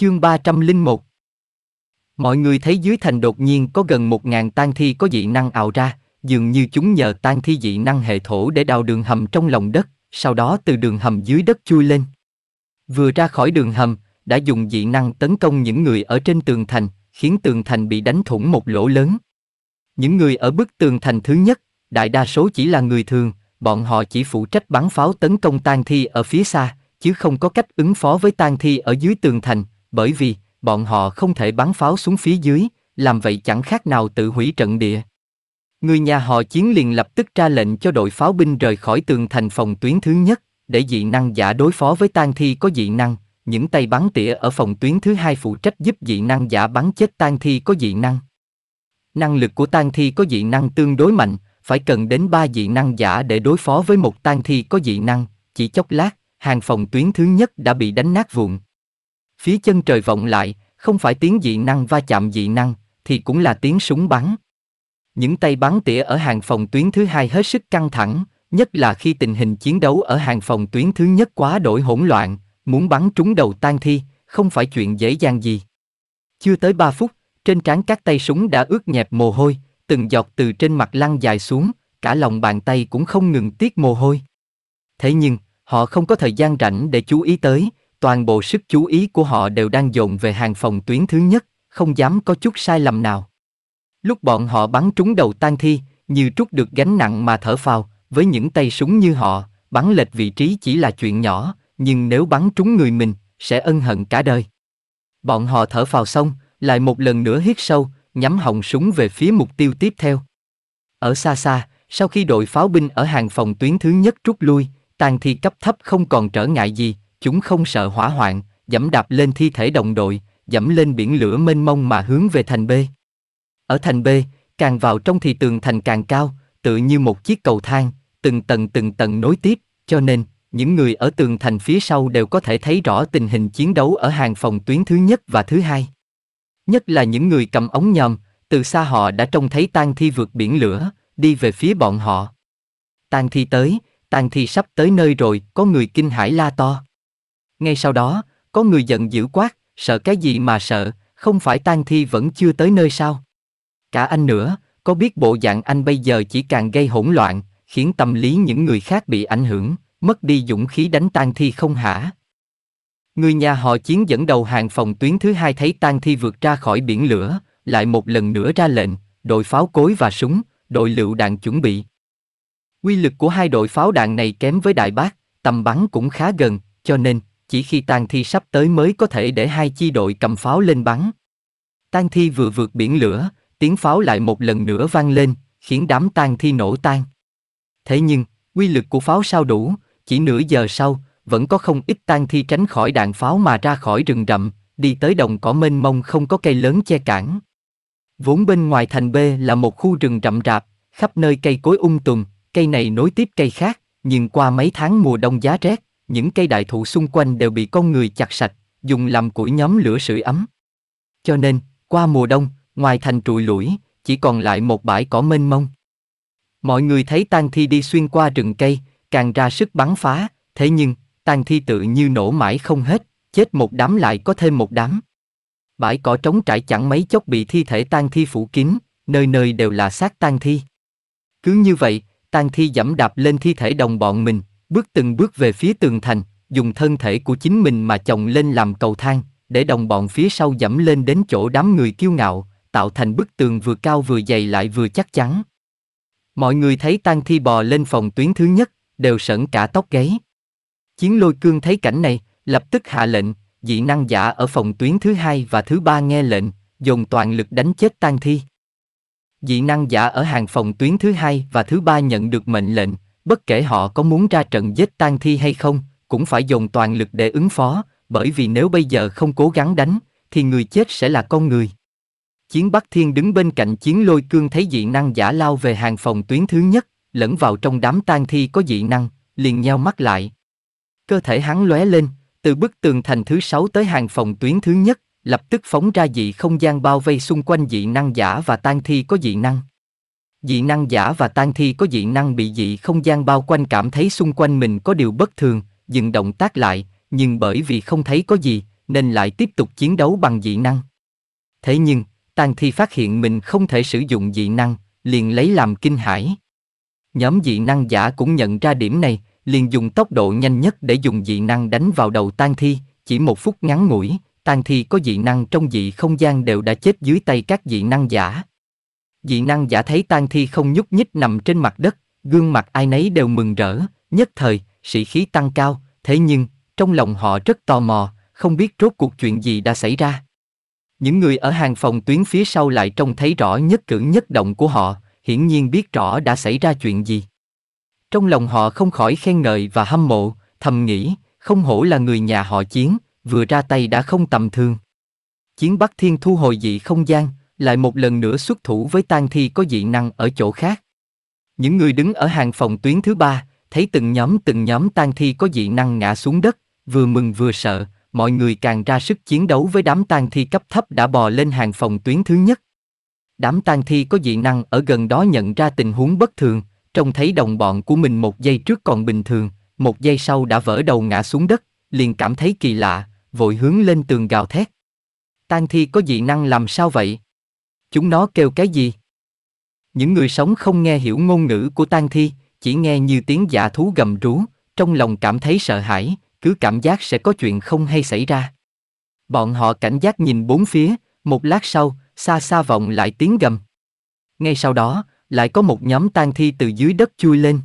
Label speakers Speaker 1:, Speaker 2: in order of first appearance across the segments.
Speaker 1: Chương 301 Mọi người thấy dưới thành đột nhiên có gần một ngàn tang thi có dị năng ảo ra, dường như chúng nhờ tang thi dị năng hệ thổ để đào đường hầm trong lòng đất, sau đó từ đường hầm dưới đất chui lên. Vừa ra khỏi đường hầm, đã dùng dị năng tấn công những người ở trên tường thành, khiến tường thành bị đánh thủng một lỗ lớn. Những người ở bức tường thành thứ nhất, đại đa số chỉ là người thường, bọn họ chỉ phụ trách bắn pháo tấn công tang thi ở phía xa, chứ không có cách ứng phó với tang thi ở dưới tường thành, bởi vì bọn họ không thể bắn pháo xuống phía dưới, làm vậy chẳng khác nào tự hủy trận địa. Người nhà họ chiến liền lập tức ra lệnh cho đội pháo binh rời khỏi tường thành phòng tuyến thứ nhất, để dị năng giả đối phó với tang thi có dị năng, những tay bắn tỉa ở phòng tuyến thứ hai phụ trách giúp dị năng giả bắn chết tang thi có dị năng. Năng lực của tang thi có dị năng tương đối mạnh, phải cần đến ba dị năng giả để đối phó với một tang thi có dị năng, chỉ chốc lát, hàng phòng tuyến thứ nhất đã bị đánh nát vụn. Phía chân trời vọng lại, không phải tiếng dị năng va chạm dị năng, thì cũng là tiếng súng bắn. Những tay bắn tỉa ở hàng phòng tuyến thứ hai hết sức căng thẳng, nhất là khi tình hình chiến đấu ở hàng phòng tuyến thứ nhất quá đổi hỗn loạn, muốn bắn trúng đầu tan thi, không phải chuyện dễ dàng gì. Chưa tới 3 phút, trên trán các tay súng đã ướt nhẹp mồ hôi, từng giọt từ trên mặt lăn dài xuống, cả lòng bàn tay cũng không ngừng tiết mồ hôi. Thế nhưng, họ không có thời gian rảnh để chú ý tới, toàn bộ sức chú ý của họ đều đang dồn về hàng phòng tuyến thứ nhất, không dám có chút sai lầm nào. Lúc bọn họ bắn trúng đầu tan thi, như trút được gánh nặng mà thở phào, với những tay súng như họ, bắn lệch vị trí chỉ là chuyện nhỏ, nhưng nếu bắn trúng người mình, sẽ ân hận cả đời. Bọn họ thở phào xong, lại một lần nữa hít sâu, nhắm họng súng về phía mục tiêu tiếp theo. Ở xa xa, sau khi đội pháo binh ở hàng phòng tuyến thứ nhất rút lui, tàn thi cấp thấp không còn trở ngại gì, Chúng không sợ hỏa hoạn, dẫm đạp lên thi thể đồng đội, dẫm lên biển lửa mênh mông mà hướng về thành B. Ở thành B, càng vào trong thì tường thành càng cao, tự như một chiếc cầu thang, từng tầng từng tầng nối tiếp, cho nên, những người ở tường thành phía sau đều có thể thấy rõ tình hình chiến đấu ở hàng phòng tuyến thứ nhất và thứ hai. Nhất là những người cầm ống nhòm, từ xa họ đã trông thấy tang thi vượt biển lửa, đi về phía bọn họ. Tang thi tới, tang thi sắp tới nơi rồi, có người kinh hãi la to. Ngay sau đó, có người giận dữ quát, sợ cái gì mà sợ, không phải tang thi vẫn chưa tới nơi sao? Cả anh nữa, có biết bộ dạng anh bây giờ chỉ càng gây hỗn loạn, khiến tâm lý những người khác bị ảnh hưởng, mất đi dũng khí đánh tang thi không hả? Người nhà họ chiến dẫn đầu hàng phòng tuyến thứ hai thấy tang thi vượt ra khỏi biển lửa, lại một lần nữa ra lệnh, đội pháo cối và súng, đội lựu đạn chuẩn bị. Quy lực của hai đội pháo đạn này kém với đại bác, tầm bắn cũng khá gần, cho nên chỉ khi tang thi sắp tới mới có thể để hai chi đội cầm pháo lên bắn. Tang thi vừa vượt biển lửa, tiếng pháo lại một lần nữa vang lên, khiến đám tang thi nổ tan. Thế nhưng, quy lực của pháo sao đủ, chỉ nửa giờ sau, vẫn có không ít tang thi tránh khỏi đạn pháo mà ra khỏi rừng rậm, đi tới đồng cỏ mênh mông không có cây lớn che cản. Vốn bên ngoài thành B là một khu rừng rậm rạp, khắp nơi cây cối ung tùm, cây này nối tiếp cây khác, nhưng qua mấy tháng mùa đông giá rét, những cây đại thụ xung quanh đều bị con người chặt sạch, dùng làm củi nhóm lửa sưởi ấm. Cho nên, qua mùa đông, ngoài thành trụi lũi, chỉ còn lại một bãi cỏ mênh mông. Mọi người thấy tang thi đi xuyên qua rừng cây, càng ra sức bắn phá, thế nhưng, tang thi tự như nổ mãi không hết, chết một đám lại có thêm một đám. Bãi cỏ trống trải chẳng mấy chốc bị thi thể tang thi phủ kín, nơi nơi đều là xác tang thi. Cứ như vậy, tang thi dẫm đạp lên thi thể đồng bọn mình, bước từng bước về phía tường thành, dùng thân thể của chính mình mà chồng lên làm cầu thang, để đồng bọn phía sau dẫm lên đến chỗ đám người kiêu ngạo, tạo thành bức tường vừa cao vừa dày lại vừa chắc chắn. Mọi người thấy tang thi bò lên phòng tuyến thứ nhất, đều sẩn cả tóc gáy. Chiến lôi cương thấy cảnh này, lập tức hạ lệnh, dị năng giả ở phòng tuyến thứ hai và thứ ba nghe lệnh, dùng toàn lực đánh chết tang thi. Dị năng giả ở hàng phòng tuyến thứ hai và thứ ba nhận được mệnh lệnh, Bất kể họ có muốn ra trận giết tang thi hay không, cũng phải dồn toàn lực để ứng phó, bởi vì nếu bây giờ không cố gắng đánh, thì người chết sẽ là con người. Chiến Bắc Thiên đứng bên cạnh chiến lôi cương thấy dị năng giả lao về hàng phòng tuyến thứ nhất, lẫn vào trong đám tang thi có dị năng, liền nheo mắt lại. Cơ thể hắn lóe lên, từ bức tường thành thứ sáu tới hàng phòng tuyến thứ nhất, lập tức phóng ra dị không gian bao vây xung quanh dị năng giả và tang thi có dị năng dị năng giả và tan thi có dị năng bị dị không gian bao quanh cảm thấy xung quanh mình có điều bất thường, dừng động tác lại, nhưng bởi vì không thấy có gì, nên lại tiếp tục chiến đấu bằng dị năng. Thế nhưng, tan thi phát hiện mình không thể sử dụng dị năng, liền lấy làm kinh hãi. Nhóm dị năng giả cũng nhận ra điểm này, liền dùng tốc độ nhanh nhất để dùng dị năng đánh vào đầu tan thi, chỉ một phút ngắn ngủi, tan thi có dị năng trong dị không gian đều đã chết dưới tay các dị năng giả. Dị năng giả thấy tang thi không nhúc nhích nằm trên mặt đất, gương mặt ai nấy đều mừng rỡ, nhất thời, sĩ khí tăng cao, thế nhưng, trong lòng họ rất tò mò, không biết rốt cuộc chuyện gì đã xảy ra. Những người ở hàng phòng tuyến phía sau lại trông thấy rõ nhất cử nhất động của họ, hiển nhiên biết rõ đã xảy ra chuyện gì. Trong lòng họ không khỏi khen ngợi và hâm mộ, thầm nghĩ, không hổ là người nhà họ chiến, vừa ra tay đã không tầm thường. Chiến Bắc Thiên thu hồi dị không gian, lại một lần nữa xuất thủ với tang thi có dị năng ở chỗ khác. Những người đứng ở hàng phòng tuyến thứ ba, thấy từng nhóm từng nhóm tang thi có dị năng ngã xuống đất, vừa mừng vừa sợ, mọi người càng ra sức chiến đấu với đám tang thi cấp thấp đã bò lên hàng phòng tuyến thứ nhất. Đám tang thi có dị năng ở gần đó nhận ra tình huống bất thường, trông thấy đồng bọn của mình một giây trước còn bình thường, một giây sau đã vỡ đầu ngã xuống đất, liền cảm thấy kỳ lạ, vội hướng lên tường gào thét. Tang thi có dị năng làm sao vậy? Chúng nó kêu cái gì? Những người sống không nghe hiểu ngôn ngữ của tang thi, chỉ nghe như tiếng giả thú gầm rú, trong lòng cảm thấy sợ hãi, cứ cảm giác sẽ có chuyện không hay xảy ra. Bọn họ cảnh giác nhìn bốn phía, một lát sau, xa xa vọng lại tiếng gầm. Ngay sau đó, lại có một nhóm tang thi từ dưới đất chui lên.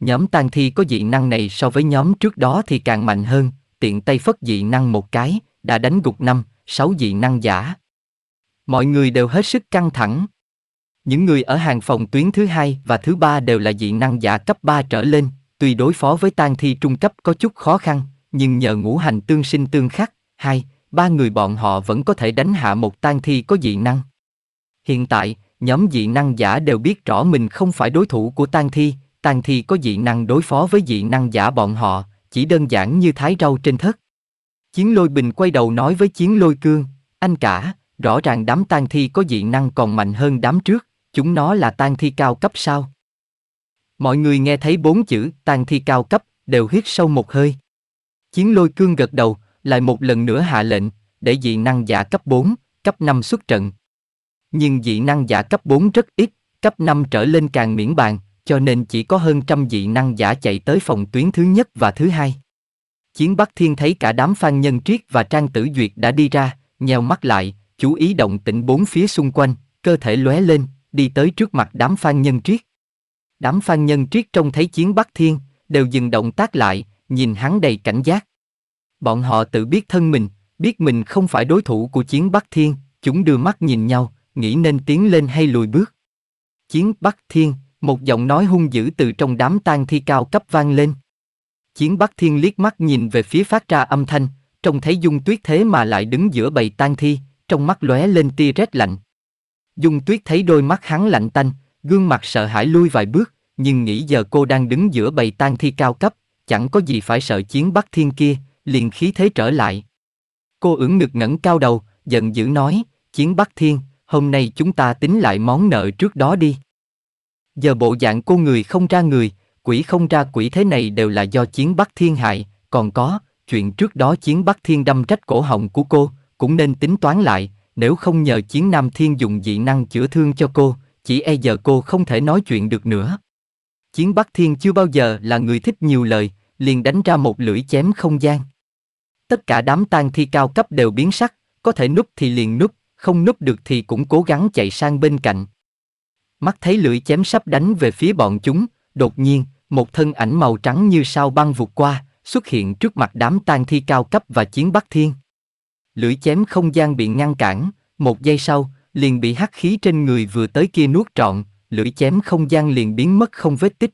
Speaker 1: Nhóm tang thi có dị năng này so với nhóm trước đó thì càng mạnh hơn, tiện tay phất dị năng một cái, đã đánh gục năm, sáu dị năng giả. Mọi người đều hết sức căng thẳng. Những người ở hàng phòng tuyến thứ hai và thứ ba đều là dị năng giả cấp 3 trở lên, tuy đối phó với tang thi trung cấp có chút khó khăn, nhưng nhờ ngũ hành tương sinh tương khắc, hai, ba người bọn họ vẫn có thể đánh hạ một tang thi có dị năng. Hiện tại, nhóm dị năng giả đều biết rõ mình không phải đối thủ của tang thi, tang thi có dị năng đối phó với dị năng giả bọn họ, chỉ đơn giản như thái rau trên thất. Chiến lôi bình quay đầu nói với chiến lôi cương, anh cả, Rõ ràng đám tan thi có dị năng còn mạnh hơn đám trước, chúng nó là tan thi cao cấp sao? Mọi người nghe thấy bốn chữ tan thi cao cấp, đều hít sâu một hơi. Chiến lôi cương gật đầu, lại một lần nữa hạ lệnh, để dị năng giả cấp 4, cấp 5 xuất trận. Nhưng dị năng giả cấp 4 rất ít, cấp 5 trở lên càng miễn bàn, cho nên chỉ có hơn trăm dị năng giả chạy tới phòng tuyến thứ nhất và thứ hai. Chiến Bắc Thiên thấy cả đám Phan Nhân Triết và Trang Tử Duyệt đã đi ra, nheo mắt lại, chú ý động tĩnh bốn phía xung quanh, cơ thể lóe lên, đi tới trước mặt đám phan nhân triết. Đám phan nhân triết trông thấy chiến Bắc Thiên, đều dừng động tác lại, nhìn hắn đầy cảnh giác. Bọn họ tự biết thân mình, biết mình không phải đối thủ của chiến Bắc Thiên, chúng đưa mắt nhìn nhau, nghĩ nên tiến lên hay lùi bước. Chiến Bắc Thiên, một giọng nói hung dữ từ trong đám tang thi cao cấp vang lên. Chiến Bắc Thiên liếc mắt nhìn về phía phát ra âm thanh, trông thấy dung tuyết thế mà lại đứng giữa bầy tang thi, trong mắt lóe lên tia rét lạnh. Dung tuyết thấy đôi mắt hắn lạnh tanh, gương mặt sợ hãi lui vài bước, nhưng nghĩ giờ cô đang đứng giữa bầy tang thi cao cấp, chẳng có gì phải sợ chiến bắc thiên kia, liền khí thế trở lại. Cô ưỡn ngực ngẩng cao đầu, giận dữ nói, chiến bắc thiên, hôm nay chúng ta tính lại món nợ trước đó đi. Giờ bộ dạng cô người không ra người, quỷ không ra quỷ thế này đều là do chiến bắc thiên hại, còn có, chuyện trước đó chiến bắc thiên đâm trách cổ họng của cô, cũng nên tính toán lại, nếu không nhờ chiến nam thiên dùng dị năng chữa thương cho cô, chỉ e giờ cô không thể nói chuyện được nữa. Chiến Bắc Thiên chưa bao giờ là người thích nhiều lời, liền đánh ra một lưỡi chém không gian. Tất cả đám tang thi cao cấp đều biến sắc, có thể núp thì liền núp, không núp được thì cũng cố gắng chạy sang bên cạnh. Mắt thấy lưỡi chém sắp đánh về phía bọn chúng, đột nhiên, một thân ảnh màu trắng như sao băng vụt qua, xuất hiện trước mặt đám tang thi cao cấp và chiến Bắc Thiên lưỡi chém không gian bị ngăn cản, một giây sau, liền bị hắc khí trên người vừa tới kia nuốt trọn, lưỡi chém không gian liền biến mất không vết tích.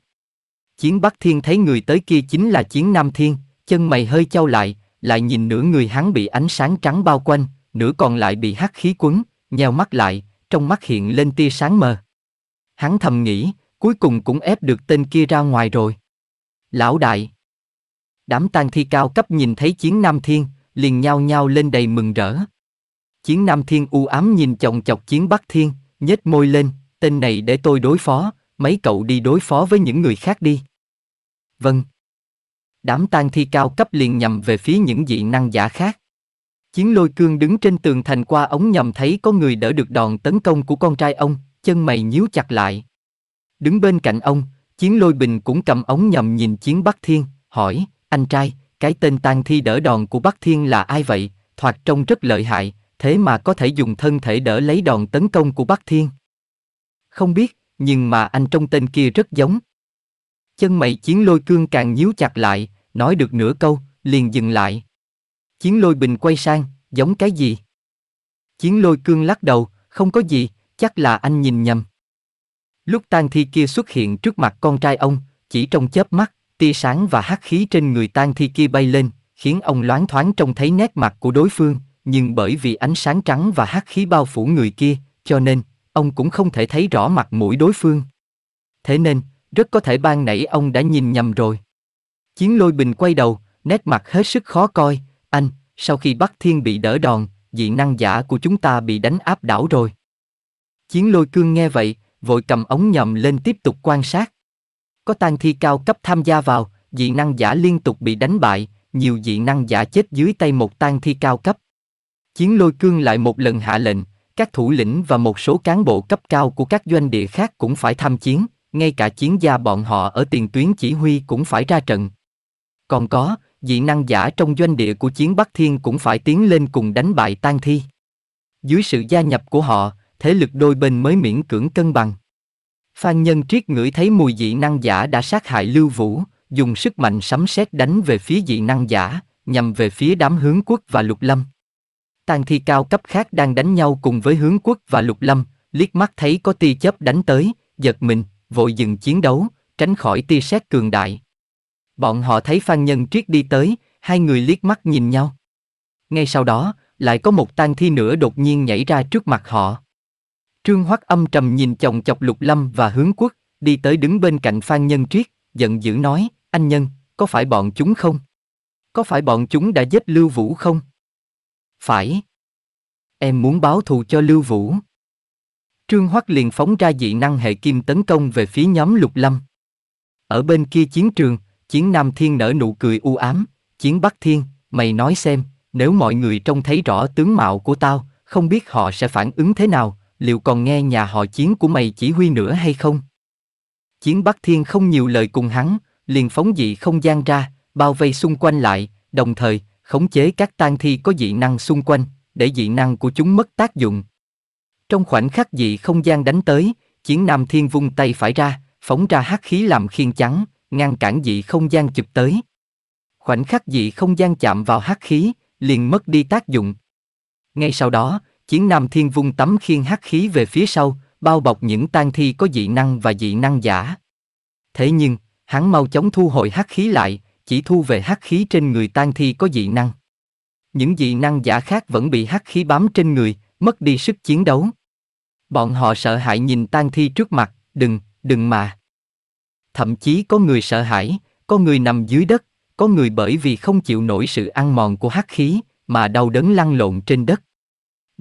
Speaker 1: Chiến Bắc Thiên thấy người tới kia chính là Chiến Nam Thiên, chân mày hơi trao lại, lại nhìn nửa người hắn bị ánh sáng trắng bao quanh, nửa còn lại bị hắc khí quấn, nheo mắt lại, trong mắt hiện lên tia sáng mờ. Hắn thầm nghĩ, cuối cùng cũng ép được tên kia ra ngoài rồi. Lão đại. Đám tang thi cao cấp nhìn thấy Chiến Nam Thiên, liền nhao nhao lên đầy mừng rỡ. Chiến Nam Thiên u ám nhìn chồng chọc chiến Bắc Thiên, nhếch môi lên, tên này để tôi đối phó, mấy cậu đi đối phó với những người khác đi. Vâng. Đám tang thi cao cấp liền nhằm về phía những dị năng giả khác. Chiến lôi cương đứng trên tường thành qua ống nhầm thấy có người đỡ được đòn tấn công của con trai ông, chân mày nhíu chặt lại. Đứng bên cạnh ông, chiến lôi bình cũng cầm ống nhầm nhìn chiến Bắc Thiên, hỏi, anh trai, cái tên tang thi đỡ đòn của Bắc Thiên là ai vậy, thoạt trông rất lợi hại, thế mà có thể dùng thân thể đỡ lấy đòn tấn công của Bắc Thiên. Không biết, nhưng mà anh trong tên kia rất giống. Chân mày chiến lôi cương càng nhíu chặt lại, nói được nửa câu, liền dừng lại. Chiến lôi bình quay sang, giống cái gì? Chiến lôi cương lắc đầu, không có gì, chắc là anh nhìn nhầm. Lúc tang thi kia xuất hiện trước mặt con trai ông, chỉ trong chớp mắt, tia sáng và hắc khí trên người tang thi kia bay lên, khiến ông loáng thoáng trông thấy nét mặt của đối phương, nhưng bởi vì ánh sáng trắng và hắc khí bao phủ người kia, cho nên, ông cũng không thể thấy rõ mặt mũi đối phương. Thế nên, rất có thể ban nãy ông đã nhìn nhầm rồi. Chiến lôi bình quay đầu, nét mặt hết sức khó coi, anh, sau khi Bắc Thiên bị đỡ đòn, dị năng giả của chúng ta bị đánh áp đảo rồi. Chiến lôi cương nghe vậy, vội cầm ống nhầm lên tiếp tục quan sát. Có tang thi cao cấp tham gia vào, dị năng giả liên tục bị đánh bại, nhiều dị năng giả chết dưới tay một tang thi cao cấp. Chiến lôi cương lại một lần hạ lệnh, các thủ lĩnh và một số cán bộ cấp cao của các doanh địa khác cũng phải tham chiến, ngay cả chiến gia bọn họ ở tiền tuyến chỉ huy cũng phải ra trận. Còn có, dị năng giả trong doanh địa của chiến Bắc Thiên cũng phải tiến lên cùng đánh bại tang thi. Dưới sự gia nhập của họ, thế lực đôi bên mới miễn cưỡng cân bằng. Phan Nhân Triết ngửi thấy mùi dị năng giả đã sát hại Lưu Vũ, dùng sức mạnh sấm sét đánh về phía dị năng giả, nhằm về phía đám hướng quốc và lục lâm. Tàn thi cao cấp khác đang đánh nhau cùng với hướng quốc và lục lâm, liếc mắt thấy có tia chớp đánh tới, giật mình, vội dừng chiến đấu, tránh khỏi tia sét cường đại. Bọn họ thấy Phan Nhân Triết đi tới, hai người liếc mắt nhìn nhau. Ngay sau đó, lại có một tang thi nữa đột nhiên nhảy ra trước mặt họ. Trương Hoắc âm trầm nhìn chồng chọc Lục Lâm và Hướng Quốc, đi tới đứng bên cạnh Phan Nhân Triết, giận dữ nói, anh Nhân, có phải bọn chúng không? Có phải bọn chúng đã giết Lưu Vũ không? Phải. Em muốn báo thù cho Lưu Vũ. Trương Hoắc liền phóng ra dị năng hệ kim tấn công về phía nhóm Lục Lâm. Ở bên kia chiến trường, chiến Nam Thiên nở nụ cười u ám, chiến Bắc Thiên, mày nói xem, nếu mọi người trông thấy rõ tướng mạo của tao, không biết họ sẽ phản ứng thế nào, liệu còn nghe nhà họ chiến của mày chỉ huy nữa hay không? Chiến Bắc Thiên không nhiều lời cùng hắn, liền phóng dị không gian ra, bao vây xung quanh lại, đồng thời, khống chế các tang thi có dị năng xung quanh, để dị năng của chúng mất tác dụng. Trong khoảnh khắc dị không gian đánh tới, chiến Nam Thiên vung tay phải ra, phóng ra hắc khí làm khiên chắn ngăn cản dị không gian chụp tới. Khoảnh khắc dị không gian chạm vào hắc khí, liền mất đi tác dụng. Ngay sau đó, chiến Nam Thiên vung tấm khiên hắc khí về phía sau, bao bọc những tang thi có dị năng và dị năng giả. Thế nhưng, hắn mau chóng thu hồi hắc khí lại, chỉ thu về hắc khí trên người tang thi có dị năng. Những dị năng giả khác vẫn bị hắc khí bám trên người, mất đi sức chiến đấu. Bọn họ sợ hãi nhìn tang thi trước mặt, đừng, đừng mà. Thậm chí có người sợ hãi, có người nằm dưới đất, có người bởi vì không chịu nổi sự ăn mòn của hắc khí, mà đau đớn lăn lộn trên đất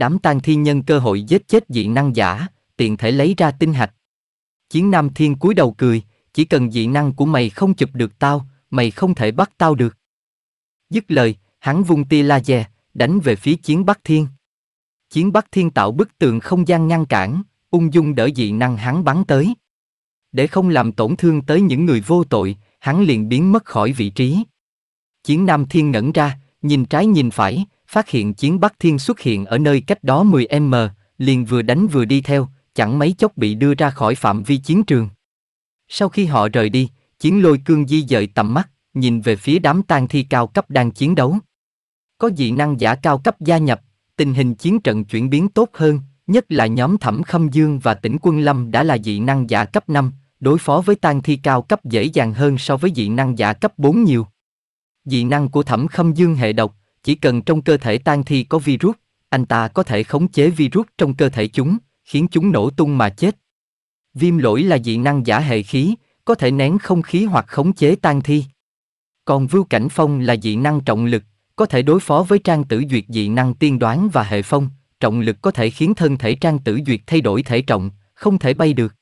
Speaker 1: đám tang thiên nhân cơ hội giết chết dị năng giả, tiện thể lấy ra tinh hạch. Chiến Nam Thiên cúi đầu cười, chỉ cần dị năng của mày không chụp được tao, mày không thể bắt tao được. Dứt lời, hắn vung tia laser, đánh về phía chiến Bắc Thiên. Chiến Bắc Thiên tạo bức tường không gian ngăn cản, ung dung đỡ dị năng hắn bắn tới. Để không làm tổn thương tới những người vô tội, hắn liền biến mất khỏi vị trí. Chiến Nam Thiên ngẩn ra, nhìn trái nhìn phải, phát hiện chiến Bắc Thiên xuất hiện ở nơi cách đó 10m, liền vừa đánh vừa đi theo, chẳng mấy chốc bị đưa ra khỏi phạm vi chiến trường. Sau khi họ rời đi, chiến lôi cương di dời tầm mắt, nhìn về phía đám tang thi cao cấp đang chiến đấu. Có dị năng giả cao cấp gia nhập, tình hình chiến trận chuyển biến tốt hơn, nhất là nhóm Thẩm Khâm Dương và tỉnh Quân Lâm đã là dị năng giả cấp 5, đối phó với tang thi cao cấp dễ dàng hơn so với dị năng giả cấp 4 nhiều. Dị năng của Thẩm Khâm Dương hệ độc, chỉ cần trong cơ thể tan thi có virus, anh ta có thể khống chế virus trong cơ thể chúng, khiến chúng nổ tung mà chết. Viêm lỗi là dị năng giả hệ khí, có thể nén không khí hoặc khống chế tan thi. Còn Vưu Cảnh Phong là dị năng trọng lực, có thể đối phó với trang tử duyệt dị năng tiên đoán và hệ phong, trọng lực có thể khiến thân thể trang tử duyệt thay đổi thể trọng, không thể bay được.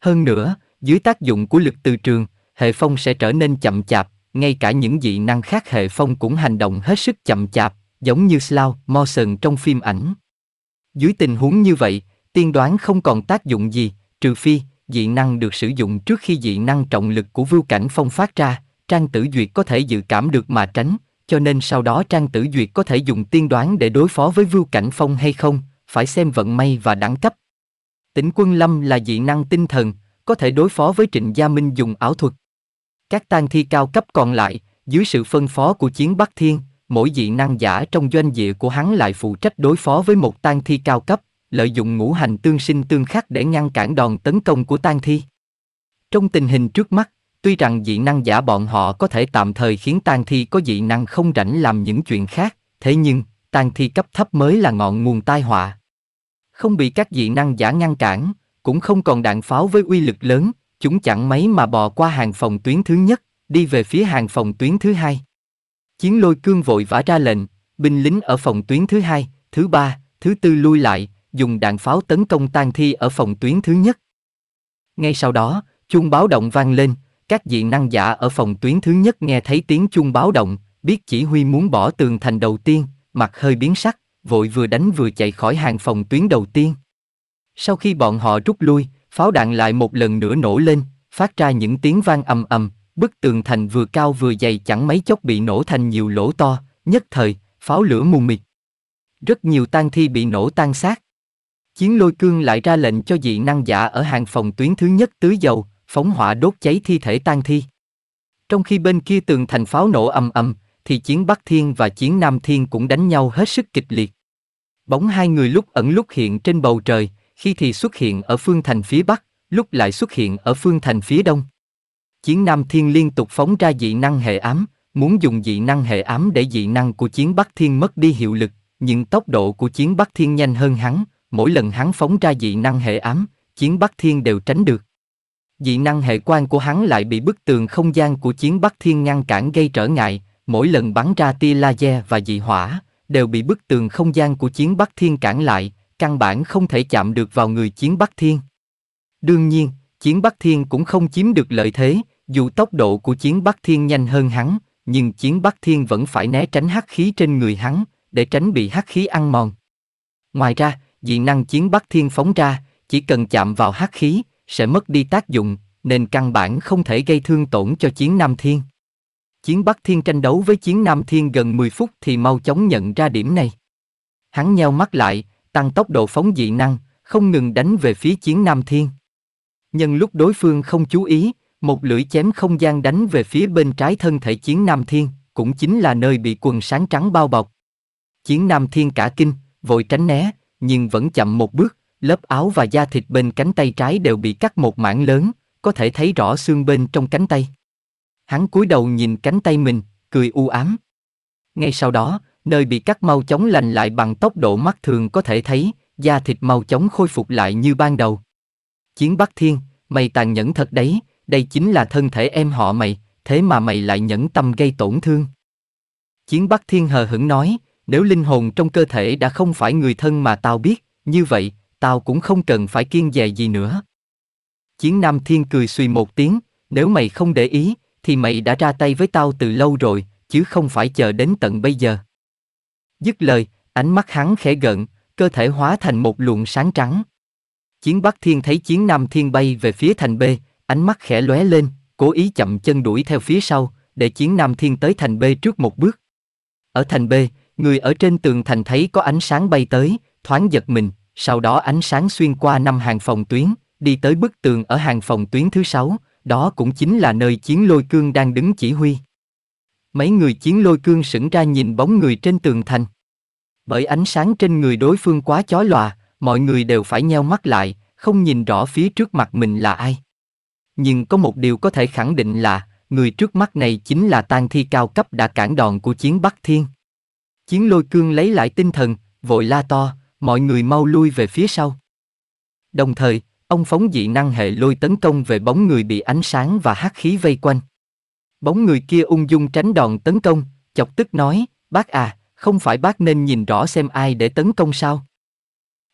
Speaker 1: Hơn nữa, dưới tác dụng của lực từ trường, hệ phong sẽ trở nên chậm chạp, ngay cả những dị năng khác hệ phong cũng hành động hết sức chậm chạp, giống như Slow Morrison trong phim ảnh. Dưới tình huống như vậy, tiên đoán không còn tác dụng gì, trừ phi dị năng được sử dụng trước khi dị năng trọng lực của vưu cảnh phong phát ra, Trang Tử Duyệt có thể dự cảm được mà tránh, cho nên sau đó Trang Tử Duyệt có thể dùng tiên đoán để đối phó với vưu cảnh phong hay không, phải xem vận may và đẳng cấp. Tỉnh Quân Lâm là dị năng tinh thần, có thể đối phó với Trịnh Gia Minh dùng ảo thuật. Các tang thi cao cấp còn lại, dưới sự phân phó của chiến Bắc Thiên, mỗi dị năng giả trong doanh địa của hắn lại phụ trách đối phó với một tang thi cao cấp, lợi dụng ngũ hành tương sinh tương khắc để ngăn cản đòn tấn công của tang thi. Trong tình hình trước mắt, tuy rằng dị năng giả bọn họ có thể tạm thời khiến tang thi có dị năng không rảnh làm những chuyện khác, thế nhưng, tang thi cấp thấp mới là ngọn nguồn tai họa. Không bị các dị năng giả ngăn cản, cũng không còn đạn pháo với uy lực lớn, Chúng chẳng mấy mà bò qua hàng phòng tuyến thứ nhất, đi về phía hàng phòng tuyến thứ hai. Chiến lôi cương vội vã ra lệnh, binh lính ở phòng tuyến thứ hai, thứ ba, thứ tư lui lại, dùng đạn pháo tấn công tan thi ở phòng tuyến thứ nhất. Ngay sau đó, chuông báo động vang lên, các dị năng giả ở phòng tuyến thứ nhất nghe thấy tiếng chuông báo động, biết chỉ huy muốn bỏ tường thành đầu tiên, mặt hơi biến sắc, vội vừa đánh vừa chạy khỏi hàng phòng tuyến đầu tiên. Sau khi bọn họ rút lui, Pháo đạn lại một lần nữa nổ lên, phát ra những tiếng vang ầm ầm, bức tường thành vừa cao vừa dày chẳng mấy chốc bị nổ thành nhiều lỗ to, nhất thời, pháo lửa mù mịt. Rất nhiều tang thi bị nổ tan xác. Chiến lôi cương lại ra lệnh cho dị năng giả ở hàng phòng tuyến thứ nhất tưới dầu, phóng hỏa đốt cháy thi thể tang thi. Trong khi bên kia tường thành pháo nổ ầm ầm, thì chiến Bắc Thiên và chiến Nam Thiên cũng đánh nhau hết sức kịch liệt. Bóng hai người lúc ẩn lúc hiện trên bầu trời, khi thì xuất hiện ở phương thành phía Bắc, lúc lại xuất hiện ở phương thành phía Đông. Chiến Nam Thiên liên tục phóng ra dị năng hệ ám, muốn dùng dị năng hệ ám để dị năng của chiến Bắc Thiên mất đi hiệu lực, nhưng tốc độ của chiến Bắc Thiên nhanh hơn hắn, mỗi lần hắn phóng ra dị năng hệ ám, chiến Bắc Thiên đều tránh được. Dị năng hệ quan của hắn lại bị bức tường không gian của chiến Bắc Thiên ngăn cản gây trở ngại, mỗi lần bắn ra tia laser và dị hỏa, đều bị bức tường không gian của chiến Bắc Thiên cản lại, căn bản không thể chạm được vào người chiến Bắc Thiên. Đương nhiên, chiến Bắc Thiên cũng không chiếm được lợi thế, dù tốc độ của chiến Bắc Thiên nhanh hơn hắn, nhưng chiến Bắc Thiên vẫn phải né tránh hắc khí trên người hắn, để tránh bị hắc khí ăn mòn. Ngoài ra, dị năng chiến Bắc Thiên phóng ra, chỉ cần chạm vào hắc khí, sẽ mất đi tác dụng, nên căn bản không thể gây thương tổn cho chiến Nam Thiên. Chiến Bắc Thiên tranh đấu với chiến Nam Thiên gần 10 phút thì mau chóng nhận ra điểm này. Hắn nheo mắt lại, tăng tốc độ phóng dị năng, không ngừng đánh về phía chiến Nam Thiên. Nhân lúc đối phương không chú ý, một lưỡi chém không gian đánh về phía bên trái thân thể chiến Nam Thiên, cũng chính là nơi bị quần sáng trắng bao bọc. Chiến Nam Thiên cả kinh, vội tránh né, nhưng vẫn chậm một bước, lớp áo và da thịt bên cánh tay trái đều bị cắt một mảng lớn, có thể thấy rõ xương bên trong cánh tay. Hắn cúi đầu nhìn cánh tay mình, cười u ám. Ngay sau đó, nơi bị cắt mau chóng lành lại bằng tốc độ mắt thường có thể thấy, da thịt mau chóng khôi phục lại như ban đầu. Chiến Bắc Thiên, mày tàn nhẫn thật đấy, đây chính là thân thể em họ mày, thế mà mày lại nhẫn tâm gây tổn thương. Chiến Bắc Thiên hờ hững nói, nếu linh hồn trong cơ thể đã không phải người thân mà tao biết, như vậy, tao cũng không cần phải kiên dè gì nữa. Chiến Nam Thiên cười suy một tiếng, nếu mày không để ý, thì mày đã ra tay với tao từ lâu rồi, chứ không phải chờ đến tận bây giờ. Dứt lời, ánh mắt hắn khẽ gợn, cơ thể hóa thành một luồng sáng trắng. Chiến Bắc Thiên thấy chiến Nam Thiên bay về phía thành B, ánh mắt khẽ lóe lên, cố ý chậm chân đuổi theo phía sau, để chiến Nam Thiên tới thành B trước một bước. Ở thành B, người ở trên tường thành thấy có ánh sáng bay tới, thoáng giật mình, sau đó ánh sáng xuyên qua năm hàng phòng tuyến, đi tới bức tường ở hàng phòng tuyến thứ sáu, đó cũng chính là nơi chiến lôi cương đang đứng chỉ huy. Mấy người chiến lôi cương sững ra nhìn bóng người trên tường thành. Bởi ánh sáng trên người đối phương quá chói lòa, mọi người đều phải nheo mắt lại, không nhìn rõ phía trước mặt mình là ai. Nhưng có một điều có thể khẳng định là, người trước mắt này chính là tang thi cao cấp đã cản đòn của chiến Bắc Thiên. Chiến lôi cương lấy lại tinh thần, vội la to, mọi người mau lui về phía sau. Đồng thời, ông phóng dị năng hệ lôi tấn công về bóng người bị ánh sáng và hắc khí vây quanh. Bóng người kia ung dung tránh đòn tấn công, chọc tức nói, bác à, không phải bác nên nhìn rõ xem ai để tấn công sao?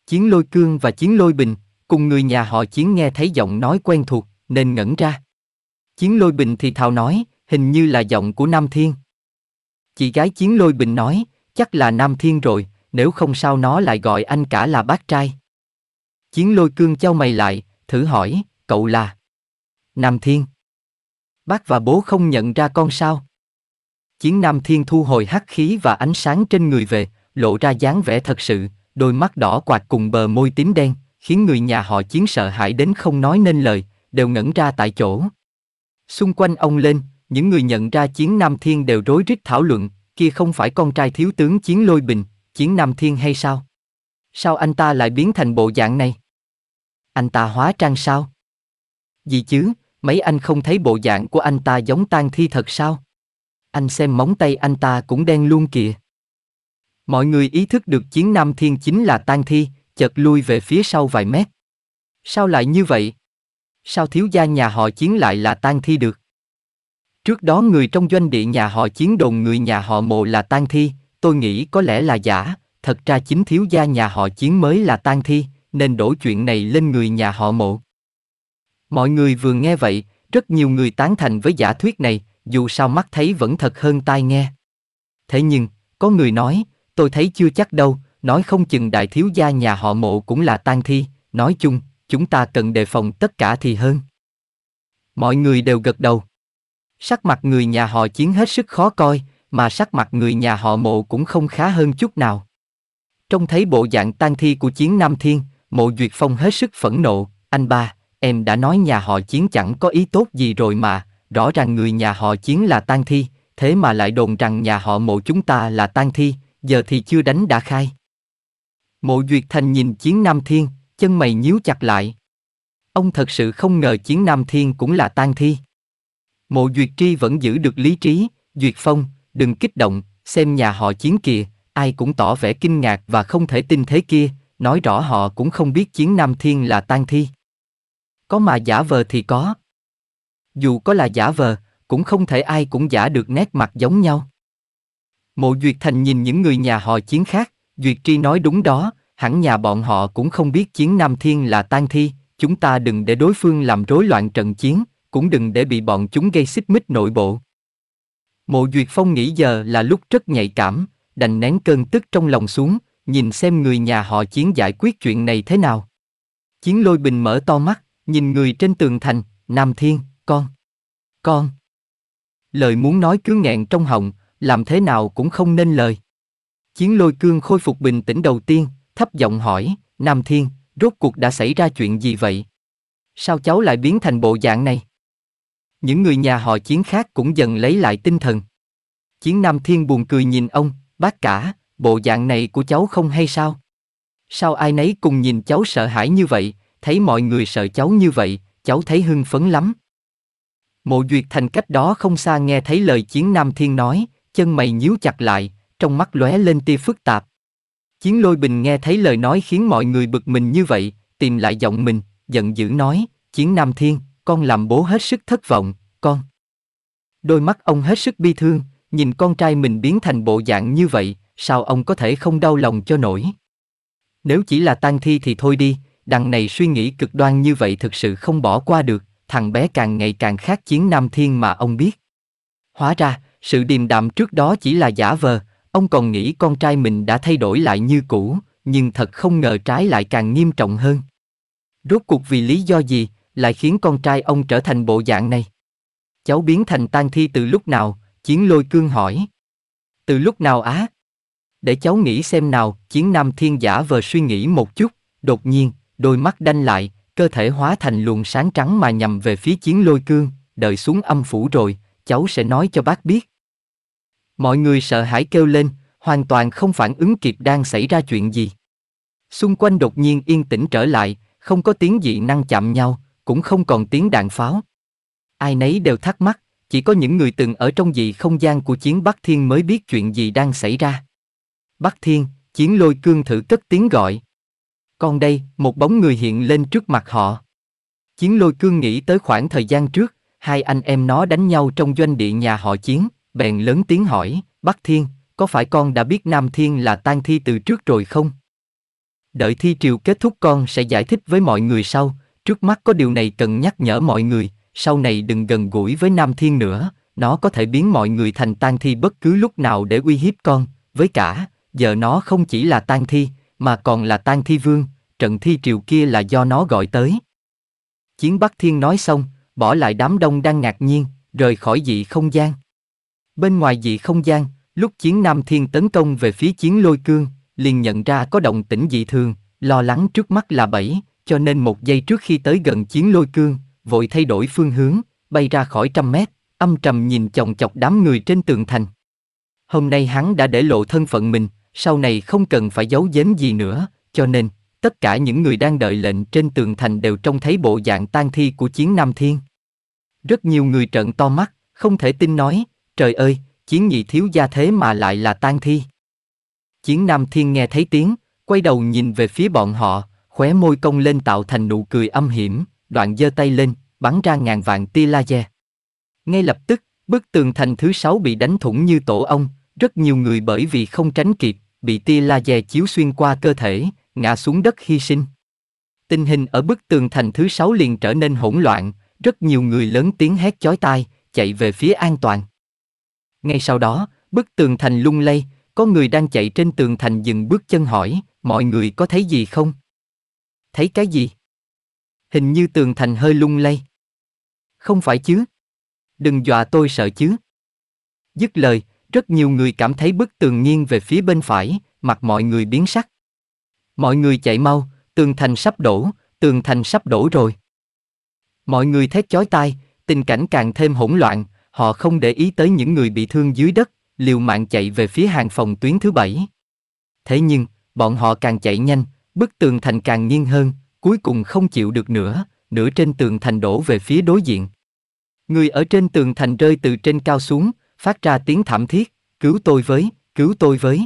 Speaker 1: Chiến lôi cương và chiến lôi bình, cùng người nhà họ chiến nghe thấy giọng nói quen thuộc, nên ngẩn ra. Chiến lôi bình thì thào nói, hình như là giọng của Nam Thiên. Chị gái chiến lôi bình nói, chắc là Nam Thiên rồi, nếu không sao nó lại gọi anh cả là bác trai. Chiến lôi cương trao mày lại, thử hỏi, cậu là Nam Thiên bác và bố không nhận ra con sao? Chiến Nam Thiên thu hồi hắc khí và ánh sáng trên người về, lộ ra dáng vẻ thật sự, đôi mắt đỏ quạt cùng bờ môi tím đen, khiến người nhà họ chiến sợ hãi đến không nói nên lời, đều ngẩn ra tại chỗ. Xung quanh ông lên, những người nhận ra Chiến Nam Thiên đều rối rít thảo luận, kia không phải con trai thiếu tướng Chiến Lôi Bình, Chiến Nam Thiên hay sao? Sao anh ta lại biến thành bộ dạng này? Anh ta hóa trang sao? Gì chứ, Mấy anh không thấy bộ dạng của anh ta giống tang thi thật sao? Anh xem móng tay anh ta cũng đen luôn kìa. Mọi người ý thức được chiến Nam Thiên chính là tang thi, chợt lui về phía sau vài mét. Sao lại như vậy? Sao thiếu gia nhà họ chiến lại là tang thi được? Trước đó người trong doanh địa nhà họ chiến đồn người nhà họ mộ là tang thi, tôi nghĩ có lẽ là giả, thật ra chính thiếu gia nhà họ chiến mới là tang thi, nên đổ chuyện này lên người nhà họ mộ. Mọi người vừa nghe vậy, rất nhiều người tán thành với giả thuyết này, dù sao mắt thấy vẫn thật hơn tai nghe. Thế nhưng, có người nói, tôi thấy chưa chắc đâu, nói không chừng đại thiếu gia nhà họ mộ cũng là tang thi, nói chung, chúng ta cần đề phòng tất cả thì hơn. Mọi người đều gật đầu. Sắc mặt người nhà họ chiến hết sức khó coi, mà sắc mặt người nhà họ mộ cũng không khá hơn chút nào. Trông thấy bộ dạng tang thi của chiến Nam Thiên, mộ Duyệt Phong hết sức phẫn nộ, anh ba, Em đã nói nhà họ chiến chẳng có ý tốt gì rồi mà, rõ ràng người nhà họ chiến là tang thi, thế mà lại đồn rằng nhà họ mộ chúng ta là tang thi, giờ thì chưa đánh đã khai. Mộ Duyệt Thành nhìn chiến Nam Thiên, chân mày nhíu chặt lại. Ông thật sự không ngờ chiến Nam Thiên cũng là tang thi. Mộ Duyệt Tri vẫn giữ được lý trí, Duyệt Phong, đừng kích động, xem nhà họ chiến kìa, ai cũng tỏ vẻ kinh ngạc và không thể tin thế kia, nói rõ họ cũng không biết chiến Nam Thiên là tang thi có mà giả vờ thì có. Dù có là giả vờ, cũng không thể ai cũng giả được nét mặt giống nhau. Mộ Duyệt Thành nhìn những người nhà họ chiến khác, Duyệt Tri nói đúng đó, hẳn nhà bọn họ cũng không biết chiến Nam Thiên là tan thi, chúng ta đừng để đối phương làm rối loạn trận chiến, cũng đừng để bị bọn chúng gây xích mích nội bộ. Mộ Duyệt Phong nghĩ giờ là lúc rất nhạy cảm, đành nén cơn tức trong lòng xuống, nhìn xem người nhà họ chiến giải quyết chuyện này thế nào. Chiến lôi bình mở to mắt, Nhìn người trên tường thành, Nam Thiên, con. Con. Lời muốn nói cứ nghẹn trong họng, làm thế nào cũng không nên lời. Chiến lôi cương khôi phục bình tĩnh đầu tiên, thấp giọng hỏi, Nam Thiên, rốt cuộc đã xảy ra chuyện gì vậy? Sao cháu lại biến thành bộ dạng này? Những người nhà họ chiến khác cũng dần lấy lại tinh thần. Chiến Nam Thiên buồn cười nhìn ông, bác cả, bộ dạng này của cháu không hay sao? Sao ai nấy cùng nhìn cháu sợ hãi như vậy, thấy mọi người sợ cháu như vậy, cháu thấy hưng phấn lắm. Mộ Duyệt Thành cách đó không xa nghe thấy lời Chiến Nam Thiên nói, chân mày nhíu chặt lại, trong mắt lóe lên tia phức tạp. Chiến Lôi Bình nghe thấy lời nói khiến mọi người bực mình như vậy, tìm lại giọng mình, giận dữ nói, Chiến Nam Thiên, con làm bố hết sức thất vọng, con. Đôi mắt ông hết sức bi thương, nhìn con trai mình biến thành bộ dạng như vậy, sao ông có thể không đau lòng cho nổi. Nếu chỉ là tang thi thì thôi đi, đằng này suy nghĩ cực đoan như vậy thực sự không bỏ qua được, thằng bé càng ngày càng khác chiến nam thiên mà ông biết. Hóa ra, sự điềm đạm trước đó chỉ là giả vờ, ông còn nghĩ con trai mình đã thay đổi lại như cũ, nhưng thật không ngờ trái lại càng nghiêm trọng hơn. Rốt cuộc vì lý do gì, lại khiến con trai ông trở thành bộ dạng này? Cháu biến thành tang thi từ lúc nào? Chiến lôi cương hỏi. Từ lúc nào á? Để cháu nghĩ xem nào, chiến nam thiên giả vờ suy nghĩ một chút, đột nhiên, đôi mắt đanh lại, cơ thể hóa thành luồng sáng trắng mà nhằm về phía chiến lôi cương, đợi xuống âm phủ rồi, cháu sẽ nói cho bác biết. Mọi người sợ hãi kêu lên, hoàn toàn không phản ứng kịp đang xảy ra chuyện gì. Xung quanh đột nhiên yên tĩnh trở lại, không có tiếng dị năng chạm nhau, cũng không còn tiếng đạn pháo. Ai nấy đều thắc mắc, chỉ có những người từng ở trong dị không gian của chiến Bắc Thiên mới biết chuyện gì đang xảy ra. Bắc Thiên, chiến lôi cương thử cất tiếng gọi con đây, một bóng người hiện lên trước mặt họ. Chiến lôi cương nghĩ tới khoảng thời gian trước, hai anh em nó đánh nhau trong doanh địa nhà họ chiến, bèn lớn tiếng hỏi, Bắc Thiên, có phải con đã biết Nam Thiên là tan thi từ trước rồi không? Đợi thi triều kết thúc con sẽ giải thích với mọi người sau, trước mắt có điều này cần nhắc nhở mọi người, sau này đừng gần gũi với Nam Thiên nữa, nó có thể biến mọi người thành tan thi bất cứ lúc nào để uy hiếp con, với cả, giờ nó không chỉ là tan thi, mà còn là tan thi vương, trận thi triều kia là do nó gọi tới. Chiến Bắc Thiên nói xong, bỏ lại đám đông đang ngạc nhiên, rời khỏi dị không gian. Bên ngoài dị không gian, lúc chiến Nam Thiên tấn công về phía chiến lôi cương, liền nhận ra có động tĩnh dị thường, lo lắng trước mắt là bẫy, cho nên một giây trước khi tới gần chiến lôi cương, vội thay đổi phương hướng, bay ra khỏi trăm mét, âm trầm nhìn chồng chọc đám người trên tường thành. Hôm nay hắn đã để lộ thân phận mình, sau này không cần phải giấu giếm gì nữa, cho nên, tất cả những người đang đợi lệnh trên tường thành đều trông thấy bộ dạng tan thi của chiến Nam Thiên. Rất nhiều người trợn to mắt, không thể tin nói, trời ơi, chiến nhị thiếu gia thế mà lại là tan thi. Chiến Nam Thiên nghe thấy tiếng, quay đầu nhìn về phía bọn họ, khóe môi cong lên tạo thành nụ cười âm hiểm, đoạn giơ tay lên, bắn ra ngàn vạn tia laser. Ngay lập tức, bức tường thành thứ sáu bị đánh thủng như tổ ong, rất nhiều người bởi vì không tránh kịp, bị tia laser chiếu xuyên qua cơ thể, ngã xuống đất hy sinh. Tình hình ở bức tường thành thứ sáu liền trở nên hỗn loạn, rất nhiều người lớn tiếng hét chói tai, chạy về phía an toàn. Ngay sau đó, bức tường thành lung lay, có người đang chạy trên tường thành dừng bước chân hỏi, mọi người có thấy gì không? Thấy cái gì? Hình như tường thành hơi lung lay. Không phải chứ? Đừng dọa tôi sợ chứ. Dứt lời, rất nhiều người cảm thấy bức tường nghiêng về phía bên phải, mặt mọi người biến sắc. Mọi người chạy mau, tường thành sắp đổ, tường thành sắp đổ rồi. Mọi người thét chói tai, tình cảnh càng thêm hỗn loạn, họ không để ý tới những người bị thương dưới đất, liều mạng chạy về phía hàng phòng tuyến thứ bảy. Thế nhưng, bọn họ càng chạy nhanh, bức tường thành càng nghiêng hơn, cuối cùng không chịu được nữa, nửa trên tường thành đổ về phía đối diện. Người ở trên tường thành rơi từ trên cao xuống, phát ra tiếng thảm thiết, cứu tôi với, cứu tôi với.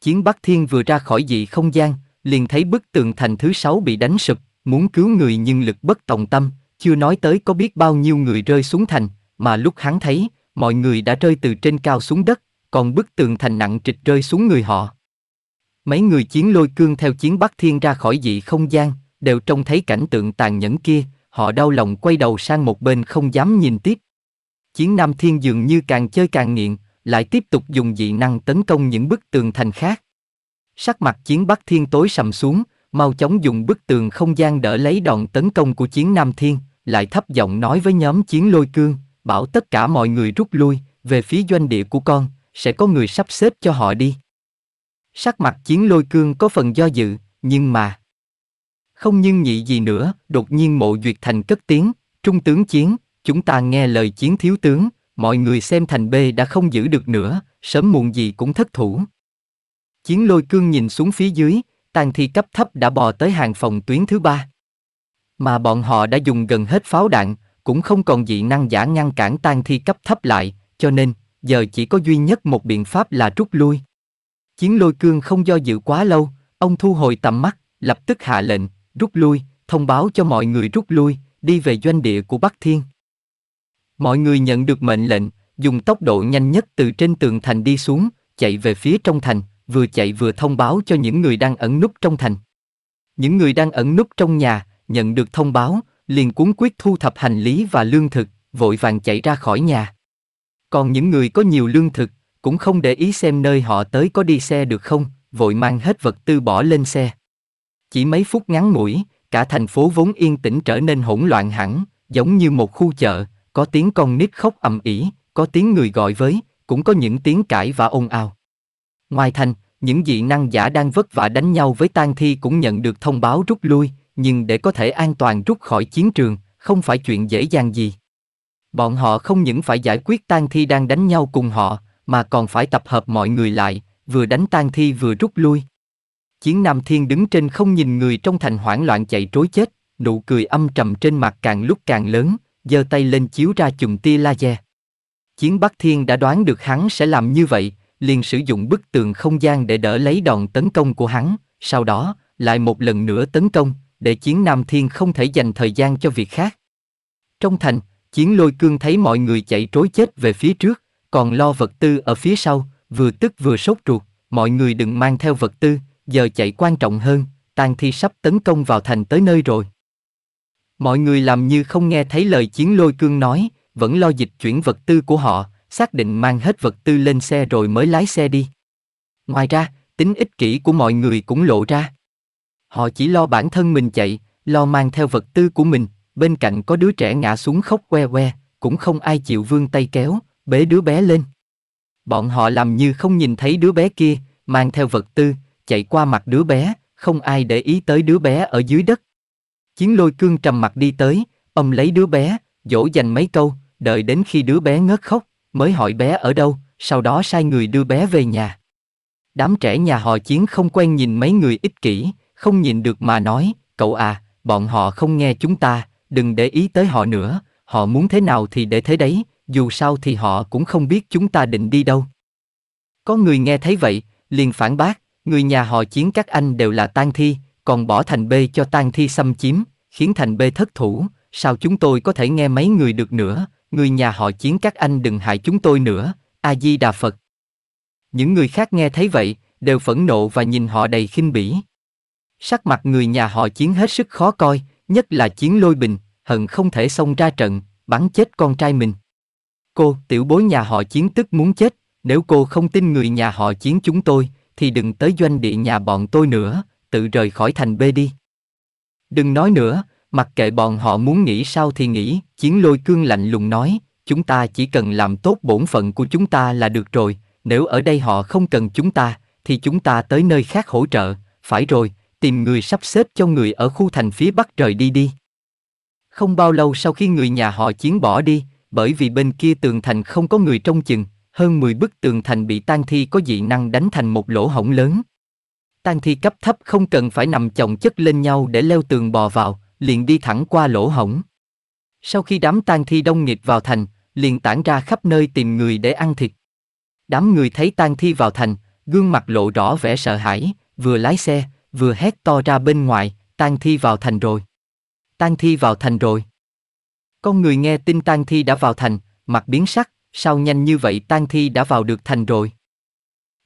Speaker 1: Chiến Bắc Thiên vừa ra khỏi dị không gian, liền thấy bức tường thành thứ sáu bị đánh sụp, muốn cứu người nhưng lực bất tòng tâm, chưa nói tới có biết bao nhiêu người rơi xuống thành, mà lúc hắn thấy, mọi người đã rơi từ trên cao xuống đất, còn bức tường thành nặng trịch rơi xuống người họ. Mấy người chiến lôi cương theo chiến Bắc Thiên ra khỏi dị không gian, đều trông thấy cảnh tượng tàn nhẫn kia, họ đau lòng quay đầu sang một bên không dám nhìn tiếp chiến Nam Thiên dường như càng chơi càng nghiện, lại tiếp tục dùng dị năng tấn công những bức tường thành khác. Sắc mặt chiến Bắc Thiên tối sầm xuống, mau chóng dùng bức tường không gian đỡ lấy đòn tấn công của chiến Nam Thiên, lại thấp giọng nói với nhóm chiến lôi cương, bảo tất cả mọi người rút lui, về phía doanh địa của con, sẽ có người sắp xếp cho họ đi. Sắc mặt chiến lôi cương có phần do dự, nhưng mà... Không nhưng nhị gì nữa, đột nhiên mộ duyệt thành cất tiếng, trung tướng chiến, chúng ta nghe lời chiến thiếu tướng, mọi người xem thành B đã không giữ được nữa, sớm muộn gì cũng thất thủ. Chiến lôi cương nhìn xuống phía dưới, tàn thi cấp thấp đã bò tới hàng phòng tuyến thứ ba. Mà bọn họ đã dùng gần hết pháo đạn, cũng không còn dị năng giả ngăn cản tàn thi cấp thấp lại, cho nên, giờ chỉ có duy nhất một biện pháp là rút lui. Chiến lôi cương không do dự quá lâu, ông thu hồi tầm mắt, lập tức hạ lệnh, rút lui, thông báo cho mọi người rút lui, đi về doanh địa của Bắc Thiên. Mọi người nhận được mệnh lệnh, dùng tốc độ nhanh nhất từ trên tường thành đi xuống, chạy về phía trong thành, vừa chạy vừa thông báo cho những người đang ẩn núp trong thành. Những người đang ẩn núp trong nhà, nhận được thông báo, liền cuốn quyết thu thập hành lý và lương thực, vội vàng chạy ra khỏi nhà. Còn những người có nhiều lương thực, cũng không để ý xem nơi họ tới có đi xe được không, vội mang hết vật tư bỏ lên xe. Chỉ mấy phút ngắn ngủi, cả thành phố vốn yên tĩnh trở nên hỗn loạn hẳn, giống như một khu chợ, có tiếng con nít khóc ầm ĩ, có tiếng người gọi với, cũng có những tiếng cãi và ồn ào. Ngoài thành, những dị năng giả đang vất vả đánh nhau với tang thi cũng nhận được thông báo rút lui, nhưng để có thể an toàn rút khỏi chiến trường, không phải chuyện dễ dàng gì. Bọn họ không những phải giải quyết tang thi đang đánh nhau cùng họ, mà còn phải tập hợp mọi người lại, vừa đánh tang thi vừa rút lui. Chiến Nam Thiên đứng trên không nhìn người trong thành hoảng loạn chạy trối chết, nụ cười âm trầm trên mặt càng lúc càng lớn, giơ tay lên chiếu ra chùm tia laser. Chiến Bắc Thiên đã đoán được hắn sẽ làm như vậy, liền sử dụng bức tường không gian để đỡ lấy đòn tấn công của hắn, sau đó, lại một lần nữa tấn công, để chiến Nam Thiên không thể dành thời gian cho việc khác. Trong thành, chiến lôi cương thấy mọi người chạy trối chết về phía trước, còn lo vật tư ở phía sau, vừa tức vừa sốt ruột, mọi người đừng mang theo vật tư, giờ chạy quan trọng hơn, tàn thi sắp tấn công vào thành tới nơi rồi. Mọi người làm như không nghe thấy lời chiến lôi cương nói, vẫn lo dịch chuyển vật tư của họ, xác định mang hết vật tư lên xe rồi mới lái xe đi. Ngoài ra, tính ích kỷ của mọi người cũng lộ ra. Họ chỉ lo bản thân mình chạy, lo mang theo vật tư của mình, bên cạnh có đứa trẻ ngã xuống khóc que que, cũng không ai chịu vươn tay kéo, bế đứa bé lên. Bọn họ làm như không nhìn thấy đứa bé kia, mang theo vật tư, chạy qua mặt đứa bé, không ai để ý tới đứa bé ở dưới đất, Chiến lôi cương trầm mặt đi tới, ôm lấy đứa bé, dỗ dành mấy câu, đợi đến khi đứa bé ngất khóc, mới hỏi bé ở đâu, sau đó sai người đưa bé về nhà. Đám trẻ nhà họ chiến không quen nhìn mấy người ích kỷ, không nhìn được mà nói, cậu à, bọn họ không nghe chúng ta, đừng để ý tới họ nữa, họ muốn thế nào thì để thế đấy, dù sao thì họ cũng không biết chúng ta định đi đâu. Có người nghe thấy vậy, liền phản bác, người nhà họ chiến các anh đều là tang thi, còn bỏ thành B cho tang thi xâm chiếm, khiến thành B thất thủ, sao chúng tôi có thể nghe mấy người được nữa, người nhà họ chiến các anh đừng hại chúng tôi nữa, A-di-đà Phật. Những người khác nghe thấy vậy, đều phẫn nộ và nhìn họ đầy khinh bỉ. Sắc mặt người nhà họ chiến hết sức khó coi, nhất là chiến lôi bình, hận không thể xông ra trận, bắn chết con trai mình. Cô, tiểu bối nhà họ chiến tức muốn chết, nếu cô không tin người nhà họ chiến chúng tôi, thì đừng tới doanh địa nhà bọn tôi nữa, tự rời khỏi thành b đi. Đừng nói nữa, mặc kệ bọn họ muốn nghĩ sao thì nghĩ, chiến lôi cương lạnh lùng nói, chúng ta chỉ cần làm tốt bổn phận của chúng ta là được rồi, nếu ở đây họ không cần chúng ta, thì chúng ta tới nơi khác hỗ trợ, phải rồi, tìm người sắp xếp cho người ở khu thành phía bắc trời đi đi. Không bao lâu sau khi người nhà họ chiến bỏ đi, bởi vì bên kia tường thành không có người trông chừng, hơn 10 bức tường thành bị tan thi có dị năng đánh thành một lỗ hổng lớn tang thi cấp thấp không cần phải nằm chồng chất lên nhau để leo tường bò vào, liền đi thẳng qua lỗ hổng. Sau khi đám tang thi đông nghịt vào thành, liền tản ra khắp nơi tìm người để ăn thịt. Đám người thấy tang thi vào thành, gương mặt lộ rõ vẻ sợ hãi, vừa lái xe, vừa hét to ra bên ngoài, tang thi vào thành rồi. Tang thi vào thành rồi. Con người nghe tin tang thi đã vào thành, mặt biến sắc, sao nhanh như vậy tang thi đã vào được thành rồi.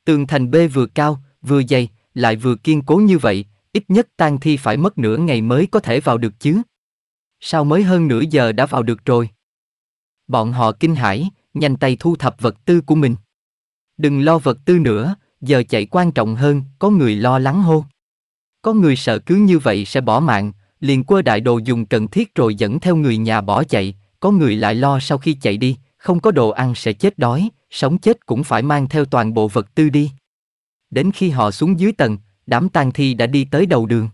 Speaker 1: Tường thành B vừa cao, vừa dày, lại vừa kiên cố như vậy, ít nhất tang thi phải mất nửa ngày mới có thể vào được chứ. Sao mới hơn nửa giờ đã vào được rồi? Bọn họ kinh hãi, nhanh tay thu thập vật tư của mình. Đừng lo vật tư nữa, giờ chạy quan trọng hơn, có người lo lắng hô. Có người sợ cứ như vậy sẽ bỏ mạng, liền quơ đại đồ dùng cần thiết rồi dẫn theo người nhà bỏ chạy, có người lại lo sau khi chạy đi, không có đồ ăn sẽ chết đói, sống chết cũng phải mang theo toàn bộ vật tư đi đến khi họ xuống dưới tầng, đám tang thi đã đi tới đầu đường.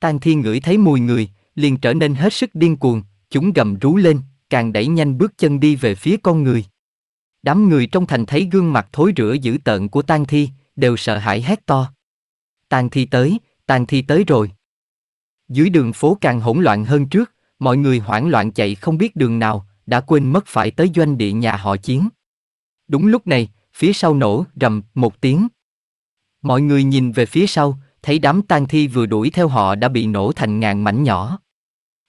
Speaker 1: Tang thi ngửi thấy mùi người, liền trở nên hết sức điên cuồng, chúng gầm rú lên, càng đẩy nhanh bước chân đi về phía con người. Đám người trong thành thấy gương mặt thối rửa dữ tợn của tang thi, đều sợ hãi hét to. Tang thi tới, tang thi tới rồi. Dưới đường phố càng hỗn loạn hơn trước, mọi người hoảng loạn chạy không biết đường nào, đã quên mất phải tới doanh địa nhà họ chiến. Đúng lúc này, phía sau nổ rầm một tiếng Mọi người nhìn về phía sau, thấy đám tang thi vừa đuổi theo họ đã bị nổ thành ngàn mảnh nhỏ.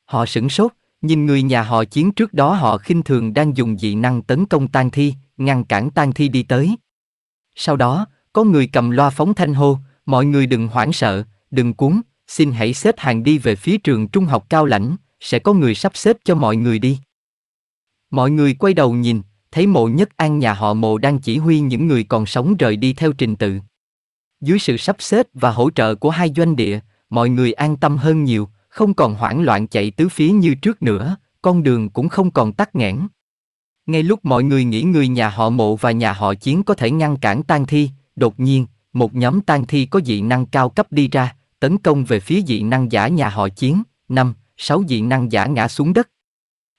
Speaker 1: Họ sửng sốt, nhìn người nhà họ chiến trước đó họ khinh thường đang dùng dị năng tấn công tang thi, ngăn cản tang thi đi tới. Sau đó, có người cầm loa phóng thanh hô, mọi người đừng hoảng sợ, đừng cuốn, xin hãy xếp hàng đi về phía trường trung học cao lãnh, sẽ có người sắp xếp cho mọi người đi. Mọi người quay đầu nhìn, thấy mộ nhất an nhà họ mộ đang chỉ huy những người còn sống rời đi theo trình tự. Dưới sự sắp xếp và hỗ trợ của hai doanh địa, mọi người an tâm hơn nhiều, không còn hoảng loạn chạy tứ phía như trước nữa, con đường cũng không còn tắc nghẽn. Ngay lúc mọi người nghĩ người nhà họ mộ và nhà họ chiến có thể ngăn cản tang thi, đột nhiên, một nhóm tang thi có dị năng cao cấp đi ra, tấn công về phía dị năng giả nhà họ chiến, năm, sáu dị năng giả ngã xuống đất.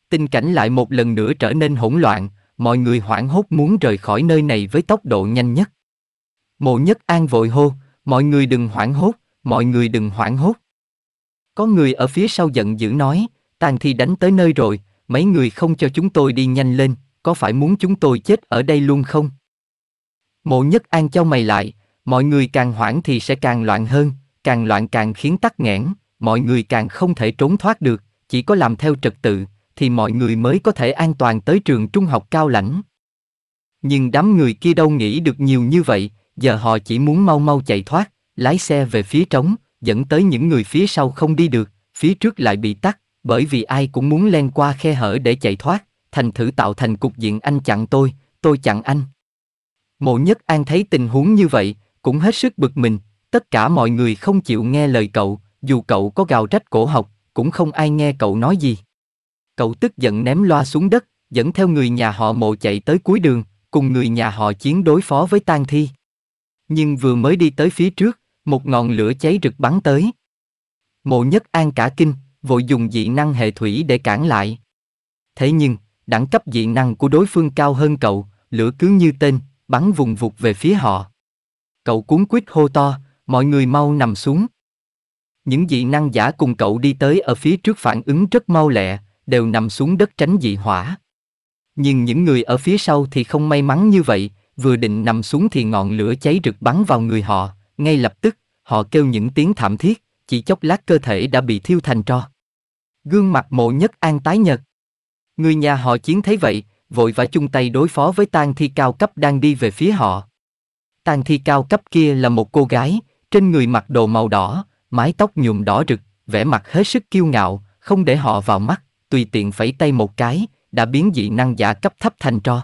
Speaker 1: Tình cảnh lại một lần nữa trở nên hỗn loạn, mọi người hoảng hốt muốn rời khỏi nơi này với tốc độ nhanh nhất. Mộ nhất an vội hô, mọi người đừng hoảng hốt, mọi người đừng hoảng hốt. Có người ở phía sau giận dữ nói, tàn thi đánh tới nơi rồi, mấy người không cho chúng tôi đi nhanh lên, có phải muốn chúng tôi chết ở đây luôn không? Mộ nhất an cho mày lại, mọi người càng hoảng thì sẽ càng loạn hơn, càng loạn càng khiến tắc nghẽn, mọi người càng không thể trốn thoát được, chỉ có làm theo trật tự, thì mọi người mới có thể an toàn tới trường trung học cao lãnh. Nhưng đám người kia đâu nghĩ được nhiều như vậy, giờ họ chỉ muốn mau mau chạy thoát, lái xe về phía trống, dẫn tới những người phía sau không đi được, phía trước lại bị tắt, bởi vì ai cũng muốn len qua khe hở để chạy thoát, thành thử tạo thành cục diện anh chặn tôi, tôi chặn anh. Mộ nhất an thấy tình huống như vậy, cũng hết sức bực mình, tất cả mọi người không chịu nghe lời cậu, dù cậu có gào trách cổ học, cũng không ai nghe cậu nói gì. Cậu tức giận ném loa xuống đất, dẫn theo người nhà họ mộ chạy tới cuối đường, cùng người nhà họ chiến đối phó với tang thi. Nhưng vừa mới đi tới phía trước, một ngọn lửa cháy rực bắn tới. Mộ nhất an cả kinh, vội dùng dị năng hệ thủy để cản lại. Thế nhưng, đẳng cấp dị năng của đối phương cao hơn cậu, lửa cứ như tên, bắn vùng vụt về phía họ. Cậu cuốn quýt hô to, mọi người mau nằm xuống. Những dị năng giả cùng cậu đi tới ở phía trước phản ứng rất mau lẹ, đều nằm xuống đất tránh dị hỏa. Nhưng những người ở phía sau thì không may mắn như vậy, vừa định nằm xuống thì ngọn lửa cháy rực bắn vào người họ, ngay lập tức, họ kêu những tiếng thảm thiết, chỉ chốc lát cơ thể đã bị thiêu thành tro. Gương mặt mộ nhất an tái nhật. Người nhà họ chiến thấy vậy, vội vã chung tay đối phó với tang thi cao cấp đang đi về phía họ. Tang thi cao cấp kia là một cô gái, trên người mặc đồ màu đỏ, mái tóc nhuộm đỏ rực, vẻ mặt hết sức kiêu ngạo, không để họ vào mắt, tùy tiện phẩy tay một cái, đã biến dị năng giả cấp thấp thành tro.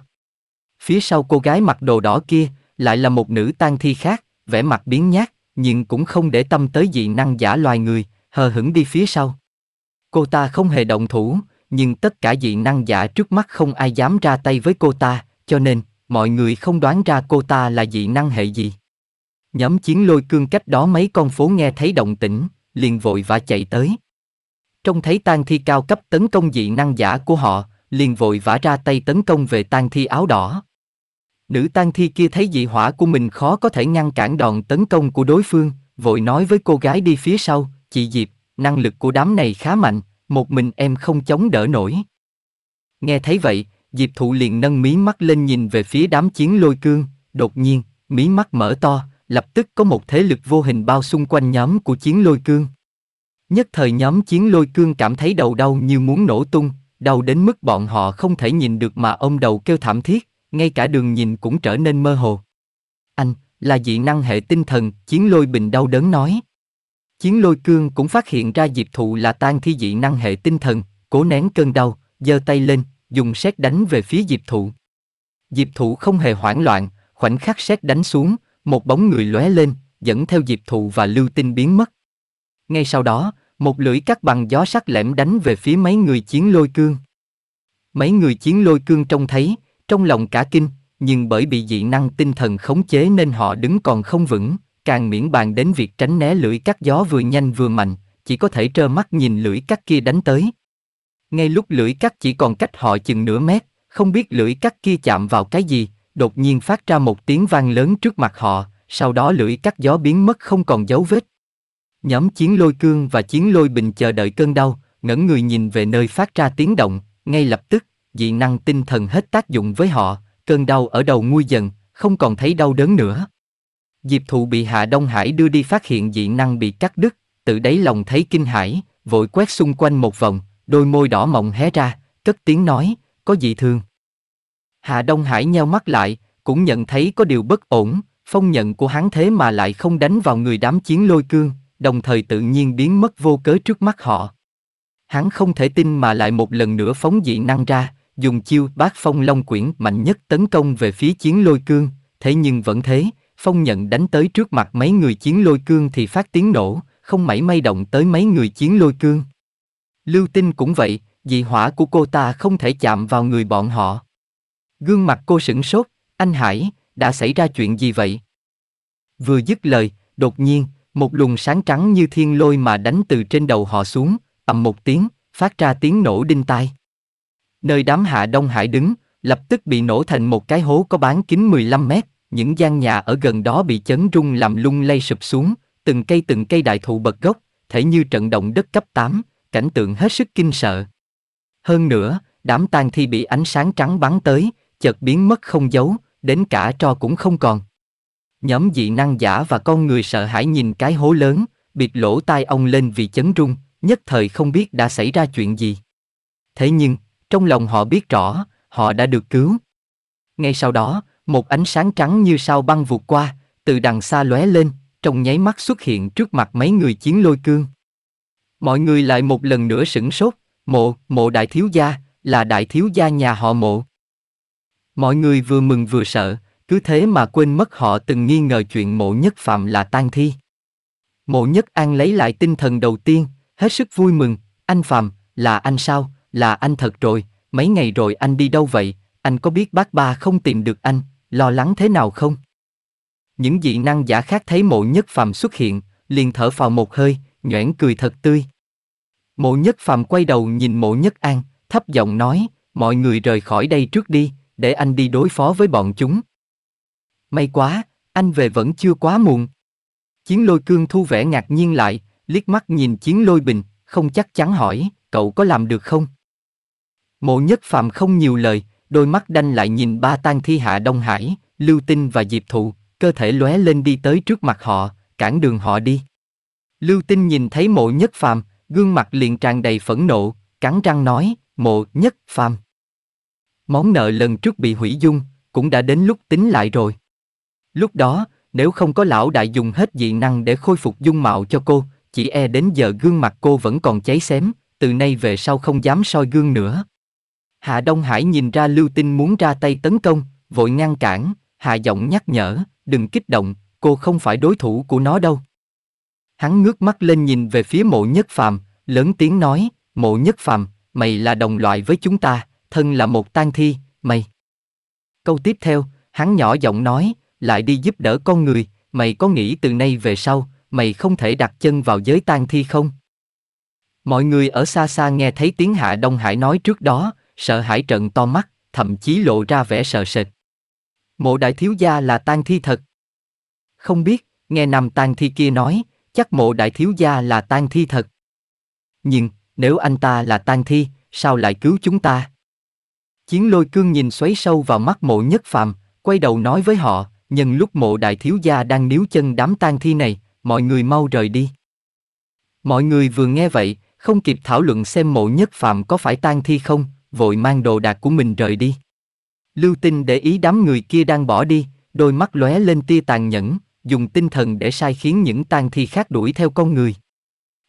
Speaker 1: Phía sau cô gái mặc đồ đỏ kia, lại là một nữ tang thi khác, vẻ mặt biến nhát, nhưng cũng không để tâm tới dị năng giả loài người, hờ hững đi phía sau. Cô ta không hề động thủ, nhưng tất cả dị năng giả trước mắt không ai dám ra tay với cô ta, cho nên, mọi người không đoán ra cô ta là dị năng hệ gì. Nhóm chiến lôi cương cách đó mấy con phố nghe thấy động tĩnh, liền vội và chạy tới. Trông thấy tang thi cao cấp tấn công dị năng giả của họ, liền vội vã ra tay tấn công về tang thi áo đỏ. Nữ tang thi kia thấy dị hỏa của mình khó có thể ngăn cản đòn tấn công của đối phương, vội nói với cô gái đi phía sau, chị Diệp, năng lực của đám này khá mạnh, một mình em không chống đỡ nổi. Nghe thấy vậy, Diệp thụ liền nâng mí mắt lên nhìn về phía đám chiến lôi cương, đột nhiên, mí mắt mở to, lập tức có một thế lực vô hình bao xung quanh nhóm của chiến lôi cương. Nhất thời nhóm chiến lôi cương cảm thấy đầu đau như muốn nổ tung, đau đến mức bọn họ không thể nhìn được mà ông đầu kêu thảm thiết, ngay cả đường nhìn cũng trở nên mơ hồ. Anh, là dị năng hệ tinh thần, chiến lôi bình đau đớn nói. Chiến lôi cương cũng phát hiện ra diệp thụ là tan thi dị năng hệ tinh thần, cố nén cơn đau, giơ tay lên, dùng sét đánh về phía diệp thụ. Diệp thụ không hề hoảng loạn, khoảnh khắc sét đánh xuống, một bóng người lóe lên, dẫn theo diệp thụ và lưu tinh biến mất. Ngay sau đó, một lưỡi cắt bằng gió sắc lẻm đánh về phía mấy người chiến lôi cương. Mấy người chiến lôi cương trông thấy, trong lòng cả kinh, nhưng bởi bị dị năng tinh thần khống chế nên họ đứng còn không vững, càng miễn bàn đến việc tránh né lưỡi cắt gió vừa nhanh vừa mạnh, chỉ có thể trơ mắt nhìn lưỡi cắt kia đánh tới. Ngay lúc lưỡi cắt chỉ còn cách họ chừng nửa mét, không biết lưỡi cắt kia chạm vào cái gì, đột nhiên phát ra một tiếng vang lớn trước mặt họ, sau đó lưỡi cắt gió biến mất không còn dấu vết. Nhóm chiến lôi cương và chiến lôi bình chờ đợi cơn đau, ngẩng người nhìn về nơi phát ra tiếng động, ngay lập tức, dị năng tinh thần hết tác dụng với họ, cơn đau ở đầu nguôi dần, không còn thấy đau đớn nữa. Diệp thụ bị Hạ Đông Hải đưa đi phát hiện dị năng bị cắt đứt, tự đáy lòng thấy kinh hãi, vội quét xung quanh một vòng, đôi môi đỏ mọng hé ra, cất tiếng nói, có dị thương? Hạ Đông Hải nheo mắt lại, cũng nhận thấy có điều bất ổn, phong nhận của hắn thế mà lại không đánh vào người đám chiến lôi cương, đồng thời tự nhiên biến mất vô cớ trước mắt họ. Hắn không thể tin mà lại một lần nữa phóng dị năng ra, dùng chiêu bát phong long quyển mạnh nhất tấn công về phía chiến lôi cương, thế nhưng vẫn thế, phong nhận đánh tới trước mặt mấy người chiến lôi cương thì phát tiếng nổ, không mảy may động tới mấy người chiến lôi cương. Lưu Tinh cũng vậy, dị hỏa của cô ta không thể chạm vào người bọn họ. Gương mặt cô sửng sốt, anh Hải, đã xảy ra chuyện gì vậy? Vừa dứt lời, đột nhiên, một luồng sáng trắng như thiên lôi mà đánh từ trên đầu họ xuống, ầm một tiếng, phát ra tiếng nổ đinh tai nơi đám hạ Đông Hải đứng, lập tức bị nổ thành một cái hố có bán kính 15 mét, những gian nhà ở gần đó bị chấn rung làm lung lay sụp xuống, từng cây từng cây đại thụ bật gốc, thể như trận động đất cấp 8, cảnh tượng hết sức kinh sợ. Hơn nữa, đám tang thi bị ánh sáng trắng bắn tới, chợt biến mất không dấu, đến cả tro cũng không còn. Nhóm dị năng giả và con người sợ hãi nhìn cái hố lớn, bịt lỗ tai ông lên vì chấn rung, nhất thời không biết đã xảy ra chuyện gì. Thế nhưng, trong lòng họ biết rõ, họ đã được cứu. Ngay sau đó, một ánh sáng trắng như sao băng vụt qua, từ đằng xa lóe lên, trong nháy mắt xuất hiện trước mặt mấy người chiến lôi cương. Mọi người lại một lần nữa sửng sốt, mộ, mộ đại thiếu gia, là đại thiếu gia nhà họ mộ. Mọi người vừa mừng vừa sợ, cứ thế mà quên mất họ từng nghi ngờ chuyện mộ nhất phạm là tan thi. Mộ nhất an lấy lại tinh thần đầu tiên, hết sức vui mừng, anh phạm, là anh sao, là anh thật rồi, mấy ngày rồi anh đi đâu vậy, anh có biết bác ba không tìm được anh, lo lắng thế nào không? Những dị năng giả khác thấy mộ nhất phàm xuất hiện, liền thở phào một hơi, nhoẻn cười thật tươi. Mộ nhất phàm quay đầu nhìn mộ nhất an, thấp giọng nói, mọi người rời khỏi đây trước đi, để anh đi đối phó với bọn chúng. May quá, anh về vẫn chưa quá muộn. Chiến lôi cương thu vẻ ngạc nhiên lại, liếc mắt nhìn chiến lôi bình, không chắc chắn hỏi, cậu có làm được không? Mộ nhất phạm không nhiều lời, đôi mắt đanh lại nhìn ba tang thi hạ Đông Hải, Lưu Tinh và Diệp Thụ, cơ thể lóe lên đi tới trước mặt họ, cản đường họ đi. Lưu Tinh nhìn thấy mộ nhất phàm, gương mặt liền tràn đầy phẫn nộ, cắn răng nói, mộ nhất phàm. Món nợ lần trước bị hủy dung, cũng đã đến lúc tính lại rồi. Lúc đó, nếu không có lão đại dùng hết dị năng để khôi phục dung mạo cho cô, chỉ e đến giờ gương mặt cô vẫn còn cháy xém, từ nay về sau không dám soi gương nữa. Hạ Đông Hải nhìn ra Lưu Tinh muốn ra tay tấn công, vội ngăn cản, hạ giọng nhắc nhở, đừng kích động, cô không phải đối thủ của nó đâu. Hắn ngước mắt lên nhìn về phía mộ nhất phàm, lớn tiếng nói, mộ nhất phàm, mày là đồng loại với chúng ta, thân là một tang thi, mày. Câu tiếp theo, hắn nhỏ giọng nói, lại đi giúp đỡ con người, mày có nghĩ từ nay về sau, mày không thể đặt chân vào giới tang thi không? Mọi người ở xa xa nghe thấy tiếng Hạ Đông Hải nói trước đó, sợ hãi trận to mắt, thậm chí lộ ra vẻ sợ sệt. Mộ đại thiếu gia là tang thi thật. Không biết, nghe nằm tang thi kia nói, chắc mộ đại thiếu gia là tang thi thật. Nhưng, nếu anh ta là tang thi, sao lại cứu chúng ta? Chiến lôi cương nhìn xoáy sâu vào mắt mộ nhất phàm, quay đầu nói với họ, nhân lúc mộ đại thiếu gia đang níu chân đám tang thi này, mọi người mau rời đi. Mọi người vừa nghe vậy, không kịp thảo luận xem mộ nhất phàm có phải tang thi không, vội mang đồ đạc của mình rời đi. Lưu Tinh để ý đám người kia đang bỏ đi, đôi mắt lóe lên tia tàn nhẫn, dùng tinh thần để sai khiến những tang thi khác đuổi theo con người.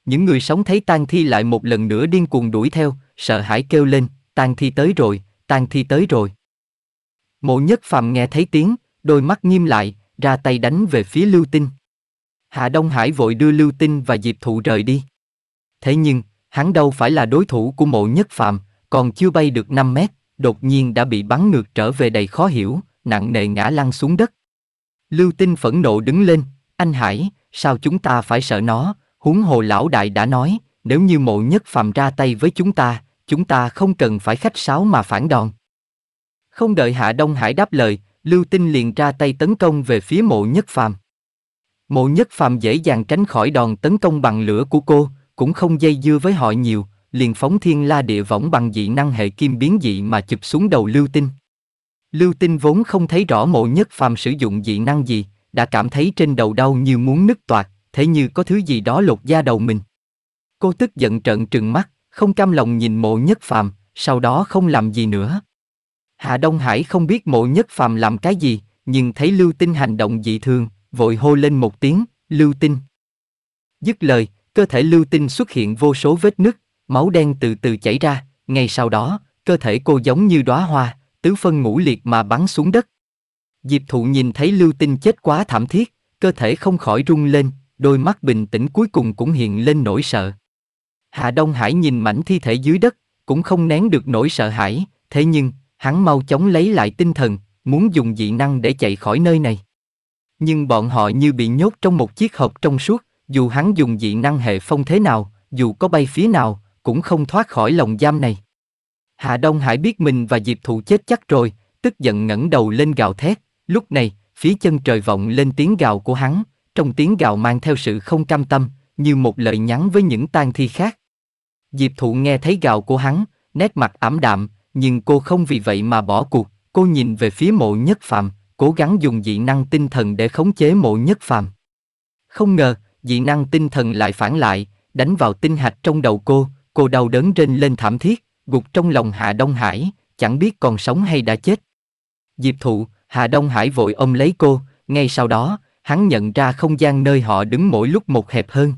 Speaker 1: Những người sống thấy tang thi lại một lần nữa điên cuồng đuổi theo, sợ hãi kêu lên, tang thi tới rồi, tang thi tới rồi. Mộ nhất Phạm nghe thấy tiếng, đôi mắt nghiêm lại, ra tay đánh về phía Lưu Tinh. Hạ Đông Hải vội đưa Lưu Tinh và Diệp Thụ rời đi. Thế nhưng, hắn đâu phải là đối thủ của mộ nhất Phạm còn chưa bay được 5 mét, đột nhiên đã bị bắn ngược trở về đầy khó hiểu, nặng nề ngã lăn xuống đất. Lưu Tinh phẫn nộ đứng lên, anh Hải, sao chúng ta phải sợ nó, huống hồ lão đại đã nói, nếu như mộ nhất phàm ra tay với chúng ta, chúng ta không cần phải khách sáo mà phản đòn. Không đợi Hạ Đông Hải đáp lời, Lưu Tinh liền ra tay tấn công về phía mộ nhất phàm. Mộ nhất phàm dễ dàng tránh khỏi đòn tấn công bằng lửa của cô, cũng không dây dưa với họ nhiều, liền phóng thiên la địa võng bằng dị năng hệ kim biến dị mà chụp xuống đầu lưu tinh. Lưu tinh vốn không thấy rõ mộ nhất phàm sử dụng dị năng gì, đã cảm thấy trên đầu đau như muốn nứt toạc, thế như có thứ gì đó lột da đầu mình. Cô tức giận trợn trừng mắt, không cam lòng nhìn mộ nhất phàm, sau đó không làm gì nữa. Hạ Đông Hải không biết mộ nhất phàm làm cái gì, nhưng thấy lưu tinh hành động dị thường, vội hô lên một tiếng, lưu tinh. Dứt lời, cơ thể lưu tinh xuất hiện vô số vết nứt, máu đen từ từ chảy ra, ngay sau đó, cơ thể cô giống như đóa hoa, tứ phân ngũ liệt mà bắn xuống đất. Diệp thụ nhìn thấy lưu tinh chết quá thảm thiết, cơ thể không khỏi rung lên, đôi mắt bình tĩnh cuối cùng cũng hiện lên nỗi sợ. Hạ Đông Hải nhìn mảnh thi thể dưới đất, cũng không nén được nỗi sợ hãi, thế nhưng, hắn mau chóng lấy lại tinh thần, muốn dùng dị năng để chạy khỏi nơi này. Nhưng bọn họ như bị nhốt trong một chiếc hộp trong suốt, dù hắn dùng dị năng hệ phong thế nào, dù có bay phía nào, cũng không thoát khỏi lòng giam này. Hạ Đông Hải biết mình và Diệp Thụ chết chắc rồi, tức giận ngẩng đầu lên gào thét, lúc này, phía chân trời vọng lên tiếng gào của hắn, trong tiếng gào mang theo sự không cam tâm, như một lời nhắn với những tang thi khác. Diệp Thụ nghe thấy gào của hắn, nét mặt ảm đạm, nhưng cô không vì vậy mà bỏ cuộc, cô nhìn về phía mộ nhất phàm, cố gắng dùng dị năng tinh thần để khống chế mộ nhất phàm. Không ngờ, dị năng tinh thần lại phản lại, đánh vào tinh hạch trong đầu cô, Cô đau đớn rên lên thảm thiết, gục trong lòng Hạ Đông Hải, chẳng biết còn sống hay đã chết. Diệp thụ, Hạ Đông Hải vội ôm lấy cô, ngay sau đó, hắn nhận ra không gian nơi họ đứng mỗi lúc một hẹp hơn.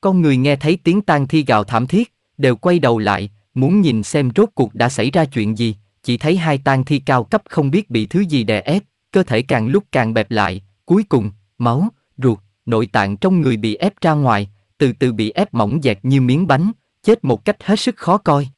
Speaker 1: Con người nghe thấy tiếng tan thi gào thảm thiết, đều quay đầu lại, muốn nhìn xem rốt cuộc đã xảy ra chuyện gì, chỉ thấy hai tan thi cao cấp không biết bị thứ gì đè ép, cơ thể càng lúc càng bẹp lại, cuối cùng, máu, ruột, nội tạng trong người bị ép ra ngoài, từ từ bị ép mỏng dẹt như miếng bánh, chết một cách hết sức khó coi.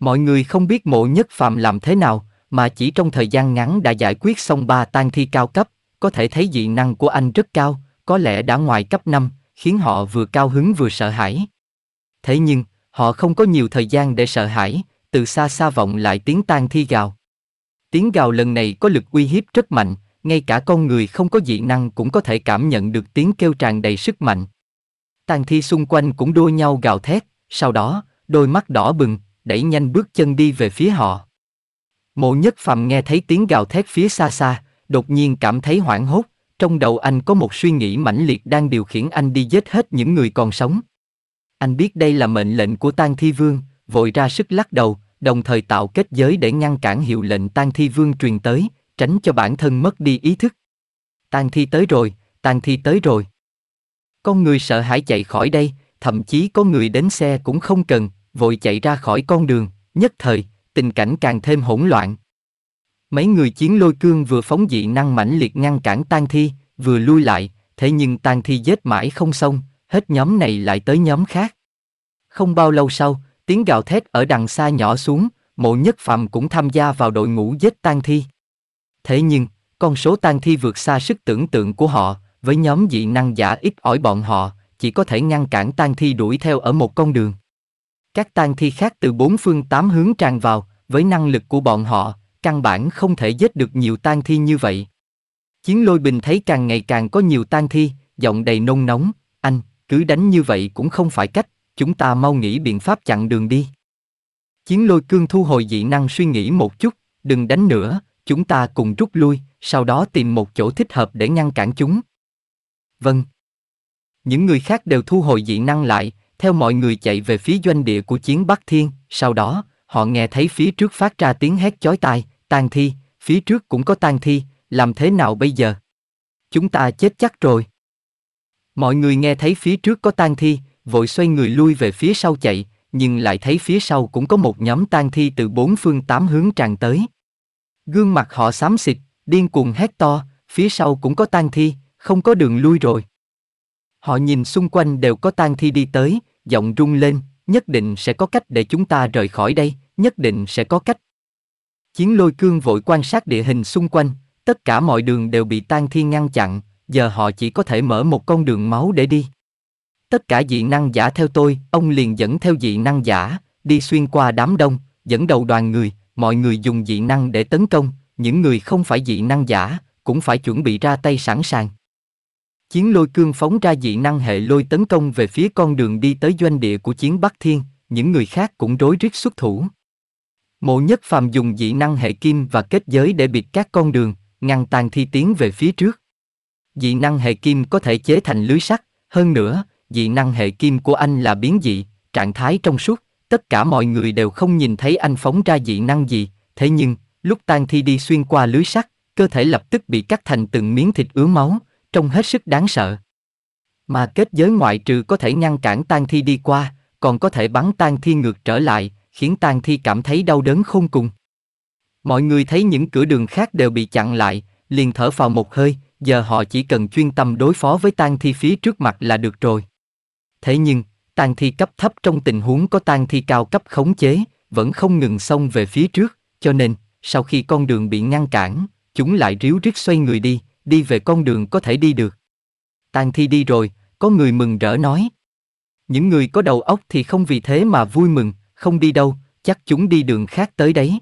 Speaker 1: Mọi người không biết mộ nhất phàm làm thế nào, mà chỉ trong thời gian ngắn đã giải quyết xong ba tang thi cao cấp, có thể thấy dị năng của anh rất cao, có lẽ đã ngoài cấp 5, khiến họ vừa cao hứng vừa sợ hãi. Thế nhưng, họ không có nhiều thời gian để sợ hãi, từ xa xa vọng lại tiếng tang thi gào. Tiếng gào lần này có lực uy hiếp rất mạnh, ngay cả con người không có dị năng cũng có thể cảm nhận được tiếng kêu tràn đầy sức mạnh. Tang thi xung quanh cũng đua nhau gào thét, sau đó, đôi mắt đỏ bừng, đẩy nhanh bước chân đi về phía họ. Mộ nhất phàm nghe thấy tiếng gào thét phía xa xa, đột nhiên cảm thấy hoảng hốt, trong đầu anh có một suy nghĩ mãnh liệt đang điều khiển anh đi giết hết những người còn sống. Anh biết đây là mệnh lệnh của Tang Thi Vương, vội ra sức lắc đầu, đồng thời tạo kết giới để ngăn cản hiệu lệnh Tang Thi Vương truyền tới, tránh cho bản thân mất đi ý thức. Tang Thi tới rồi, Tang Thi tới rồi. Con người sợ hãi chạy khỏi đây, thậm chí có người đến xe cũng không cần, vội chạy ra khỏi con đường, nhất thời, tình cảnh càng thêm hỗn loạn. Mấy người chiến lôi cương vừa phóng dị năng mãnh liệt ngăn cản tan thi, vừa lui lại, thế nhưng tan thi giết mãi không xong, hết nhóm này lại tới nhóm khác. Không bao lâu sau, tiếng gào thét ở đằng xa nhỏ xuống, mộ nhất phạm cũng tham gia vào đội ngũ giết tan thi. Thế nhưng, con số tan thi vượt xa sức tưởng tượng của họ, với nhóm dị năng giả ít ỏi bọn họ, chỉ có thể ngăn cản tang thi đuổi theo ở một con đường. Các tang thi khác từ bốn phương tám hướng tràn vào, với năng lực của bọn họ, căn bản không thể giết được nhiều tang thi như vậy. Chiến lôi bình thấy càng ngày càng có nhiều tang thi, giọng đầy nôn nóng, anh, cứ đánh như vậy cũng không phải cách, chúng ta mau nghĩ biện pháp chặn đường đi. Chiến lôi cương thu hồi dị năng suy nghĩ một chút, đừng đánh nữa, chúng ta cùng rút lui, sau đó tìm một chỗ thích hợp để ngăn cản chúng. Vâng. Những người khác đều thu hồi dị năng lại, theo mọi người chạy về phía doanh địa của chiến Bắc Thiên, sau đó, họ nghe thấy phía trước phát ra tiếng hét chói tai, tang thi, phía trước cũng có tang thi, làm thế nào bây giờ? Chúng ta chết chắc rồi. Mọi người nghe thấy phía trước có tang thi, vội xoay người lui về phía sau chạy, nhưng lại thấy phía sau cũng có một nhóm tang thi từ bốn phương tám hướng tràn tới. Gương mặt họ xám xịt, điên cuồng hét to, phía sau cũng có tang thi, không có đường lui rồi. Họ nhìn xung quanh đều có tang thi đi tới, giọng rung lên, nhất định sẽ có cách để chúng ta rời khỏi đây, nhất định sẽ có cách. Chiến lôi cương vội quan sát địa hình xung quanh, tất cả mọi đường đều bị tang thi ngăn chặn, giờ họ chỉ có thể mở một con đường máu để đi. Tất cả dị năng giả theo tôi, ông liền dẫn theo dị năng giả, đi xuyên qua đám đông, dẫn đầu đoàn người, mọi người dùng dị năng để tấn công, những người không phải dị năng giả, cũng phải chuẩn bị ra tay sẵn sàng. Chiến lôi cương phóng ra dị năng hệ lôi tấn công về phía con đường đi tới doanh địa của chiến Bắc Thiên, những người khác cũng rối rít xuất thủ. Mộ nhất phàm dùng dị năng hệ kim và kết giới để bịt các con đường, ngăn tàn thi tiến về phía trước. Dị năng hệ kim có thể chế thành lưới sắt, hơn nữa, dị năng hệ kim của anh là biến dị, trạng thái trong suốt, tất cả mọi người đều không nhìn thấy anh phóng ra dị năng gì, thế nhưng, lúc tang thi đi xuyên qua lưới sắt, cơ thể lập tức bị cắt thành từng miếng thịt ứa máu, trông hết sức đáng sợ. Mà kết giới ngoại trừ có thể ngăn cản tan thi đi qua, còn có thể bắn tan thi ngược trở lại, khiến tan thi cảm thấy đau đớn không cùng. Mọi người thấy những cửa đường khác đều bị chặn lại, liền thở vào một hơi, giờ họ chỉ cần chuyên tâm đối phó với tan thi phía trước mặt là được rồi. Thế nhưng, tan thi cấp thấp trong tình huống có tan thi cao cấp khống chế, vẫn không ngừng xông về phía trước, cho nên, sau khi con đường bị ngăn cản, chúng lại ríu rít xoay người đi, đi về con đường có thể đi được. Tàn thi đi rồi, có người mừng rỡ nói. Những người có đầu óc thì không vì thế mà vui mừng, không đi đâu, chắc chúng đi đường khác tới đấy.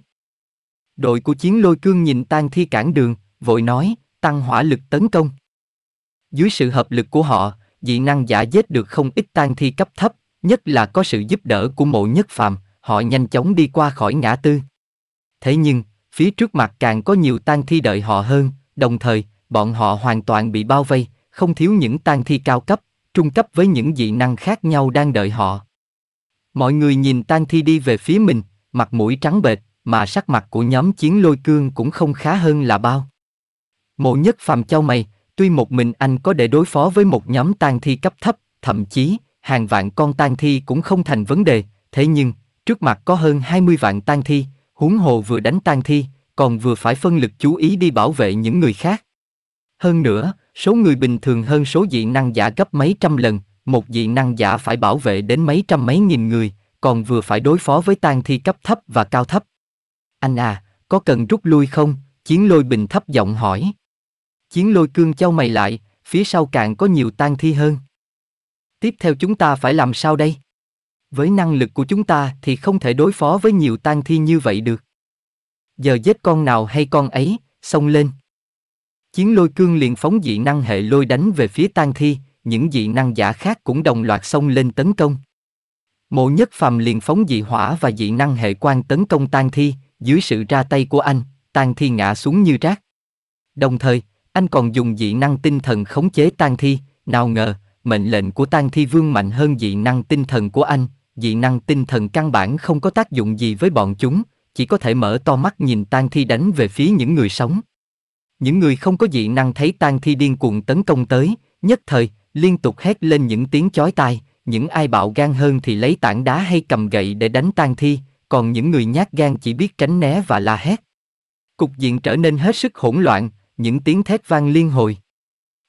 Speaker 1: Đội của chiến lôi cương nhìn tang thi cản đường, vội nói, tăng hỏa lực tấn công. Dưới sự hợp lực của họ, dị năng giả giết được không ít tang thi cấp thấp, nhất là có sự giúp đỡ của mộ nhất phàm, họ nhanh chóng đi qua khỏi ngã tư. Thế nhưng, phía trước mặt càng có nhiều tang thi đợi họ hơn, đồng thời, bọn họ hoàn toàn bị bao vây, không thiếu những tang thi cao cấp, trung cấp với những dị năng khác nhau đang đợi họ. Mọi người nhìn tang thi đi về phía mình, mặt mũi trắng bệch, mà sắc mặt của nhóm chiến lôi cương cũng không khá hơn là bao. Mộ nhất phàm châu mày, tuy một mình anh có để đối phó với một nhóm tang thi cấp thấp, thậm chí, hàng vạn con tang thi cũng không thành vấn đề, thế nhưng, trước mặt có hơn 20 vạn tang thi, huống hồ vừa đánh tang thi, còn vừa phải phân lực chú ý đi bảo vệ những người khác. Hơn nữa, số người bình thường hơn số dị năng giả gấp mấy trăm lần, một dị năng giả phải bảo vệ đến mấy trăm mấy nghìn người, còn vừa phải đối phó với tang thi cấp thấp và cao thấp. Anh à, có cần rút lui không? Chiến lôi bình thấp giọng hỏi. Chiến lôi cương trao mày lại, phía sau càng có nhiều tang thi hơn. Tiếp theo chúng ta phải làm sao đây? Với năng lực của chúng ta thì không thể đối phó với nhiều tang thi như vậy được. Giờ giết con nào hay con ấy, xông lên. Chiến lôi cương liền phóng dị năng hệ lôi đánh về phía tang thi, những dị năng giả khác cũng đồng loạt xông lên tấn công. Mộ nhất phàm liền phóng dị hỏa và dị năng hệ quan tấn công tang thi, dưới sự ra tay của anh, tang thi ngã xuống như rác. Đồng thời, anh còn dùng dị năng tinh thần khống chế tang thi, nào ngờ, mệnh lệnh của tang thi vương mạnh hơn dị năng tinh thần của anh, dị năng tinh thần căn bản không có tác dụng gì với bọn chúng, chỉ có thể mở to mắt nhìn tang thi đánh về phía những người sống. Những người không có dị năng thấy tang thi điên cuồng tấn công tới, nhất thời, liên tục hét lên những tiếng chói tai, những ai bạo gan hơn thì lấy tảng đá hay cầm gậy để đánh tang thi, còn những người nhát gan chỉ biết tránh né và la hét. Cục diện trở nên hết sức hỗn loạn, những tiếng thét vang liên hồi.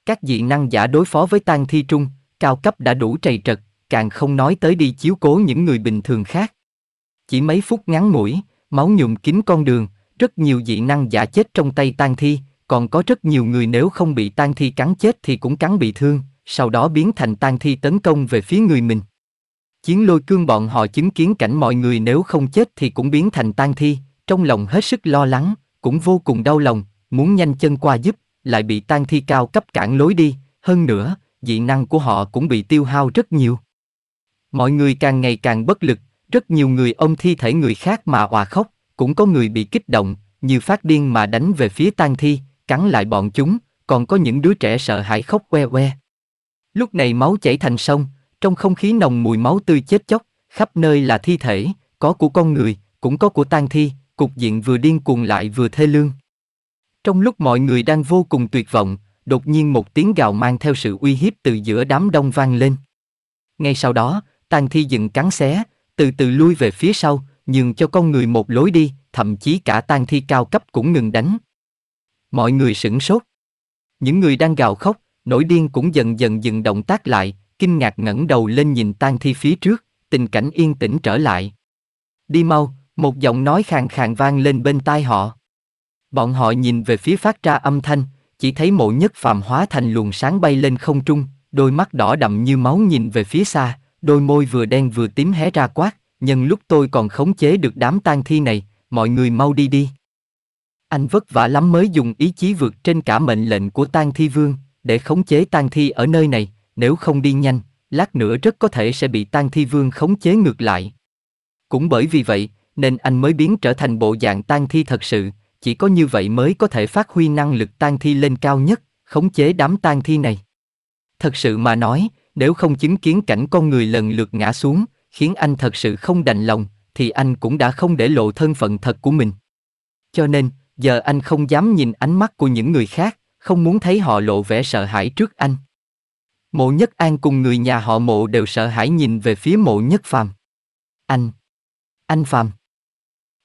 Speaker 1: Các dị năng giả đối phó với tang thi trung, cao cấp đã đủ trầy trật, càng không nói tới đi chiếu cố những người bình thường khác. Chỉ mấy phút ngắn ngủi, máu nhuộm kín con đường, rất nhiều dị năng giả chết trong tay tang thi, còn có rất nhiều người nếu không bị tang thi cắn chết thì cũng cắn bị thương, sau đó biến thành tang thi tấn công về phía người mình. Chiến lôi cương bọn họ chứng kiến cảnh mọi người nếu không chết thì cũng biến thành tang thi, trong lòng hết sức lo lắng, cũng vô cùng đau lòng, muốn nhanh chân qua giúp, lại bị tang thi cao cấp cản lối đi, hơn nữa, dị năng của họ cũng bị tiêu hao rất nhiều. Mọi người càng ngày càng bất lực, rất nhiều người ôm thi thể người khác mà òa khóc, cũng có người bị kích động, như phát điên mà đánh về phía tang thi, cắn lại bọn chúng, còn có những đứa trẻ sợ hãi khóc que que. Lúc này máu chảy thành sông, trong không khí nồng mùi máu tươi chết chóc, khắp nơi là thi thể, có của con người, cũng có của tang thi, cục diện vừa điên cuồng lại vừa thê lương. Trong lúc mọi người đang vô cùng tuyệt vọng, đột nhiên một tiếng gào mang theo sự uy hiếp từ giữa đám đông vang lên. Ngay sau đó, tang thi dừng cắn xé, từ từ lui về phía sau, nhường cho con người một lối đi, thậm chí cả tang thi cao cấp cũng ngừng đánh, Mọi người sửng sốt. Những người đang gào khóc, nổi điên cũng dần dần dừng động tác lại, kinh ngạc ngẩng đầu lên nhìn tang thi phía trước, tình cảnh yên tĩnh trở lại. Đi mau, một giọng nói khàn khàn vang lên bên tai họ. Bọn họ nhìn về phía phát ra âm thanh, chỉ thấy mộ nhất phàm hóa thành luồng sáng bay lên không trung, đôi mắt đỏ đậm như máu nhìn về phía xa, đôi môi vừa đen vừa tím hé ra quát, nhân lúc tôi còn khống chế được đám tang thi này, mọi người mau đi đi. Anh vất vả lắm mới dùng ý chí vượt trên cả mệnh lệnh của Tan Thi Vương để khống chế Tan Thi ở nơi này, nếu không đi nhanh, lát nữa rất có thể sẽ bị Tan Thi Vương khống chế ngược lại. Cũng bởi vì vậy, nên anh mới biến trở thành bộ dạng Tan Thi thật sự, chỉ có như vậy mới có thể phát huy năng lực Tan Thi lên cao nhất, khống chế đám Tan Thi này. Thật sự mà nói, nếu không chứng kiến cảnh con người lần lượt ngã xuống, khiến anh thật sự không đành lòng, thì anh cũng đã không để lộ thân phận thật của mình. Cho nên, giờ anh không dám nhìn ánh mắt của những người khác, không muốn thấy họ lộ vẻ sợ hãi trước anh. Mộ Nhất An cùng người nhà họ Mộ đều sợ hãi nhìn về phía Mộ Nhất Phàm. Anh, anh Phàm.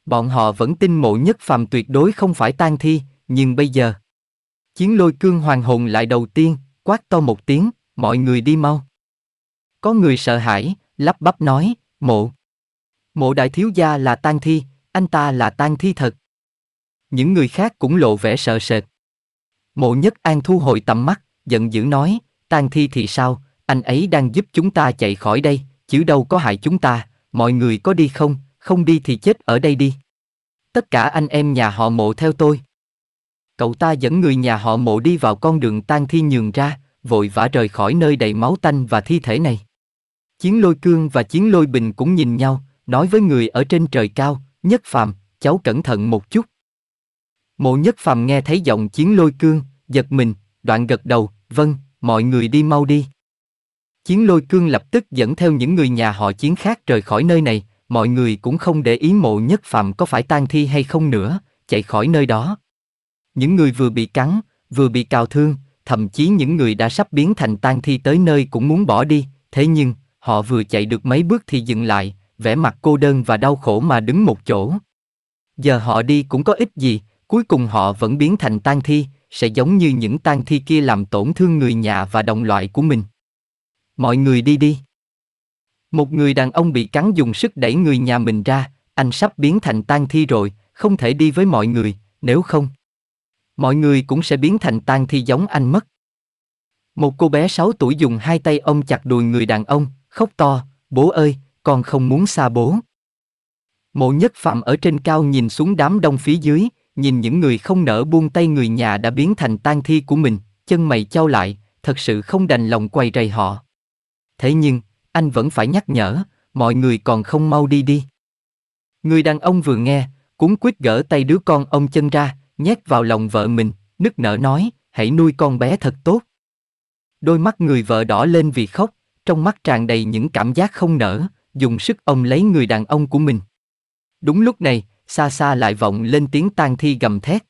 Speaker 1: Bọn họ vẫn tin Mộ Nhất Phàm tuyệt đối không phải tan thi, nhưng bây giờ, chiến lôi cương hoàng hồn lại đầu tiên, quát to một tiếng, mọi người đi mau. Có người sợ hãi, lắp bắp nói, Mộ, Mộ đại thiếu gia là tan thi, anh ta là tan thi thật. Những người khác cũng lộ vẻ sợ sệt. Mộ nhất an thu hồi tầm mắt, giận dữ nói, tang thi thì sao, anh ấy đang giúp chúng ta chạy khỏi đây, chứ đâu có hại chúng ta, mọi người có đi không, không đi thì chết ở đây đi. Tất cả anh em nhà họ mộ theo tôi. Cậu ta dẫn người nhà họ mộ đi vào con đường tang thi nhường ra, vội vã rời khỏi nơi đầy máu tanh và thi thể này. Chiến lôi cương và chiến lôi bình cũng nhìn nhau, nói với người ở trên trời cao, nhất phàm, cháu cẩn thận một chút. Mộ nhất phàm nghe thấy giọng chiến lôi cương, giật mình, đoạn gật đầu, vâng, mọi người đi mau đi. Chiến lôi cương lập tức dẫn theo những người nhà họ chiến khác rời khỏi nơi này, mọi người cũng không để ý mộ nhất phàm có phải tan thi hay không nữa, chạy khỏi nơi đó. Những người vừa bị cắn, vừa bị cào thương, thậm chí những người đã sắp biến thành tan thi tới nơi cũng muốn bỏ đi, thế nhưng, họ vừa chạy được mấy bước thì dừng lại, vẻ mặt cô đơn và đau khổ mà đứng một chỗ. Giờ họ đi cũng có ích gì, Cuối cùng họ vẫn biến thành tang thi, sẽ giống như những tang thi kia làm tổn thương người nhà và đồng loại của mình. Mọi người đi đi. Một người đàn ông bị cắn dùng sức đẩy người nhà mình ra, anh sắp biến thành tang thi rồi, không thể đi với mọi người, nếu không. Mọi người cũng sẽ biến thành tang thi giống anh mất. Một cô bé 6 tuổi dùng hai tay ông chặt đùi người đàn ông, khóc to, bố ơi, con không muốn xa bố. Mộ nhất phạm ở trên cao nhìn xuống đám đông phía dưới, nhìn những người không nỡ buông tay người nhà đã biến thành tang thi của mình, chân mày trao lại, thật sự không đành lòng quay rầy họ. Thế nhưng, anh vẫn phải nhắc nhở, mọi người còn không mau đi đi. Người đàn ông vừa nghe, cũng quyết gỡ tay đứa con ông chân ra, nhét vào lòng vợ mình, nức nở nói, hãy nuôi con bé thật tốt. Đôi mắt người vợ đỏ lên vì khóc, trong mắt tràn đầy những cảm giác không nở, dùng sức ông lấy người đàn ông của mình. Đúng lúc này, xa xa lại vọng lên tiếng tang thi gầm thét.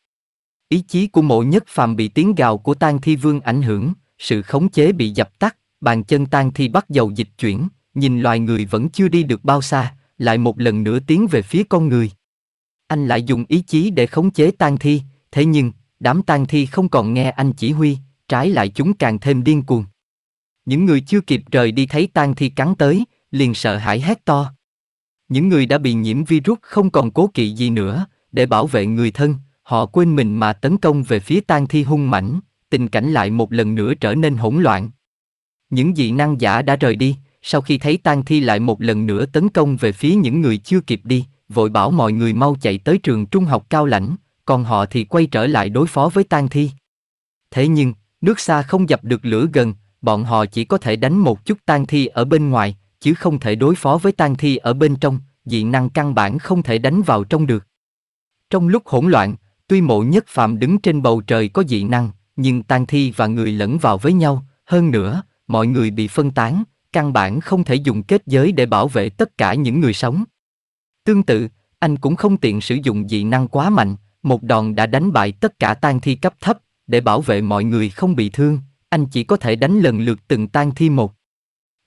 Speaker 1: Ý chí của mộ nhất phàm bị tiếng gào của tang thi vương ảnh hưởng, sự khống chế bị dập tắt, bàn chân tang thi bắt đầu dịch chuyển, nhìn loài người vẫn chưa đi được bao xa, lại một lần nữa tiến về phía con người. Anh lại dùng ý chí để khống chế tang thi, thế nhưng, đám tang thi không còn nghe anh chỉ huy, trái lại chúng càng thêm điên cuồng. Những người chưa kịp rời đi thấy tang thi cắn tới, liền sợ hãi hét to, những người đã bị nhiễm virus không còn cố kỵ gì nữa, để bảo vệ người thân, họ quên mình mà tấn công về phía tang thi hung mãnh, tình cảnh lại một lần nữa trở nên hỗn loạn. Những dị năng giả đã rời đi, sau khi thấy tang thi lại một lần nữa tấn công về phía những người chưa kịp đi, vội bảo mọi người mau chạy tới trường trung học cao lãnh, còn họ thì quay trở lại đối phó với tang thi. Thế nhưng, nước xa không dập được lửa gần, bọn họ chỉ có thể đánh một chút tang thi ở bên ngoài, chứ không thể đối phó với tang thi ở bên trong, dị năng căn bản không thể đánh vào trong được. Trong lúc hỗn loạn, tuy mộ nhất phạm đứng trên bầu trời có dị năng, nhưng tang thi và người lẫn vào với nhau, hơn nữa, mọi người bị phân tán, căn bản không thể dùng kết giới để bảo vệ tất cả những người sống. Tương tự, anh cũng không tiện sử dụng dị năng quá mạnh, một đòn đã đánh bại tất cả tang thi cấp thấp, để bảo vệ mọi người không bị thương, anh chỉ có thể đánh lần lượt từng tang thi một,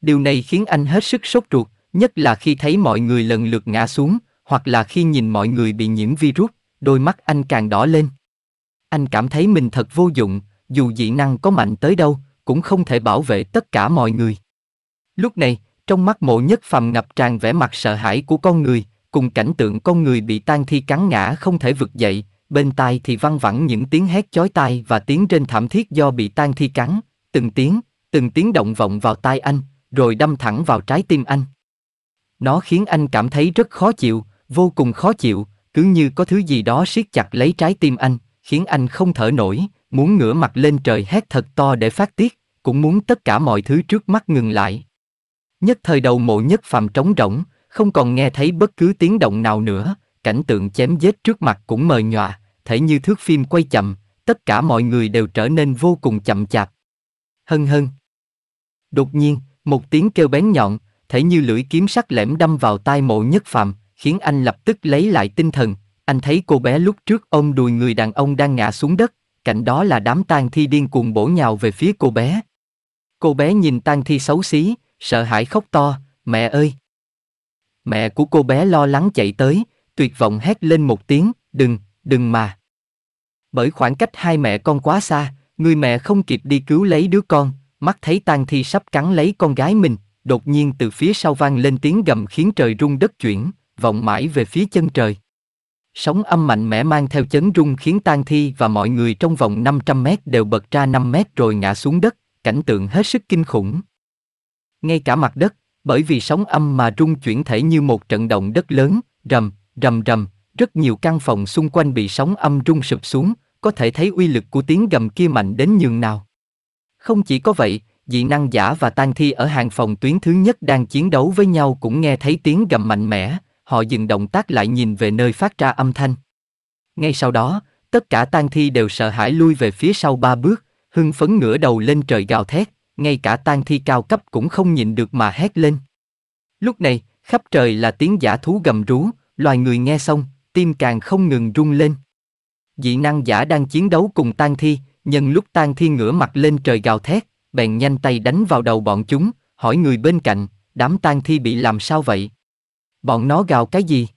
Speaker 1: Điều này khiến anh hết sức sốt ruột, nhất là khi thấy mọi người lần lượt ngã xuống, hoặc là khi nhìn mọi người bị nhiễm virus, đôi mắt anh càng đỏ lên. Anh cảm thấy mình thật vô dụng, dù dị năng có mạnh tới đâu, cũng không thể bảo vệ tất cả mọi người. Lúc này, trong mắt mộ nhất phàm ngập tràn vẻ mặt sợ hãi của con người, cùng cảnh tượng con người bị tan thi cắn ngã không thể vực dậy, bên tai thì văng vẳng những tiếng hét chói tai và tiếng trên thảm thiết do bị tan thi cắn, từng tiếng, từng tiếng động vọng vào tai anh, rồi đâm thẳng vào trái tim anh. Nó khiến anh cảm thấy rất khó chịu, vô cùng khó chịu, cứ như có thứ gì đó siết chặt lấy trái tim anh, khiến anh không thở nổi, muốn ngửa mặt lên trời hét thật to để phát tiết, cũng muốn tất cả mọi thứ trước mắt ngừng lại. Nhất thời đầu mộ nhất phàm trống rỗng, không còn nghe thấy bất cứ tiếng động nào nữa, cảnh tượng chém giết trước mặt cũng mờ nhòa, thể như thước phim quay chậm, tất cả mọi người đều trở nên vô cùng chậm chạp. Hân hân. Đột nhiên, một tiếng kêu bén nhọn, thể như lưỡi kiếm sắc lẻm đâm vào tai mộ nhất phạm, khiến anh lập tức lấy lại tinh thần. Anh thấy cô bé lúc trước ôm đùi người đàn ông đang ngã xuống đất, cạnh đó là đám tang thi điên cuồng bổ nhào về phía cô bé. Cô bé nhìn tang thi xấu xí, sợ hãi khóc to, mẹ ơi. Mẹ của cô bé lo lắng chạy tới, tuyệt vọng hét lên một tiếng, đừng, đừng mà. Bởi khoảng cách hai mẹ con quá xa, người mẹ không kịp đi cứu lấy đứa con, mắt thấy tang thi sắp cắn lấy con gái mình, đột nhiên từ phía sau vang lên tiếng gầm khiến trời rung đất chuyển, vọng mãi về phía chân trời. Sóng âm mạnh mẽ mang theo chấn rung khiến tang thi và mọi người trong vòng 500 mét đều bật ra 5 mét rồi ngã xuống đất, cảnh tượng hết sức kinh khủng. Ngay cả mặt đất, bởi vì sóng âm mà rung chuyển thể như một trận động đất lớn, rầm, rầm rầm, rất nhiều căn phòng xung quanh bị sóng âm rung sụp xuống, có thể thấy uy lực của tiếng gầm kia mạnh đến nhường nào. Không chỉ có vậy, dị năng giả và tang thi ở hàng phòng tuyến thứ nhất đang chiến đấu với nhau cũng nghe thấy tiếng gầm mạnh mẽ, họ dừng động tác lại nhìn về nơi phát ra âm thanh. Ngay sau đó, tất cả tang thi đều sợ hãi lui về phía sau ba bước, hưng phấn ngửa đầu lên trời gào thét, ngay cả tang thi cao cấp cũng không nhịn được mà hét lên. Lúc này, khắp trời là tiếng giả thú gầm rú, loài người nghe xong, tim càng không ngừng rung lên. Dị năng giả đang chiến đấu cùng tang thi, Nhân lúc tan thiên ngửa mặt lên trời gào thét, bèn nhanh tay đánh vào đầu bọn chúng, hỏi người bên cạnh, đám tan thi bị làm sao vậy? Bọn nó gào cái gì?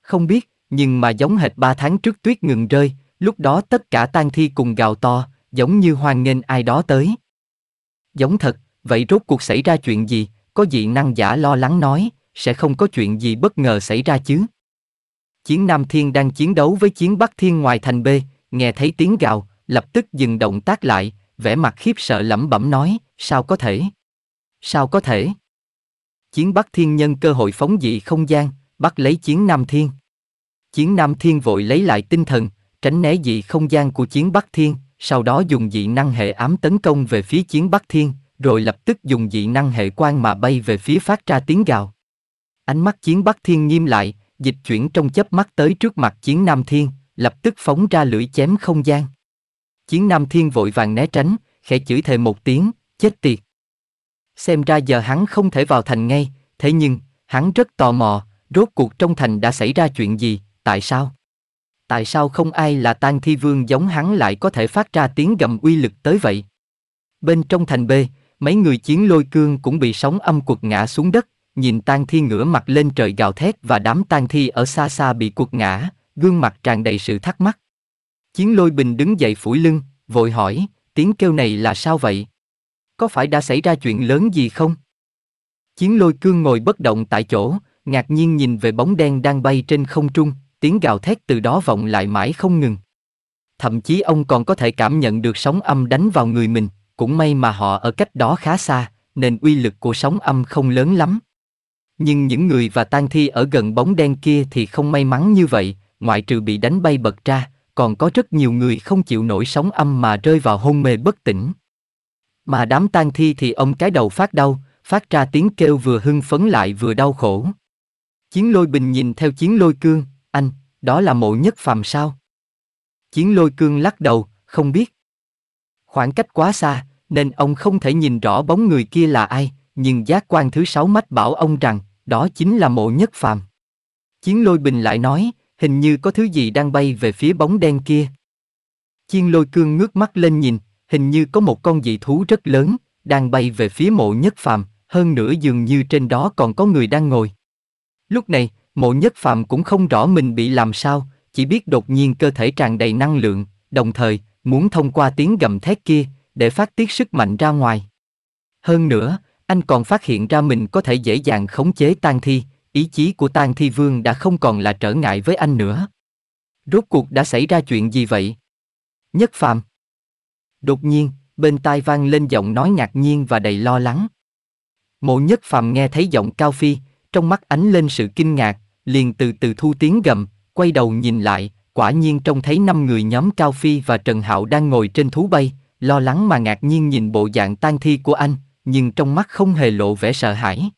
Speaker 1: Không biết, nhưng mà giống hệt ba tháng trước tuyết ngừng rơi, lúc đó tất cả tan thi cùng gào to, giống như hoan nghênh ai đó tới. Giống thật, vậy rốt cuộc xảy ra chuyện gì, có dị năng giả lo lắng nói, sẽ không có chuyện gì bất ngờ xảy ra chứ. Chiến Nam Thiên đang chiến đấu với chiến Bắc Thiên ngoài thành B, nghe thấy tiếng gào, lập tức dừng động tác lại, vẻ mặt khiếp sợ lẩm bẩm nói, sao có thể? Sao có thể? Chiến Bắc Thiên nhân cơ hội phóng dị không gian, bắt lấy chiến Nam Thiên. Chiến Nam Thiên vội lấy lại tinh thần, tránh né dị không gian của chiến Bắc Thiên, sau đó dùng dị năng hệ ám tấn công về phía chiến Bắc Thiên, rồi lập tức dùng dị năng hệ quan mà bay về phía phát ra tiếng gào. Ánh mắt chiến Bắc Thiên nghiêm lại, dịch chuyển trong chớp mắt tới trước mặt chiến Nam Thiên, lập tức phóng ra lưỡi chém không gian. Chiến Nam Thiên vội vàng né tránh, khẽ chửi thề một tiếng, chết tiệt. Xem ra giờ hắn không thể vào thành ngay, thế nhưng, hắn rất tò mò, rốt cuộc trong thành đã xảy ra chuyện gì, tại sao? Tại sao không ai là tan thi vương giống hắn lại có thể phát ra tiếng gầm uy lực tới vậy? Bên trong thành B, mấy người chiến lôi cương cũng bị sóng âm cuột ngã xuống đất, nhìn tan thi ngửa mặt lên trời gào thét và đám tan thi ở xa xa bị cuột ngã, gương mặt tràn đầy sự thắc mắc. Chiến lôi bình đứng dậy phủi lưng, vội hỏi, tiếng kêu này là sao vậy? Có phải đã xảy ra chuyện lớn gì không? Chiến lôi cương ngồi bất động tại chỗ, ngạc nhiên nhìn về bóng đen đang bay trên không trung, tiếng gào thét từ đó vọng lại mãi không ngừng. Thậm chí ông còn có thể cảm nhận được sóng âm đánh vào người mình, cũng may mà họ ở cách đó khá xa, nên uy lực của sóng âm không lớn lắm. Nhưng những người và tang thi ở gần bóng đen kia thì không may mắn như vậy, ngoại trừ bị đánh bay bật ra, còn có rất nhiều người không chịu nổi sóng âm mà rơi vào hôn mê bất tỉnh. Mà đám tang thi thì ông cái đầu phát đau, phát ra tiếng kêu vừa hưng phấn lại vừa đau khổ. Chiến lôi bình nhìn theo chiến lôi cương, anh, đó là mộ nhất phàm sao? Chiến lôi cương lắc đầu, không biết. Khoảng cách quá xa, nên ông không thể nhìn rõ bóng người kia là ai, nhưng giác quan thứ sáu mách bảo ông rằng, đó chính là mộ nhất phàm. Chiến lôi bình lại nói, hình như có thứ gì đang bay về phía bóng đen kia. Chiên lôi cương ngước mắt lên nhìn, hình như có một con dị thú rất lớn, đang bay về phía mộ nhất phàm, hơn nữa dường như trên đó còn có người đang ngồi. Lúc này, mộ nhất phàm cũng không rõ mình bị làm sao, chỉ biết đột nhiên cơ thể tràn đầy năng lượng, đồng thời, muốn thông qua tiếng gầm thét kia, để phát tiết sức mạnh ra ngoài. Hơn nữa, anh còn phát hiện ra mình có thể dễ dàng khống chế tan thi, Ý chí của Tang Thi Vương đã không còn là trở ngại với anh nữa. Rốt cuộc đã xảy ra chuyện gì vậy? Nhất Phạm. Đột nhiên, bên tai vang lên giọng nói ngạc nhiên và đầy lo lắng. Mộ Nhất Phạm nghe thấy giọng Cao Phi, trong mắt ánh lên sự kinh ngạc, liền từ từ thu tiếng gầm, quay đầu nhìn lại, quả nhiên trông thấy năm người nhóm Cao Phi và Trần Hạo đang ngồi trên thú bay, lo lắng mà ngạc nhiên nhìn bộ dạng tang thi của anh, nhưng trong mắt không hề lộ vẻ sợ hãi.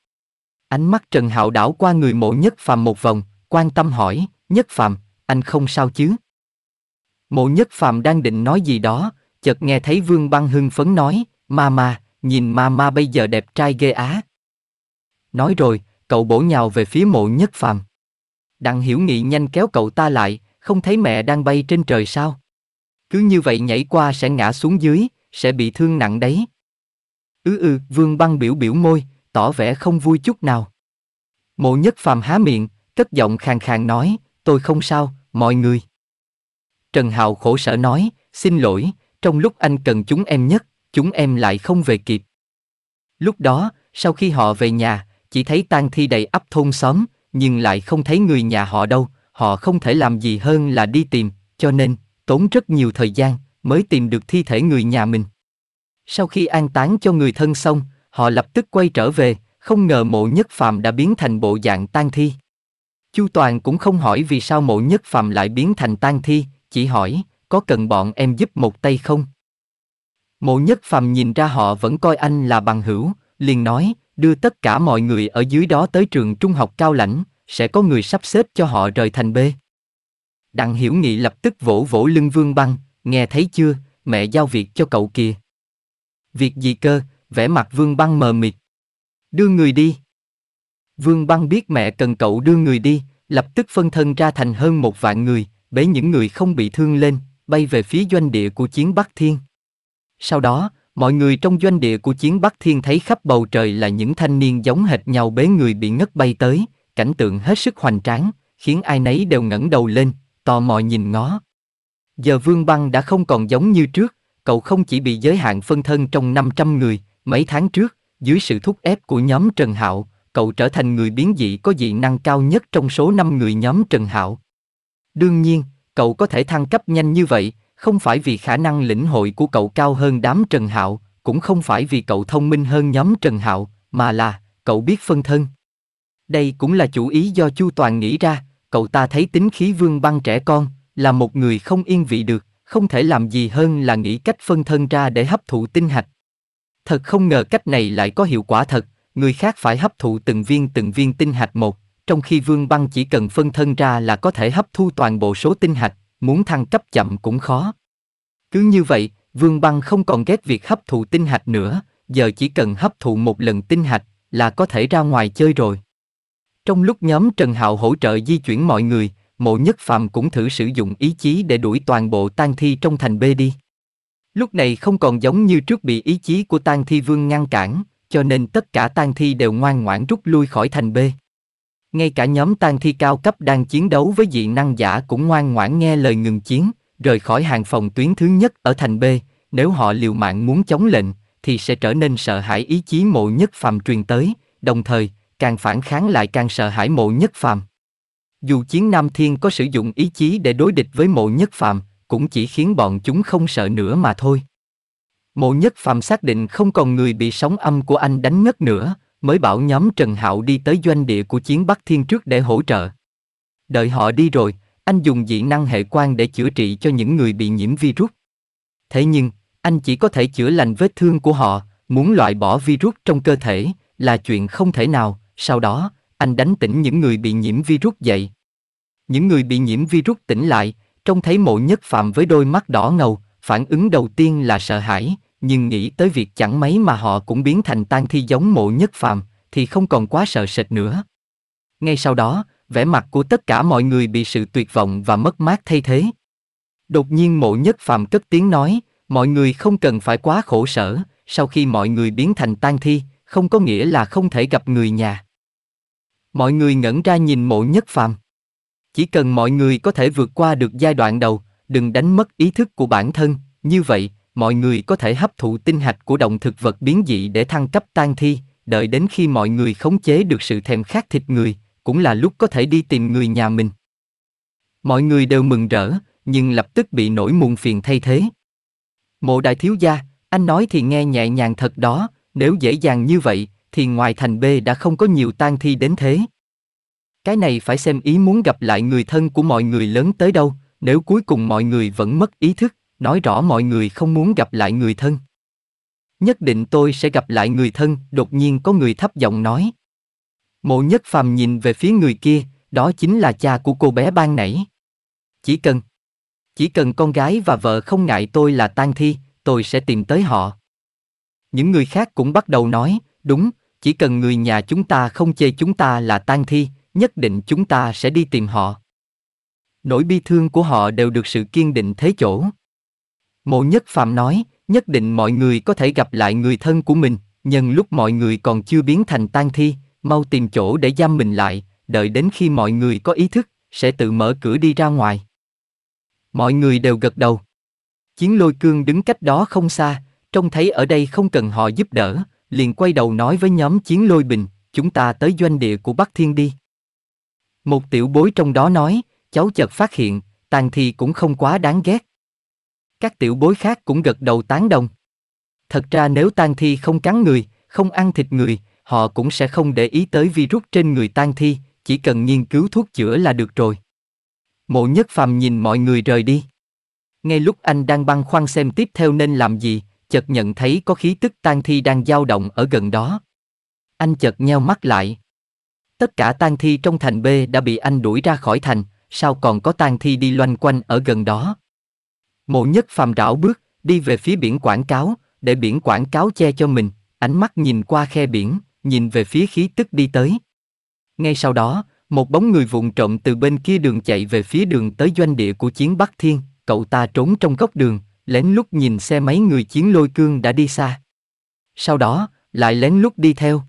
Speaker 1: Ánh mắt Trần Hạo đảo qua người mộ nhất phàm một vòng, quan tâm hỏi, nhất phàm, anh không sao chứ? Mộ nhất phàm đang định nói gì đó, chợt nghe thấy Vương Băng hưng phấn nói, ma ma, nhìn ma ma bây giờ đẹp trai ghê á. Nói rồi, cậu bổ nhào về phía mộ nhất phàm. Đặng hiểu nghị nhanh kéo cậu ta lại, không thấy mẹ đang bay trên trời sao? Cứ như vậy nhảy qua sẽ ngã xuống dưới, sẽ bị thương nặng đấy. Ứ ừ Ư ừ, vương băng biểu biểu môi, tỏ vẻ không vui chút nào. Mộ nhất phàm há miệng, cất giọng khàn khàn nói, tôi không sao, mọi người. Trần Hào khổ sở nói, xin lỗi, trong lúc anh cần chúng em nhất, chúng em lại không về kịp. Lúc đó, sau khi họ về nhà, chỉ thấy tang thi đầy ấp thôn xóm, nhưng lại không thấy người nhà họ đâu, họ không thể làm gì hơn là đi tìm, cho nên, tốn rất nhiều thời gian, mới tìm được thi thể người nhà mình. Sau khi an táng cho người thân xong, Họ lập tức quay trở về, không ngờ mộ nhất phàm đã biến thành bộ dạng tang thi. Chu Toàn cũng không hỏi vì sao mộ nhất phàm lại biến thành tang thi, chỉ hỏi, có cần bọn em giúp một tay không? Mộ nhất phàm nhìn ra họ vẫn coi anh là bằng hữu, liền nói, đưa tất cả mọi người ở dưới đó tới trường trung học cao lãnh, sẽ có người sắp xếp cho họ rời thành B. Đặng Hiểu Nghị lập tức vỗ vỗ lưng Vương Băng, nghe thấy chưa, mẹ giao việc cho cậu kìa. Việc gì cơ, vẻ mặt Vương Băng mờ mịt. Đưa người đi. Vương Băng biết mẹ cần cậu đưa người đi, lập tức phân thân ra thành hơn một vạn người, bế những người không bị thương lên, bay về phía doanh địa của chiến Bắc Thiên. Sau đó, mọi người trong doanh địa của chiến Bắc Thiên thấy khắp bầu trời là những thanh niên giống hệt nhau bế người bị ngất bay tới, cảnh tượng hết sức hoành tráng, khiến ai nấy đều ngẩng đầu lên, tò mò nhìn ngó. Giờ Vương Băng đã không còn giống như trước, cậu không chỉ bị giới hạn phân thân trong 500 người, Mấy tháng trước, dưới sự thúc ép của nhóm Trần Hạo, cậu trở thành người biến dị có dị năng cao nhất trong số năm người nhóm Trần Hạo. Đương nhiên, cậu có thể thăng cấp nhanh như vậy, không phải vì khả năng lĩnh hội của cậu cao hơn đám Trần Hạo, cũng không phải vì cậu thông minh hơn nhóm Trần Hạo, mà là cậu biết phân thân. Đây cũng là chủ ý do Chu Toàn nghĩ ra, cậu ta thấy tính khí vương băng trẻ con, là một người không yên vị được, không thể làm gì hơn là nghĩ cách phân thân ra để hấp thụ tinh hạch. Thật không ngờ cách này lại có hiệu quả thật, người khác phải hấp thụ từng viên từng viên tinh hạch một, trong khi Vương Băng chỉ cần phân thân ra là có thể hấp thu toàn bộ số tinh hạch, muốn thăng cấp chậm cũng khó. Cứ như vậy, Vương Băng không còn ghét việc hấp thụ tinh hạch nữa, giờ chỉ cần hấp thụ một lần tinh hạch là có thể ra ngoài chơi rồi. Trong lúc nhóm Trần Hạo hỗ trợ di chuyển mọi người, Mộ Nhất Phàm cũng thử sử dụng ý chí để đuổi toàn bộ tang thi trong thành B đi. Lúc này không còn giống như trước bị ý chí của tang thi vương ngăn cản, cho nên tất cả tang thi đều ngoan ngoãn rút lui khỏi thành B. Ngay cả nhóm tang thi cao cấp đang chiến đấu với dị năng giả cũng ngoan ngoãn nghe lời ngừng chiến, rời khỏi hàng phòng tuyến thứ nhất ở thành B, nếu họ liều mạng muốn chống lệnh, thì sẽ trở nên sợ hãi ý chí mộ nhất phàm truyền tới, đồng thời, càng phản kháng lại càng sợ hãi mộ nhất phàm. Dù chiến Nam Thiên có sử dụng ý chí để đối địch với mộ nhất phàm, cũng chỉ khiến bọn chúng không sợ nữa mà thôi. Mộ nhất phàm xác định không còn người bị sóng âm của anh đánh ngất nữa, mới bảo nhóm Trần Hạo đi tới doanh địa của chiến Bắc Thiên trước để hỗ trợ. Đợi họ đi rồi, anh dùng dị năng hệ quan để chữa trị cho những người bị nhiễm virus. Thế nhưng, anh chỉ có thể chữa lành vết thương của họ, muốn loại bỏ virus trong cơ thể là chuyện không thể nào, sau đó, anh đánh tỉnh những người bị nhiễm virus dậy. Những người bị nhiễm virus tỉnh lại, Trông thấy mộ nhất phạm với đôi mắt đỏ ngầu, phản ứng đầu tiên là sợ hãi, nhưng nghĩ tới việc chẳng mấy mà họ cũng biến thành tang thi giống mộ nhất phạm, thì không còn quá sợ sệt nữa. Ngay sau đó, vẻ mặt của tất cả mọi người bị sự tuyệt vọng và mất mát thay thế. Đột nhiên mộ nhất phạm cất tiếng nói, mọi người không cần phải quá khổ sở, sau khi mọi người biến thành tang thi, không có nghĩa là không thể gặp người nhà. Mọi người ngẩn ra nhìn mộ nhất phạm chỉ cần mọi người có thể vượt qua được giai đoạn đầu đừng đánh mất ý thức của bản thân như vậy mọi người có thể hấp thụ tinh hạch của động thực vật biến dị để thăng cấp tan thi đợi đến khi mọi người khống chế được sự thèm khát thịt người cũng là lúc có thể đi tìm người nhà mình mọi người đều mừng rỡ nhưng lập tức bị nỗi muộn phiền thay thế mộ đại thiếu gia anh nói thì nghe nhẹ nhàng thật đó nếu dễ dàng như vậy thì ngoài thành b đã không có nhiều tang thi đến thế cái này phải xem ý muốn gặp lại người thân của mọi người lớn tới đâu, nếu cuối cùng mọi người vẫn mất ý thức, nói rõ mọi người không muốn gặp lại người thân. Nhất định tôi sẽ gặp lại người thân, đột nhiên có người thấp giọng nói. Mộ nhất phàm nhìn về phía người kia, đó chính là cha của cô bé ban nãy. Chỉ cần, chỉ cần con gái và vợ không ngại tôi là tang thi, tôi sẽ tìm tới họ. Những người khác cũng bắt đầu nói, đúng, chỉ cần người nhà chúng ta không chê chúng ta là tang thi, nhất định chúng ta sẽ đi tìm họ. Nỗi bi thương của họ đều được sự kiên định thế chỗ. Mộ Nhất Phạm nói, nhất định mọi người có thể gặp lại người thân của mình, nhưng lúc mọi người còn chưa biến thành tang thi, mau tìm chỗ để giam mình lại, đợi đến khi mọi người có ý thức, sẽ tự mở cửa đi ra ngoài. Mọi người đều gật đầu. Chiến lôi cương đứng cách đó không xa, trông thấy ở đây không cần họ giúp đỡ, liền quay đầu nói với nhóm chiến lôi bình, chúng ta tới doanh địa của Bắc Thiên đi. Một tiểu bối trong đó nói, cháu chợt phát hiện, tàn thi cũng không quá đáng ghét. Các tiểu bối khác cũng gật đầu tán đồng. Thật ra nếu tang thi không cắn người, không ăn thịt người, họ cũng sẽ không để ý tới virus trên người tang thi, chỉ cần nghiên cứu thuốc chữa là được rồi. Mộ nhất phàm nhìn mọi người rời đi. Ngay lúc anh đang băn khoăn xem tiếp theo nên làm gì, chợt nhận thấy có khí tức tang thi đang dao động ở gần đó. Anh chợt nheo mắt lại. Tất cả tang thi trong thành B đã bị anh đuổi ra khỏi thành, sao còn có tang thi đi loanh quanh ở gần đó? Mộ nhất phàm rảo bước, đi về phía biển quảng cáo, để biển quảng cáo che cho mình, ánh mắt nhìn qua khe biển, nhìn về phía khí tức đi tới. Ngay sau đó, một bóng người vụng trộm từ bên kia đường chạy về phía đường tới doanh địa của chiến Bắc Thiên, cậu ta trốn trong góc đường, lén lút nhìn xe máy người chiến lôi cương đã đi xa. Sau đó, lại lén lút đi theo.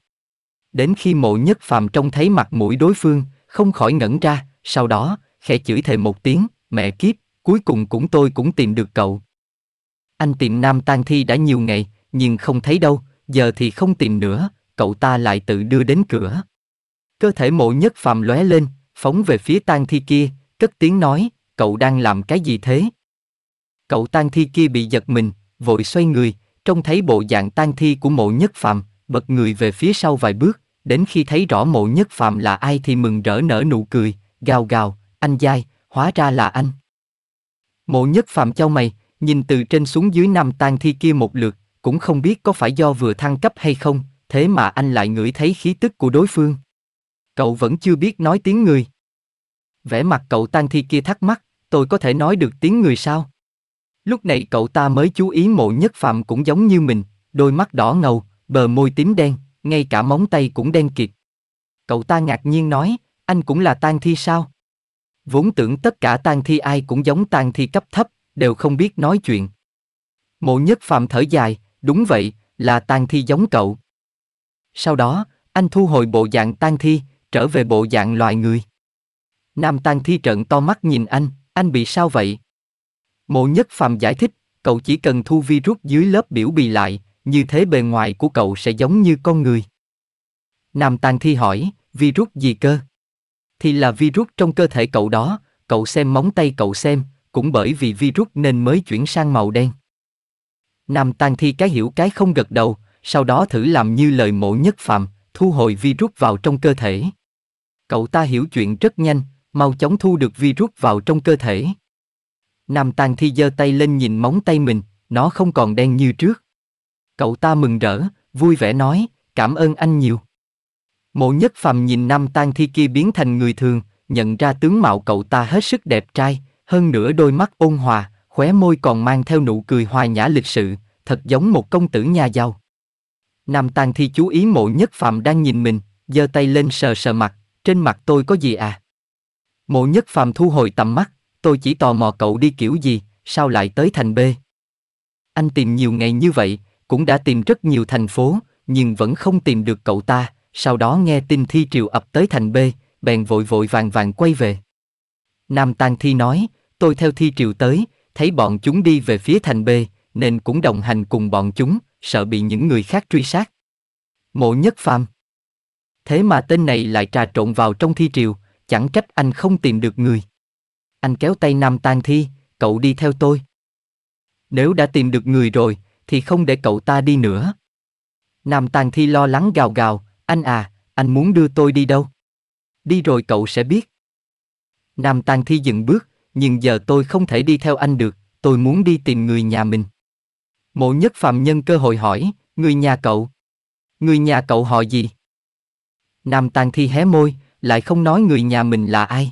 Speaker 1: Đến khi mộ nhất phàm trông thấy mặt mũi đối phương, không khỏi ngẩn ra, sau đó, khẽ chửi thề một tiếng, mẹ kiếp, cuối cùng cũng tôi cũng tìm được cậu. Anh tìm nam tang thi đã nhiều ngày, nhưng không thấy đâu, giờ thì không tìm nữa, cậu ta lại tự đưa đến cửa. Cơ thể mộ nhất phàm lóe lên, phóng về phía tang thi kia, cất tiếng nói, cậu đang làm cái gì thế? Cậu tang thi kia bị giật mình, vội xoay người, trông thấy bộ dạng tang thi của mộ nhất phàm, bật người về phía sau vài bước, đến khi thấy rõ mộ nhất phạm là ai thì mừng rỡ nở nụ cười, gào gào, anh dai, hóa ra là anh. Mộ nhất phạm châu mày, nhìn từ trên xuống dưới nam tan thi kia một lượt, cũng không biết có phải do vừa thăng cấp hay không, thế mà anh lại ngửi thấy khí tức của đối phương. Cậu vẫn chưa biết nói tiếng người. Vẻ mặt cậu tan thi kia thắc mắc, tôi có thể nói được tiếng người sao? Lúc này cậu ta mới chú ý mộ nhất phạm cũng giống như mình, đôi mắt đỏ ngầu, bờ môi tím đen, ngay cả móng tay cũng đen kịt. Cậu ta ngạc nhiên nói, anh cũng là tang thi sao? Vốn tưởng tất cả tang thi ai cũng giống tang thi cấp thấp, đều không biết nói chuyện. Mộ nhất phàm thở dài, đúng vậy, là tang thi giống cậu. Sau đó, anh thu hồi bộ dạng tang thi, trở về bộ dạng loài người. Nam tang thi trợn to mắt nhìn anh, anh bị sao vậy? Mộ nhất phàm giải thích, cậu chỉ cần thu virus dưới lớp biểu bì lại, như thế bề ngoài của cậu sẽ giống như con người. Nam Tang Thi hỏi, virus gì cơ? Thì là virus trong cơ thể cậu đó, cậu xem móng tay cậu xem, cũng bởi vì virus nên mới chuyển sang màu đen. Nam Tang Thi cái hiểu cái không gật đầu, sau đó thử làm như lời mộ nhất phạm, thu hồi virus vào trong cơ thể. Cậu ta hiểu chuyện rất nhanh, mau chóng thu được virus vào trong cơ thể. Nam Tang Thi giơ tay lên nhìn móng tay mình, nó không còn đen như trước. Cậu ta mừng rỡ, vui vẻ nói, cảm ơn anh nhiều. Mộ nhất phàm nhìn nam tang thi kia biến thành người thường, nhận ra tướng mạo cậu ta hết sức đẹp trai, hơn nữa đôi mắt ôn hòa, khóe môi còn mang theo nụ cười hòa nhã lịch sự, thật giống một công tử nhà giàu. Nam Tang Thi chú ý mộ nhất phàm đang nhìn mình, giơ tay lên sờ sờ mặt, trên mặt tôi có gì à? Mộ nhất phàm thu hồi tầm mắt, tôi chỉ tò mò cậu đi kiểu gì, sao lại tới thành B? Anh tìm nhiều ngày như vậy, cũng đã tìm rất nhiều thành phố, nhưng vẫn không tìm được cậu ta, sau đó nghe tin thi triều ập tới thành B, bèn vội vội vàng vàng quay về. Nam Tang Thi nói, tôi theo thi triều tới, thấy bọn chúng đi về phía thành B, nên cũng đồng hành cùng bọn chúng, sợ bị những người khác truy sát. Mộ nhất phàm. Thế mà tên này lại trà trộn vào trong thi triều, chẳng trách anh không tìm được người. Anh kéo tay Nam Tang Thi, cậu đi theo tôi. Nếu đã tìm được người rồi, thì không để cậu ta đi nữa. Nam Tàng Thi lo lắng gào gào, anh à, anh muốn đưa tôi đi đâu? Đi rồi cậu sẽ biết. Nam Tàng Thi dừng bước, nhưng giờ tôi không thể đi theo anh được, tôi muốn đi tìm người nhà mình. Mộ nhất phạm nhân cơ hội hỏi, người nhà cậu? Người nhà cậu họ gì? Nam Tàng Thi hé môi, lại không nói người nhà mình là ai.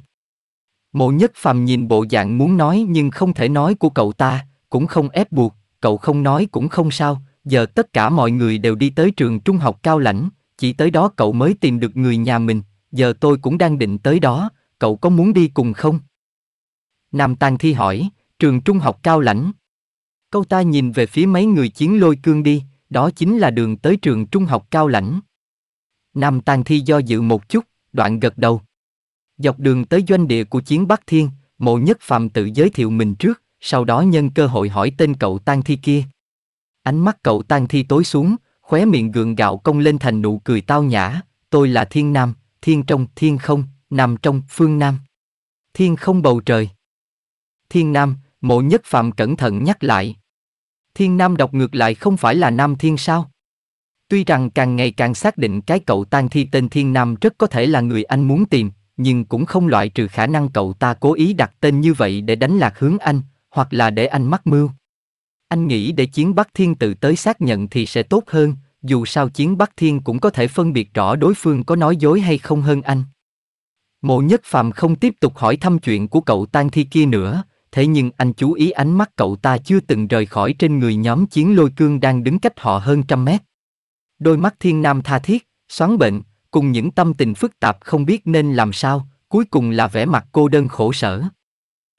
Speaker 1: Mộ nhất Phạm nhìn bộ dạng muốn nói nhưng không thể nói của cậu ta, cũng không ép buộc, cậu không nói cũng không sao, giờ tất cả mọi người đều đi tới trường trung học cao lãnh, chỉ tới đó cậu mới tìm được người nhà mình, giờ tôi cũng đang định tới đó, cậu có muốn đi cùng không? Nam tàng Thi hỏi, trường trung học cao lãnh. Câu ta nhìn về phía mấy người chiến lôi cương đi, đó chính là đường tới trường trung học cao lãnh. Nam tàng Thi do dự một chút, đoạn gật đầu. Dọc đường tới doanh địa của chiến Bắc Thiên, mộ nhất phàm tự giới thiệu mình trước, sau đó nhân cơ hội hỏi tên cậu tang thi kia. Ánh mắt cậu tang thi tối xuống, khóe miệng gượng gạo cong lên thành nụ cười tao nhã, tôi là thiên nam, thiên trong, thiên không, nằm trong, phương nam. Thiên không bầu trời. Thiên nam, mộ nhất phạm cẩn thận nhắc lại. Thiên nam đọc ngược lại không phải là nam thiên sao? Tuy rằng càng ngày càng xác định cái cậu tang thi tên thiên nam rất có thể là người anh muốn tìm, nhưng cũng không loại trừ khả năng cậu ta cố ý đặt tên như vậy để đánh lạc hướng anh, hoặc là để anh mắc mưu. Anh nghĩ để chiến Bắc Thiên tự tới xác nhận thì sẽ tốt hơn, dù sao chiến Bắc Thiên cũng có thể phân biệt rõ đối phương có nói dối hay không hơn anh. Mộ nhất phàm không tiếp tục hỏi thăm chuyện của cậu tan thi kia nữa, thế nhưng anh chú ý ánh mắt cậu ta chưa từng rời khỏi trên người nhóm chiến lôi cương đang đứng cách họ hơn trăm mét. Đôi mắt thiên nam tha thiết, xoắn bệnh, cùng những tâm tình phức tạp không biết nên làm sao, cuối cùng là vẻ mặt cô đơn khổ sở.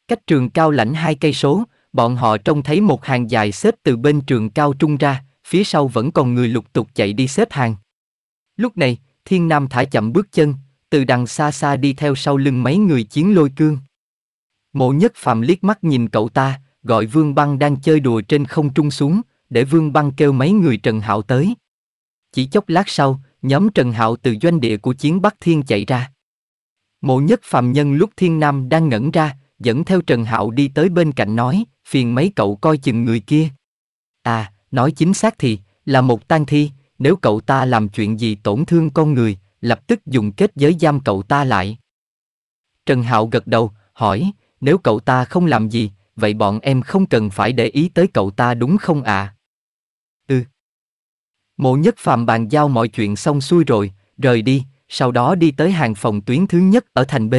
Speaker 1: Cách trường cao lãnh hai cây số, bọn họ trông thấy một hàng dài xếp từ bên trường cao trung ra, phía sau vẫn còn người lục tục chạy đi xếp hàng. Lúc này, Thiên Nam thả chậm bước chân, từ đằng xa xa đi theo sau lưng mấy người chiến lôi cương. Mộ nhất phàm liếc mắt nhìn cậu ta, gọi Vương Băng đang chơi đùa trên không trung xuống, để Vương Băng kêu mấy người Trần Hạo tới. Chỉ chốc lát sau, nhóm Trần Hạo từ doanh địa của chiến Bắc Thiên chạy ra. Mộ nhất phàm nhân lúc Thiên Nam đang ngẩn ra, dẫn theo Trần Hạo đi tới bên cạnh nói, phiền mấy cậu coi chừng người kia. À, nói chính xác thì, là một tang thi, nếu cậu ta làm chuyện gì tổn thương con người, lập tức dùng kết giới giam cậu ta lại. Trần Hạo gật đầu, hỏi, nếu cậu ta không làm gì, vậy bọn em không cần phải để ý tới cậu ta đúng không ạ? À? Ừ. Mộ nhất phàm bàn giao mọi chuyện xong xuôi rồi, rời đi, sau đó đi tới hàng phòng tuyến thứ nhất ở thành B.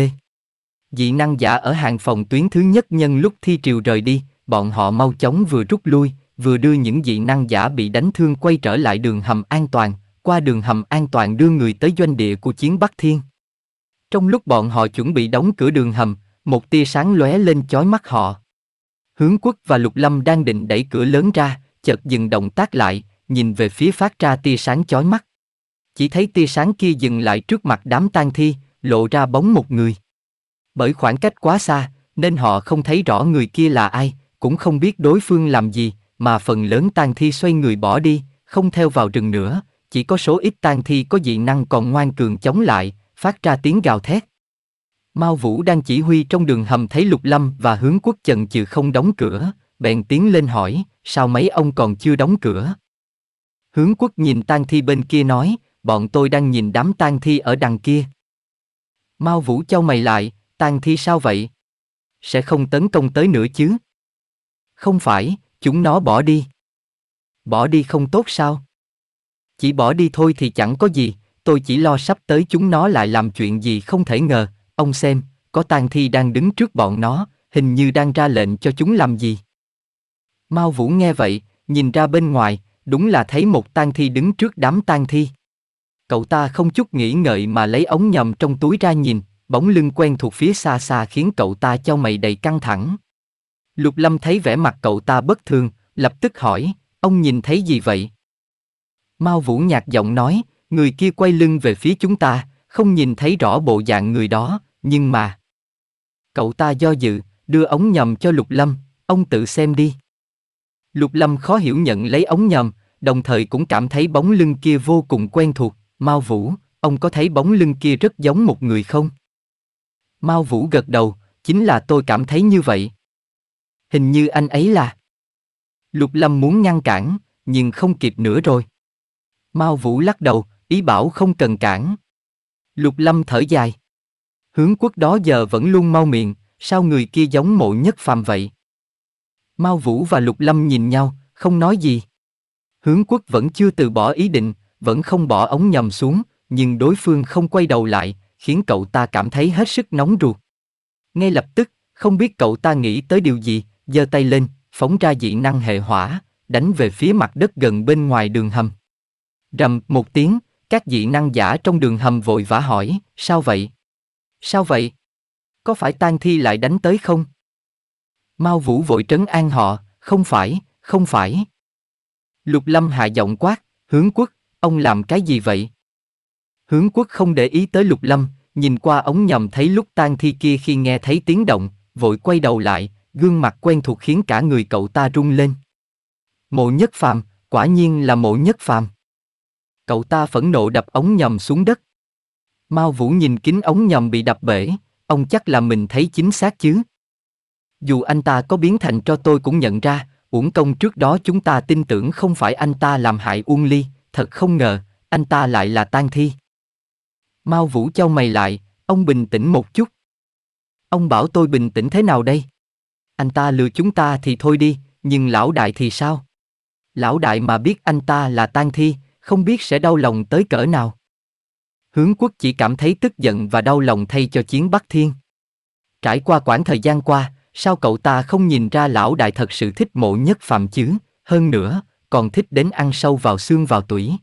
Speaker 1: Dị năng giả ở hàng phòng tuyến thứ nhất nhân lúc thi triều rời đi, bọn họ mau chóng vừa rút lui, vừa đưa những dị năng giả bị đánh thương quay trở lại đường hầm an toàn, qua đường hầm an toàn đưa người tới doanh địa của chiến Bắc Thiên. Trong lúc bọn họ chuẩn bị đóng cửa đường hầm, một tia sáng lóe lên chói mắt họ. Hướng quốc và Lục Lâm đang định đẩy cửa lớn ra, chợt dừng động tác lại, nhìn về phía phát ra tia sáng chói mắt. Chỉ thấy tia sáng kia dừng lại trước mặt đám tang thi, lộ ra bóng một người. Bởi khoảng cách quá xa, nên họ không thấy rõ người kia là ai, cũng không biết đối phương làm gì, mà phần lớn tang thi xoay người bỏ đi, không theo vào rừng nữa, chỉ có số ít tang thi có dị năng còn ngoan cường chống lại, phát ra tiếng gào thét. Mao Vũ đang chỉ huy trong đường hầm thấy Lục Lâm và Hướng Quốc chần chừ không đóng cửa, bèn tiến lên hỏi, sao mấy ông còn chưa đóng cửa? Hướng Quốc nhìn tang thi bên kia nói, bọn tôi đang nhìn đám tang thi ở đằng kia. Mao Vũ châu mày lại, Tàn thi sao vậy? Sẽ không tấn công tới nữa chứ? Không phải, chúng nó bỏ đi. Bỏ đi không tốt sao? Chỉ bỏ đi thôi thì chẳng có gì, tôi chỉ lo sắp tới chúng nó lại làm chuyện gì không thể ngờ. Ông xem, có tang thi đang đứng trước bọn nó, hình như đang ra lệnh cho chúng làm gì. Mao Vũ nghe vậy, nhìn ra bên ngoài, đúng là thấy một tang thi đứng trước đám tang thi. Cậu ta không chút nghĩ ngợi mà lấy ống nhầm trong túi ra nhìn, bóng lưng quen thuộc phía xa xa khiến cậu ta cho mày đầy căng thẳng. Lục Lâm thấy vẻ mặt cậu ta bất thường, lập tức hỏi, ông nhìn thấy gì vậy? Mao Vũ nhạt giọng nói, người kia quay lưng về phía chúng ta, không nhìn thấy rõ bộ dạng người đó, nhưng mà... Cậu ta do dự, đưa ống nhầm cho Lục Lâm, ông tự xem đi. Lục Lâm khó hiểu nhận lấy ống nhầm, đồng thời cũng cảm thấy bóng lưng kia vô cùng quen thuộc, Mao Vũ, ông có thấy bóng lưng kia rất giống một người không? Mao Vũ gật đầu, chính là tôi cảm thấy như vậy. Hình như anh ấy là. Lục Lâm muốn ngăn cản, nhưng không kịp nữa rồi. Mao Vũ lắc đầu, ý bảo không cần cản. Lục Lâm thở dài. Hướng quốc đó giờ vẫn luôn mau miệng, sao người kia giống mộ nhất phàm vậy? Mao Vũ và Lục Lâm nhìn nhau, không nói gì. Hướng quốc vẫn chưa từ bỏ ý định, vẫn không bỏ ống nhầm xuống, nhưng đối phương không quay đầu lại, khiến cậu ta cảm thấy hết sức nóng ruột. Ngay lập tức, không biết cậu ta nghĩ tới điều gì, giơ tay lên, phóng ra dị năng hệ hỏa, đánh về phía mặt đất gần bên ngoài đường hầm. Rầm một tiếng, các dị năng giả trong đường hầm vội vã hỏi, sao vậy? Sao vậy? Có phải tan thi lại đánh tới không? Mao Vũ vội trấn an họ, không phải, không phải. Lục Lâm hạ giọng quát, hướng quốc, ông làm cái gì vậy? Hướng quốc không để ý tới lục lâm, nhìn qua ống nhòm thấy lúc tan thi kia khi nghe thấy tiếng động, vội quay đầu lại, gương mặt quen thuộc khiến cả người cậu ta rung lên. Mộ nhất phàm, quả nhiên là mộ nhất phàm. Cậu ta phẫn nộ đập ống nhòm xuống đất. Mao Vũ nhìn kính ống nhòm bị đập bể, ông chắc là mình thấy chính xác chứ. Dù anh ta có biến thành cho tôi cũng nhận ra, uổng công trước đó chúng ta tin tưởng không phải anh ta làm hại Uông Ly, thật không ngờ, anh ta lại là tan thi. Mao Vũ cho mày lại, ông bình tĩnh một chút. Ông bảo tôi bình tĩnh thế nào đây? Anh ta lừa chúng ta thì thôi đi, nhưng lão đại thì sao? Lão đại mà biết anh ta là tang thi, không biết sẽ đau lòng tới cỡ nào. Hướng quốc chỉ cảm thấy tức giận và đau lòng thay cho chiến Bắc Thiên. Trải qua quãng thời gian qua, sao cậu ta không nhìn ra lão đại thật sự thích mộ nhất phạm chứ, hơn nữa, còn thích đến ăn sâu vào xương vào tủy.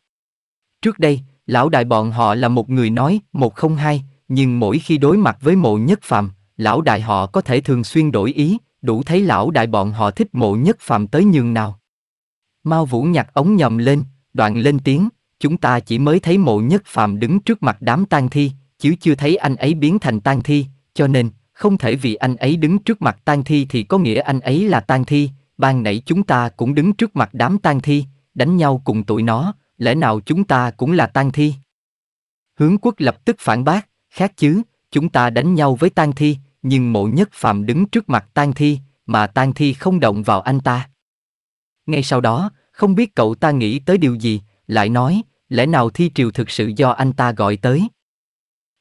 Speaker 1: Trước đây, lão đại bọn họ là một người nói, một không hai, nhưng mỗi khi đối mặt với mộ nhất phàm, lão đại họ có thể thường xuyên đổi ý, đủ thấy lão đại bọn họ thích mộ nhất phàm tới nhường nào. Mao Vũ nhặt ống nhầm lên, đoạn lên tiếng, chúng ta chỉ mới thấy mộ nhất phàm đứng trước mặt đám tang thi, chứ chưa thấy anh ấy biến thành tang thi, cho nên, không thể vì anh ấy đứng trước mặt tang thi thì có nghĩa anh ấy là tang thi, ban nãy chúng ta cũng đứng trước mặt đám tang thi, đánh nhau cùng tụi nó, lẽ nào chúng ta cũng là tang thi? Hướng quốc lập tức phản bác, khác chứ, chúng ta đánh nhau với tang thi, nhưng mộ nhất phàm đứng trước mặt tang thi, mà tang thi không động vào anh ta. Ngay sau đó, không biết cậu ta nghĩ tới điều gì, lại nói, lẽ nào thi triều thực sự do anh ta gọi tới?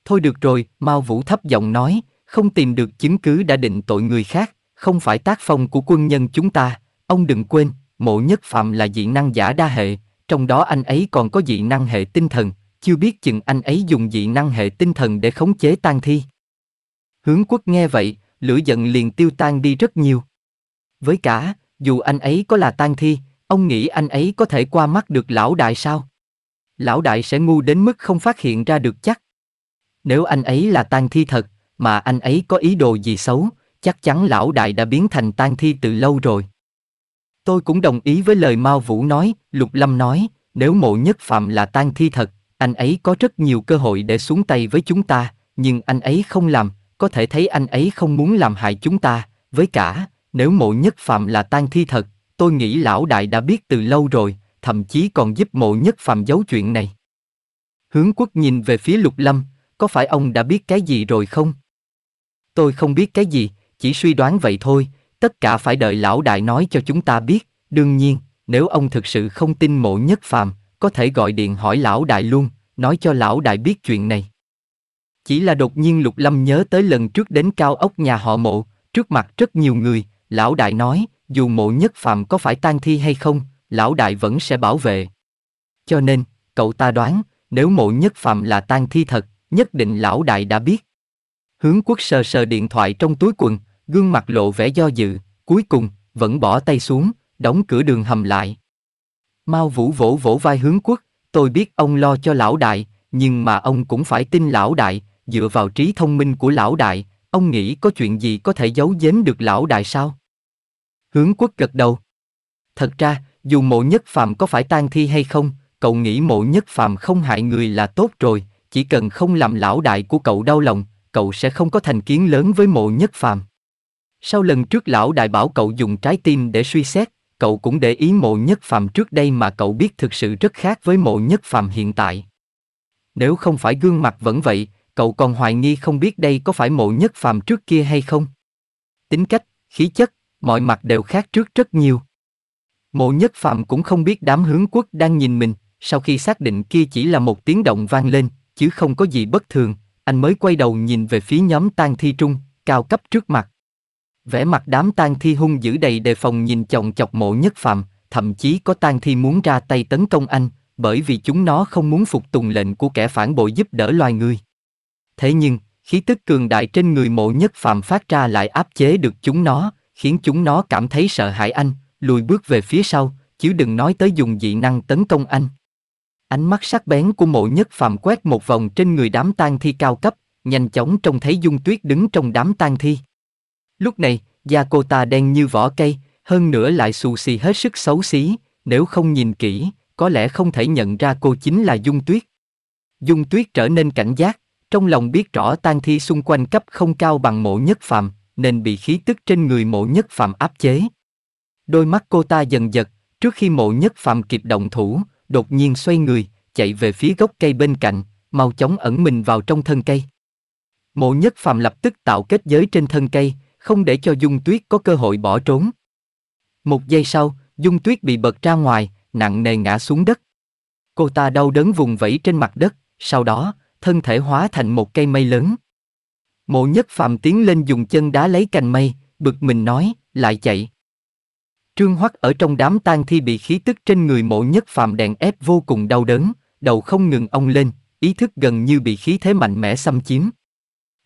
Speaker 1: Thôi được rồi, Mao Vũ thấp giọng nói, không tìm được chứng cứ đã định tội người khác, không phải tác phong của quân nhân chúng ta, ông đừng quên, mộ nhất phạm là dị năng giả đa hệ, trong đó anh ấy còn có dị năng hệ tinh thần, chưa biết chừng anh ấy dùng dị năng hệ tinh thần để khống chế tang thi. Hướng quốc nghe vậy, lửa giận liền tiêu tan đi rất nhiều. Với cả, dù anh ấy có là tang thi, ông nghĩ anh ấy có thể qua mắt được lão đại sao? Lão đại sẽ ngu đến mức không phát hiện ra được chắc. Nếu anh ấy là tang thi thật, mà anh ấy có ý đồ gì xấu, chắc chắn lão đại đã biến thành tang thi từ lâu rồi. Tôi cũng đồng ý với lời Mao Vũ nói, Lục Lâm nói, nếu mộ nhất phạm là Tan thi thật, anh ấy có rất nhiều cơ hội để xuống tay với chúng ta, nhưng anh ấy không làm, có thể thấy anh ấy không muốn làm hại chúng ta, với cả, nếu mộ nhất phạm là Tan thi thật, tôi nghĩ lão đại đã biết từ lâu rồi, thậm chí còn giúp mộ nhất phạm giấu chuyện này. Hướng quốc nhìn về phía Lục Lâm, có phải ông đã biết cái gì rồi không? Tôi không biết cái gì, chỉ suy đoán vậy thôi, tất cả phải đợi lão đại nói cho chúng ta biết, đương nhiên, nếu ông thực sự không tin mộ nhất phàm, có thể gọi điện hỏi lão đại luôn, nói cho lão đại biết chuyện này. Chỉ là đột nhiên Lục Lâm nhớ tới lần trước đến cao ốc nhà họ mộ, trước mặt rất nhiều người, lão đại nói, dù mộ nhất phàm có phải tan thi hay không, lão đại vẫn sẽ bảo vệ. Cho nên, cậu ta đoán, nếu mộ nhất phàm là tan thi thật, nhất định lão đại đã biết. Hướng quốc sờ sờ điện thoại trong túi quần, gương mặt lộ vẻ do dự, cuối cùng, vẫn bỏ tay xuống, đóng cửa đường hầm lại. Mao Vũ vỗ vỗ vai hướng quốc, tôi biết ông lo cho lão đại, nhưng mà ông cũng phải tin lão đại, dựa vào trí thông minh của lão đại, ông nghĩ có chuyện gì có thể giấu giếm được lão đại sao? Hướng quốc gật đầu. Thật ra, dù mộ nhất phàm có phải tan thi hay không, cậu nghĩ mộ nhất phàm không hại người là tốt rồi, chỉ cần không làm lão đại của cậu đau lòng, cậu sẽ không có thành kiến lớn với mộ nhất phàm. Sau lần trước lão đại bảo cậu dùng trái tim để suy xét, cậu cũng để ý mộ nhất phàm trước đây mà cậu biết thực sự rất khác với mộ nhất phàm hiện tại. Nếu không phải gương mặt vẫn vậy, cậu còn hoài nghi không biết đây có phải mộ nhất phàm trước kia hay không. Tính cách, khí chất, mọi mặt đều khác trước rất nhiều. Mộ nhất phàm cũng không biết đám hướng quốc đang nhìn mình, sau khi xác định kia chỉ là một tiếng động vang lên, chứ không có gì bất thường, anh mới quay đầu nhìn về phía nhóm tang thi trung, cao cấp trước mặt vẻ mặt đám tang thi hung dữ đầy đề phòng nhìn chồng chọc mộ nhất phàm, thậm chí có tang thi muốn ra tay tấn công anh, bởi vì chúng nó không muốn phục tùng lệnh của kẻ phản bội giúp đỡ loài người. Thế nhưng, khí tức cường đại trên người mộ nhất phàm phát ra lại áp chế được chúng nó, khiến chúng nó cảm thấy sợ hãi anh, lùi bước về phía sau, chứ đừng nói tới dùng dị năng tấn công anh. Ánh mắt sắc bén của mộ nhất phàm quét một vòng trên người đám tang thi cao cấp, nhanh chóng trông thấy dung tuyết đứng trong đám tang thi. Lúc này, da cô ta đen như vỏ cây, hơn nữa lại xù xì hết sức xấu xí, nếu không nhìn kỹ, có lẽ không thể nhận ra cô chính là Dung Tuyết. Dung Tuyết trở nên cảnh giác, trong lòng biết rõ tang thi xung quanh cấp không cao bằng mộ nhất phạm, nên bị khí tức trên người mộ nhất phạm áp chế. Đôi mắt cô ta dần giật, trước khi mộ nhất phạm kịp động thủ, đột nhiên xoay người, chạy về phía gốc cây bên cạnh, mau chóng ẩn mình vào trong thân cây. Mộ nhất phạm lập tức tạo kết giới trên thân cây, không để cho Dung Tuyết có cơ hội bỏ trốn. Một giây sau, Dung Tuyết bị bật ra ngoài, nặng nề ngã xuống đất. Cô ta đau đớn vùng vẫy trên mặt đất, sau đó, thân thể hóa thành một cây mây lớn. Mộ nhất phàm tiến lên dùng chân đá lấy cành mây, bực mình nói, lại chạy. Trương Hoắc ở trong đám tang thi bị khí tức trên người mộ nhất phàm đèn ép vô cùng đau đớn, đầu không ngừng ông lên, ý thức gần như bị khí thế mạnh mẽ xâm chiếm.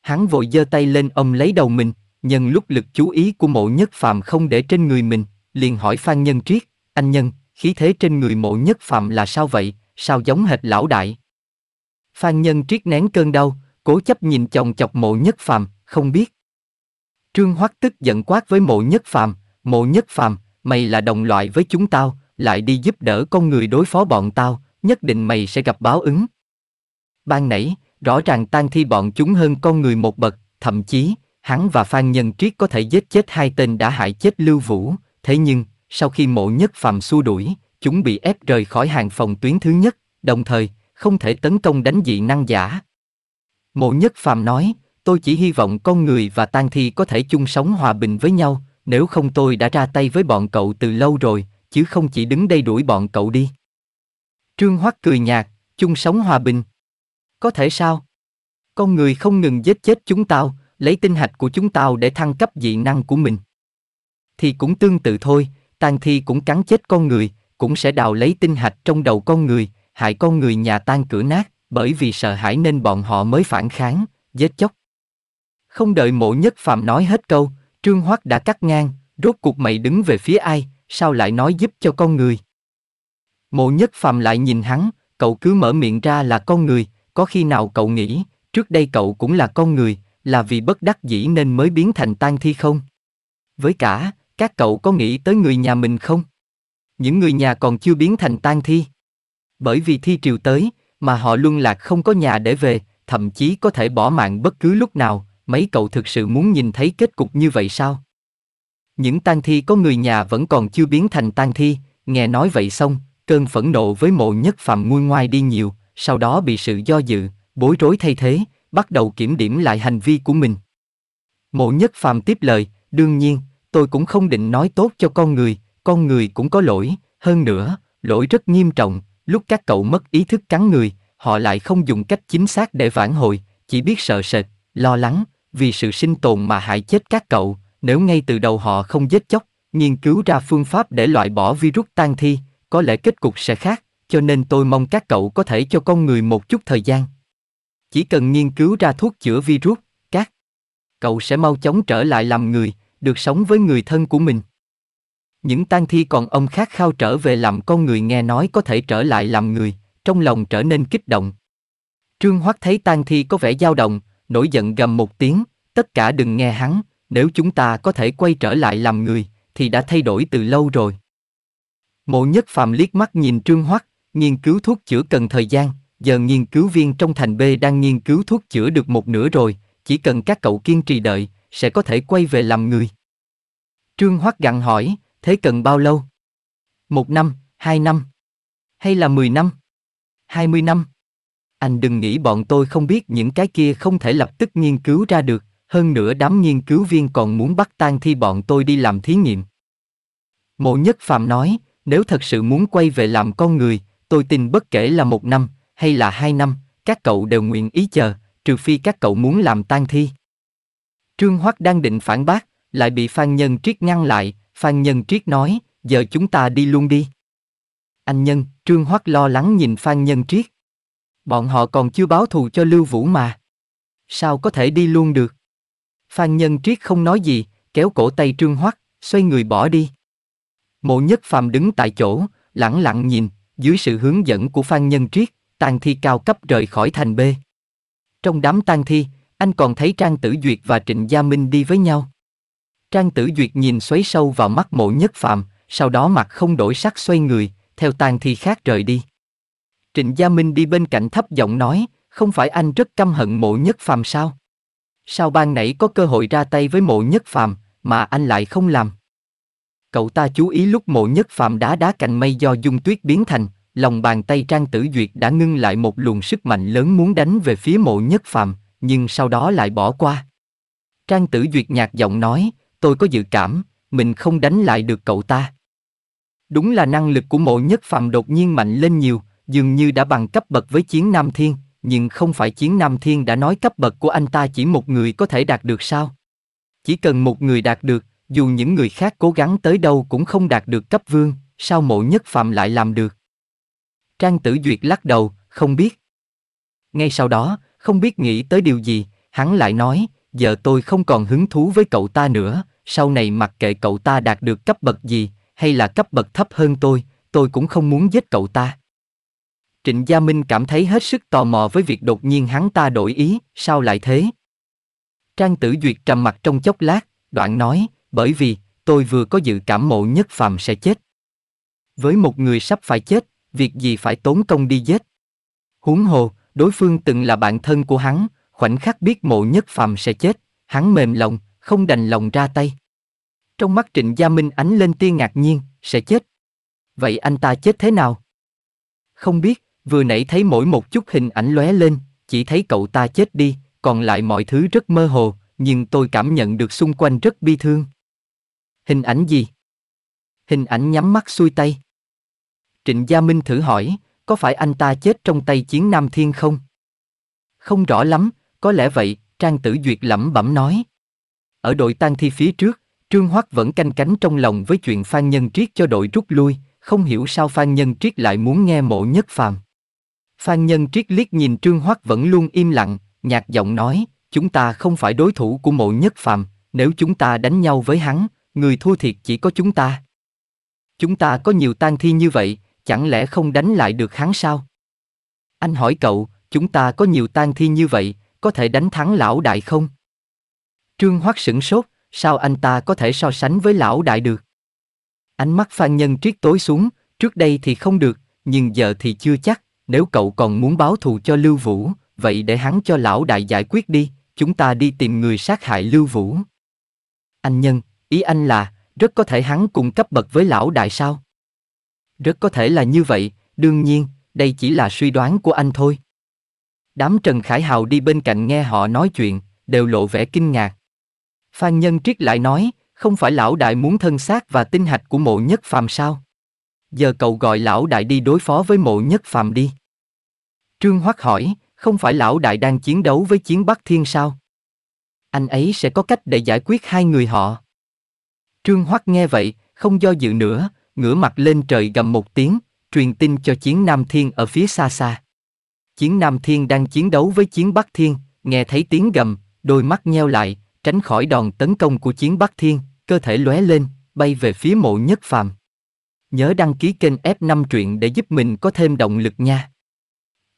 Speaker 1: Hắn vội giơ tay lên ông lấy đầu mình, nhân lúc lực chú ý của mộ nhất phàm không để trên người mình, liền hỏi Phan Nhân Triết, anh Nhân, khí thế trên người mộ nhất phàm là sao vậy, sao giống hệt lão đại? Phan Nhân Triết nén cơn đau, cố chấp nhìn chồng chọc mộ nhất phàm, không biết. Trương Hoắc tức giận quát với mộ nhất phàm, mộ nhất phàm, mày là đồng loại với chúng tao, lại đi giúp đỡ con người đối phó bọn tao, nhất định mày sẽ gặp báo ứng. Ban nãy, rõ ràng tan thi bọn chúng hơn con người một bậc, thậm chí, hắn và Phan Nhân Triết có thể giết chết hai tên đã hại chết Lưu Vũ, thế nhưng, sau khi mộ nhất phàm xua đuổi, chúng bị ép rời khỏi hàng phòng tuyến thứ nhất, đồng thời, không thể tấn công đánh dị năng giả. Mộ nhất phàm nói, tôi chỉ hy vọng con người và tang thi có thể chung sống hòa bình với nhau, nếu không tôi đã ra tay với bọn cậu từ lâu rồi, chứ không chỉ đứng đây đuổi bọn cậu đi. Trương Hoắc cười nhạt, chung sống hòa bình. Có thể sao? Con người không ngừng giết chết chúng tao, lấy tinh hạch của chúng tao để thăng cấp dị năng của mình. Thì cũng tương tự thôi, tang thi cũng cắn chết con người, cũng sẽ đào lấy tinh hạch trong đầu con người, hại con người nhà tan cửa nát, bởi vì sợ hãi nên bọn họ mới phản kháng, giết chóc. Không đợi mộ nhất phạm nói hết câu, Trương Hoắc đã cắt ngang, rốt cuộc mày đứng về phía ai, sao lại nói giúp cho con người? Mộ nhất phạm lại nhìn hắn, cậu cứ mở miệng ra là con người, có khi nào cậu nghĩ, trước đây cậu cũng là con người, là vì bất đắc dĩ nên mới biến thành tan thi không? Với cả, các cậu có nghĩ tới người nhà mình không? Những người nhà còn chưa biến thành tan thi. Bởi vì thi triều tới, mà họ luân lạc không có nhà để về, thậm chí có thể bỏ mạng bất cứ lúc nào, mấy cậu thực sự muốn nhìn thấy kết cục như vậy sao? Những tan thi có người nhà vẫn còn chưa biến thành tan thi, nghe nói vậy xong, cơn phẫn nộ với mộ nhất phàm nguôi ngoai đi nhiều, sau đó bị sự do dự, bối rối thay thế, bắt đầu kiểm điểm lại hành vi của mình. Mộ nhất phàm tiếp lời, đương nhiên, tôi cũng không định nói tốt cho con người, con người cũng có lỗi, hơn nữa, lỗi rất nghiêm trọng, lúc các cậu mất ý thức cắn người, họ lại không dùng cách chính xác để vãn hồi, chỉ biết sợ sệt, lo lắng, vì sự sinh tồn mà hại chết các cậu, nếu ngay từ đầu họ không giết chóc, nghiên cứu ra phương pháp để loại bỏ virus tan thi, có lẽ kết cục sẽ khác, cho nên tôi mong các cậu có thể cho con người một chút thời gian. Chỉ cần nghiên cứu ra thuốc chữa virus, các cậu sẽ mau chóng trở lại làm người, được sống với người thân của mình. Những tang thi còn ông khát khao trở về làm con người nghe nói có thể trở lại làm người, trong lòng trở nên kích động. Trương Hoắc thấy tang thi có vẻ dao động, nổi giận gầm một tiếng, tất cả đừng nghe hắn, nếu chúng ta có thể quay trở lại làm người, thì đã thay đổi từ lâu rồi. Mộ nhất phàm liếc mắt nhìn Trương Hoắc, nghiên cứu thuốc chữa cần thời gian, giờ nghiên cứu viên trong thành B đang nghiên cứu thuốc chữa được một nửa rồi, chỉ cần các cậu kiên trì đợi, sẽ có thể quay về làm người. Trương Hoắc gặng hỏi, thế cần bao lâu? Một năm, hai năm? Hay là mười năm? Hai mươi năm? Anh đừng nghĩ bọn tôi không biết những cái kia không thể lập tức nghiên cứu ra được, hơn nữa đám nghiên cứu viên còn muốn bắt tan thi bọn tôi đi làm thí nghiệm. Mộ Nhất Phạm nói, nếu thật sự muốn quay về làm con người, tôi tin bất kể là một năm, hay là hai năm, các cậu đều nguyện ý chờ, trừ phi các cậu muốn làm tang thi. Trương Hoắc đang định phản bác, lại bị Phan Nhân Triết ngăn lại, Phan Nhân Triết nói, giờ chúng ta đi luôn đi. Anh Nhân, Trương Hoắc lo lắng nhìn Phan Nhân Triết. Bọn họ còn chưa báo thù cho Lưu Vũ mà. Sao có thể đi luôn được? Phan Nhân Triết không nói gì, kéo cổ tay Trương Hoắc, xoay người bỏ đi. Mộ Nhất Phàm đứng tại chỗ, lẳng lặng nhìn, dưới sự hướng dẫn của Phan Nhân Triết, tang thi cao cấp rời khỏi thành B. Trong đám tang thi, anh còn thấy Trang Tử Duyệt và Trịnh Gia Minh đi với nhau. Trang Tử Duyệt nhìn xoáy sâu vào mắt mộ nhất phạm, sau đó mặt không đổi sắc xoay người, theo tang thi khác rời đi. Trịnh Gia Minh đi bên cạnh thấp giọng nói, không phải anh rất căm hận mộ nhất phàm sao? Sao ban nãy có cơ hội ra tay với mộ nhất phàm, mà anh lại không làm? Cậu ta chú ý lúc mộ nhất phàm đá đá cành mây do dung tuyết biến thành, lòng bàn tay Trang Tử Duyệt đã ngưng lại một luồng sức mạnh lớn muốn đánh về phía mộ nhất phàm, nhưng sau đó lại bỏ qua. Trang Tử Duyệt nhạt giọng nói, tôi có dự cảm, mình không đánh lại được cậu ta. Đúng là năng lực của mộ nhất phàm đột nhiên mạnh lên nhiều, dường như đã bằng cấp bậc với chiến Nam Thiên, nhưng không phải chiến Nam Thiên đã nói cấp bậc của anh ta chỉ một người có thể đạt được sao? Chỉ cần một người đạt được, dù những người khác cố gắng tới đâu cũng không đạt được cấp vương, sao mộ nhất phàm lại làm được? Trang Tử Duyệt lắc đầu, không biết. Ngay sau đó, không biết nghĩ tới điều gì, hắn lại nói, giờ tôi không còn hứng thú với cậu ta nữa, sau này mặc kệ cậu ta đạt được cấp bậc gì, hay là cấp bậc thấp hơn tôi, tôi cũng không muốn giết cậu ta. Trịnh Gia Minh cảm thấy hết sức tò mò với việc đột nhiên hắn ta đổi ý, sao lại thế? Trang Tử Duyệt trầm mặt trong chốc lát, đoạn nói, bởi vì, tôi vừa có dự cảm mộ nhất phàm sẽ chết. Với một người sắp phải chết, việc gì phải tốn công đi giết. Huống hồ, đối phương từng là bạn thân của hắn, khoảnh khắc biết mộ nhất phàm sẽ chết, hắn mềm lòng, không đành lòng ra tay. Trong mắt Trịnh Gia Minh ánh lên tia ngạc nhiên, sẽ chết. Vậy anh ta chết thế nào? Không biết, vừa nãy thấy mỗi một chút hình ảnh lóe lên, chỉ thấy cậu ta chết đi, còn lại mọi thứ rất mơ hồ, nhưng tôi cảm nhận được xung quanh rất bi thương. Hình ảnh gì? Hình ảnh nhắm mắt xuôi tay. Trịnh Gia Minh thử hỏi, có phải anh ta chết trong tay chiến Nam Thiên không? Không rõ lắm, có lẽ vậy, Trang Tử Duyệt lẩm bẩm nói. Ở đội tang thi phía trước, Trương Hoắc vẫn canh cánh trong lòng với chuyện Phan Nhân Triết cho đội rút lui, không hiểu sao Phan Nhân Triết lại muốn nghe mộ nhất phàm. Phan Nhân Triết liếc nhìn Trương Hoắc vẫn luôn im lặng, nhạt giọng nói, chúng ta không phải đối thủ của mộ nhất phàm, nếu chúng ta đánh nhau với hắn, người thua thiệt chỉ có chúng ta. Chúng ta có nhiều tang thi như vậy, chẳng lẽ không đánh lại được hắn sao? Anh hỏi cậu, chúng ta có nhiều tang thi như vậy, có thể đánh thắng lão đại không? Trương Hoắc sửng sốt, sao anh ta có thể so sánh với lão đại được? Ánh mắt Phan Nhân triết tối xuống, trước đây thì không được, nhưng giờ thì chưa chắc, nếu cậu còn muốn báo thù cho Lưu Vũ, vậy để hắn cho lão đại giải quyết đi, chúng ta đi tìm người sát hại Lưu Vũ. Anh Nhân, ý anh là, rất có thể hắn cùng cấp bậc với lão đại sao? Rất có thể là như vậy, đương nhiên, đây chỉ là suy đoán của anh thôi. Đám Trần Khải Hào đi bên cạnh nghe họ nói chuyện, đều lộ vẻ kinh ngạc. Phan Nhân Triết lại nói, không phải lão đại muốn thân xác và tinh hạch của mộ nhất phàm sao? Giờ cậu gọi lão đại đi đối phó với mộ nhất phàm đi. Trương Hoắc hỏi, không phải lão đại đang chiến đấu với chiến Bắc Thiên sao? Anh ấy sẽ có cách để giải quyết hai người họ. Trương Hoắc nghe vậy, không do dự nữa, ngửa mặt lên trời gầm một tiếng, truyền tin cho chiến Nam Thiên ở phía xa xa. Chiến Nam Thiên đang chiến đấu với chiến Bắc Thiên, nghe thấy tiếng gầm, đôi mắt nheo lại, tránh khỏi đòn tấn công của chiến Bắc Thiên, cơ thể lóe lên, bay về phía mộ nhất phàm. Nhớ đăng ký kênh F5 truyện để giúp mình có thêm động lực nha.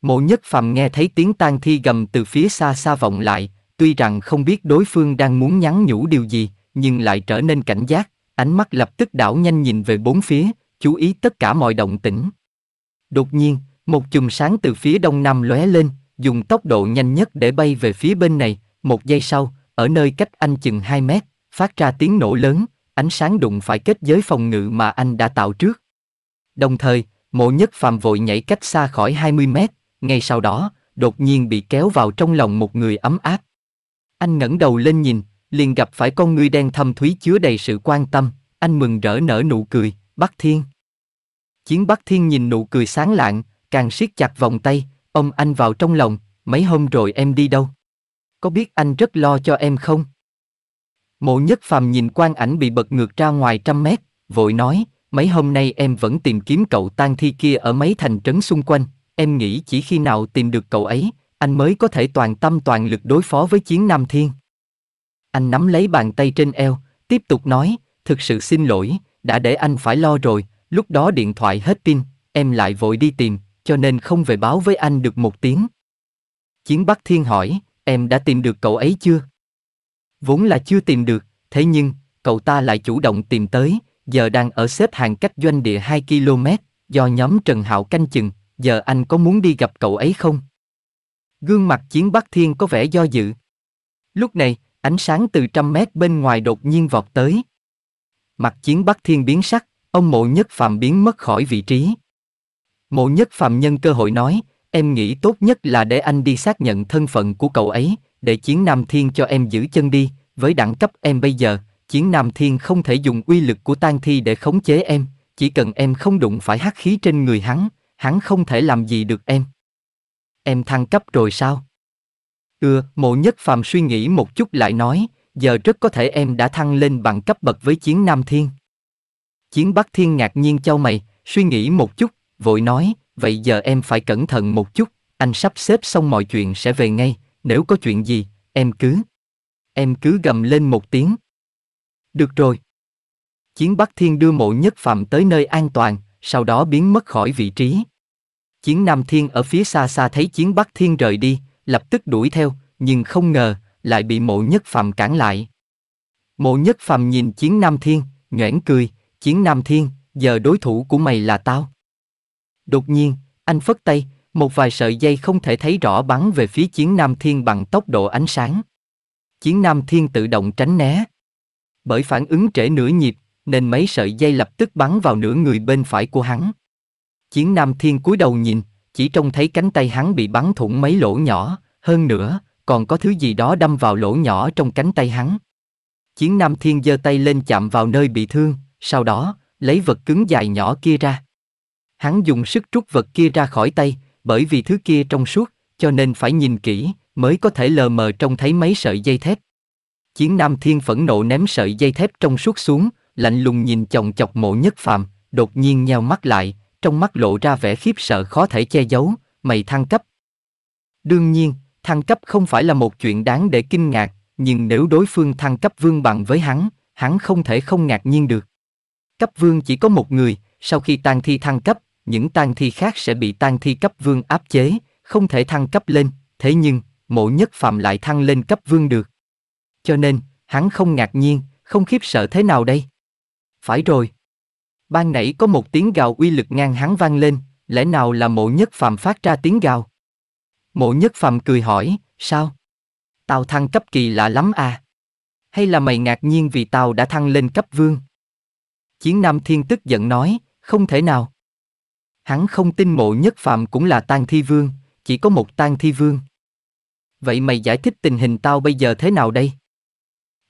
Speaker 1: Mộ nhất phàm nghe thấy tiếng tang thi gầm từ phía xa xa vọng lại, tuy rằng không biết đối phương đang muốn nhắn nhủ điều gì, nhưng lại trở nên cảnh giác, Ánh mắt lập tức đảo nhanh nhìn về bốn phía, chú ý tất cả mọi động tĩnh. Đột nhiên, một chùm sáng từ phía đông nam lóe lên, dùng tốc độ nhanh nhất để bay về phía bên này, một giây sau, ở nơi cách anh chừng 2 mét, phát ra tiếng nổ lớn, ánh sáng đụng phải kết giới phòng ngự mà anh đã tạo trước. Đồng thời, mộ nhất phàm vội nhảy cách xa khỏi 20 mét, ngay sau đó, đột nhiên bị kéo vào trong lòng một người ấm áp. Anh ngẩng đầu lên nhìn, liền gặp phải con ngươi đen thâm thúy chứa đầy sự quan tâm, anh mừng rỡ nở nụ cười, Bắc Thiên. Chiến Bắc Thiên nhìn nụ cười sáng lạng, càng siết chặt vòng tay, ông anh vào trong lòng, mấy hôm rồi em đi đâu? Có biết anh rất lo cho em không? Mộ nhất phàm nhìn quan ảnh bị bật ngược ra ngoài trăm mét, vội nói, mấy hôm nay em vẫn tìm kiếm cậu tang thi kia ở mấy thành trấn xung quanh, em nghĩ chỉ khi nào tìm được cậu ấy, anh mới có thể toàn tâm toàn lực đối phó với chiến Nam Thiên. Anh nắm lấy bàn tay trên eo, tiếp tục nói, thực sự xin lỗi, đã để anh phải lo rồi, lúc đó điện thoại hết pin, em lại vội đi tìm, cho nên không về báo với anh được một tiếng. Chiến Bắc Thiên hỏi, em đã tìm được cậu ấy chưa? Vốn là chưa tìm được, thế nhưng, cậu ta lại chủ động tìm tới, giờ đang ở xếp hàng cách doanh địa 2 km, do nhóm Trần Hạo canh chừng, giờ anh có muốn đi gặp cậu ấy không? Gương mặt Chiến Bắc Thiên có vẻ do dự. Lúc này, ánh sáng từ trăm mét bên ngoài đột nhiên vọt tới. Mặt chiến Bắc Thiên biến sắc, ông mộ nhất phàm biến mất khỏi vị trí. Mộ nhất phàm nhân cơ hội nói, em nghĩ tốt nhất là để anh đi xác nhận thân phận của cậu ấy, để chiến Nam Thiên cho em giữ chân đi, với đẳng cấp em bây giờ, chiến Nam Thiên không thể dùng uy lực của tang thi để khống chế em, chỉ cần em không đụng phải hắc khí trên người hắn, hắn không thể làm gì được em. Em thăng cấp rồi sao? Ưa, mộ nhất phàm suy nghĩ một chút lại nói, giờ rất có thể em đã thăng lên bằng cấp bậc với chiến Nam Thiên. Chiến Bắc Thiên ngạc nhiên châu mày, suy nghĩ một chút, vội nói, vậy giờ em phải cẩn thận một chút, anh sắp xếp xong mọi chuyện sẽ về ngay, nếu có chuyện gì, em cứ... Em cứ gầm lên một tiếng. Được rồi. Chiến Bắc Thiên đưa mộ nhất phàm tới nơi an toàn, sau đó biến mất khỏi vị trí. Chiến Nam Thiên ở phía xa xa thấy chiến Bắc Thiên rời đi, lập tức đuổi theo, nhưng không ngờ, lại bị mộ nhất phàm cản lại. Mộ nhất phàm nhìn chiến Nam Thiên, nhoẻn cười, chiến Nam Thiên, giờ đối thủ của mày là tao. Đột nhiên, anh phất tay, một vài sợi dây không thể thấy rõ bắn về phía chiến Nam Thiên bằng tốc độ ánh sáng. Chiến Nam Thiên tự động tránh né. Bởi phản ứng trễ nửa nhịp, nên mấy sợi dây lập tức bắn vào nửa người bên phải của hắn. Chiến Nam Thiên cúi đầu nhìn, chỉ trông thấy cánh tay hắn bị bắn thủng mấy lỗ nhỏ, hơn nữa, còn có thứ gì đó đâm vào lỗ nhỏ trong cánh tay hắn. Chiến Nam Thiên giơ tay lên chạm vào nơi bị thương, sau đó, lấy vật cứng dài nhỏ kia ra. Hắn dùng sức trút vật kia ra khỏi tay, bởi vì thứ kia trong suốt, cho nên phải nhìn kỹ, mới có thể lờ mờ trông thấy mấy sợi dây thép. Chiến Nam Thiên phẫn nộ ném sợi dây thép trong suốt xuống, lạnh lùng nhìn chồng chọc mộ nhất phàm, đột nhiên nheo mắt lại, trong mắt lộ ra vẻ khiếp sợ khó thể che giấu, mày thăng cấp. Đương nhiên, thăng cấp không phải là một chuyện đáng để kinh ngạc, nhưng nếu đối phương thăng cấp vương bằng với hắn, hắn không thể không ngạc nhiên được. Cấp vương chỉ có một người, sau khi tang thi thăng cấp, những tang thi khác sẽ bị tang thi cấp vương áp chế, không thể thăng cấp lên, thế nhưng, mộ nhất phạm lại thăng lên cấp vương được. Cho nên, hắn không ngạc nhiên, không khiếp sợ thế nào đây? Phải rồi, Ban nãy có một tiếng gào uy lực ngang hắn vang lên, lẽ nào là mộ nhất phàm phát ra tiếng gào? Mộ nhất phàm cười hỏi, sao? Tao thăng cấp kỳ lạ lắm à? Hay là mày ngạc nhiên vì tao đã thăng lên cấp vương? Chiến Nam Thiên tức giận nói, không thể nào. Hắn không tin mộ nhất phàm cũng là tang thi vương, chỉ có một tang thi vương. Vậy mày giải thích tình hình tao bây giờ thế nào đây?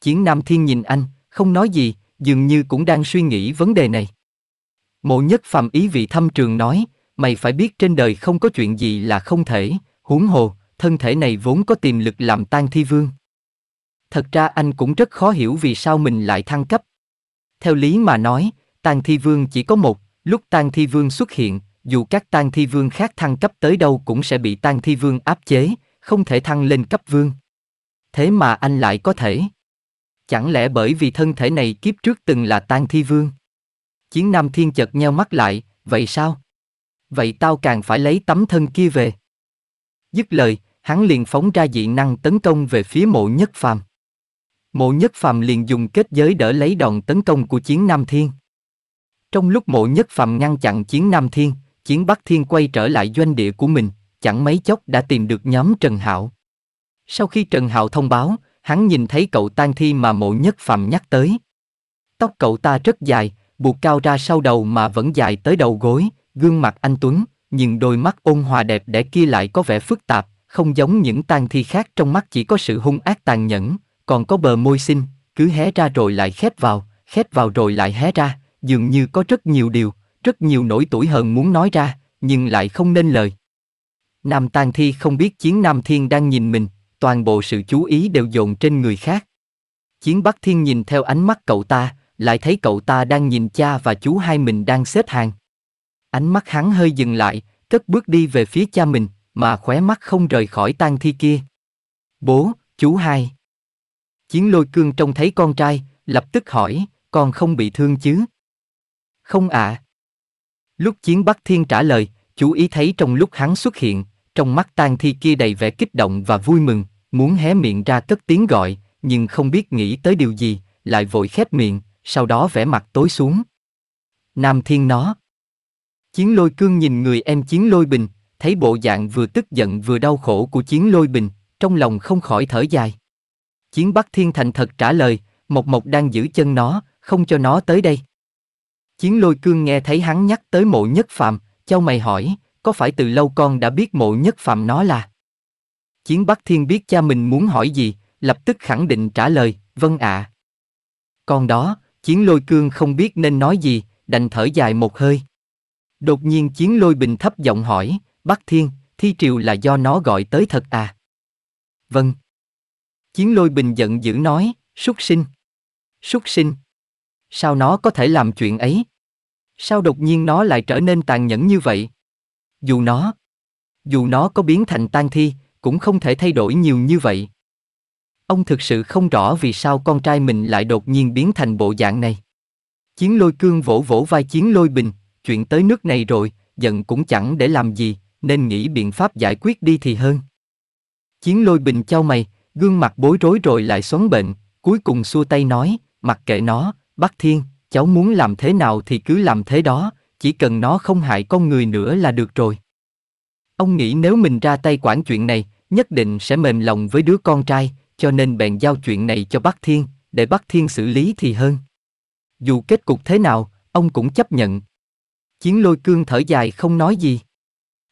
Speaker 1: Chiến Nam Thiên nhìn anh, không nói gì, dường như cũng đang suy nghĩ vấn đề này. Mộ nhất phàm ý vị thâm trường nói, mày phải biết trên đời không có chuyện gì là không thể, huống hồ, thân thể này vốn có tiềm lực làm tan thi vương. Thật ra anh cũng rất khó hiểu vì sao mình lại thăng cấp. Theo lý mà nói, tan thi vương chỉ có một, lúc tan thi vương xuất hiện, dù các tan thi vương khác thăng cấp tới đâu cũng sẽ bị tan thi vương áp chế, không thể thăng lên cấp vương. Thế mà anh lại có thể. Chẳng lẽ bởi vì thân thể này kiếp trước từng là tan thi vương? Chiến Nam Thiên chợt nheo mắt lại, vậy sao? Vậy tao càng phải lấy tấm thân kia về. Dứt lời, hắn liền phóng ra dị năng tấn công về phía mộ nhất phàm. Mộ nhất phàm liền dùng kết giới đỡ lấy đòn tấn công của chiến Nam Thiên. Trong lúc mộ nhất phàm ngăn chặn chiến Nam Thiên, chiến Bắc Thiên quay trở lại doanh địa của mình, chẳng mấy chốc đã tìm được nhóm Trần Hạo. Sau khi Trần Hạo thông báo, hắn nhìn thấy cậu tan thi mà mộ nhất phàm nhắc tới. Tóc cậu ta rất dài, buộc cao ra sau đầu mà vẫn dài tới đầu gối, gương mặt anh Tuấn, nhưng đôi mắt ôn hòa đẹp đẽ kia lại có vẻ phức tạp, không giống những tang thi khác trong mắt chỉ có sự hung ác tàn nhẫn, còn có bờ môi xinh, cứ hé ra rồi lại khép vào, khép vào rồi lại hé ra, dường như có rất nhiều điều, rất nhiều nỗi tuổi hờn muốn nói ra, nhưng lại không nên lời. Nam Tang Thi không biết Chiến Nam Thiên đang nhìn mình, toàn bộ sự chú ý đều dồn trên người khác. Chiến Bắc Thiên nhìn theo ánh mắt cậu ta, lại thấy cậu ta đang nhìn cha và chú hai mình đang xếp hàng. Ánh mắt hắn hơi dừng lại, cất bước đi về phía cha mình, mà khóe mắt không rời khỏi tang thi kia. Bố, chú hai. Chiến lôi cương trông thấy con trai, lập tức hỏi, con không bị thương chứ? Không ạ. À. Lúc chiến Bắc Thiên trả lời, chú ý thấy trong lúc hắn xuất hiện, trong mắt tang thi kia đầy vẻ kích động và vui mừng, muốn hé miệng ra cất tiếng gọi, nhưng không biết nghĩ tới điều gì, lại vội khép miệng, sau đó vẻ mặt tối xuống. Nam Thiên nó. Chiến lôi cương nhìn người em chiến lôi bình, thấy bộ dạng vừa tức giận vừa đau khổ của chiến lôi bình, trong lòng không khỏi thở dài. Chiến Bắc Thiên Thành thật trả lời, Mộc Mộc đang giữ chân nó, không cho nó tới đây. Chiến lôi cương nghe thấy hắn nhắc tới mộ nhất phạm, châu mày hỏi, có phải từ lâu con đã biết mộ nhất phạm nó là? Chiến Bắc Thiên biết cha mình muốn hỏi gì, lập tức khẳng định trả lời, vâng ạ. À. Con đó, Chiến lôi cương không biết nên nói gì, đành thở dài một hơi. Đột nhiên chiến lôi bình thấp giọng hỏi, Bắc Thiên, thi triều là do nó gọi tới thật à? Vâng. Chiến lôi bình giận dữ nói, súc sinh. Súc sinh. Sao nó có thể làm chuyện ấy? Sao đột nhiên nó lại trở nên tàn nhẫn như vậy? Dù nó, dù nó có biến thành tan thi, cũng không thể thay đổi nhiều như vậy. Ông thực sự không rõ vì sao con trai mình lại đột nhiên biến thành bộ dạng này. Chiến lôi cương vỗ vỗ vai chiến lôi bình, chuyện tới nước này rồi, giận cũng chẳng để làm gì, nên nghĩ biện pháp giải quyết đi thì hơn. Chiến lôi bình trao mày, gương mặt bối rối rồi lại xoắn bệnh, cuối cùng xua tay nói, mặc kệ nó, bác thiên, cháu muốn làm thế nào thì cứ làm thế đó, chỉ cần nó không hại con người nữa là được rồi. Ông nghĩ nếu mình ra tay quản chuyện này, nhất định sẽ mềm lòng với đứa con trai, cho nên bèn giao chuyện này cho Bắc Thiên, để Bắc Thiên xử lý thì hơn. Dù kết cục thế nào, ông cũng chấp nhận. Chiến lôi cương thở dài không nói gì.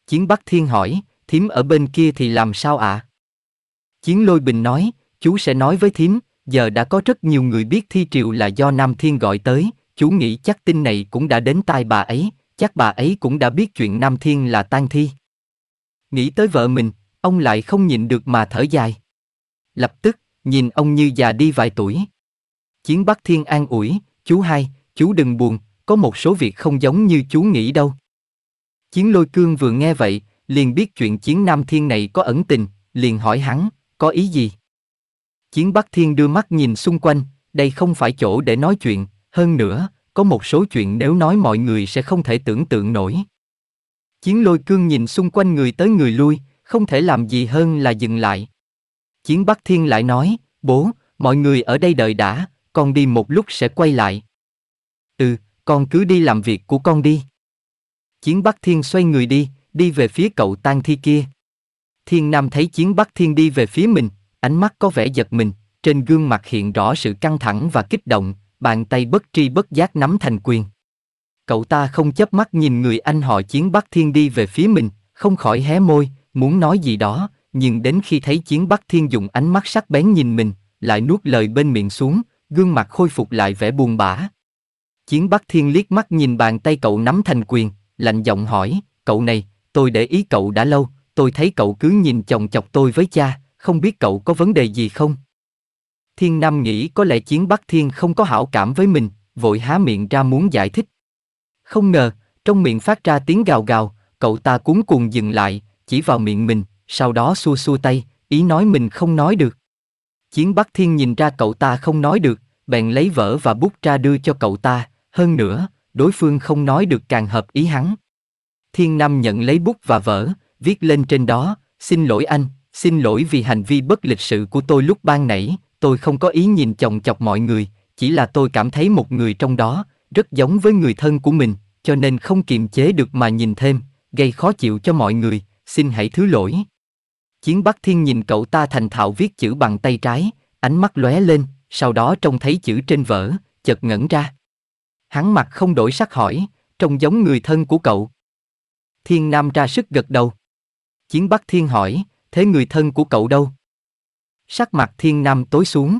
Speaker 1: Chiến Bắc Thiên hỏi, thím ở bên kia thì làm sao ạ? À? Chiến lôi bình nói, chú sẽ nói với thím, giờ đã có rất nhiều người biết thi Triệu là do Nam Thiên gọi tới, chú nghĩ chắc tin này cũng đã đến tai bà ấy, chắc bà ấy cũng đã biết chuyện Nam Thiên là tang thi. Nghĩ tới vợ mình, ông lại không nhịn được mà thở dài. Lập tức, nhìn ông như già đi vài tuổi. Chiến Bắc Thiên an ủi, chú hai, chú đừng buồn, có một số việc không giống như chú nghĩ đâu. Chiến lôi cương vừa nghe vậy, liền biết chuyện chiến Nam Thiên này có ẩn tình, liền hỏi hắn, có ý gì? Chiến Bắc Thiên đưa mắt nhìn xung quanh, đây không phải chỗ để nói chuyện, hơn nữa, có một số chuyện nếu nói mọi người sẽ không thể tưởng tượng nổi. Chiến lôi cương nhìn xung quanh người tới người lui, không thể làm gì hơn là dừng lại. Chiến Bắc Thiên lại nói, bố, mọi người ở đây đợi đã, con đi một lúc sẽ quay lại. Ừ, con cứ đi làm việc của con đi. Chiến Bắc Thiên xoay người đi, đi về phía cậu tang thi kia. Thiên Nam thấy Chiến Bắc Thiên đi về phía mình, ánh mắt có vẻ giật mình, trên gương mặt hiện rõ sự căng thẳng và kích động, bàn tay bất tri bất giác nắm thành quyền. Cậu ta không chớp mắt nhìn người anh họ Chiến Bắc Thiên đi về phía mình, không khỏi hé môi, muốn nói gì đó, nhưng đến khi thấy chiến Bắc Thiên dùng ánh mắt sắc bén nhìn mình, lại nuốt lời bên miệng xuống, gương mặt khôi phục lại vẻ buồn bã. Chiến Bắc Thiên liếc mắt nhìn bàn tay cậu nắm thành quyền, lạnh giọng hỏi, cậu này, tôi để ý cậu đã lâu, tôi thấy cậu cứ nhìn chồng chọc tôi với cha, không biết cậu có vấn đề gì không? Thiên Nam nghĩ có lẽ chiến Bắc Thiên không có hảo cảm với mình, vội há miệng ra muốn giải thích. Không ngờ, trong miệng phát ra tiếng gào gào, cậu ta cuống cuồng dừng lại, chỉ vào miệng mình, sau đó xua xua tay, ý nói mình không nói được. Chiến Bắc Thiên nhìn ra cậu ta không nói được, bèn lấy vở và bút ra đưa cho cậu ta, hơn nữa, đối phương không nói được càng hợp ý hắn. Thiên Nam nhận lấy bút và vở, viết lên trên đó, xin lỗi anh, xin lỗi vì hành vi bất lịch sự của tôi lúc ban nãy, tôi không có ý nhìn chồng chọc mọi người, chỉ là tôi cảm thấy một người trong đó, rất giống với người thân của mình, cho nên không kiềm chế được mà nhìn thêm, gây khó chịu cho mọi người, xin hãy thứ lỗi. Chiến Bắc Thiên nhìn cậu ta thành thạo viết chữ bằng tay trái, ánh mắt lóe lên, sau đó trông thấy chữ trên vở, chợt ngẩn ra. Hắn mặt không đổi sắc hỏi, trông giống người thân của cậu. Thiên Nam ra sức gật đầu. Chiến Bắc Thiên hỏi, thế người thân của cậu đâu? Sắc mặt Thiên Nam tối xuống.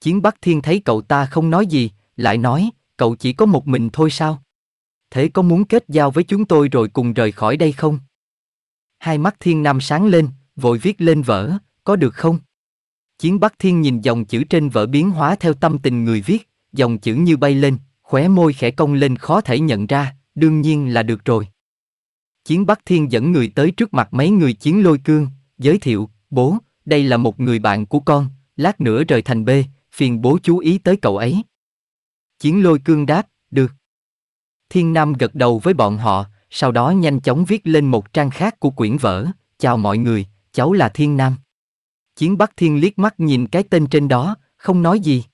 Speaker 1: Chiến Bắc Thiên thấy cậu ta không nói gì, lại nói, cậu chỉ có một mình thôi sao? Thế có muốn kết giao với chúng tôi rồi cùng rời khỏi đây không? Hai mắt Thiên Nam sáng lên, vội viết lên vở, có được không? Chiến Bắc Thiên nhìn dòng chữ trên vở biến hóa theo tâm tình người viết, dòng chữ như bay lên, khóe môi khẽ cong lên khó thể nhận ra, đương nhiên là được rồi. Chiến Bắc Thiên dẫn người tới trước mặt mấy người chiến lôi cương, giới thiệu, bố, đây là một người bạn của con, lát nữa rời thành bê, phiền bố chú ý tới cậu ấy. Chiến lôi cương đáp, được. Thiên Nam gật đầu với bọn họ, sau đó nhanh chóng viết lên một trang khác của quyển vở, chào mọi người, cháu là Thiên Nam. Chiến Bắc Thiên liếc mắt nhìn cái tên trên đó, không nói gì.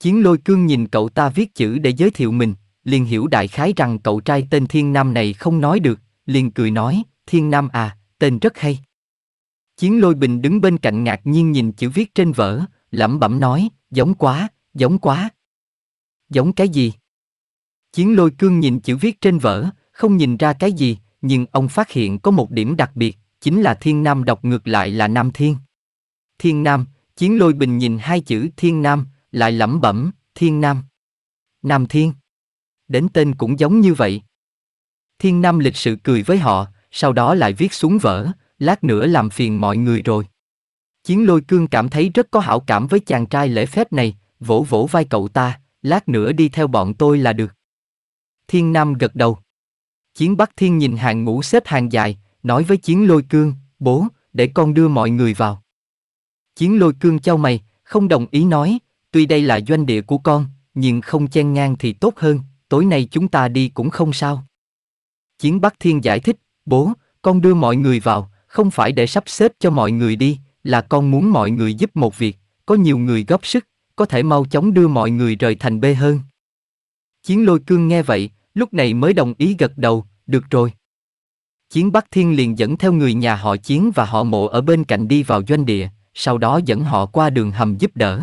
Speaker 1: Chiến lôi cương nhìn cậu ta viết chữ để giới thiệu mình, liền hiểu đại khái rằng cậu trai tên Thiên Nam này không nói được, liền cười nói, Thiên Nam à, tên rất hay. Chiến lôi bình đứng bên cạnh ngạc nhiên nhìn chữ viết trên vở, lẩm bẩm nói, giống quá, giống quá. Giống cái gì? Chiến lôi cương nhìn chữ viết trên vở, không nhìn ra cái gì, nhưng ông phát hiện có một điểm đặc biệt, chính là thiên nam đọc ngược lại là nam thiên. Thiên nam, chiến lôi bình nhìn hai chữ thiên nam, lại lẩm bẩm, thiên nam. Nam thiên. Đến tên cũng giống như vậy. Thiên nam lịch sự cười với họ, sau đó lại viết xuống vở, lát nữa làm phiền mọi người rồi. Chiến lôi cương cảm thấy rất có hảo cảm với chàng trai lễ phép này, vỗ vỗ vai cậu ta, lát nữa đi theo bọn tôi là được. Thiên Nam gật đầu. Chiến Bắc Thiên nhìn hàng ngũ xếp hàng dài, nói với chiến lôi cương, bố, để con đưa mọi người vào. Chiến lôi cương trao mày, không đồng ý nói, tuy đây là doanh địa của con, nhưng không chen ngang thì tốt hơn, tối nay chúng ta đi cũng không sao. Chiến Bắc Thiên giải thích, bố, con đưa mọi người vào, không phải để sắp xếp cho mọi người đi, là con muốn mọi người giúp một việc, có nhiều người góp sức, có thể mau chóng đưa mọi người rời thành bê hơn. Chiến lôi cương nghe vậy, lúc này mới đồng ý gật đầu, được rồi. Chiến Bắc Thiên liền dẫn theo người nhà họ Chiến và họ Mộ ở bên cạnh đi vào doanh địa, sau đó dẫn họ qua đường hầm giúp đỡ.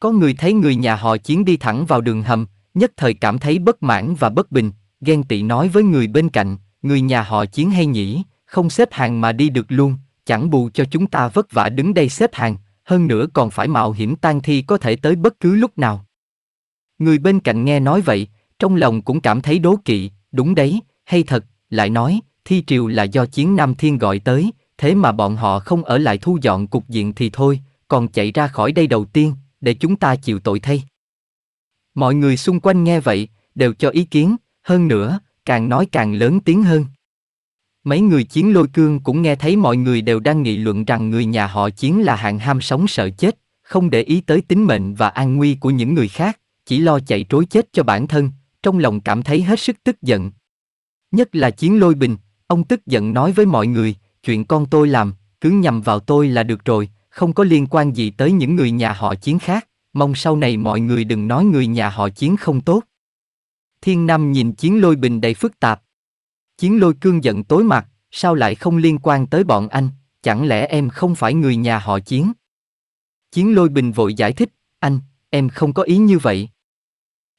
Speaker 1: Có người thấy người nhà họ Chiến đi thẳng vào đường hầm, nhất thời cảm thấy bất mãn và bất bình, ghen tị nói với người bên cạnh, người nhà họ Chiến hay nhỉ, không xếp hàng mà đi được luôn, chẳng bù cho chúng ta vất vả đứng đây xếp hàng, hơn nữa còn phải mạo hiểm tan thi có thể tới bất cứ lúc nào. Người bên cạnh nghe nói vậy, trong lòng cũng cảm thấy đố kỵ, đúng đấy, hay thật, lại nói, thi triều là do chiến Nam Thiên gọi tới, thế mà bọn họ không ở lại thu dọn cục diện thì thôi, còn chạy ra khỏi đây đầu tiên, để chúng ta chịu tội thay. Mọi người xung quanh nghe vậy, đều cho ý kiến, hơn nữa, càng nói càng lớn tiếng hơn. Mấy người chiến lôi cương cũng nghe thấy mọi người đều đang nghị luận rằng người nhà họ chiến là hạng ham sống sợ chết, không để ý tới tính mệnh và an nguy của những người khác, chỉ lo chạy trối chết cho bản thân, trong lòng cảm thấy hết sức tức giận. Nhất là chiến lôi bình, Ông tức giận nói với mọi người, chuyện con tôi làm, cứ nhằm vào tôi là được rồi, không có liên quan gì tới những người nhà họ chiến khác, mong sau này mọi người đừng nói người nhà họ chiến không tốt. Thiên Nam nhìn chiến lôi bình đầy phức tạp. Chiến lôi cương giận tối mặt, sao lại không liên quan tới bọn anh, chẳng lẽ em không phải người nhà họ chiến? Chiến lôi bình vội giải thích, anh, em không có ý như vậy.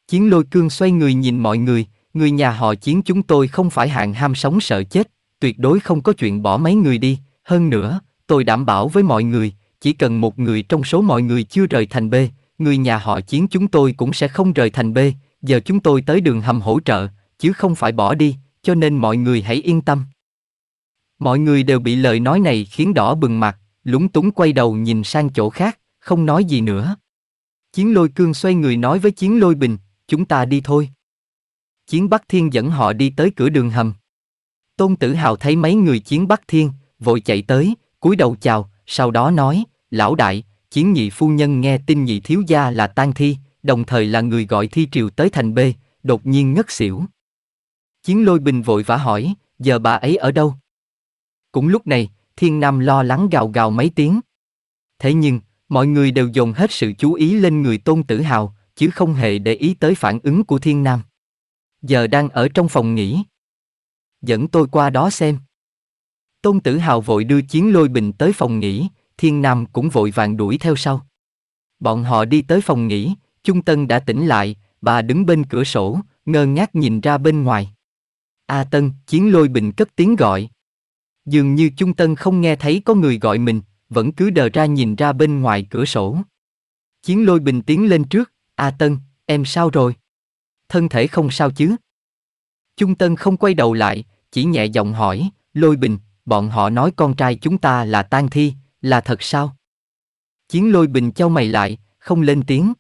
Speaker 1: Chiến lôi cương xoay người nhìn mọi người, Người nhà họ chiến chúng tôi không phải hạng ham sống sợ chết, tuyệt đối không có chuyện bỏ mấy người đi, hơn nữa, tôi đảm bảo với mọi người, chỉ cần một người trong số mọi người chưa rời thành B, người nhà họ chiến chúng tôi cũng sẽ không rời thành B, giờ chúng tôi tới đường hầm hỗ trợ, chứ không phải bỏ đi, cho nên mọi người hãy yên tâm. Mọi người đều bị lời nói này khiến đỏ bừng mặt, lúng túng quay đầu nhìn sang chỗ khác, không nói gì nữa. Chiến lôi cương xoay người nói với chiến lôi bình, chúng ta đi thôi. Chiến Bắc Thiên dẫn họ đi tới cửa đường hầm. Tôn Tử Hào thấy mấy người Chiến Bắc Thiên, vội chạy tới, cúi đầu chào, sau đó nói, lão đại, chiến nhị phu nhân nghe tin nhị thiếu gia là tan thi, đồng thời là người gọi thi triều tới thành B, đột nhiên ngất xỉu. Chiến lôi bình vội vã hỏi, giờ bà ấy ở đâu? Cũng lúc này, thiên nam lo lắng gào gào mấy tiếng. Thế nhưng, mọi người đều dồn hết sự chú ý lên người tôn tử hào, chứ không hề để ý tới phản ứng của thiên nam giờ đang ở trong phòng nghỉ. Dẫn tôi qua đó xem. Tôn Tử Hào vội đưa chiến lôi bình tới phòng nghỉ, Thiên Nam cũng vội vàng đuổi theo sau. Bọn họ đi tới phòng nghỉ, Trung Tân đã tỉnh lại, bà đứng bên cửa sổ, ngơ ngác nhìn ra bên ngoài. A Tân, chiến lôi bình cất tiếng gọi. Dường như Trung Tân không nghe thấy có người gọi mình, vẫn cứ đờ ra nhìn ra bên ngoài cửa sổ. Chiến lôi bình tiến lên trước, A Tân, em sao rồi? thân thể không sao chứ? Chung Tân không quay đầu lại, chỉ nhẹ giọng hỏi, lôi bình, bọn họ nói con trai chúng ta là tang thi, là thật sao? Chiến lôi bình trao mày lại, không lên tiếng.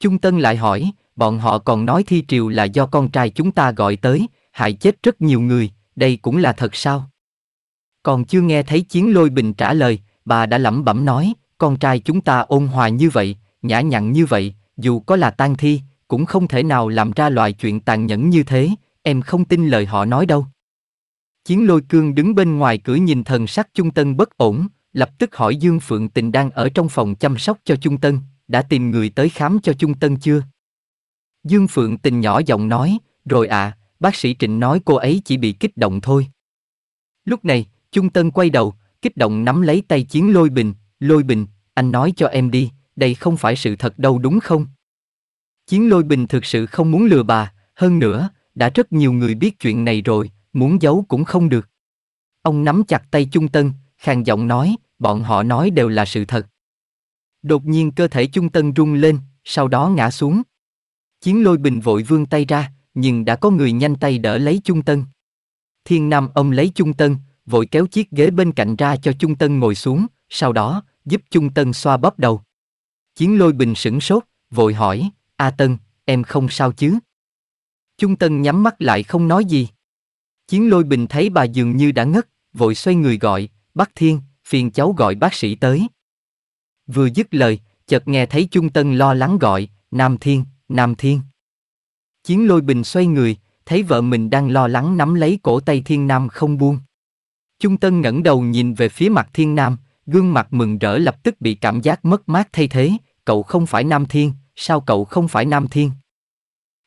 Speaker 1: Trung Tân lại hỏi, bọn họ còn nói thi triều là do con trai chúng ta gọi tới, hại chết rất nhiều người, đây cũng là thật sao? Còn chưa nghe thấy chiến lôi bình trả lời, bà đã lẩm bẩm nói, con trai chúng ta ôn hòa như vậy, nhã nhặn như vậy, dù có là tang thi, cũng không thể nào làm ra loại chuyện tàn nhẫn như thế, em không tin lời họ nói đâu. Chiến lôi cương đứng bên ngoài cửa nhìn thần sắc chung Tân bất ổn, lập tức hỏi Dương Phượng Tình đang ở trong phòng chăm sóc cho chung Tân, đã tìm người tới khám cho chung Tân chưa? Dương Phượng Tình nhỏ giọng nói, rồi à, bác sĩ Trịnh nói cô ấy chỉ bị kích động thôi. Lúc này, chung Tân quay đầu, kích động nắm lấy tay chiến lôi bình, lôi bình, anh nói cho em đi, đây không phải sự thật đâu đúng không? Chiến lôi bình thực sự không muốn lừa bà, hơn nữa, đã rất nhiều người biết chuyện này rồi, muốn giấu cũng không được. Ông nắm chặt tay Trung Tân, khàn giọng nói, bọn họ nói đều là sự thật. Đột nhiên cơ thể Trung Tân rung lên, sau đó ngã xuống. Chiến lôi bình vội vươn tay ra, nhưng đã có người nhanh tay đỡ lấy Trung Tân. Thiên Nam ông lấy Trung Tân, vội kéo chiếc ghế bên cạnh ra cho Trung Tân ngồi xuống, sau đó, giúp Trung Tân xoa bóp đầu. Chiến lôi bình sửng sốt, vội hỏi, A à Tân, em không sao chứ? Trung Tân nhắm mắt lại không nói gì. Chiến lôi bình thấy bà dường như đã ngất, vội xoay người gọi, bác Thiên, phiền cháu gọi bác sĩ tới. Vừa dứt lời, chợt nghe thấy Trung Tân lo lắng gọi, Nam Thiên, Nam Thiên. Chiến lôi bình xoay người, thấy vợ mình đang lo lắng nắm lấy cổ tay Thiên Nam không buông. Trung Tân ngẩng đầu nhìn về phía mặt Thiên Nam, gương mặt mừng rỡ lập tức bị cảm giác mất mát thay thế, cậu không phải Nam Thiên, sao cậu không phải Nam Thiên?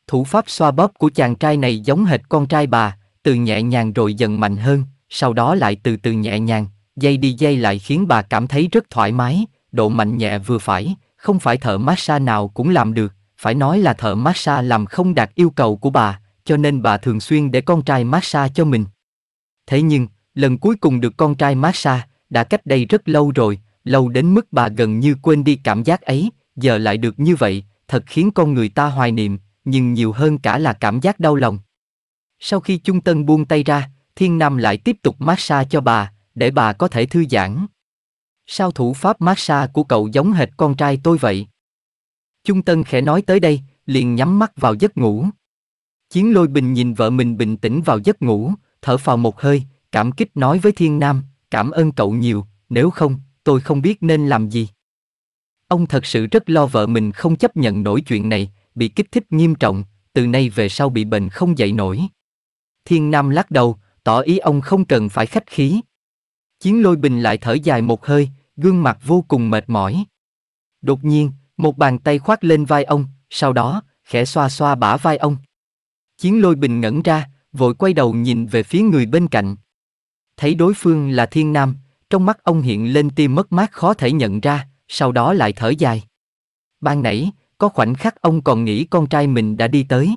Speaker 1: Thủ pháp xoa bóp của chàng trai này giống hệt con trai bà, từ nhẹ nhàng rồi dần mạnh hơn, sau đó lại từ từ nhẹ nhàng, dây đi dây lại khiến bà cảm thấy rất thoải mái, độ mạnh nhẹ vừa phải, không phải thợ massage nào cũng làm được, phải nói là thợ massage làm không đạt yêu cầu của bà, cho nên bà thường xuyên để con trai massage cho mình. Thế nhưng, lần cuối cùng được con trai massage, đã cách đây rất lâu rồi, lâu đến mức bà gần như quên đi cảm giác ấy, giờ lại được như vậy, thật khiến con người ta hoài niệm, nhưng nhiều hơn cả là cảm giác đau lòng. Sau khi Chung Tân buông tay ra, Thiên Nam lại tiếp tục mát xa cho bà, để bà có thể thư giãn. Sao thủ pháp mát xa của cậu giống hệt con trai tôi vậy? Chung Tân khẽ nói tới đây, liền nhắm mắt vào giấc ngủ. Chiến lôi bình nhìn vợ mình bình tĩnh vào giấc ngủ, thở phào một hơi, cảm kích nói với Thiên Nam, cảm ơn cậu nhiều, nếu không, tôi không biết nên làm gì. Ông thật sự rất lo vợ mình không chấp nhận nổi chuyện này, bị kích thích nghiêm trọng, từ nay về sau bị bệnh không dậy nổi. Thiên Nam lắc đầu, tỏ ý ông không cần phải khách khí. Chiến lôi bình lại thở dài một hơi, gương mặt vô cùng mệt mỏi. Đột nhiên, một bàn tay khoác lên vai ông, sau đó, khẽ xoa xoa bả vai ông. Chiến lôi bình ngẩn ra, vội quay đầu nhìn về phía người bên cạnh. Thấy đối phương là thiên nam, trong mắt ông hiện lên tia mất mát khó thể nhận ra, sau đó lại thở dài. Ban nãy, có khoảnh khắc ông còn nghĩ con trai mình đã đi tới.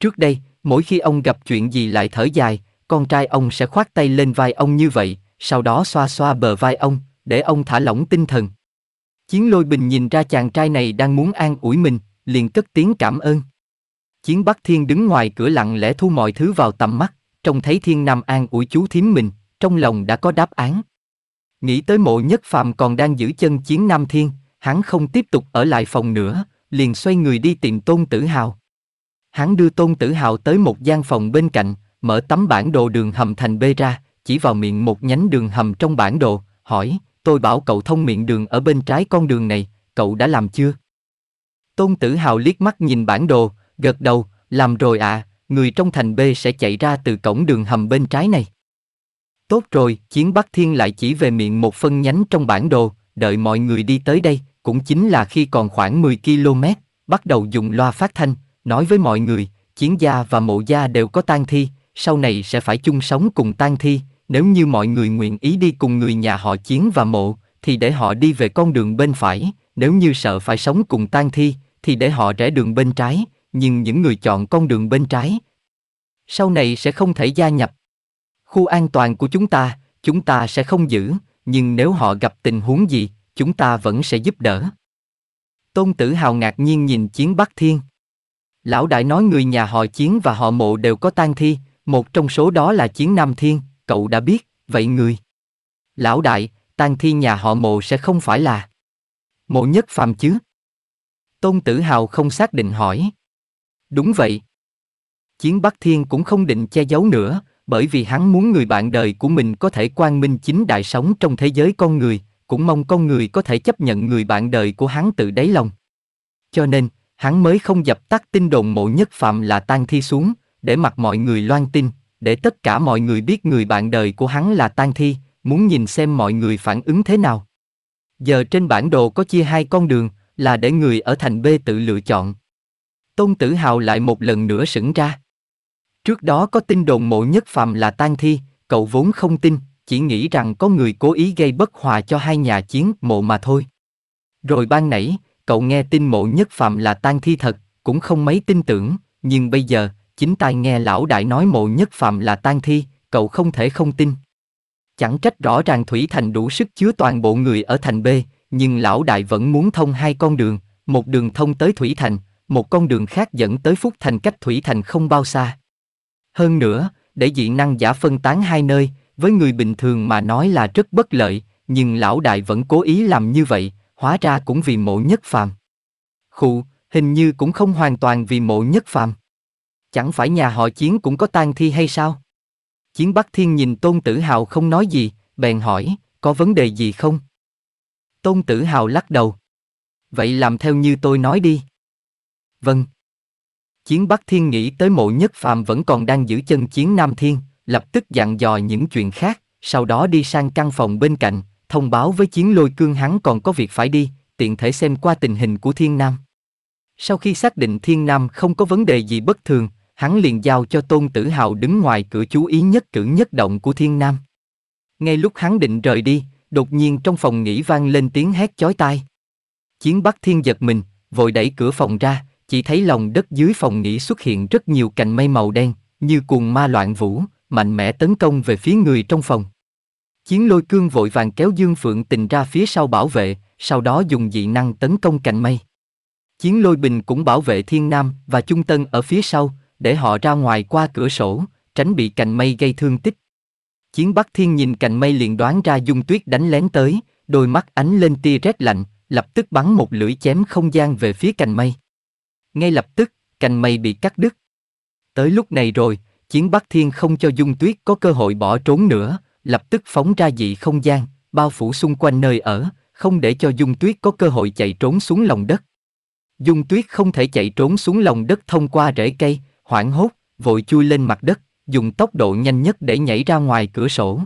Speaker 1: Trước đây, mỗi khi ông gặp chuyện gì lại thở dài, con trai ông sẽ khoác tay lên vai ông như vậy, sau đó xoa xoa bờ vai ông, để ông thả lỏng tinh thần. Chiến lôi bình nhìn ra chàng trai này đang muốn an ủi mình, liền cất tiếng cảm ơn. Chiến Bắc Thiên đứng ngoài cửa lặng lẽ thu mọi thứ vào tầm mắt, trông thấy Thiên Nam an ủi chú thím mình, trong lòng đã có đáp án. Nghĩ tới mộ nhất phàm còn đang giữ chân chiến Nam Thiên, hắn không tiếp tục ở lại phòng nữa, liền xoay người đi tìm Tôn Tử Hào. Hắn đưa Tôn Tử Hào tới một gian phòng bên cạnh, mở tấm bản đồ đường hầm thành bê ra, chỉ vào miệng một nhánh đường hầm trong bản đồ, hỏi, tôi bảo cậu thông miệng đường ở bên trái con đường này, cậu đã làm chưa? Tôn Tử Hào liếc mắt nhìn bản đồ, gật đầu, làm rồi ạ, à, người trong thành B sẽ chạy ra từ cổng đường hầm bên trái này. Tốt rồi, chiến Bắc Thiên lại chỉ về miệng một phân nhánh trong bản đồ, đợi mọi người đi tới đây, cũng chính là khi còn khoảng 10 km, bắt đầu dùng loa phát thanh, nói với mọi người, chiến gia và mộ gia đều có tang thi, sau này sẽ phải chung sống cùng tang thi, nếu như mọi người nguyện ý đi cùng người nhà họ chiến và mộ, thì để họ đi về con đường bên phải, nếu như sợ phải sống cùng tang thi, thì để họ rẽ đường bên trái, nhưng những người chọn con đường bên trái, sau này sẽ không thể gia nhập khu an toàn của chúng ta, chúng ta sẽ không giữ, nhưng nếu họ gặp tình huống gì, chúng ta vẫn sẽ giúp đỡ. Tôn Tử Hào ngạc nhiên nhìn chiến Bắc Thiên. Lão đại nói người nhà họ chiến và họ mộ đều có tang thi, một trong số đó là chiến Nam Thiên, cậu đã biết, vậy người. Lão đại, tang thi nhà họ mộ sẽ không phải là mộ nhất phàm chứ? Tôn Tử Hào không xác định hỏi. Đúng vậy. Chiến Bắc Thiên cũng không định che giấu nữa, bởi vì hắn muốn người bạn đời của mình có thể quang minh chính đại sống trong thế giới con người, cũng mong con người có thể chấp nhận người bạn đời của hắn từ đáy lòng. Cho nên, hắn mới không dập tắt tin đồn mộ nhất phạm là tan thi xuống, để mặc mọi người loan tin, để tất cả mọi người biết người bạn đời của hắn là tan thi, muốn nhìn xem mọi người phản ứng thế nào. Giờ trên bản đồ có chia hai con đường, là để người ở thành B tự lựa chọn. Tôn Tử Hào lại một lần nữa sững ra. Trước đó có tin đồn mộ nhất phạm là tan thi, cậu vốn không tin, chỉ nghĩ rằng có người cố ý gây bất hòa cho hai nhà chiến mộ mà thôi. Rồi ban nãy, cậu nghe tin mộ nhất phạm là tan thi thật, cũng không mấy tin tưởng, nhưng bây giờ, chính tai nghe lão đại nói mộ nhất phạm là tan thi, cậu không thể không tin. Chẳng trách rõ ràng Thủy Thành đủ sức chứa toàn bộ người ở thành B, nhưng lão đại vẫn muốn thông hai con đường, một đường thông tới Thủy Thành, một con đường khác dẫn tới Phúc Thành cách Thủy Thành không bao xa. Hơn nữa, để dị năng giả phân tán hai nơi, với người bình thường mà nói là rất bất lợi, nhưng lão đại vẫn cố ý làm như vậy, hóa ra cũng vì mộ nhất phàm. Khụ, hình như cũng không hoàn toàn vì mộ nhất phàm. Chẳng phải nhà họ chiến cũng có tang thi hay sao? Chiến Bắc Thiên nhìn Tôn Tử Hào không nói gì, bèn hỏi, có vấn đề gì không? Tôn Tử Hào lắc đầu. Vậy làm theo như tôi nói đi. Vâng. Chiến Bắc Thiên nghĩ tới mộ nhất phàm vẫn còn đang giữ chân chiến Nam Thiên, lập tức dặn dò những chuyện khác, sau đó đi sang căn phòng bên cạnh, thông báo với chiến lôi cương hắn còn có việc phải đi, tiện thể xem qua tình hình của Thiên Nam. Sau khi xác định Thiên Nam không có vấn đề gì bất thường, hắn liền giao cho Tôn Tử Hào đứng ngoài cửa chú ý nhất cử nhất động của Thiên Nam. Ngay lúc hắn định rời đi, đột nhiên trong phòng nghỉ vang lên tiếng hét chói tai. Chiến Bắc Thiên giật mình, vội đẩy cửa phòng ra, chỉ thấy lòng đất dưới phòng nghỉ xuất hiện rất nhiều cành mây màu đen, như cuồng ma loạn vũ, mạnh mẽ tấn công về phía người trong phòng. Chiến lôi cương vội vàng kéo Dương Phượng Tình ra phía sau bảo vệ, sau đó dùng dị năng tấn công cành mây. Chiến lôi bình cũng bảo vệ Thiên Nam và Trung Tân ở phía sau, để họ ra ngoài qua cửa sổ, tránh bị cành mây gây thương tích. Chiến Bắc Thiên nhìn cành mây liền đoán ra dung tuyết đánh lén tới, đôi mắt ánh lên tia rét lạnh, lập tức bắn một lưỡi chém không gian về phía cành mây ngay lập tức, cành mây bị cắt đứt. Tới lúc này rồi, chiến Bắc Thiên không cho Dung Tuyết có cơ hội bỏ trốn nữa, lập tức phóng ra dị không gian, bao phủ xung quanh nơi ở, không để cho Dung Tuyết có cơ hội chạy trốn xuống lòng đất. Dung Tuyết không thể chạy trốn xuống lòng đất thông qua rễ cây, hoảng hốt, vội chui lên mặt đất, dùng tốc độ nhanh nhất để nhảy ra ngoài cửa sổ.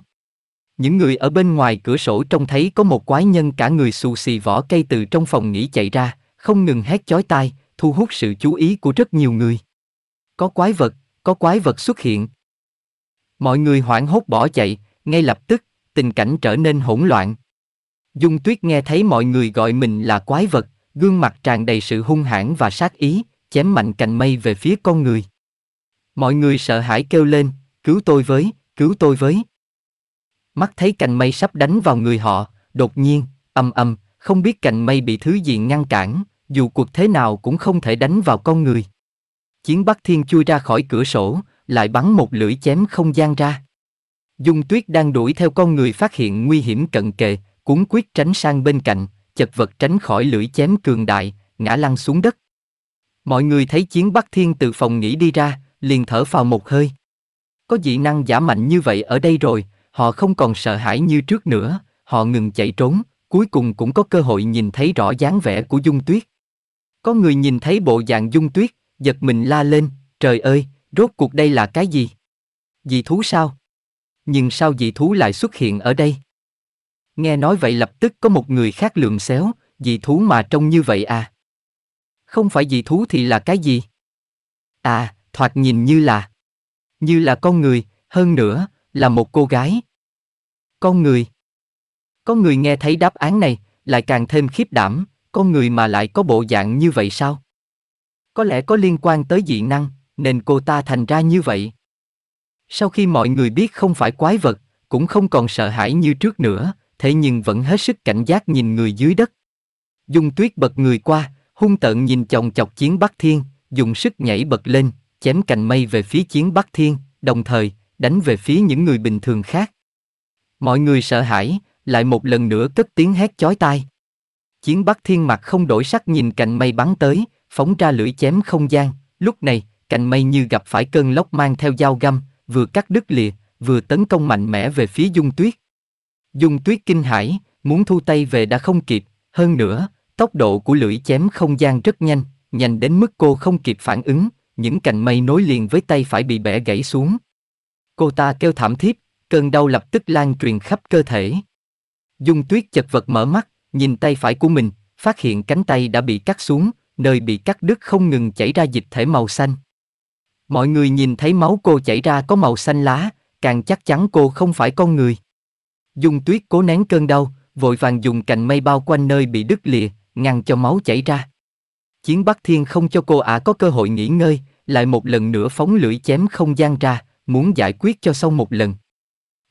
Speaker 1: Những người ở bên ngoài cửa sổ trông thấy có một quái nhân cả người xù xì vỏ cây từ trong phòng nghỉ chạy ra, không ngừng hét chói tai, thu hút sự chú ý của rất nhiều người. Có quái vật, có quái vật xuất hiện. Mọi người hoảng hốt bỏ chạy, ngay lập tức, tình cảnh trở nên hỗn loạn. Dung Tuyết nghe thấy mọi người gọi mình là quái vật, gương mặt tràn đầy sự hung hãn và sát ý, chém mạnh cành mây về phía con người. Mọi người sợ hãi kêu lên, cứu tôi với, cứu tôi với. Mắt thấy cành mây sắp đánh vào người họ, đột nhiên, âm âm, không biết cành mây bị thứ gì ngăn cản dù cuộc thế nào cũng không thể đánh vào con người. Chiến Bắc Thiên chui ra khỏi cửa sổ, lại bắn một lưỡi chém không gian ra. Dung Tuyết đang đuổi theo con người phát hiện nguy hiểm cận kề, cuốn quyết tránh sang bên cạnh, chật vật tránh khỏi lưỡi chém cường đại, ngã lăn xuống đất. Mọi người thấy Chiến Bắc Thiên từ phòng nghỉ đi ra, liền thở phào một hơi. Có dị năng giả mạnh như vậy ở đây rồi, họ không còn sợ hãi như trước nữa, họ ngừng chạy trốn, cuối cùng cũng có cơ hội nhìn thấy rõ dáng vẻ của Dung Tuyết. Có người nhìn thấy bộ dạng dung tuyết, giật mình la lên, trời ơi, rốt cuộc đây là cái gì? Dị thú sao? Nhưng sao dị thú lại xuất hiện ở đây? Nghe nói vậy lập tức có một người khác lượm xéo, dị thú mà trông như vậy à? Không phải dị thú thì là cái gì? À, thoạt nhìn như là như là con người, hơn nữa là một cô gái. Con người. Có người nghe thấy đáp án này lại càng thêm khiếp đảm, con người mà lại có bộ dạng như vậy sao? Có lẽ có liên quan tới dị năng, nên cô ta thành ra như vậy. Sau khi mọi người biết không phải quái vật, cũng không còn sợ hãi như trước nữa, thế nhưng vẫn hết sức cảnh giác nhìn người dưới đất. Dung tuyết bật người qua, hung tợn nhìn chồng chọc chiến Bắc Thiên, dùng sức nhảy bật lên, chém cành mây về phía chiến Bắc Thiên, đồng thời, đánh về phía những người bình thường khác. Mọi người sợ hãi, lại một lần nữa cất tiếng hét chói tai. Chiến Bắc Thiên mặt không đổi sắc nhìn cành mây bắn tới, phóng ra lưỡi chém không gian, lúc này, cành mây như gặp phải cơn lốc mang theo dao găm, vừa cắt đứt lìa, vừa tấn công mạnh mẽ về phía Dung Tuyết. Dung Tuyết kinh hãi, muốn thu tay về đã không kịp, hơn nữa, tốc độ của lưỡi chém không gian rất nhanh, nhanh đến mức cô không kịp phản ứng, những cành mây nối liền với tay phải bị bẻ gãy xuống. Cô ta kêu thảm thiết, cơn đau lập tức lan truyền khắp cơ thể. Dung Tuyết chật vật mở mắt, Nhìn tay phải của mình, phát hiện cánh tay đã bị cắt xuống, nơi bị cắt đứt không ngừng chảy ra dịch thể màu xanh. Mọi người nhìn thấy máu cô chảy ra có màu xanh lá, càng chắc chắn cô không phải con người. Dung tuyết cố nén cơn đau, vội vàng dùng cành mây bao quanh nơi bị đứt lìa, ngăn cho máu chảy ra. Chiến Bắc Thiên không cho cô ả à có cơ hội nghỉ ngơi, lại một lần nữa phóng lưỡi chém không gian ra, muốn giải quyết cho xong một lần.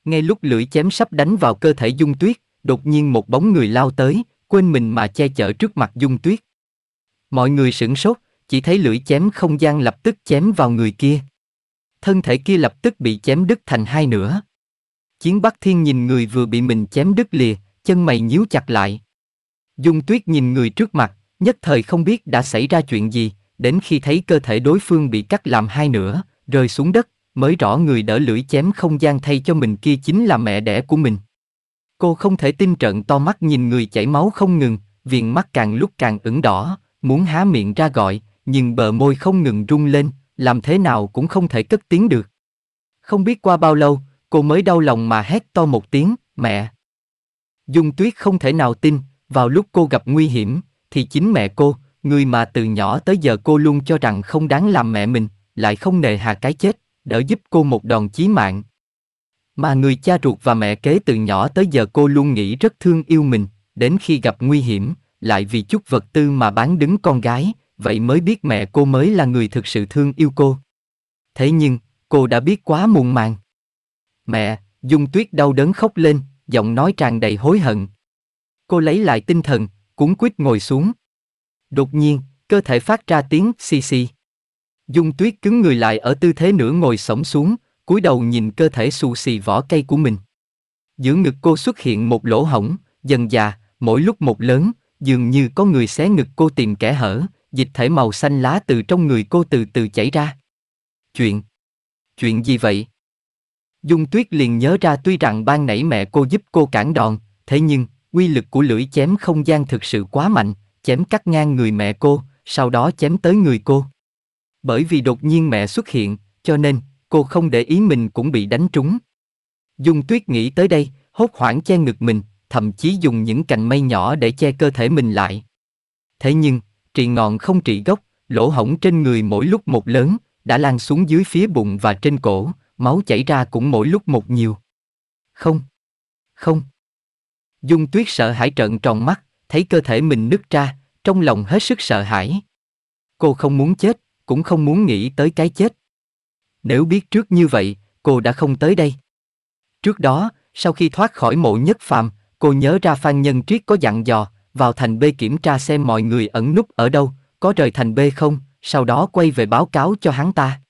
Speaker 1: Ngay lúc lưỡi chém sắp đánh vào cơ thể Dung Tuyết, đột nhiên một bóng người lao tới, quên mình mà che chở trước mặt dung tuyết. Mọi người sửng sốt, chỉ thấy lưỡi chém không gian lập tức chém vào người kia. Thân thể kia lập tức bị chém đứt thành hai nửa. Chiến Bắc Thiên nhìn người vừa bị mình chém đứt lìa, chân mày nhíu chặt lại. Dung Tuyết nhìn người trước mặt, nhất thời không biết đã xảy ra chuyện gì, đến khi thấy cơ thể đối phương bị cắt làm hai nửa, rơi xuống đất, mới rõ người đỡ lưỡi chém không gian thay cho mình kia chính là mẹ đẻ của mình. Cô không thể tin trợn to mắt nhìn người chảy máu không ngừng, viền mắt càng lúc càng ửng đỏ, muốn há miệng ra gọi, nhưng bờ môi không ngừng rung lên, làm thế nào cũng không thể cất tiếng được. Không biết qua bao lâu, cô mới đau lòng mà hét to một tiếng, mẹ. Dung Tuyết không thể nào tin, vào lúc cô gặp nguy hiểm, thì chính mẹ cô, người mà từ nhỏ tới giờ cô luôn cho rằng không đáng làm mẹ mình, lại không nề hà cái chết, đỡ giúp cô một đòn chí mạng, mà người cha ruột và mẹ kế từ nhỏ tới giờ cô luôn nghĩ rất thương yêu mình, đến khi gặp nguy hiểm, lại vì chút vật tư mà bán đứng con gái, vậy mới biết mẹ cô mới là người thực sự thương yêu cô. Thế nhưng, cô đã biết quá muộn màng. Mẹ, Dung Tuyết đau đớn khóc lên, giọng nói tràn đầy hối hận. Cô lấy lại tinh thần, cuốn quýt ngồi xuống. Đột nhiên, cơ thể phát ra tiếng xì xì. Dung Tuyết cứng người lại ở tư thế nửa ngồi sổng xuống, cúi đầu nhìn cơ thể xù xì vỏ cây của mình. Giữa ngực cô xuất hiện một lỗ hổng, dần già, mỗi lúc một lớn, dường như có người xé ngực cô tìm kẻ hở, dịch thể màu xanh lá từ trong người cô từ từ chảy ra. Chuyện? Chuyện gì vậy? Dung Tuyết liền nhớ ra tuy rằng ban nãy mẹ cô giúp cô cản đòn, thế nhưng, quy lực của lưỡi chém không gian thực sự quá mạnh, chém cắt ngang người mẹ cô, sau đó chém tới người cô. Bởi vì đột nhiên mẹ xuất hiện, cho nên, cô không để ý mình cũng bị đánh trúng. Dung tuyết nghĩ tới đây, hốt hoảng che ngực mình, thậm chí dùng những cành mây nhỏ để che cơ thể mình lại. Thế nhưng, trị ngọn không trị gốc, lỗ hổng trên người mỗi lúc một lớn, đã lan xuống dưới phía bụng và trên cổ, máu chảy ra cũng mỗi lúc một nhiều. Không. Không. Dung tuyết sợ hãi trợn tròn mắt, thấy cơ thể mình nứt ra, trong lòng hết sức sợ hãi. Cô không muốn chết, cũng không muốn nghĩ tới cái chết. Nếu biết trước như vậy, cô đã không tới đây. Trước đó, sau khi thoát khỏi mộ nhất phàm, cô nhớ ra Phan Nhân Triết có dặn dò, vào thành B kiểm tra xem mọi người ẩn núp ở đâu, có rời thành B không, sau đó quay về báo cáo cho hắn ta.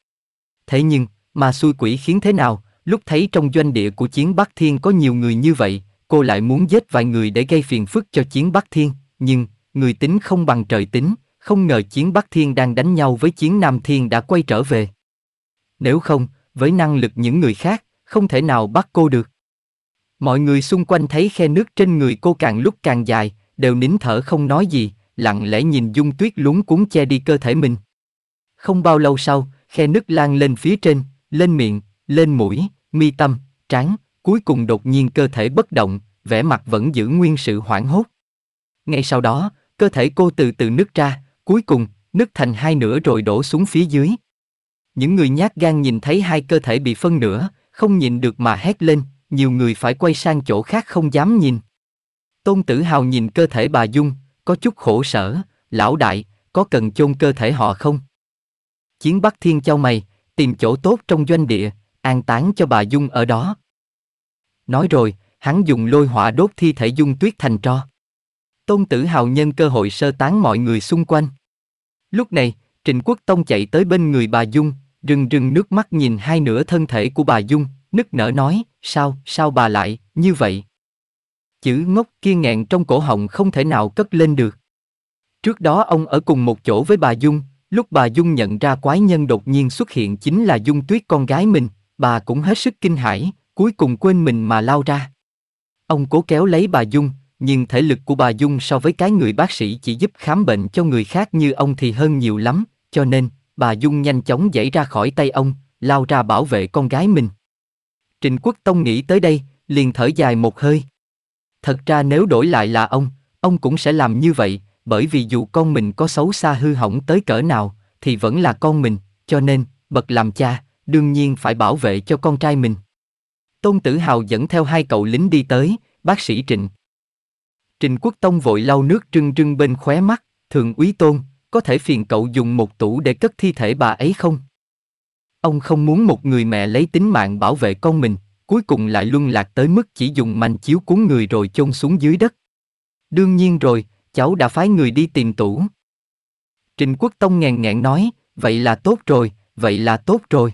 Speaker 1: Thế nhưng, mà xui quỷ khiến thế nào, lúc thấy trong doanh địa của chiến Bắc Thiên có nhiều người như vậy, cô lại muốn giết vài người để gây phiền phức cho chiến Bắc Thiên, nhưng, người tính không bằng trời tính, không ngờ chiến Bắc Thiên đang đánh nhau với chiến Nam Thiên đã quay trở về nếu không, với năng lực những người khác, không thể nào bắt cô được. Mọi người xung quanh thấy khe nước trên người cô càng lúc càng dài, đều nín thở không nói gì, lặng lẽ nhìn dung tuyết lúng cuốn che đi cơ thể mình. Không bao lâu sau, khe nước lan lên phía trên, lên miệng, lên mũi, mi tâm, trán, cuối cùng đột nhiên cơ thể bất động, vẻ mặt vẫn giữ nguyên sự hoảng hốt. Ngay sau đó, cơ thể cô từ từ nứt ra, cuối cùng, nứt thành hai nửa rồi đổ xuống phía dưới. Những người nhát gan nhìn thấy hai cơ thể bị phân nửa, không nhìn được mà hét lên, nhiều người phải quay sang chỗ khác không dám nhìn. Tôn Tử Hào nhìn cơ thể bà Dung, có chút khổ sở, lão đại, có cần chôn cơ thể họ không? Chiến Bắc Thiên Châu mày, tìm chỗ tốt trong doanh địa, an táng cho bà Dung ở đó. Nói rồi, hắn dùng lôi hỏa đốt thi thể Dung Tuyết thành tro. Tôn Tử Hào nhân cơ hội sơ tán mọi người xung quanh. Lúc này, Trịnh Quốc Tông chạy tới bên người bà Dung, Rừng rừng nước mắt nhìn hai nửa thân thể của bà Dung, nức nở nói, sao, sao bà lại, như vậy? Chữ ngốc kia nghẹn trong cổ họng không thể nào cất lên được. Trước đó ông ở cùng một chỗ với bà Dung, lúc bà Dung nhận ra quái nhân đột nhiên xuất hiện chính là Dung Tuyết con gái mình, bà cũng hết sức kinh hãi, cuối cùng quên mình mà lao ra. Ông cố kéo lấy bà Dung, nhưng thể lực của bà Dung so với cái người bác sĩ chỉ giúp khám bệnh cho người khác như ông thì hơn nhiều lắm, cho nên bà Dung nhanh chóng dãy ra khỏi tay ông, lao ra bảo vệ con gái mình. Trịnh Quốc Tông nghĩ tới đây, liền thở dài một hơi. Thật ra nếu đổi lại là ông, ông cũng sẽ làm như vậy, bởi vì dù con mình có xấu xa hư hỏng tới cỡ nào, thì vẫn là con mình, cho nên, bậc làm cha, đương nhiên phải bảo vệ cho con trai mình. Tôn Tử Hào dẫn theo hai cậu lính đi tới, bác sĩ Trịnh. Trịnh Quốc Tông vội lau nước trưng trưng bên khóe mắt, thường úy tôn, có thể phiền cậu dùng một tủ để cất thi thể bà ấy không? Ông không muốn một người mẹ lấy tính mạng bảo vệ con mình, cuối cùng lại luân lạc tới mức chỉ dùng manh chiếu cuốn người rồi chôn xuống dưới đất. Đương nhiên rồi, cháu đã phái người đi tìm tủ. Trình Quốc Tông ngàn ngạn nói, vậy là tốt rồi, vậy là tốt rồi.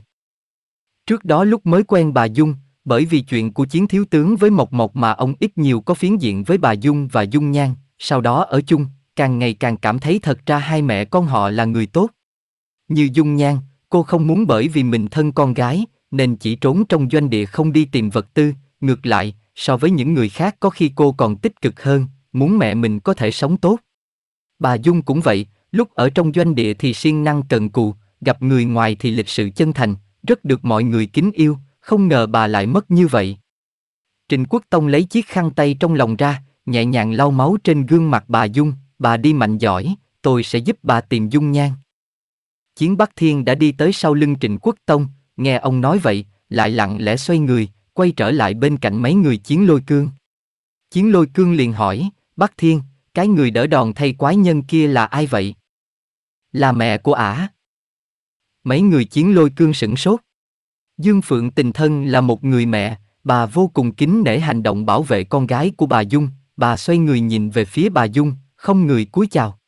Speaker 1: Trước đó lúc mới quen bà Dung, bởi vì chuyện của chiến thiếu tướng với Mộc Mộc mà ông ít nhiều có phiến diện với bà Dung và Dung Nhan, sau đó ở chung, càng ngày càng cảm thấy thật ra hai mẹ con họ là người tốt. Như Dung Nhan, cô không muốn bởi vì mình thân con gái, nên chỉ trốn trong doanh địa không đi tìm vật tư, ngược lại, so với những người khác có khi cô còn tích cực hơn, muốn mẹ mình có thể sống tốt. Bà Dung cũng vậy, lúc ở trong doanh địa thì siêng năng cần cù, gặp người ngoài thì lịch sự chân thành, rất được mọi người kính yêu, không ngờ bà lại mất như vậy. Trình Quốc Tông lấy chiếc khăn tay trong lòng ra, nhẹ nhàng lau máu trên gương mặt bà Dung, bà đi mạnh giỏi, tôi sẽ giúp bà tìm dung nhan. Chiến Bắc Thiên đã đi tới sau lưng Trịnh Quốc Tông, nghe ông nói vậy, lại lặng lẽ xoay người, quay trở lại bên cạnh mấy người chiến lôi cương. Chiến lôi cương liền hỏi, Bắc Thiên, cái người đỡ đòn thay quái nhân kia là ai vậy? Là mẹ của ả. Mấy người chiến lôi cương sửng sốt. Dương Phượng tình thân là một người mẹ, bà vô cùng kính nể hành động bảo vệ con gái của bà Dung, bà xoay người nhìn về phía bà Dung, không người cúi chào.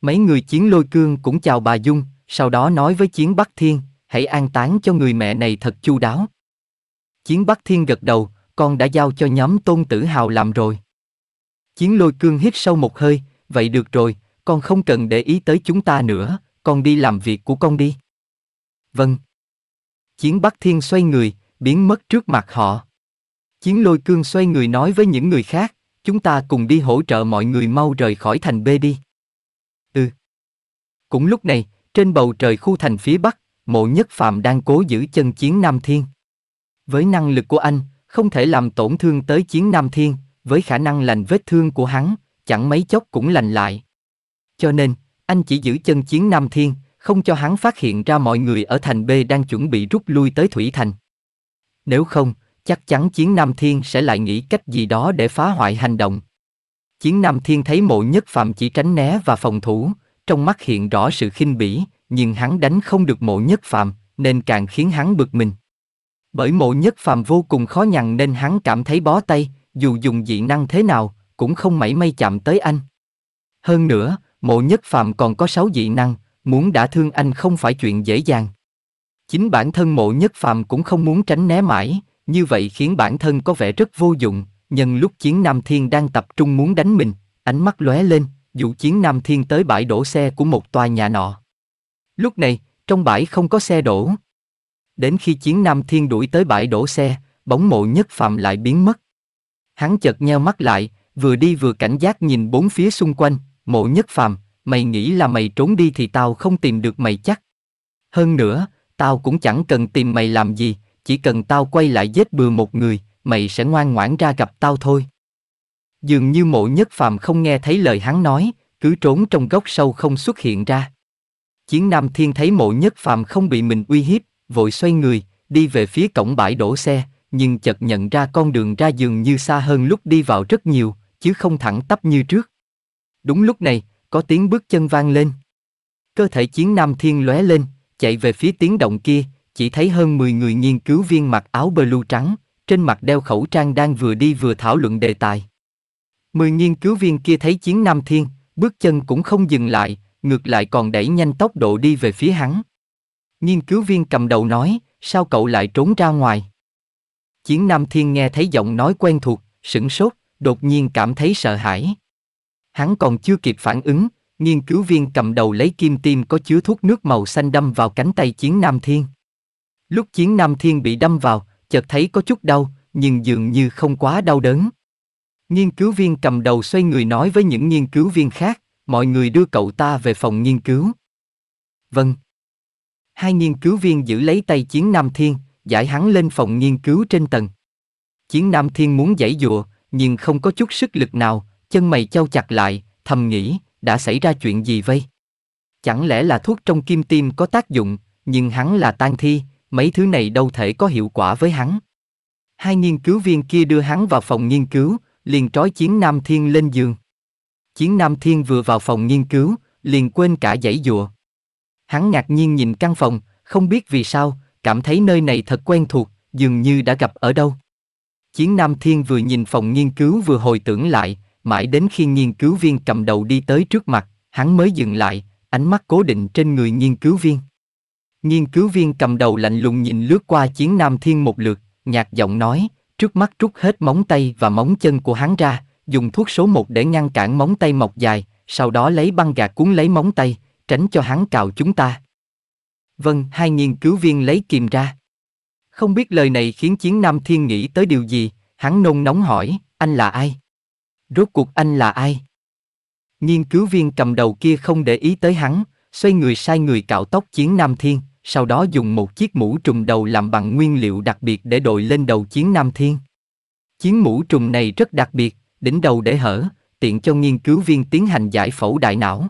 Speaker 1: Mấy người chiến lôi cương cũng chào bà Dung, sau đó nói với chiến Bắc Thiên, hãy an táng cho người mẹ này thật chu đáo. Chiến Bắc Thiên gật đầu, con đã giao cho nhóm tôn tử hào làm rồi. Chiến lôi cương hít sâu một hơi, vậy được rồi, con không cần để ý tới chúng ta nữa, con đi làm việc của con đi. Vâng. Chiến Bắc Thiên xoay người, biến mất trước mặt họ. Chiến lôi cương xoay người nói với những người khác, Chúng ta cùng đi hỗ trợ mọi người mau rời khỏi thành B đi. Ừ. Cũng lúc này, trên bầu trời khu thành phía Bắc, mộ nhất phạm đang cố giữ chân chiến Nam Thiên. Với năng lực của anh, không thể làm tổn thương tới chiến Nam Thiên, với khả năng lành vết thương của hắn, chẳng mấy chốc cũng lành lại. Cho nên, anh chỉ giữ chân chiến Nam Thiên, không cho hắn phát hiện ra mọi người ở thành B đang chuẩn bị rút lui tới Thủy Thành. Nếu không, chắc chắn chiến Nam Thiên sẽ lại nghĩ cách gì đó để phá hoại hành động. Chiến Nam Thiên thấy mộ nhất phạm chỉ tránh né và phòng thủ, trong mắt hiện rõ sự khinh bỉ, nhưng hắn đánh không được mộ nhất phạm, nên càng khiến hắn bực mình. Bởi mộ nhất phạm vô cùng khó nhằn nên hắn cảm thấy bó tay, dù dùng dị năng thế nào, cũng không mảy may chạm tới anh. Hơn nữa, mộ nhất phạm còn có sáu dị năng, muốn đã thương anh không phải chuyện dễ dàng. Chính bản thân mộ nhất phạm cũng không muốn tránh né mãi, như vậy khiến bản thân có vẻ rất vô dụng, nhân lúc chiến Nam Thiên đang tập trung muốn đánh mình, ánh mắt lóe lên, dụ chiến Nam Thiên tới bãi đổ xe của một tòa nhà nọ. Lúc này, trong bãi không có xe đổ. Đến khi chiến Nam Thiên đuổi tới bãi đổ xe, bóng mộ nhất phạm lại biến mất. Hắn chợt nheo mắt lại, vừa đi vừa cảnh giác nhìn bốn phía xung quanh, mộ nhất phàm, mày nghĩ là mày trốn đi thì tao không tìm được mày chắc. Hơn nữa, tao cũng chẳng cần tìm mày làm gì, chỉ cần tao quay lại giết bừa một người, mày sẽ ngoan ngoãn ra gặp tao thôi. Dường như mộ nhất phàm không nghe thấy lời hắn nói, cứ trốn trong góc sâu không xuất hiện ra. Chiến Nam Thiên thấy mộ nhất phàm không bị mình uy hiếp, vội xoay người, đi về phía cổng bãi đổ xe, nhưng chợt nhận ra con đường ra dường như xa hơn lúc đi vào rất nhiều, chứ không thẳng tắp như trước. Đúng lúc này, có tiếng bước chân vang lên. Cơ thể chiến Nam Thiên lóe lên, chạy về phía tiếng động kia, chỉ thấy hơn 10 người nghiên cứu viên mặc áo blue trắng, trên mặt đeo khẩu trang đang vừa đi vừa thảo luận đề tài. Mười nghiên cứu viên kia thấy chiến Nam Thiên, bước chân cũng không dừng lại, ngược lại còn đẩy nhanh tốc độ đi về phía hắn. Nghiên cứu viên cầm đầu nói, sao cậu lại trốn ra ngoài? Chiến Nam Thiên nghe thấy giọng nói quen thuộc, sửng sốt, đột nhiên cảm thấy sợ hãi. Hắn còn chưa kịp phản ứng, nghiên cứu viên cầm đầu lấy kim tiêm có chứa thuốc nước màu xanh đâm vào cánh tay chiến Nam Thiên. Lúc chiến Nam Thiên bị đâm vào, chợt thấy có chút đau, nhưng dường như không quá đau đớn. Nghiên cứu viên cầm đầu xoay người nói với những nghiên cứu viên khác, mọi người đưa cậu ta về phòng nghiên cứu. Vâng. Hai nghiên cứu viên giữ lấy tay chiến Nam Thiên, giải hắn lên phòng nghiên cứu trên tầng. Chiến Nam Thiên muốn giải dụa, nhưng không có chút sức lực nào, chân mày trao chặt lại, thầm nghĩ, đã xảy ra chuyện gì vậy? Chẳng lẽ là thuốc trong kim tim có tác dụng, nhưng hắn là tan thi, mấy thứ này đâu thể có hiệu quả với hắn. Hai nghiên cứu viên kia đưa hắn vào phòng nghiên cứu, liền trói Chiến Nam Thiên lên giường. Chiến Nam Thiên vừa vào phòng nghiên cứu, liền quên cả giãy dụa. Hắn ngạc nhiên nhìn căn phòng, không biết vì sao, cảm thấy nơi này thật quen thuộc, dường như đã gặp ở đâu. Chiến Nam Thiên vừa nhìn phòng nghiên cứu vừa hồi tưởng lại, mãi đến khi nghiên cứu viên cầm đầu đi tới trước mặt, hắn mới dừng lại, ánh mắt cố định trên người nghiên cứu viên. Nghiên cứu viên cầm đầu lạnh lùng nhìn lướt qua chiến nam thiên một lượt, nhạt giọng nói, trước mắt rút hết móng tay và móng chân của hắn ra, dùng thuốc số một để ngăn cản móng tay mọc dài, sau đó lấy băng gạc cuốn lấy móng tay, tránh cho hắn cào chúng ta. Vâng, hai nghiên cứu viên lấy kìm ra. Không biết lời này khiến chiến nam thiên nghĩ tới điều gì, hắn nôn nóng hỏi, anh là ai? Rốt cuộc anh là ai? Nghiên cứu viên cầm đầu kia không để ý tới hắn, xoay người sai người cạo tóc chiến nam thiên sau đó dùng một chiếc mũ trùng đầu làm bằng nguyên liệu đặc biệt để đội lên đầu chiến Nam Thiên. Chiến mũ trùng này rất đặc biệt, đỉnh đầu để hở, tiện cho nghiên cứu viên tiến hành giải phẫu đại não.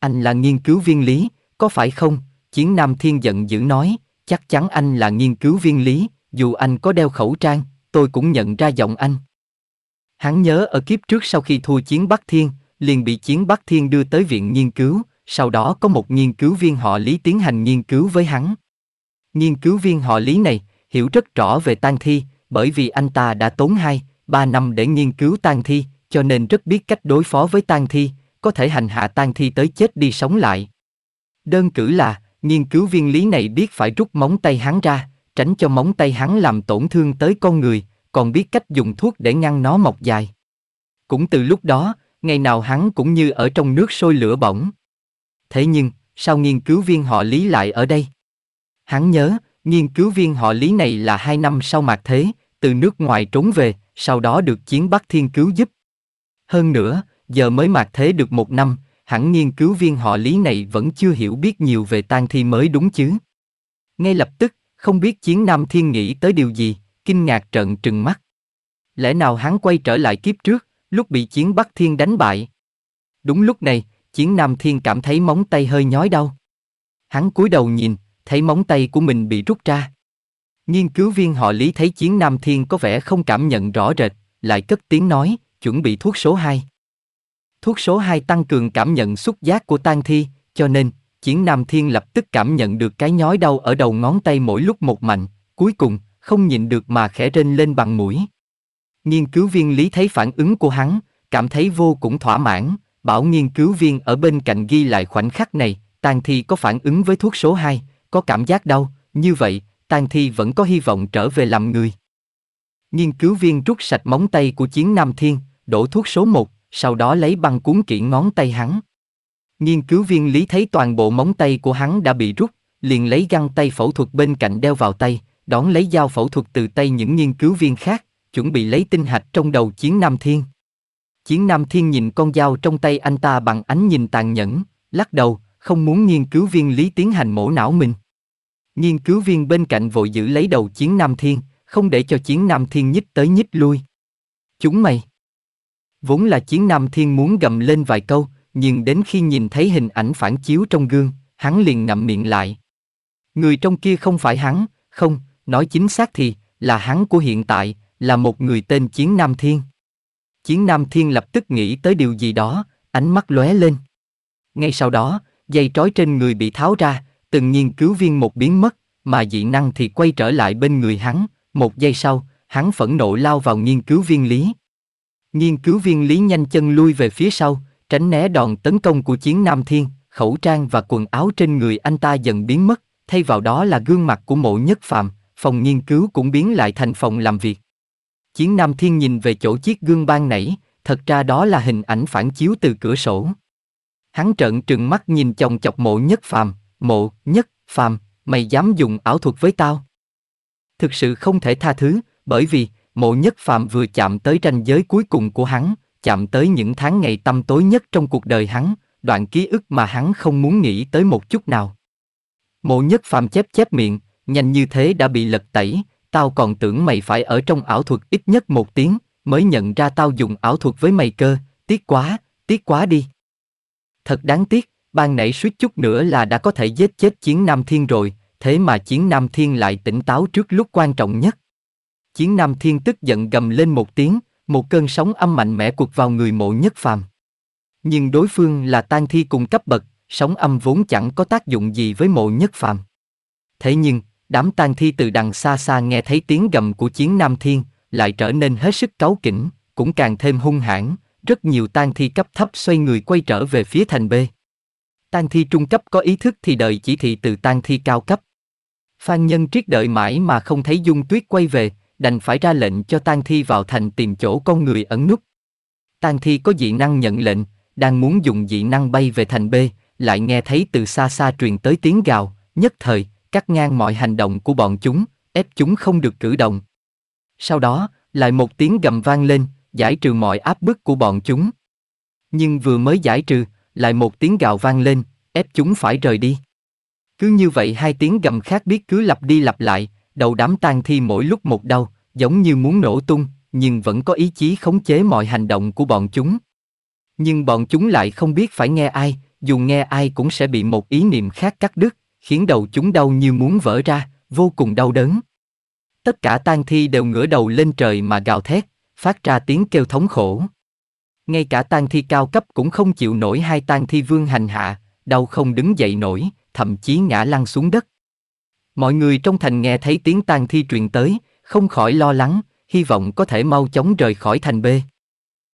Speaker 1: Anh là nghiên cứu viên lý, có phải không? Chiến Nam Thiên giận dữ nói, chắc chắn anh là nghiên cứu viên lý, dù anh có đeo khẩu trang, tôi cũng nhận ra giọng anh. Hắn nhớ ở kiếp trước sau khi thua chiến Bắc Thiên, liền bị chiến Bắc Thiên đưa tới viện nghiên cứu, sau đó có một nghiên cứu viên họ lý tiến hành nghiên cứu với hắn. Nghiên cứu viên họ lý này hiểu rất rõ về tang thi, bởi vì anh ta đã tốn hai, ba năm để nghiên cứu tang thi, cho nên rất biết cách đối phó với tang thi, có thể hành hạ tang thi tới chết đi sống lại. Đơn cử là, nghiên cứu viên lý này biết phải rút móng tay hắn ra, tránh cho móng tay hắn làm tổn thương tới con người, còn biết cách dùng thuốc để ngăn nó mọc dài. Cũng từ lúc đó, ngày nào hắn cũng như ở trong nước sôi lửa bỏng. Thế nhưng, sao nghiên cứu viên họ lý lại ở đây? Hắn nhớ, nghiên cứu viên họ lý này là hai năm sau mạc thế, từ nước ngoài trốn về, sau đó được chiến Bắc Thiên cứu giúp. Hơn nữa, giờ mới mạc thế được một năm, hẳn nghiên cứu viên họ lý này vẫn chưa hiểu biết nhiều về tan thi mới đúng chứ. Ngay lập tức, không biết chiến Nam Thiên nghĩ tới điều gì, kinh ngạc trợn trừng mắt. Lẽ nào hắn quay trở lại kiếp trước, lúc bị chiến Bắc Thiên đánh bại? Đúng lúc này, Chiến Nam Thiên cảm thấy móng tay hơi nhói đau. Hắn cúi đầu nhìn, thấy móng tay của mình bị rút ra. Nghiên cứu viên họ Lý thấy Chiến Nam Thiên có vẻ không cảm nhận rõ rệt, lại cất tiếng nói, chuẩn bị thuốc số 2. Thuốc số 2 tăng cường cảm nhận xúc giác của tang thi, cho nên, Chiến Nam Thiên lập tức cảm nhận được cái nhói đau ở đầu ngón tay mỗi lúc một mạnh, cuối cùng, không nhịn được mà khẽ rên lên bằng mũi. Nghiên cứu viên Lý thấy phản ứng của hắn, cảm thấy vô cùng thỏa mãn, Bảo nghiên cứu viên ở bên cạnh ghi lại khoảnh khắc này, tang thi có phản ứng với thuốc số 2, có cảm giác đau, như vậy, tang thi vẫn có hy vọng trở về làm người. Nghiên cứu viên rút sạch móng tay của chiến Nam Thiên, đổ thuốc số 1, sau đó lấy băng cuốn kỹ ngón tay hắn. Nghiên cứu viên lý thấy toàn bộ móng tay của hắn đã bị rút, liền lấy găng tay phẫu thuật bên cạnh đeo vào tay, đón lấy dao phẫu thuật từ tay những nghiên cứu viên khác, chuẩn bị lấy tinh hạch trong đầu chiến Nam Thiên. Chiến Nam Thiên nhìn con dao trong tay anh ta bằng ánh nhìn tàn nhẫn, lắc đầu, không muốn nghiên cứu viên Lý Tiến Hành mổ não mình. Nghiên cứu viên bên cạnh vội giữ lấy đầu Chiến Nam Thiên, không để cho Chiến Nam Thiên nhích tới nhích lui. Chúng mày! Vốn là Chiến Nam Thiên muốn gầm lên vài câu, nhưng đến khi nhìn thấy hình ảnh phản chiếu trong gương, hắn liền ngậm miệng lại. Người trong kia không phải hắn, không, nói chính xác thì, là hắn của hiện tại, là một người tên Chiến Nam Thiên. Chiến Nam Thiên lập tức nghĩ tới điều gì đó, ánh mắt lóe lên. Ngay sau đó, dây trói trên người bị tháo ra, từng nhiên cứu viên một biến mất, mà dị năng thì quay trở lại bên người hắn, một giây sau, hắn phẫn nộ lao vào nghiên cứu viên lý. Nghiên cứu viên lý nhanh chân lui về phía sau, tránh né đòn tấn công của chiến Nam Thiên, khẩu trang và quần áo trên người anh ta dần biến mất, thay vào đó là gương mặt của mộ nhất phạm, phòng nghiên cứu cũng biến lại thành phòng làm việc. Chiến Nam Thiên nhìn về chỗ chiếc gương ban nãy, thật ra đó là hình ảnh phản chiếu từ cửa sổ. Hắn trợn trừng mắt nhìn chồng chọc mộ nhất phàm, mộ nhất phàm, mày dám dùng ảo thuật với tao. Thực sự không thể tha thứ, bởi vì mộ nhất phàm vừa chạm tới ranh giới cuối cùng của hắn, chạm tới những tháng ngày tăm tối nhất trong cuộc đời hắn, đoạn ký ức mà hắn không muốn nghĩ tới một chút nào. Mộ nhất phàm chép chép miệng, nhanh như thế đã bị lật tẩy, tao còn tưởng mày phải ở trong ảo thuật ít nhất một tiếng, mới nhận ra tao dùng ảo thuật với mày cơ, tiếc quá, tiếc quá đi. Thật đáng tiếc, ban nãy suýt chút nữa là đã có thể giết chết chiến Nam Thiên rồi, thế mà chiến Nam Thiên lại tỉnh táo trước lúc quan trọng nhất. Chiến Nam Thiên tức giận gầm lên một tiếng, một cơn sóng âm mạnh mẽ cuộc vào người mộ nhất phàm. Nhưng đối phương là tan thi cùng cấp bậc, sóng âm vốn chẳng có tác dụng gì với mộ nhất phàm. Thế nhưng, đám tang thi từ đằng xa xa nghe thấy tiếng gầm của chiến nam thiên, lại trở nên hết sức cáu kỉnh, cũng càng thêm hung hãn, rất nhiều tang thi cấp thấp xoay người quay trở về phía thành B. Tang thi trung cấp có ý thức thì đợi chỉ thị từ tang thi cao cấp. Phan Nhân Triết đợi mãi mà không thấy Dung Tuyết quay về, đành phải ra lệnh cho tang thi vào thành tìm chỗ con người ẩn nút. Tang thi có dị năng nhận lệnh, đang muốn dùng dị năng bay về thành B, lại nghe thấy từ xa xa truyền tới tiếng gào, nhất thời, cắt ngang mọi hành động của bọn chúng, ép chúng không được cử động. Sau đó, lại một tiếng gầm vang lên, giải trừ mọi áp bức của bọn chúng. Nhưng vừa mới giải trừ, lại một tiếng gào vang lên, ép chúng phải rời đi. Cứ như vậy hai tiếng gầm khác biết cứ lặp đi lặp lại, đầu đám tang thi mỗi lúc một đau, giống như muốn nổ tung, nhưng vẫn có ý chí khống chế mọi hành động của bọn chúng. Nhưng bọn chúng lại không biết phải nghe ai, dù nghe ai cũng sẽ bị một ý niệm khác cắt đứt, khiến đầu chúng đau như muốn vỡ ra, vô cùng đau đớn. Tất cả tang thi đều ngửa đầu lên trời mà gào thét, phát ra tiếng kêu thống khổ. Ngay cả tang thi cao cấp cũng không chịu nổi hai tang thi vương hành hạ, đau không đứng dậy nổi, thậm chí ngã lăn xuống đất. Mọi người trong thành nghe thấy tiếng tang thi truyền tới, không khỏi lo lắng, hy vọng có thể mau chóng rời khỏi thành B.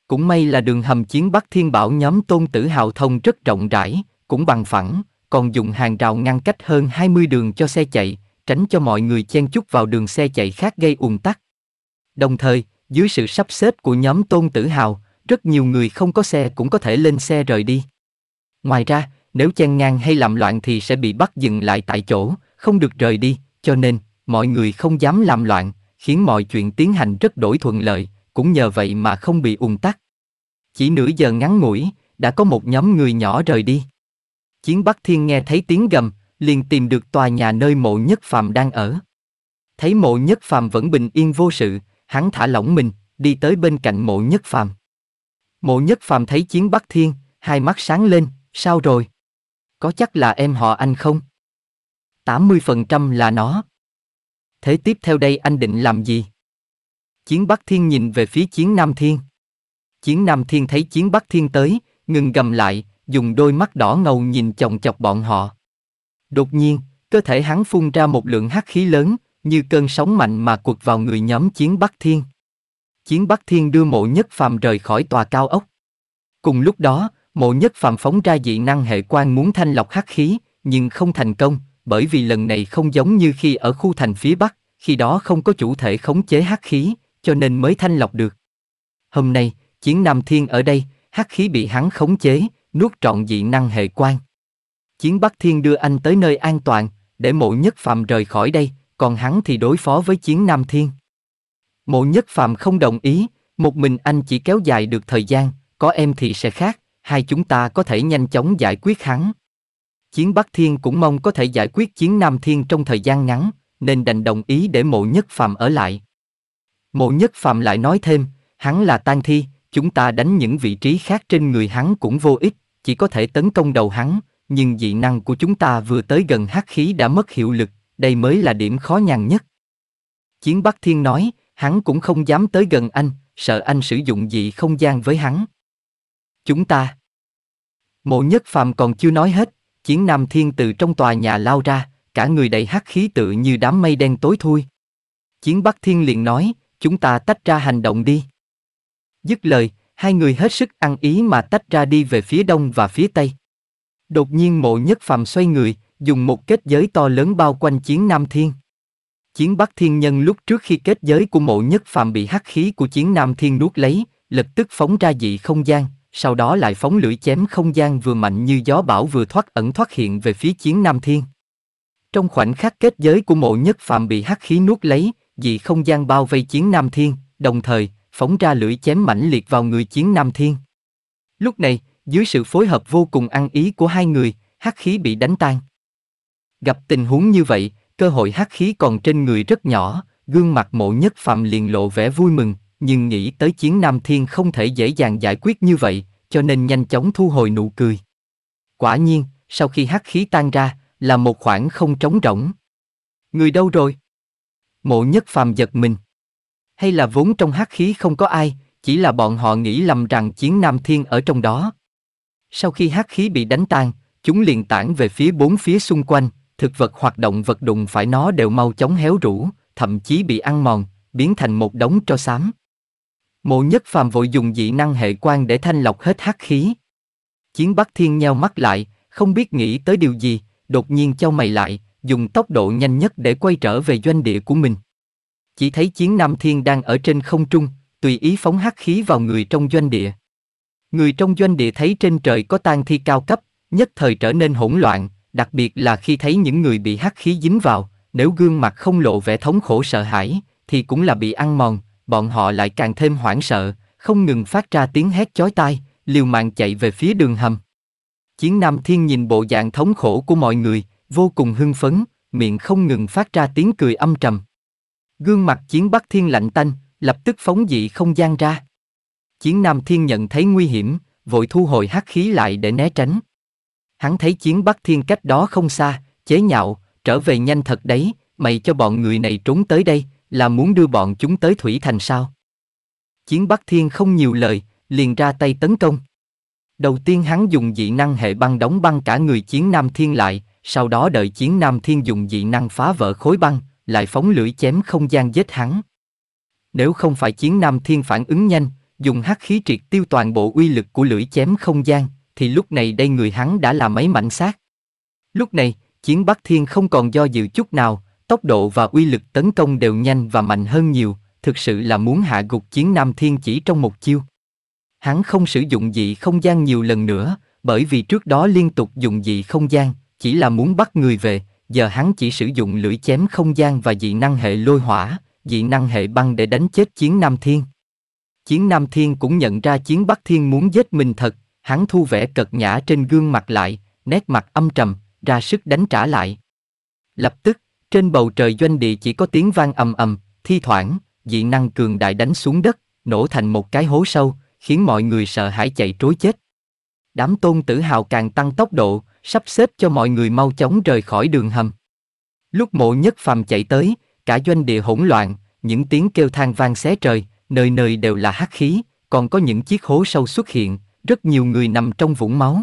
Speaker 1: Cũng may là đường hầm chiến Bắc Thiên Bảo nhóm Tôn Tử Hào Thông rất rộng rãi, cũng bằng phẳng, còn dùng hàng rào ngăn cách hơn 20 đường cho xe chạy, tránh cho mọi người chen chúc vào đường xe chạy khác gây ùn tắc. Đồng thời, dưới sự sắp xếp của nhóm Tôn Tử Hào, rất nhiều người không có xe cũng có thể lên xe rời đi. Ngoài ra, nếu chen ngang hay làm loạn thì sẽ bị bắt dừng lại tại chỗ, không được rời đi, cho nên mọi người không dám làm loạn, khiến mọi chuyện tiến hành rất đổi thuận lợi, cũng nhờ vậy mà không bị ùn tắc. Chỉ nửa giờ ngắn ngủi, đã có một nhóm người nhỏ rời đi. Chiến Bắc Thiên nghe thấy tiếng gầm, liền tìm được tòa nhà nơi mộ nhất phàm đang ở. Thấy mộ nhất phàm vẫn bình yên vô sự, hắn thả lỏng mình, đi tới bên cạnh mộ nhất phàm. Mộ nhất phàm thấy Chiến Bắc Thiên, hai mắt sáng lên, sao rồi? Có chắc là em họ anh không? 80% là nó. Thế tiếp theo đây anh định làm gì? Chiến Bắc Thiên nhìn về phía Chiến Nam Thiên. Chiến Nam Thiên thấy Chiến Bắc Thiên tới, ngừng gầm lại, dùng đôi mắt đỏ ngầu nhìn chồng chọc bọn họ. Đột nhiên, cơ thể hắn phun ra một lượng hắc khí lớn, như cơn sóng mạnh mà quật vào người nhóm chiến Bắc Thiên. Chiến Bắc Thiên đưa mộ nhất phàm rời khỏi tòa cao ốc. Cùng lúc đó, mộ nhất phàm phóng ra dị năng hệ quan muốn thanh lọc hắc khí, nhưng không thành công, bởi vì lần này không giống như khi ở khu thành phía Bắc, khi đó không có chủ thể khống chế hắc khí, cho nên mới thanh lọc được. Hôm nay, chiến Nam Thiên ở đây, hắc khí bị hắn khống chế, nuốt trọn dị năng hệ quan. Chiến Bắc Thiên đưa anh tới nơi an toàn, để mộ nhất phàm rời khỏi đây, còn hắn thì đối phó với chiến Nam Thiên. Mộ nhất phàm không đồng ý, một mình anh chỉ kéo dài được thời gian, có em thì sẽ khác, hai chúng ta có thể nhanh chóng giải quyết hắn. Chiến Bắc Thiên cũng mong có thể giải quyết chiến Nam Thiên trong thời gian ngắn, nên đành đồng ý để mộ nhất phàm ở lại. Mộ nhất phàm lại nói thêm, hắn là tan thi, chúng ta đánh những vị trí khác trên người hắn cũng vô ích, chỉ có thể tấn công đầu hắn, nhưng dị năng của chúng ta vừa tới gần hắc khí đã mất hiệu lực, đây mới là điểm khó nhằn nhất. Chiến Bắc Thiên nói, hắn cũng không dám tới gần anh, sợ anh sử dụng dị không gian với hắn. Chúng ta. Mộ Nhất Phàm còn chưa nói hết, Chiến Nam Thiên từ trong tòa nhà lao ra, cả người đầy hắc khí tự như đám mây đen tối thui. Chiến Bắc Thiên liền nói, chúng ta tách ra hành động đi. Dứt lời, hai người hết sức ăn ý mà tách ra đi về phía đông và phía tây. Đột nhiên mộ nhất phàm xoay người, dùng một kết giới to lớn bao quanh chiến Nam Thiên. Chiến Bắc Thiên Nhân lúc trước khi kết giới của mộ nhất phàm bị hắc khí của chiến Nam Thiên nuốt lấy, lập tức phóng ra dị không gian, sau đó lại phóng lưỡi chém không gian vừa mạnh như gió bão vừa thoát ẩn thoát hiện về phía chiến Nam Thiên. Trong khoảnh khắc kết giới của mộ nhất phàm bị hắc khí nuốt lấy, dị không gian bao vây chiến Nam Thiên, đồng thời, phóng ra lưỡi chém mãnh liệt vào người chiến Nam Thiên. Lúc này, dưới sự phối hợp vô cùng ăn ý của hai người, hắc khí bị đánh tan. Gặp tình huống như vậy, cơ hội hắc khí còn trên người rất nhỏ, gương mặt mộ nhất phạm liền lộ vẻ vui mừng, nhưng nghĩ tới chiến Nam Thiên không thể dễ dàng giải quyết như vậy, cho nên nhanh chóng thu hồi nụ cười. Quả nhiên, sau khi hắc khí tan ra, là một khoảng không trống rỗng. Người đâu rồi? Mộ nhất phàm giật mình hay là vốn trong hắc khí không có ai, chỉ là bọn họ nghĩ lầm rằng chiến Nam Thiên ở trong đó. Sau khi hắc khí bị đánh tan, chúng liền tản về phía bốn phía xung quanh, thực vật hoạt động vật đụng phải nó đều mau chóng héo rũ, thậm chí bị ăn mòn, biến thành một đống tro xám. Mộ nhất phàm vội dùng dị năng hệ quan để thanh lọc hết hắc khí. Chiến Bắc Thiên nheo mắt lại, không biết nghĩ tới điều gì, đột nhiên châu mày lại, dùng tốc độ nhanh nhất để quay trở về doanh địa của mình. Chỉ thấy chiến Nam Thiên đang ở trên không trung, tùy ý phóng hắc khí vào người trong doanh địa. Người trong doanh địa thấy trên trời có tang thi cao cấp, nhất thời trở nên hỗn loạn, đặc biệt là khi thấy những người bị hắc khí dính vào, nếu gương mặt không lộ vẻ thống khổ sợ hãi, thì cũng là bị ăn mòn, bọn họ lại càng thêm hoảng sợ, không ngừng phát ra tiếng hét chói tai, liều mạng chạy về phía đường hầm. Chiến Nam Thiên nhìn bộ dạng thống khổ của mọi người, vô cùng hưng phấn, miệng không ngừng phát ra tiếng cười âm trầm. Gương mặt chiến Bắc Thiên lạnh tanh, lập tức phóng dị không gian ra. Chiến Nam Thiên nhận thấy nguy hiểm, vội thu hồi hắc khí lại để né tránh. Hắn thấy chiến Bắc Thiên cách đó không xa, chế nhạo, trở về nhanh thật đấy, mày cho bọn người này trốn tới đây, là muốn đưa bọn chúng tới Thủy Thành sao? Chiến Bắc Thiên không nhiều lời, liền ra tay tấn công. Đầu tiên hắn dùng dị năng hệ băng đóng băng cả người chiến Nam Thiên lại, sau đó đợi chiến Nam Thiên dùng dị năng phá vỡ khối băng, lại phóng lưỡi chém không gian giết hắn. Nếu không phải chiến Nam Thiên phản ứng nhanh, dùng hắc khí triệt tiêu toàn bộ uy lực của lưỡi chém không gian, thì lúc này đây người hắn đã là mấy mảnh xác. Lúc này, chiến Bắc Thiên không còn do dự chút nào, tốc độ và uy lực tấn công đều nhanh và mạnh hơn nhiều, thực sự là muốn hạ gục chiến Nam Thiên chỉ trong một chiêu. Hắn không sử dụng dị không gian nhiều lần nữa, bởi vì trước đó liên tục dùng dị không gian, chỉ là muốn bắt người về, giờ hắn chỉ sử dụng lưỡi chém không gian và dị năng hệ lôi hỏa, dị năng hệ băng để đánh chết chiến Nam Thiên. Chiến Nam Thiên cũng nhận ra chiến Bắc Thiên muốn giết mình thật, hắn thu vẻ cật nhã trên gương mặt lại, nét mặt âm trầm, ra sức đánh trả lại. Lập tức, trên bầu trời doanh địa chỉ có tiếng vang ầm ầm, thi thoảng, dị năng cường đại đánh xuống đất, nổ thành một cái hố sâu, khiến mọi người sợ hãi chạy trối chết. Đám tôn tử hào càng tăng tốc độ, sắp xếp cho mọi người mau chóng rời khỏi đường hầm. Lúc mộ nhất phàm chạy tới, cả doanh địa hỗn loạn, những tiếng kêu than vang xé trời, nơi nơi đều là hắc khí, còn có những chiếc hố sâu xuất hiện, rất nhiều người nằm trong vũng máu.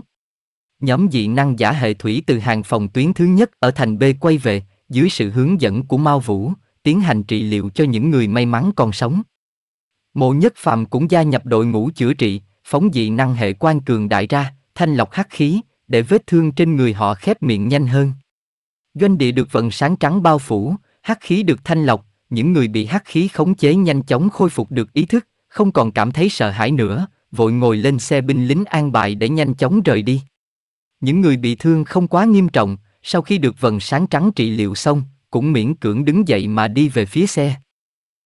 Speaker 1: Nhóm dị năng giả hệ thủy từ hàng phòng tuyến thứ nhất ở thành B quay về, dưới sự hướng dẫn của Mao Vũ, tiến hành trị liệu cho những người may mắn còn sống. Mộ Nhất Phạm cũng gia nhập đội ngũ chữa trị, phóng dị năng hệ quan cường đại ra, thanh lọc hắc khí, để vết thương trên người họ khép miệng nhanh hơn. Doanh địa được vận sáng trắng bao phủ, hắc khí được thanh lọc, những người bị hắc khí khống chế nhanh chóng khôi phục được ý thức, không còn cảm thấy sợ hãi nữa, vội ngồi lên xe binh lính an bài để nhanh chóng rời đi. Những người bị thương không quá nghiêm trọng, sau khi được vần sáng trắng trị liệu xong, cũng miễn cưỡng đứng dậy mà đi về phía xe.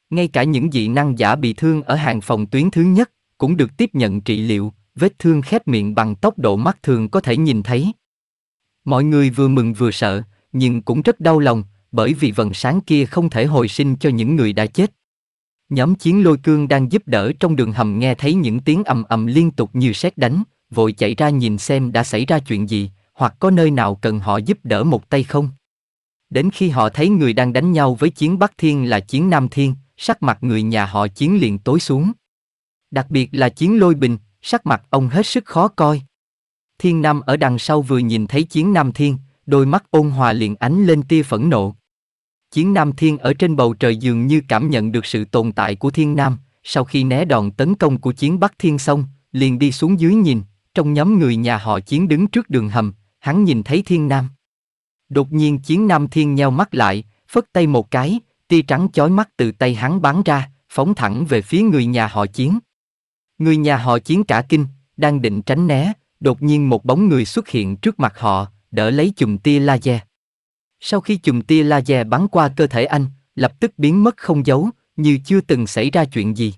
Speaker 1: Ngay cả những dị năng giả bị thương ở hàng phòng tuyến thứ nhất cũng được tiếp nhận trị liệu, vết thương khép miệng bằng tốc độ mắt thường có thể nhìn thấy. Mọi người vừa mừng vừa sợ, nhưng cũng rất đau lòng, bởi vì vần sáng kia không thể hồi sinh cho những người đã chết. Nhóm chiến lôi cương đang giúp đỡ trong đường hầm nghe thấy những tiếng ầm ầm liên tục như sét đánh, vội chạy ra nhìn xem đã xảy ra chuyện gì, hoặc có nơi nào cần họ giúp đỡ một tay không. Đến khi họ thấy người đang đánh nhau với chiến Bắc Thiên là chiến Nam Thiên, sắc mặt người nhà họ chiến liền tối xuống. Đặc biệt là chiến lôi bình, sắc mặt ông hết sức khó coi. Thiên Nam ở đằng sau vừa nhìn thấy chiến Nam Thiên, đôi mắt ôn hòa liền ánh lên tia phẫn nộ. Chiến Nam Thiên ở trên bầu trời dường như cảm nhận được sự tồn tại của Thiên Nam, sau khi né đòn tấn công của chiến Bắc Thiên xong, liền đi xuống dưới nhìn, trong nhóm người nhà họ chiến đứng trước đường hầm, hắn nhìn thấy Thiên Nam. Đột nhiên chiến Nam Thiên nheo mắt lại, phất tay một cái, tia trắng chói mắt từ tay hắn bắn ra, phóng thẳng về phía người nhà họ chiến. Người nhà họ chiến cả kinh, đang định tránh né, đột nhiên một bóng người xuất hiện trước mặt họ, đỡ lấy chùm tia laser. Sau khi chùm tia laser bắn qua cơ thể anh, lập tức biến mất không dấu, như chưa từng xảy ra chuyện gì.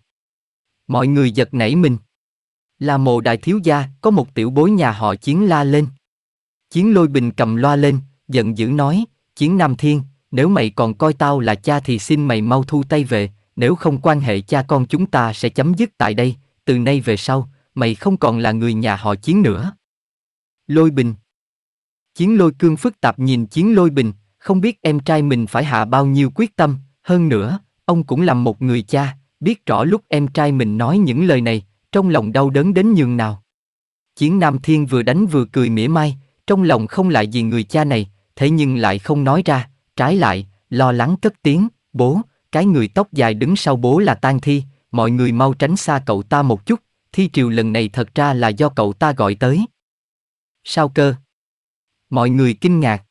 Speaker 1: Mọi người giật nảy mình. Là mồ đại thiếu gia, có một tiểu bối nhà họ chiến la lên. Chiến lôi bình cầm loa lên, giận dữ nói, chiến nam thiên, nếu mày còn coi tao là cha thì xin mày mau thu tay về, nếu không quan hệ cha con chúng ta sẽ chấm dứt tại đây, từ nay về sau, mày không còn là người nhà họ chiến nữa. Lôi bình Chiến lôi cương phức tạp nhìn chiến lôi bình, không biết em trai mình phải hạ bao nhiêu quyết tâm, hơn nữa, ông cũng là một người cha, biết rõ lúc em trai mình nói những lời này, trong lòng đau đớn đến nhường nào. Chiến Nam Thiên vừa đánh vừa cười mỉa mai, trong lòng không lại gì người cha này, thế nhưng lại không nói ra, trái lại, lo lắng cất tiếng, bố, cái người tóc dài đứng sau bố là tan thi, mọi người mau tránh xa cậu ta một chút, thi triều lần này thật ra là do cậu ta gọi tới. Sao cơ? Mọi người kinh ngạc.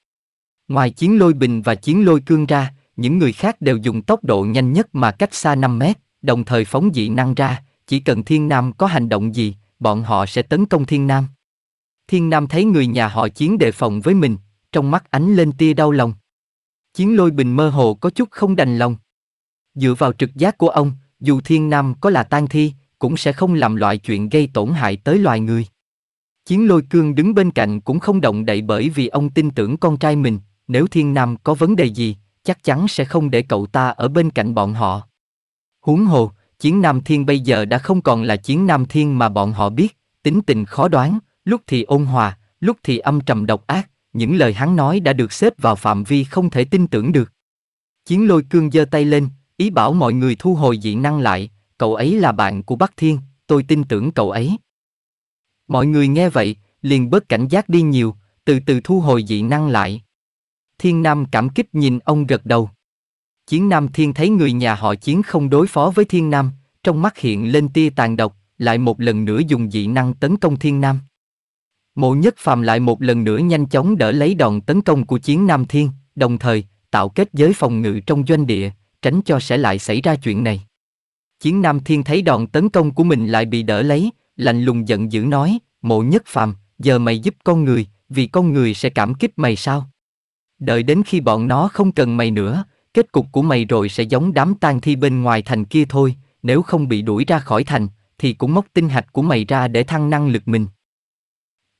Speaker 1: Ngoài chiến lôi bình và chiến lôi cương ra, những người khác đều dùng tốc độ nhanh nhất mà cách xa 5 mét, đồng thời phóng dị năng ra, chỉ cần thiên nam có hành động gì, bọn họ sẽ tấn công thiên nam. Thiên nam thấy người nhà họ chiến đề phòng với mình, trong mắt ánh lên tia đau lòng. Chiến lôi bình mơ hồ có chút không đành lòng. Dựa vào trực giác của ông, dù thiên nam có là tan thi, cũng sẽ không làm loại chuyện gây tổn hại tới loài người. Chiến lôi cương đứng bên cạnh cũng không động đậy bởi vì ông tin tưởng con trai mình, nếu thiên nam có vấn đề gì, chắc chắn sẽ không để cậu ta ở bên cạnh bọn họ. Huống hồ, chiến nam thiên bây giờ đã không còn là chiến nam thiên mà bọn họ biết, tính tình khó đoán, lúc thì ôn hòa, lúc thì âm trầm độc ác, những lời hắn nói đã được xếp vào phạm vi không thể tin tưởng được. Chiến lôi cương giơ tay lên, ý bảo mọi người thu hồi dị năng lại, cậu ấy là bạn của Bắc Thiên, tôi tin tưởng cậu ấy. Mọi người nghe vậy, liền bớt cảnh giác đi nhiều, từ từ thu hồi dị năng lại. Thiên Nam cảm kích nhìn ông gật đầu. Chiến Nam Thiên thấy người nhà họ Chiến không đối phó với Thiên Nam, trong mắt hiện lên tia tàn độc, lại một lần nữa dùng dị năng tấn công Thiên Nam. Mộ Nhất Phàm lại một lần nữa nhanh chóng đỡ lấy đòn tấn công của Chiến Nam Thiên, đồng thời tạo kết giới phòng ngự trong doanh địa, tránh cho sẽ lại xảy ra chuyện này. Chiến Nam Thiên thấy đòn tấn công của mình lại bị đỡ lấy, lạnh lùng giận dữ nói, mộ nhất phàm, giờ mày giúp con người, vì con người sẽ cảm kích mày sao? Đợi đến khi bọn nó không cần mày nữa, kết cục của mày rồi sẽ giống đám tang thi bên ngoài thành kia thôi, nếu không bị đuổi ra khỏi thành, thì cũng móc tinh hạch của mày ra để thăng năng lực mình.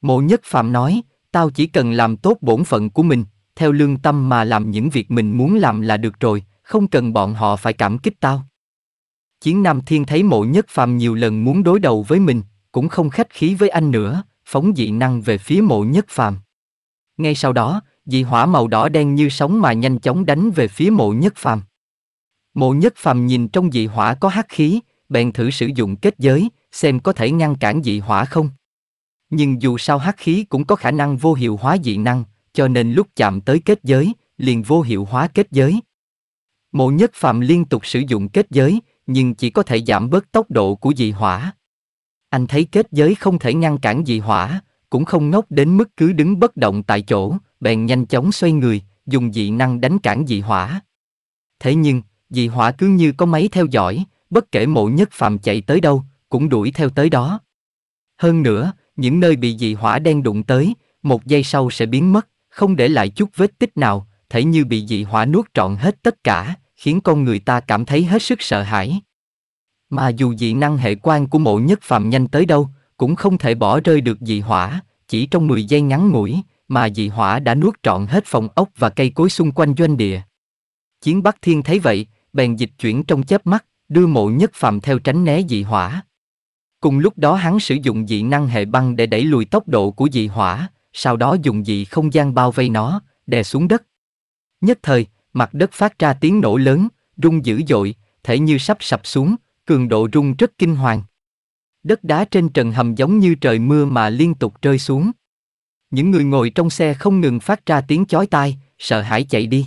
Speaker 1: Mộ nhất phạm nói, tao chỉ cần làm tốt bổn phận của mình, theo lương tâm mà làm những việc mình muốn làm là được rồi, không cần bọn họ phải cảm kích tao. Chiến Nam Thiên thấy mộ nhất phàm nhiều lần muốn đối đầu với mình, cũng không khách khí với anh nữa, phóng dị năng về phía mộ nhất phàm. Ngay sau đó, dị hỏa màu đỏ đen như sóng mà nhanh chóng đánh về phía mộ nhất phàm. Mộ nhất phàm nhìn trong dị hỏa có hắc khí, bèn thử sử dụng kết giới, xem có thể ngăn cản dị hỏa không. Nhưng dù sao hắc khí cũng có khả năng vô hiệu hóa dị năng, cho nên lúc chạm tới kết giới, liền vô hiệu hóa kết giới. Mộ nhất phạm liên tục sử dụng kết giới, nhưng chỉ có thể giảm bớt tốc độ của dị hỏa. Anh thấy kết giới không thể ngăn cản dị hỏa, cũng không ngốc đến mức cứ đứng bất động tại chỗ, bèn nhanh chóng xoay người, dùng dị năng đánh cản dị hỏa. Thế nhưng, dị hỏa cứ như có máy theo dõi, bất kể mộ nhất Phạm chạy tới đâu, cũng đuổi theo tới đó. Hơn nữa, những nơi bị dị hỏa đen đụng tới, một giây sau sẽ biến mất, không để lại chút vết tích nào, thể như bị dị hỏa nuốt trọn hết tất cả, khiến con người ta cảm thấy hết sức sợ hãi. Mà dù dị năng hệ quan của mộ nhất phàm nhanh tới đâu, cũng không thể bỏ rơi được dị hỏa, chỉ trong 10 giây ngắn ngủi, mà dị hỏa đã nuốt trọn hết phòng ốc và cây cối xung quanh doanh địa. Chiến Bắc Thiên thấy vậy, bèn dịch chuyển trong chớp mắt, đưa mộ nhất phàm theo tránh né dị hỏa. Cùng lúc đó hắn sử dụng dị năng hệ băng để đẩy lùi tốc độ của dị hỏa, sau đó dùng dị không gian bao vây nó, đè xuống đất. Nhất thời, mặt đất phát ra tiếng nổ lớn, rung dữ dội, thể như sắp sập xuống, cường độ rung rất kinh hoàng. Đất đá trên trần hầm giống như trời mưa mà liên tục rơi xuống. Những người ngồi trong xe không ngừng phát ra tiếng chói tai, sợ hãi chạy đi.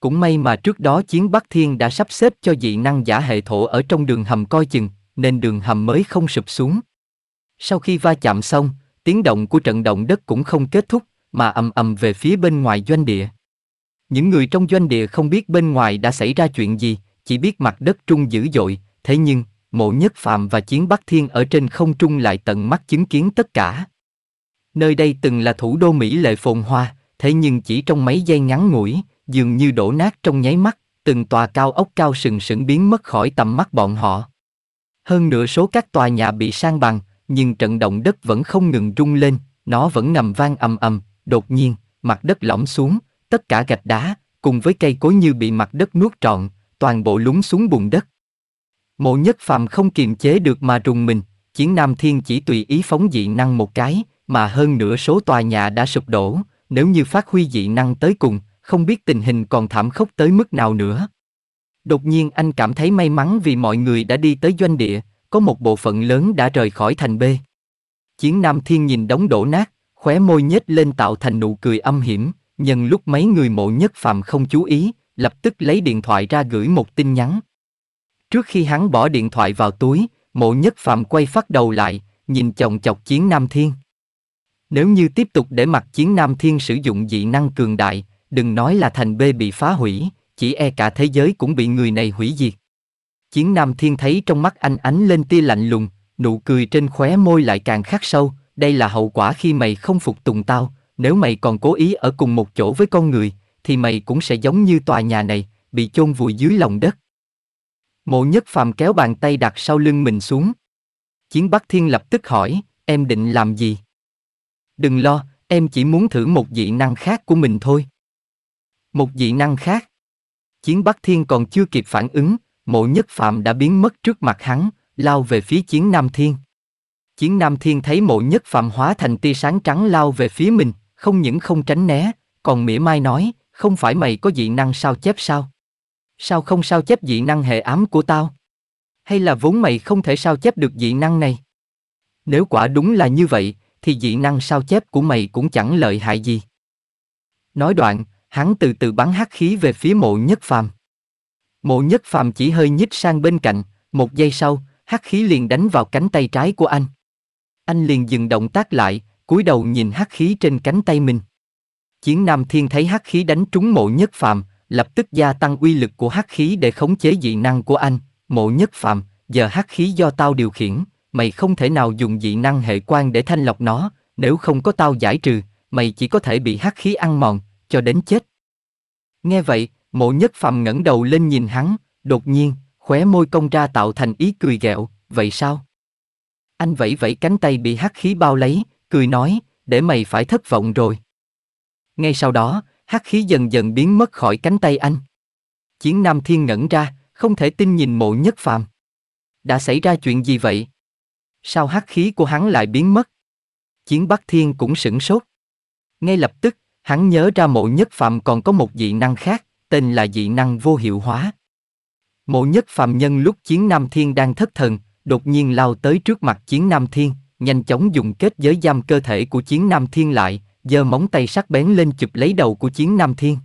Speaker 1: Cũng may mà trước đó chiến Bắc Thiên đã sắp xếp cho dị năng giả hệ thổ ở trong đường hầm coi chừng, nên đường hầm mới không sụp xuống. Sau khi va chạm xong, tiếng động của trận động đất cũng không kết thúc, mà ầm ầm về phía bên ngoài doanh địa. Những người trong doanh địa không biết bên ngoài đã xảy ra chuyện gì, chỉ biết mặt đất trung dữ dội, thế nhưng, mộ nhất phạm và chiến Bắc Thiên ở trên không trung lại tận mắt chứng kiến tất cả. Nơi đây từng là thủ đô Mỹ lệ phồn hoa, thế nhưng chỉ trong mấy giây ngắn ngủi, dường như đổ nát trong nháy mắt, từng tòa cao ốc cao sừng sững biến mất khỏi tầm mắt bọn họ. Hơn nửa số các tòa nhà bị sang bằng, nhưng trận động đất vẫn không ngừng rung lên, nó vẫn nằm vang ầm ầm, đột nhiên, mặt đất lõm xuống, tất cả gạch đá, cùng với cây cối như bị mặt đất nuốt trọn, toàn bộ lún xuống bùn đất. Mộ nhất phàm không kiềm chế được mà rùng mình, chiến Nam Thiên chỉ tùy ý phóng dị năng một cái, mà hơn nửa số tòa nhà đã sụp đổ, nếu như phát huy dị năng tới cùng, không biết tình hình còn thảm khốc tới mức nào nữa. Đột nhiên anh cảm thấy may mắn vì mọi người đã đi tới doanh địa, có một bộ phận lớn đã rời khỏi thành B. Chiến Nam Thiên nhìn đống đổ nát, khóe môi nhếch lên tạo thành nụ cười âm hiểm, nhân lúc mấy người mộ nhất phạm không chú ý, lập tức lấy điện thoại ra gửi một tin nhắn. Trước khi hắn bỏ điện thoại vào túi, mộ nhất phạm quay phát đầu lại, nhìn chồng chọc chiến Nam Thiên. Nếu như tiếp tục để mặc chiến Nam Thiên sử dụng dị năng cường đại, đừng nói là thành bê bị phá hủy, chỉ e cả thế giới cũng bị người này hủy diệt. Chiến Nam Thiên thấy trong mắt anh ánh lên tia lạnh lùng, nụ cười trên khóe môi lại càng khắc sâu, đây là hậu quả khi mày không phục tùng tao, nếu mày còn cố ý ở cùng một chỗ với con người, thì mày cũng sẽ giống như tòa nhà này, bị chôn vùi dưới lòng đất. Mộ nhất phàm kéo bàn tay đặt sau lưng mình xuống. Chiến Bắc Thiên lập tức hỏi, em định làm gì? Đừng lo, em chỉ muốn thử một dị năng khác của mình thôi. Một dị năng khác? Chiến Bắc Thiên còn chưa kịp phản ứng, mộ nhất phạm đã biến mất trước mặt hắn, lao về phía chiến Nam Thiên. Chiến Nam Thiên thấy mộ nhất phạm hóa thành tia sáng trắng lao về phía mình, không những không tránh né, còn mỉa mai nói, không phải mày có dị năng sao chép sao? Sao không sao chép dị năng hệ ám của tao? Hay là vốn mày không thể sao chép được dị năng này? Nếu quả đúng là như vậy, thì dị năng sao chép của mày cũng chẳng lợi hại gì. Nói đoạn, hắn từ từ bắn hắc khí về phía mộ nhất phàm. Mộ nhất phàm chỉ hơi nhích sang bên cạnh, một giây sau, hắc khí liền đánh vào cánh tay trái của anh. Anh liền dừng động tác lại, cúi đầu nhìn hắc khí trên cánh tay mình. Chiến Nam Thiên thấy hắc khí đánh trúng mộ nhất phạm, lập tức gia tăng uy lực của hắc khí để khống chế dị năng của anh. Mộ nhất phạm, giờ hắc khí do tao điều khiển, mày không thể nào dùng dị năng hệ quan để thanh lọc nó, nếu không có tao giải trừ, mày chỉ có thể bị hắc khí ăn mòn, cho đến chết. Nghe vậy, mộ nhất phạm ngẩng đầu lên nhìn hắn, đột nhiên, khóe môi cong ra tạo thành ý cười ghẹo, vậy sao? Anh vẫy vẫy cánh tay bị hắc khí bao lấy, cười nói, để mày phải thất vọng rồi. Ngay sau đó, hắc khí dần dần biến mất khỏi cánh tay anh. Chiến Nam Thiên ngẩn ra, không thể tin nhìn mộ nhất phàm. Đã xảy ra chuyện gì vậy? Sao hắc khí của hắn lại biến mất? Chiến Bắc Thiên cũng sửng sốt. Ngay lập tức, hắn nhớ ra mộ nhất phàm còn có một dị năng khác, tên là dị năng vô hiệu hóa. Mộ nhất phàm nhân lúc chiến Nam Thiên đang thất thần, đột nhiên lao tới trước mặt chiến Nam Thiên, nhanh chóng dùng kết giới giam cơ thể của chiến Nam Thiên lại, giơ móng tay sắc bén lên chụp lấy đầu của chiến Nam Thiên.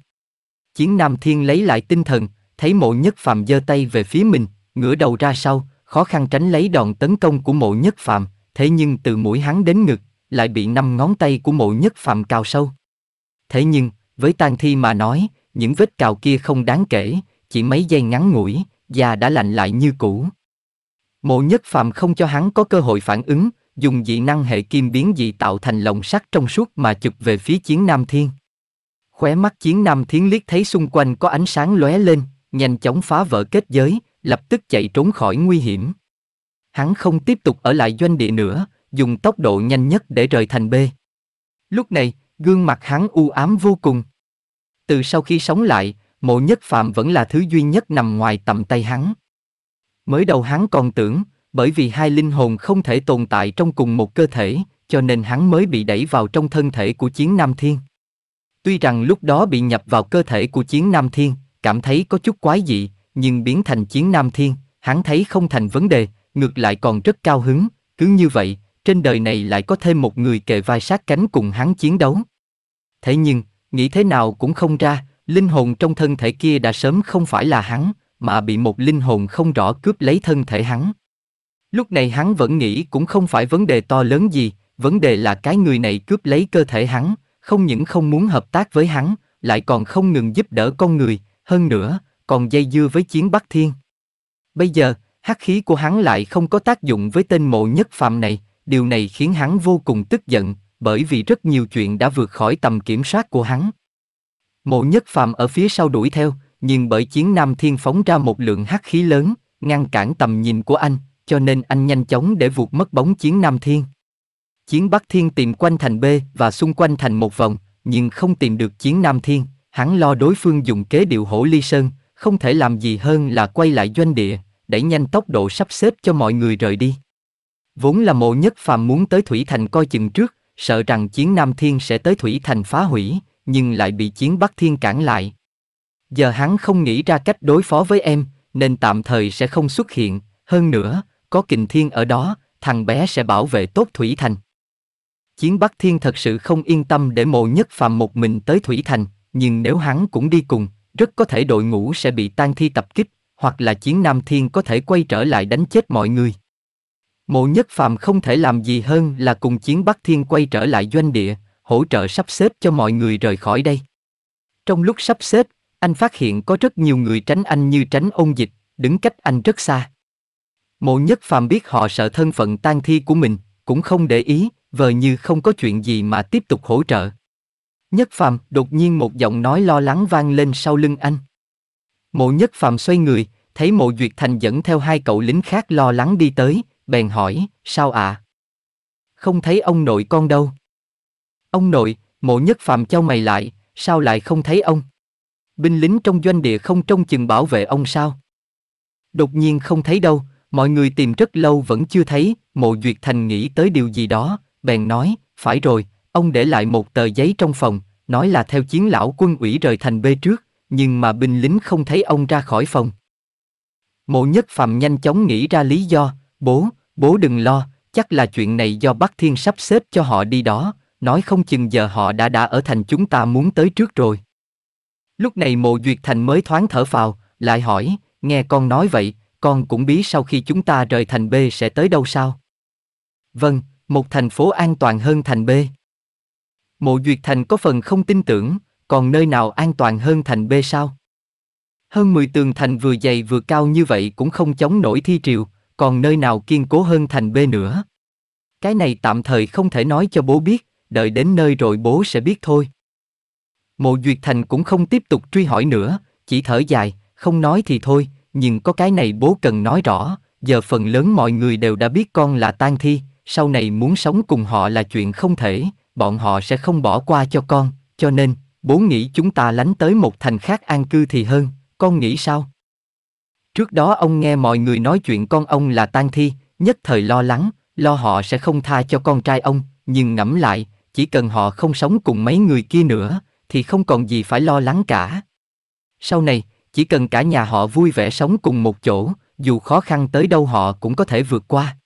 Speaker 1: Chiến Nam Thiên lấy lại tinh thần, thấy mộ nhất phàm giơ tay về phía mình, ngửa đầu ra sau, khó khăn tránh lấy đòn tấn công của mộ nhất phàm, thế nhưng từ mũi hắn đến ngực, lại bị năm ngón tay của mộ nhất phàm cào sâu. Thế nhưng, với tang thi mà nói, những vết cào kia không đáng kể, chỉ mấy giây ngắn ngủi, da đã lạnh lại như cũ. Mộ nhất phàm không cho hắn có cơ hội phản ứng, dùng dị năng hệ kim biến dị tạo thành lồng sắt trong suốt mà chụp về phía chiến Nam Thiên. Khóe mắt chiến Nam thiến liếc thấy xung quanh có ánh sáng lóe lên, nhanh chóng phá vỡ kết giới, lập tức chạy trốn khỏi nguy hiểm. Hắn không tiếp tục ở lại doanh địa nữa, dùng tốc độ nhanh nhất để rời thành B. Lúc này, gương mặt hắn u ám vô cùng. Từ sau khi sống lại, mộ nhất phạm vẫn là thứ duy nhất nằm ngoài tầm tay hắn. Mới đầu hắn còn tưởng, bởi vì hai linh hồn không thể tồn tại trong cùng một cơ thể, cho nên hắn mới bị đẩy vào trong thân thể của chiến Nam Thiên. Tuy rằng lúc đó bị nhập vào cơ thể của chiến Nam Thiên, cảm thấy có chút quái dị, nhưng biến thành chiến Nam Thiên, hắn thấy không thành vấn đề, ngược lại còn rất cao hứng, cứ như vậy, trên đời này lại có thêm một người kề vai sát cánh cùng hắn chiến đấu. Thế nhưng, nghĩ thế nào cũng không ra, linh hồn trong thân thể kia đã sớm không phải là hắn, mà bị một linh hồn không rõ cướp lấy thân thể hắn. Lúc này hắn vẫn nghĩ cũng không phải vấn đề to lớn gì, vấn đề là cái người này cướp lấy cơ thể hắn, không những không muốn hợp tác với hắn, lại còn không ngừng giúp đỡ con người, hơn nữa, còn dây dưa với chiến Bắc Thiên. Bây giờ, hắc khí của hắn lại không có tác dụng với tên mộ nhất phạm này, điều này khiến hắn vô cùng tức giận, bởi vì rất nhiều chuyện đã vượt khỏi tầm kiểm soát của hắn. Mộ nhất phạm ở phía sau đuổi theo, nhưng bởi chiến Nam Thiên phóng ra một lượng hắc khí lớn, ngăn cản tầm nhìn của anh, cho nên anh nhanh chóng để vụt mất bóng chiến Nam Thiên. Chiến Bắc Thiên tìm quanh thành B và xung quanh thành một vòng, nhưng không tìm được chiến Nam Thiên, hắn lo đối phương dùng kế điệu hổ ly sơn, không thể làm gì hơn là quay lại doanh địa, đẩy nhanh tốc độ sắp xếp cho mọi người rời đi. Vốn là mộ nhất phàm muốn tới Thủy Thành coi chừng trước, sợ rằng chiến Nam Thiên sẽ tới Thủy Thành phá hủy, nhưng lại bị chiến Bắc Thiên cản lại. Giờ hắn không nghĩ ra cách đối phó với em, nên tạm thời sẽ không xuất hiện, hơn nữa, có kình thiên ở đó, thằng bé sẽ bảo vệ tốt Thủy Thành. Chiến Bắc Thiên thật sự không yên tâm để mộ nhất phàm một mình tới Thủy Thành, nhưng nếu hắn cũng đi cùng, rất có thể đội ngũ sẽ bị tan thi tập kích, hoặc là chiến Nam Thiên có thể quay trở lại đánh chết mọi người. Mộ nhất phàm không thể làm gì hơn là cùng chiến Bắc Thiên quay trở lại doanh địa, hỗ trợ sắp xếp cho mọi người rời khỏi đây. Trong lúc sắp xếp, anh phát hiện có rất nhiều người tránh anh như tránh ôn dịch, đứng cách anh rất xa. Mộ nhất phàm biết họ sợ thân phận tang thi của mình, cũng không để ý, vờ như không có chuyện gì mà tiếp tục hỗ trợ. Nhất phàm, đột nhiên một giọng nói lo lắng vang lên sau lưng anh. Mộ nhất phàm xoay người, thấy mộ duyệt thành dẫn theo hai cậu lính khác lo lắng đi tới, bèn hỏi, sao ạ? À? Không thấy ông nội con đâu. Ông nội, mộ nhất phàm chau mày lại, sao lại không thấy ông? Binh lính trong doanh địa không trông chừng bảo vệ ông sao? Đột nhiên không thấy đâu, Mọi người tìm rất lâu vẫn chưa thấy, mộ duyệt thành nghĩ tới điều gì đó, bèn nói, phải rồi, ông để lại một tờ giấy trong phòng, nói là theo chiến lão quân ủy rời thành bê trước, nhưng mà binh lính không thấy ông ra khỏi phòng. Mộ nhất phàm nhanh chóng nghĩ ra lý do, bố, bố đừng lo, chắc là chuyện này do Bắc Thiên sắp xếp cho họ đi đó, nói không chừng giờ họ đã đã ở thành chúng ta muốn tới trước rồi. Lúc này mộ duyệt thành mới thoáng thở phào, lại hỏi, nghe con nói vậy, con cũng biết sau khi chúng ta rời thành B sẽ tới đâu sao? Vâng, một thành phố an toàn hơn thành B. Mộ Duyệt Thành có phần không tin tưởng, còn nơi nào an toàn hơn thành B sao? Hơn 10 tường thành vừa dày vừa cao như vậy cũng không chống nổi thi triều, còn nơi nào kiên cố hơn thành B nữa? Cái này tạm thời không thể nói cho bố biết, đợi đến nơi rồi bố sẽ biết thôi. Mộ Duyệt Thành cũng không tiếp tục truy hỏi nữa, chỉ thở dài, không nói thì thôi, nhưng có cái này bố cần nói rõ, giờ phần lớn mọi người đều đã biết con là tang thi, sau này muốn sống cùng họ là chuyện không thể, bọn họ sẽ không bỏ qua cho con, cho nên, bố nghĩ chúng ta lánh tới một thành khác an cư thì hơn, con nghĩ sao? Trước đó ông nghe mọi người nói chuyện con ông là tang thi, nhất thời lo lắng, lo họ sẽ không tha cho con trai ông, nhưng ngẫm lại, chỉ cần họ không sống cùng mấy người kia nữa, thì không còn gì phải lo lắng cả. Sau này, chỉ cần cả nhà họ vui vẻ sống cùng một chỗ dù khó khăn tới đâu họ cũng có thể vượt qua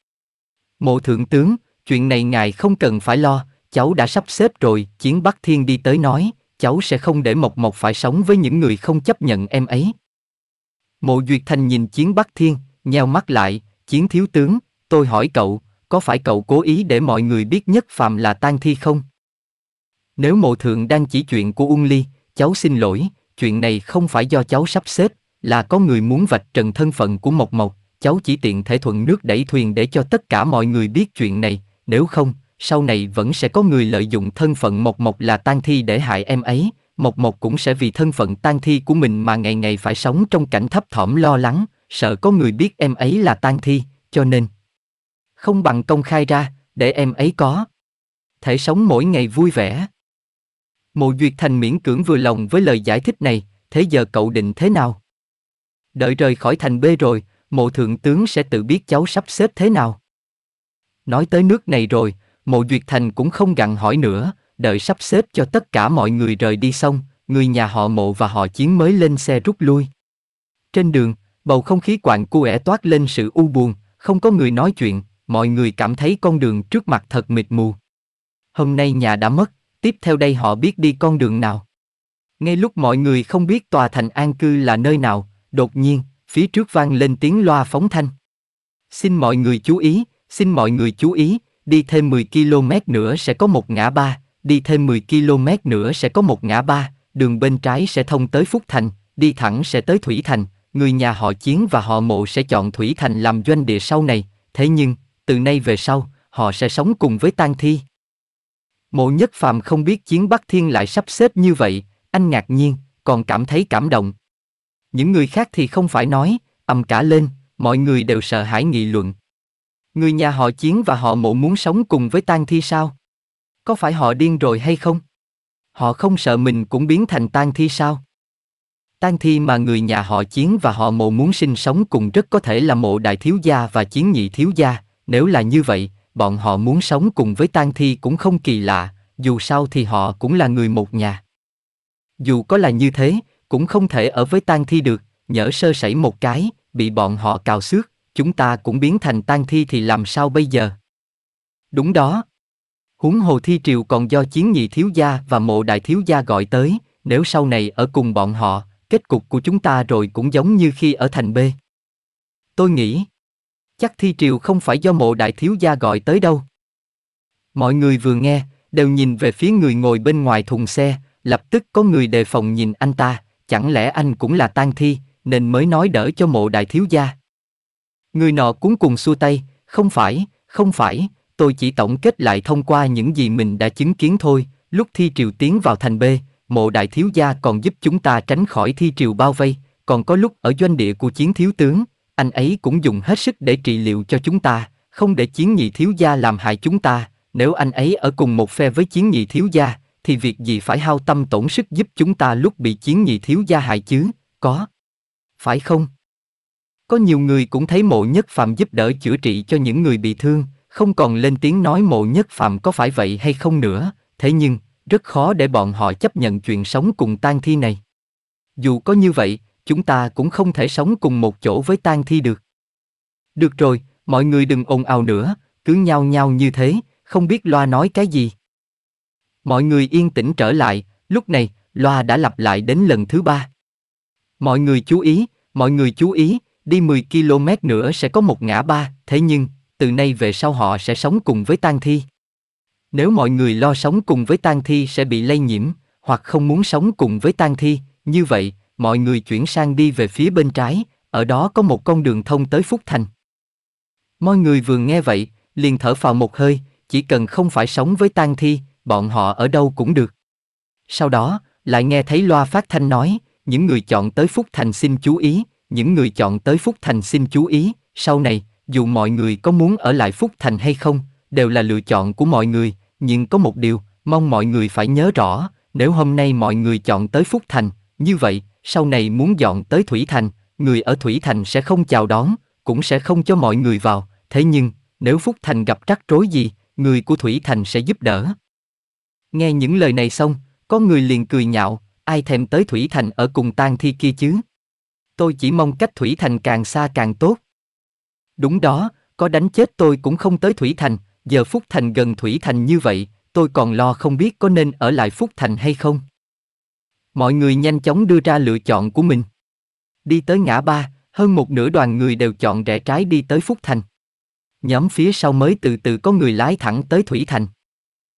Speaker 1: mộ thượng tướng chuyện này ngài không cần phải lo cháu đã sắp xếp rồi chiến bắc thiên đi tới nói cháu sẽ không để mộc mộc phải sống với những người không chấp nhận em ấy mộ duyệt thành nhìn chiến bắc thiên nheo mắt lại chiến thiếu tướng tôi hỏi cậu có phải cậu cố ý để mọi người biết nhất phàm là tang thi không nếu mộ thượng đang chỉ chuyện của ung ly cháu xin lỗi chuyện này không phải do cháu sắp xếp, là có người muốn vạch trần thân phận của Mộc Mộc, cháu chỉ tiện thể thuận nước đẩy thuyền để cho tất cả mọi người biết chuyện này, nếu không, sau này vẫn sẽ có người lợi dụng thân phận Mộc Mộc là tang thi để hại em ấy, Mộc Mộc cũng sẽ vì thân phận tang thi của mình mà ngày ngày phải sống trong cảnh thấp thỏm lo lắng, sợ có người biết em ấy là tang thi, cho nên không bằng công khai ra, để em ấy có thể sống mỗi ngày vui vẻ. Mộ Duyệt Thành miễn cưỡng vừa lòng với lời giải thích này, thế giờ cậu định thế nào? Đợi rời khỏi thành B rồi, mộ thượng tướng sẽ tự biết cháu sắp xếp thế nào. Nói tới nước này rồi, mộ Duyệt Thành cũng không gặn hỏi nữa, đợi sắp xếp cho tất cả mọi người rời đi xong, người nhà họ mộ và họ chiến mới lên xe rút lui. Trên đường, bầu không khí quạng cuể toát lên sự u buồn, không có người nói chuyện, mọi người cảm thấy con đường trước mặt thật mịt mù. Hôm nay nhà đã mất, tiếp theo đây họ biết đi con đường nào. Ngay lúc mọi người không biết tòa thành an cư là nơi nào, đột nhiên, phía trước vang lên tiếng loa phóng thanh. Xin mọi người chú ý, xin mọi người chú ý, đi thêm 10 km nữa sẽ có một ngã ba, đi thêm 10 km nữa sẽ có một ngã ba, đường bên trái sẽ thông tới Phúc Thành, đi thẳng sẽ tới Thủy Thành, người nhà họ Chiến và họ Mộ sẽ chọn Thủy Thành làm doanh địa sau này, thế nhưng, từ nay về sau, họ sẽ sống cùng với tang thi. Mộ nhất phàm không biết chiến Bắc Thiên lại sắp xếp như vậy, anh ngạc nhiên, còn cảm thấy cảm động. Những người khác thì không phải nói, ầm cả lên, mọi người đều sợ hãi nghị luận. Người nhà họ chiến và họ mộ muốn sống cùng với tang thi sao? Có phải họ điên rồi hay không? Họ không sợ mình cũng biến thành tang thi sao? Tang thi mà người nhà họ chiến và họ mộ muốn sinh sống cùng rất có thể là mộ đại thiếu gia và chiến nhị thiếu gia, nếu là như vậy, bọn họ muốn sống cùng với tang thi cũng không kỳ lạ, dù sao thì họ cũng là người một nhà. Dù có là như thế, cũng không thể ở với tang thi được, nhỡ sơ sẩy một cái, bị bọn họ cào xước, chúng ta cũng biến thành tang thi thì làm sao bây giờ? Đúng đó. Huống hồ thi triều còn do chiến nhị thiếu gia và mộ đại thiếu gia gọi tới, nếu sau này ở cùng bọn họ, kết cục của chúng ta rồi cũng giống như khi ở thành B. Tôi nghĩ, chắc thi triều không phải do mộ đại thiếu gia gọi tới đâu. Mọi người vừa nghe, đều nhìn về phía người ngồi bên ngoài thùng xe, lập tức có người đề phòng nhìn anh ta, chẳng lẽ anh cũng là tang thi, nên mới nói đỡ cho mộ đại thiếu gia. Người nọ cuốn cùng xua tay, không phải, không phải, tôi chỉ tổng kết lại thông qua những gì mình đã chứng kiến thôi, lúc thi triều tiến vào thành B, mộ đại thiếu gia còn giúp chúng ta tránh khỏi thi triều bao vây, còn có lúc ở doanh địa của chiến thiếu tướng, anh ấy cũng dùng hết sức để trị liệu cho chúng ta, không để chiến nhị thiếu gia làm hại chúng ta, nếu anh ấy ở cùng một phe với chiến nhị thiếu gia, thì việc gì phải hao tâm tổn sức giúp chúng ta lúc bị chiến nhị thiếu gia hại chứ, có. Phải không? Có nhiều người cũng thấy mộ nhất phạm giúp đỡ chữa trị cho những người bị thương, không còn lên tiếng nói mộ nhất phạm có phải vậy hay không nữa, thế nhưng, rất khó để bọn họ chấp nhận chuyện sống cùng tang thi này. Dù có như vậy, chúng ta cũng không thể sống cùng một chỗ với tang thi được. Được rồi, mọi người đừng ồn ào nữa, cứ nhao nhao như thế, không biết loa nói cái gì. Mọi người yên tĩnh trở lại, lúc này, loa đã lặp lại đến lần thứ ba. Mọi người chú ý, mọi người chú ý, đi 10 km nữa sẽ có một ngã ba, thế nhưng, từ nay về sau họ sẽ sống cùng với tang thi. Nếu mọi người lo sống cùng với tang thi sẽ bị lây nhiễm, hoặc không muốn sống cùng với tang thi, như vậy, mọi người chuyển sang đi về phía bên trái, ở đó có một con đường thông tới Phúc Thành. Mọi người vừa nghe vậy, liền thở phào một hơi, chỉ cần không phải sống với tang thi, bọn họ ở đâu cũng được. Sau đó, lại nghe thấy loa phát thanh nói, những người chọn tới Phúc Thành xin chú ý, những người chọn tới Phúc Thành xin chú ý, sau này, dù mọi người có muốn ở lại Phúc Thành hay không, đều là lựa chọn của mọi người, nhưng có một điều, mong mọi người phải nhớ rõ, nếu hôm nay mọi người chọn tới Phúc Thành, như vậy, sau này muốn dọn tới Thủy Thành, người ở Thủy Thành sẽ không chào đón, cũng sẽ không cho mọi người vào, thế nhưng, nếu Phúc Thành gặp rắc rối gì, người của Thủy Thành sẽ giúp đỡ. Nghe những lời này xong, có người liền cười nhạo, ai thèm tới Thủy Thành ở cùng tang thi kia chứ. Tôi chỉ mong cách Thủy Thành càng xa càng tốt. Đúng đó, có đánh chết tôi cũng không tới Thủy Thành, giờ Phúc Thành gần Thủy Thành như vậy, tôi còn lo không biết có nên ở lại Phúc Thành hay không mọi người nhanh chóng đưa ra lựa chọn của mình. Đi tới ngã ba, hơn một nửa đoàn người đều chọn rẽ trái đi tới Phúc Thành. Nhóm phía sau mới từ từ có người lái thẳng tới Thủy Thành.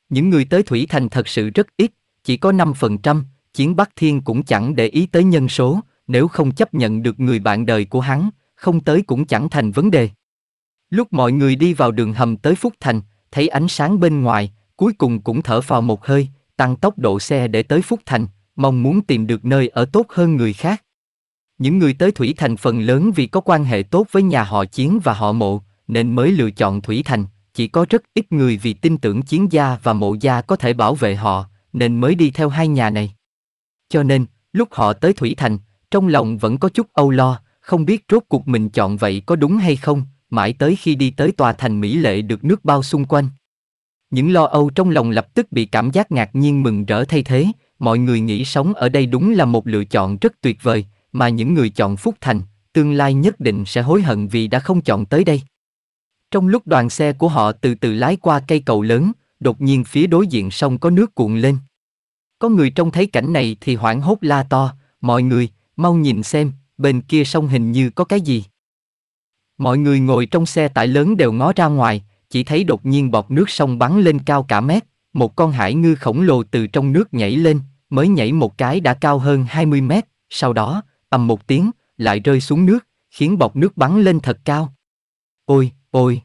Speaker 1: Những người tới Thủy Thành thật sự rất ít, chỉ có năm phần trăm Chiến Bắc Thiên cũng chẳng để ý tới nhân số, nếu không chấp nhận được người bạn đời của hắn, không tới cũng chẳng thành vấn đề. Lúc mọi người đi vào đường hầm tới Phúc Thành, thấy ánh sáng bên ngoài, cuối cùng cũng thở vào một hơi, tăng tốc độ xe để tới Phúc Thành, mong muốn tìm được nơi ở tốt hơn người khác. Những người tới Thủy Thành phần lớn vì có quan hệ tốt với nhà họ Chiến và họ Mộ, nên mới lựa chọn Thủy Thành, chỉ có rất ít người vì tin tưởng Chiến gia và Mộ gia có thể bảo vệ họ, nên mới đi theo hai nhà này. Cho nên, lúc họ tới Thủy Thành, trong lòng vẫn có chút âu lo, không biết rốt cuộc mình chọn vậy có đúng hay không, mãi tới khi đi tới tòa thành Mỹ Lệ được nước bao xung quanh. Những lo âu trong lòng lập tức bị cảm giác ngạc nhiên mừng rỡ thay thế, mọi người nghĩ sống ở đây đúng là một lựa chọn rất tuyệt vời, mà những người chọn Phúc Thành, tương lai nhất định sẽ hối hận vì đã không chọn tới đây. Trong lúc đoàn xe của họ từ từ lái qua cây cầu lớn, đột nhiên phía đối diện sông có nước cuộn lên. Có người trông thấy cảnh này thì hoảng hốt la to, mọi người, mau nhìn xem, bên kia sông hình như có cái gì. Mọi người ngồi trong xe tải lớn đều ngó ra ngoài, chỉ thấy đột nhiên bọt nước sông bắn lên cao cả mét, một con hải ngư khổng lồ từ trong nước nhảy lên, mới nhảy một cái đã cao hơn 20 mét, sau đó, ầm một tiếng, lại rơi xuống nước, khiến bọc nước bắn lên thật cao. Ôi, ôi!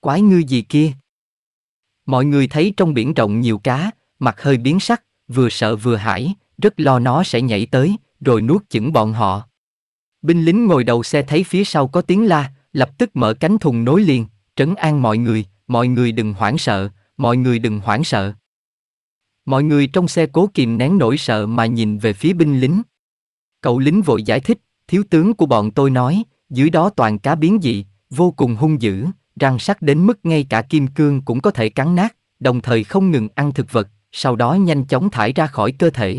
Speaker 1: Quái ngư gì kia? Mọi người thấy trong biển rộng nhiều cá, mặt hơi biến sắc, vừa sợ vừa hãi, rất lo nó sẽ nhảy tới, rồi nuốt chửng bọn họ. Binh lính ngồi đầu xe thấy phía sau có tiếng la, lập tức mở cánh thùng nối liền, trấn an mọi người, mọi người đừng hoảng sợ, mọi người đừng hoảng sợ. Mọi người trong xe cố kìm nén nỗi sợ mà nhìn về phía binh lính. Cậu lính vội giải thích, thiếu tướng của bọn tôi nói, dưới đó toàn cá biến dị, vô cùng hung dữ, răng sắc đến mức ngay cả kim cương cũng có thể cắn nát, đồng thời không ngừng ăn thực vật, sau đó nhanh chóng thải ra khỏi cơ thể.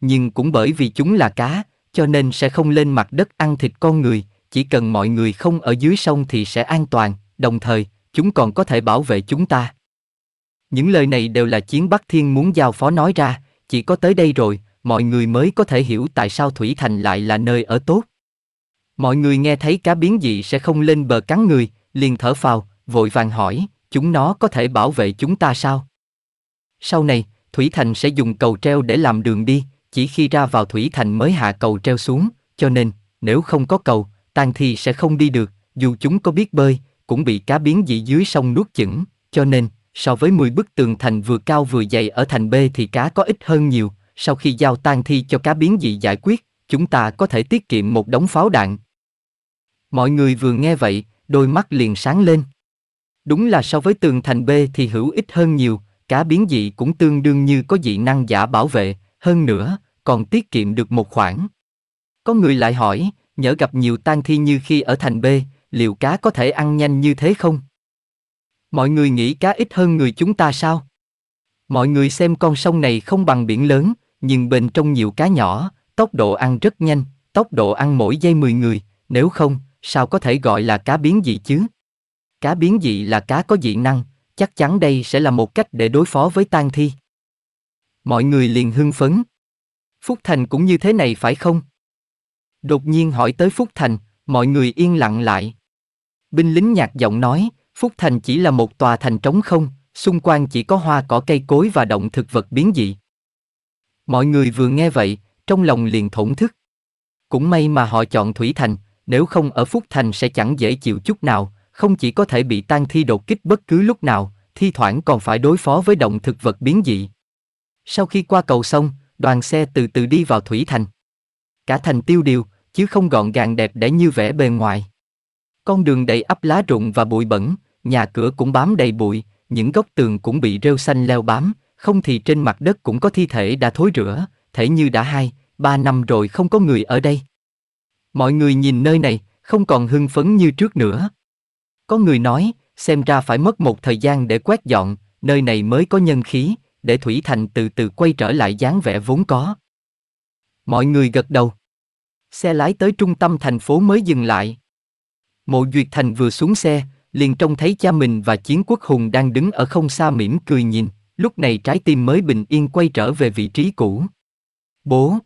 Speaker 1: Nhưng cũng bởi vì chúng là cá, cho nên sẽ không lên mặt đất ăn thịt con người, chỉ cần mọi người không ở dưới sông thì sẽ an toàn, đồng thời, chúng còn có thể bảo vệ chúng ta. Những lời này đều là Chiến Bắc Thiên muốn giao phó nói ra, chỉ có tới đây rồi, mọi người mới có thể hiểu tại sao Thủy Thành lại là nơi ở tốt. Mọi người nghe thấy cá biến dị sẽ không lên bờ cắn người, liền thở phào, vội vàng hỏi, chúng nó có thể bảo vệ chúng ta sao? Sau này, Thủy Thành sẽ dùng cầu treo để làm đường đi, chỉ khi ra vào Thủy Thành mới hạ cầu treo xuống, cho nên, nếu không có cầu, tang thi sẽ không đi được, dù chúng có biết bơi, cũng bị cá biến dị dưới sông nuốt chửng, cho nên, so với 10 bức tường thành vừa cao vừa dày ở thành B thì cá có ít hơn nhiều, sau khi giao tan thi cho cá biến dị giải quyết, chúng ta có thể tiết kiệm một đống pháo đạn. Mọi người vừa nghe vậy, đôi mắt liền sáng lên. Đúng là so với tường thành B thì hữu ích hơn nhiều, cá biến dị cũng tương đương như có dị năng giả bảo vệ, hơn nữa, còn tiết kiệm được một khoản. Có người lại hỏi, nhỡ gặp nhiều tan thi như khi ở thành B, liệu cá có thể ăn nhanh như thế không? Mọi người nghĩ cá ít hơn người chúng ta sao? Mọi người xem con sông này không bằng biển lớn, nhưng bên trong nhiều cá nhỏ, tốc độ ăn rất nhanh, tốc độ ăn mỗi giây 10 người, nếu không, sao có thể gọi là cá biến dị chứ? Cá biến dị là cá có dị năng, chắc chắn đây sẽ là một cách để đối phó với tang thi. Mọi người liền hưng phấn. Phúc Thành cũng như thế này phải không? Đột nhiên hỏi tới Phúc Thành, mọi người yên lặng lại. Binh lính nhạc giọng nói, Phúc Thành chỉ là một tòa thành trống không, xung quanh chỉ có hoa cỏ cây cối và động thực vật biến dị. Mọi người vừa nghe vậy, trong lòng liền thổn thức. Cũng may mà họ chọn Thủy Thành, nếu không ở Phúc Thành sẽ chẳng dễ chịu chút nào, không chỉ có thể bị tan thi đột kích bất cứ lúc nào, thi thoảng còn phải đối phó với động thực vật biến dị. Sau khi qua cầu xong, đoàn xe từ từ đi vào Thủy Thành. Cả thành tiêu điều, chứ không gọn gàng đẹp để như vẻ bề ngoài. Con đường đầy ấp lá rụng và bụi bẩn, nhà cửa cũng bám đầy bụi, những góc tường cũng bị rêu xanh leo bám, không thì trên mặt đất cũng có thi thể đã thối rửa, thể như đã hai, ba năm rồi không có người ở đây. Mọi người nhìn nơi này, không còn hưng phấn như trước nữa. Có người nói, xem ra phải mất một thời gian để quét dọn, nơi này mới có nhân khí, để Thủy Thành từ từ quay trở lại dáng vẻ vốn có. Mọi người gật đầu. Xe lái tới trung tâm thành phố mới dừng lại. Mộ Duyệt Thành vừa xuống xe, liền trông thấy cha mình và chiến quốc hùng đang đứng ở không xa mỉm cười nhìn, lúc này trái tim mới bình yên quay trở về vị trí cũ. Bố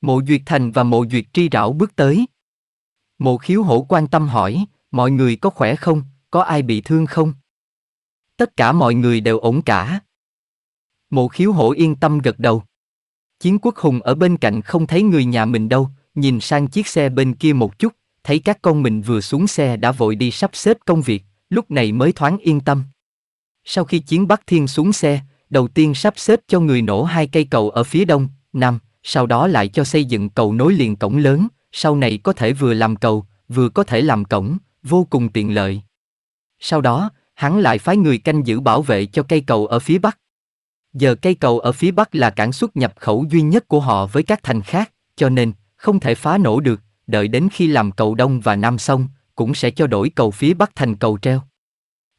Speaker 1: Mộ Duyệt Thành và Mộ Duyệt Tri rảo bước tới. Mộ khiếu hổ quan tâm hỏi, mọi người có khỏe không, có ai bị thương không? Tất cả mọi người đều ổn cả. Mộ khiếu hổ yên tâm gật đầu. Chiến quốc hùng ở bên cạnh không thấy người nhà mình đâu, nhìn sang chiếc xe bên kia một chút, thấy các con mình vừa xuống xe đã vội đi sắp xếp công việc, lúc này mới thoáng yên tâm. Sau khi chiến Bắc Thiên xuống xe, đầu tiên sắp xếp cho người nổ hai cây cầu ở phía đông, nam, sau đó lại cho xây dựng cầu nối liền cổng lớn, sau này có thể vừa làm cầu, vừa có thể làm cổng, vô cùng tiện lợi. Sau đó, hắn lại phái người canh giữ bảo vệ cho cây cầu ở phía bắc. Giờ cây cầu ở phía bắc là cảng xuất nhập khẩu duy nhất của họ với các thành khác, cho nên không thể phá nổ được, đợi đến khi làm cầu đông và nam sông, cũng sẽ cho đổi cầu phía bắc thành cầu treo.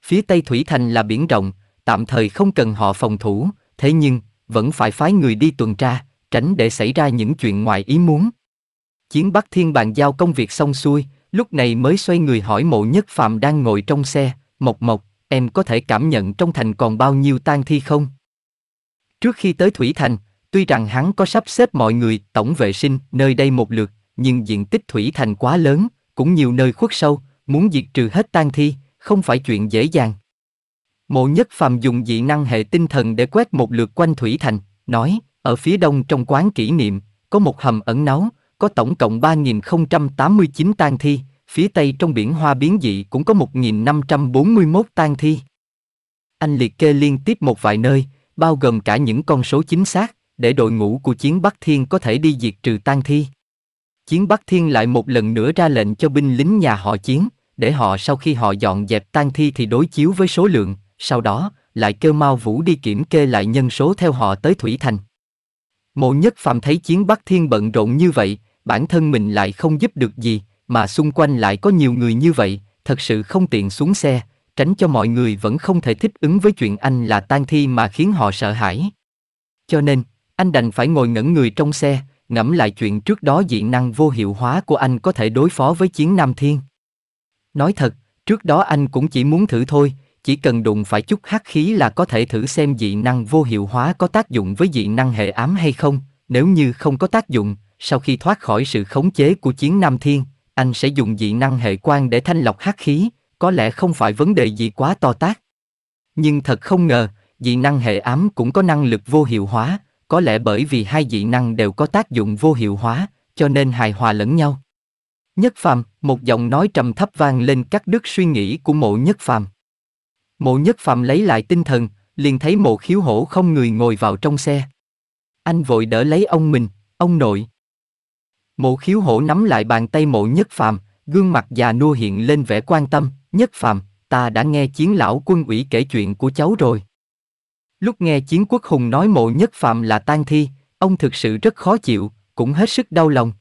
Speaker 1: Phía tây thủy thành là biển rộng, tạm thời không cần họ phòng thủ, thế nhưng, vẫn phải phái người đi tuần tra, tránh để xảy ra những chuyện ngoài ý muốn. Chiến Bắc Thiên bàn giao công việc xong xuôi, lúc này mới xoay người hỏi mộ nhất Phạm đang ngồi trong xe, mộc mộc, em có thể cảm nhận trong thành còn bao nhiêu tang thi không? Trước khi tới Thủy Thành, tuy rằng hắn có sắp xếp mọi người tổng vệ sinh nơi đây một lượt, nhưng diện tích thủy thành quá lớn, cũng nhiều nơi khuất sâu, muốn diệt trừ hết tan thi, không phải chuyện dễ dàng. Mộ nhất phàm dùng dị năng hệ tinh thần để quét một lượt quanh thủy thành, nói, ở phía đông trong quán kỷ niệm, có một hầm ẩn náu, có tổng cộng 3.089 tan thi, phía tây trong biển hoa biến dị cũng có 1.541 tan thi. Anh liệt kê liên tiếp một vài nơi, bao gồm cả những con số chính xác, để đội ngũ của chiến Bắc Thiên có thể đi diệt trừ tan thi. Chiến Bắc Thiên lại một lần nữa ra lệnh cho binh lính nhà họ Chiến, để họ sau khi họ dọn dẹp tang thi thì đối chiếu với số lượng, sau đó lại kêu Mao Vũ đi kiểm kê lại nhân số theo họ tới Thủy Thành. Mộ Nhất Phạm thấy Chiến Bắc Thiên bận rộn như vậy, bản thân mình lại không giúp được gì, mà xung quanh lại có nhiều người như vậy, thật sự không tiện xuống xe, tránh cho mọi người vẫn không thể thích ứng với chuyện anh là tang thi mà khiến họ sợ hãi. Cho nên, anh đành phải ngồi ngẩn người trong xe, ngẫm lại chuyện trước đó dị năng vô hiệu hóa của anh có thể đối phó với chiến Nam Thiên. Nói thật, trước đó anh cũng chỉ muốn thử thôi, chỉ cần đụng phải chút hắc khí là có thể thử xem dị năng vô hiệu hóa có tác dụng với dị năng hệ ám hay không, nếu như không có tác dụng, sau khi thoát khỏi sự khống chế của chiến Nam Thiên, anh sẽ dùng dị năng hệ quan để thanh lọc hắc khí, có lẽ không phải vấn đề gì quá to tát. Nhưng thật không ngờ, dị năng hệ ám cũng có năng lực vô hiệu hóa, có lẽ bởi vì hai dị năng đều có tác dụng vô hiệu hóa, cho nên hài hòa lẫn nhau. Nhất phàm, một giọng nói trầm thấp vang lên cắt đứt suy nghĩ của mộ nhất phàm. Mộ nhất phàm lấy lại tinh thần, liền thấy mộ khiếu hổ không người ngồi vào trong xe. Anh vội đỡ lấy ông mình, ông nội. Mộ khiếu hổ nắm lại bàn tay mộ nhất phàm, gương mặt già nua hiện lên vẻ quan tâm, nhất phàm, ta đã nghe chiến lão quân ủy kể chuyện của cháu rồi. Lúc nghe chiến quốc hùng nói mộ nhất phạm là tan thi, ông thực sự rất khó chịu, cũng hết sức đau lòng.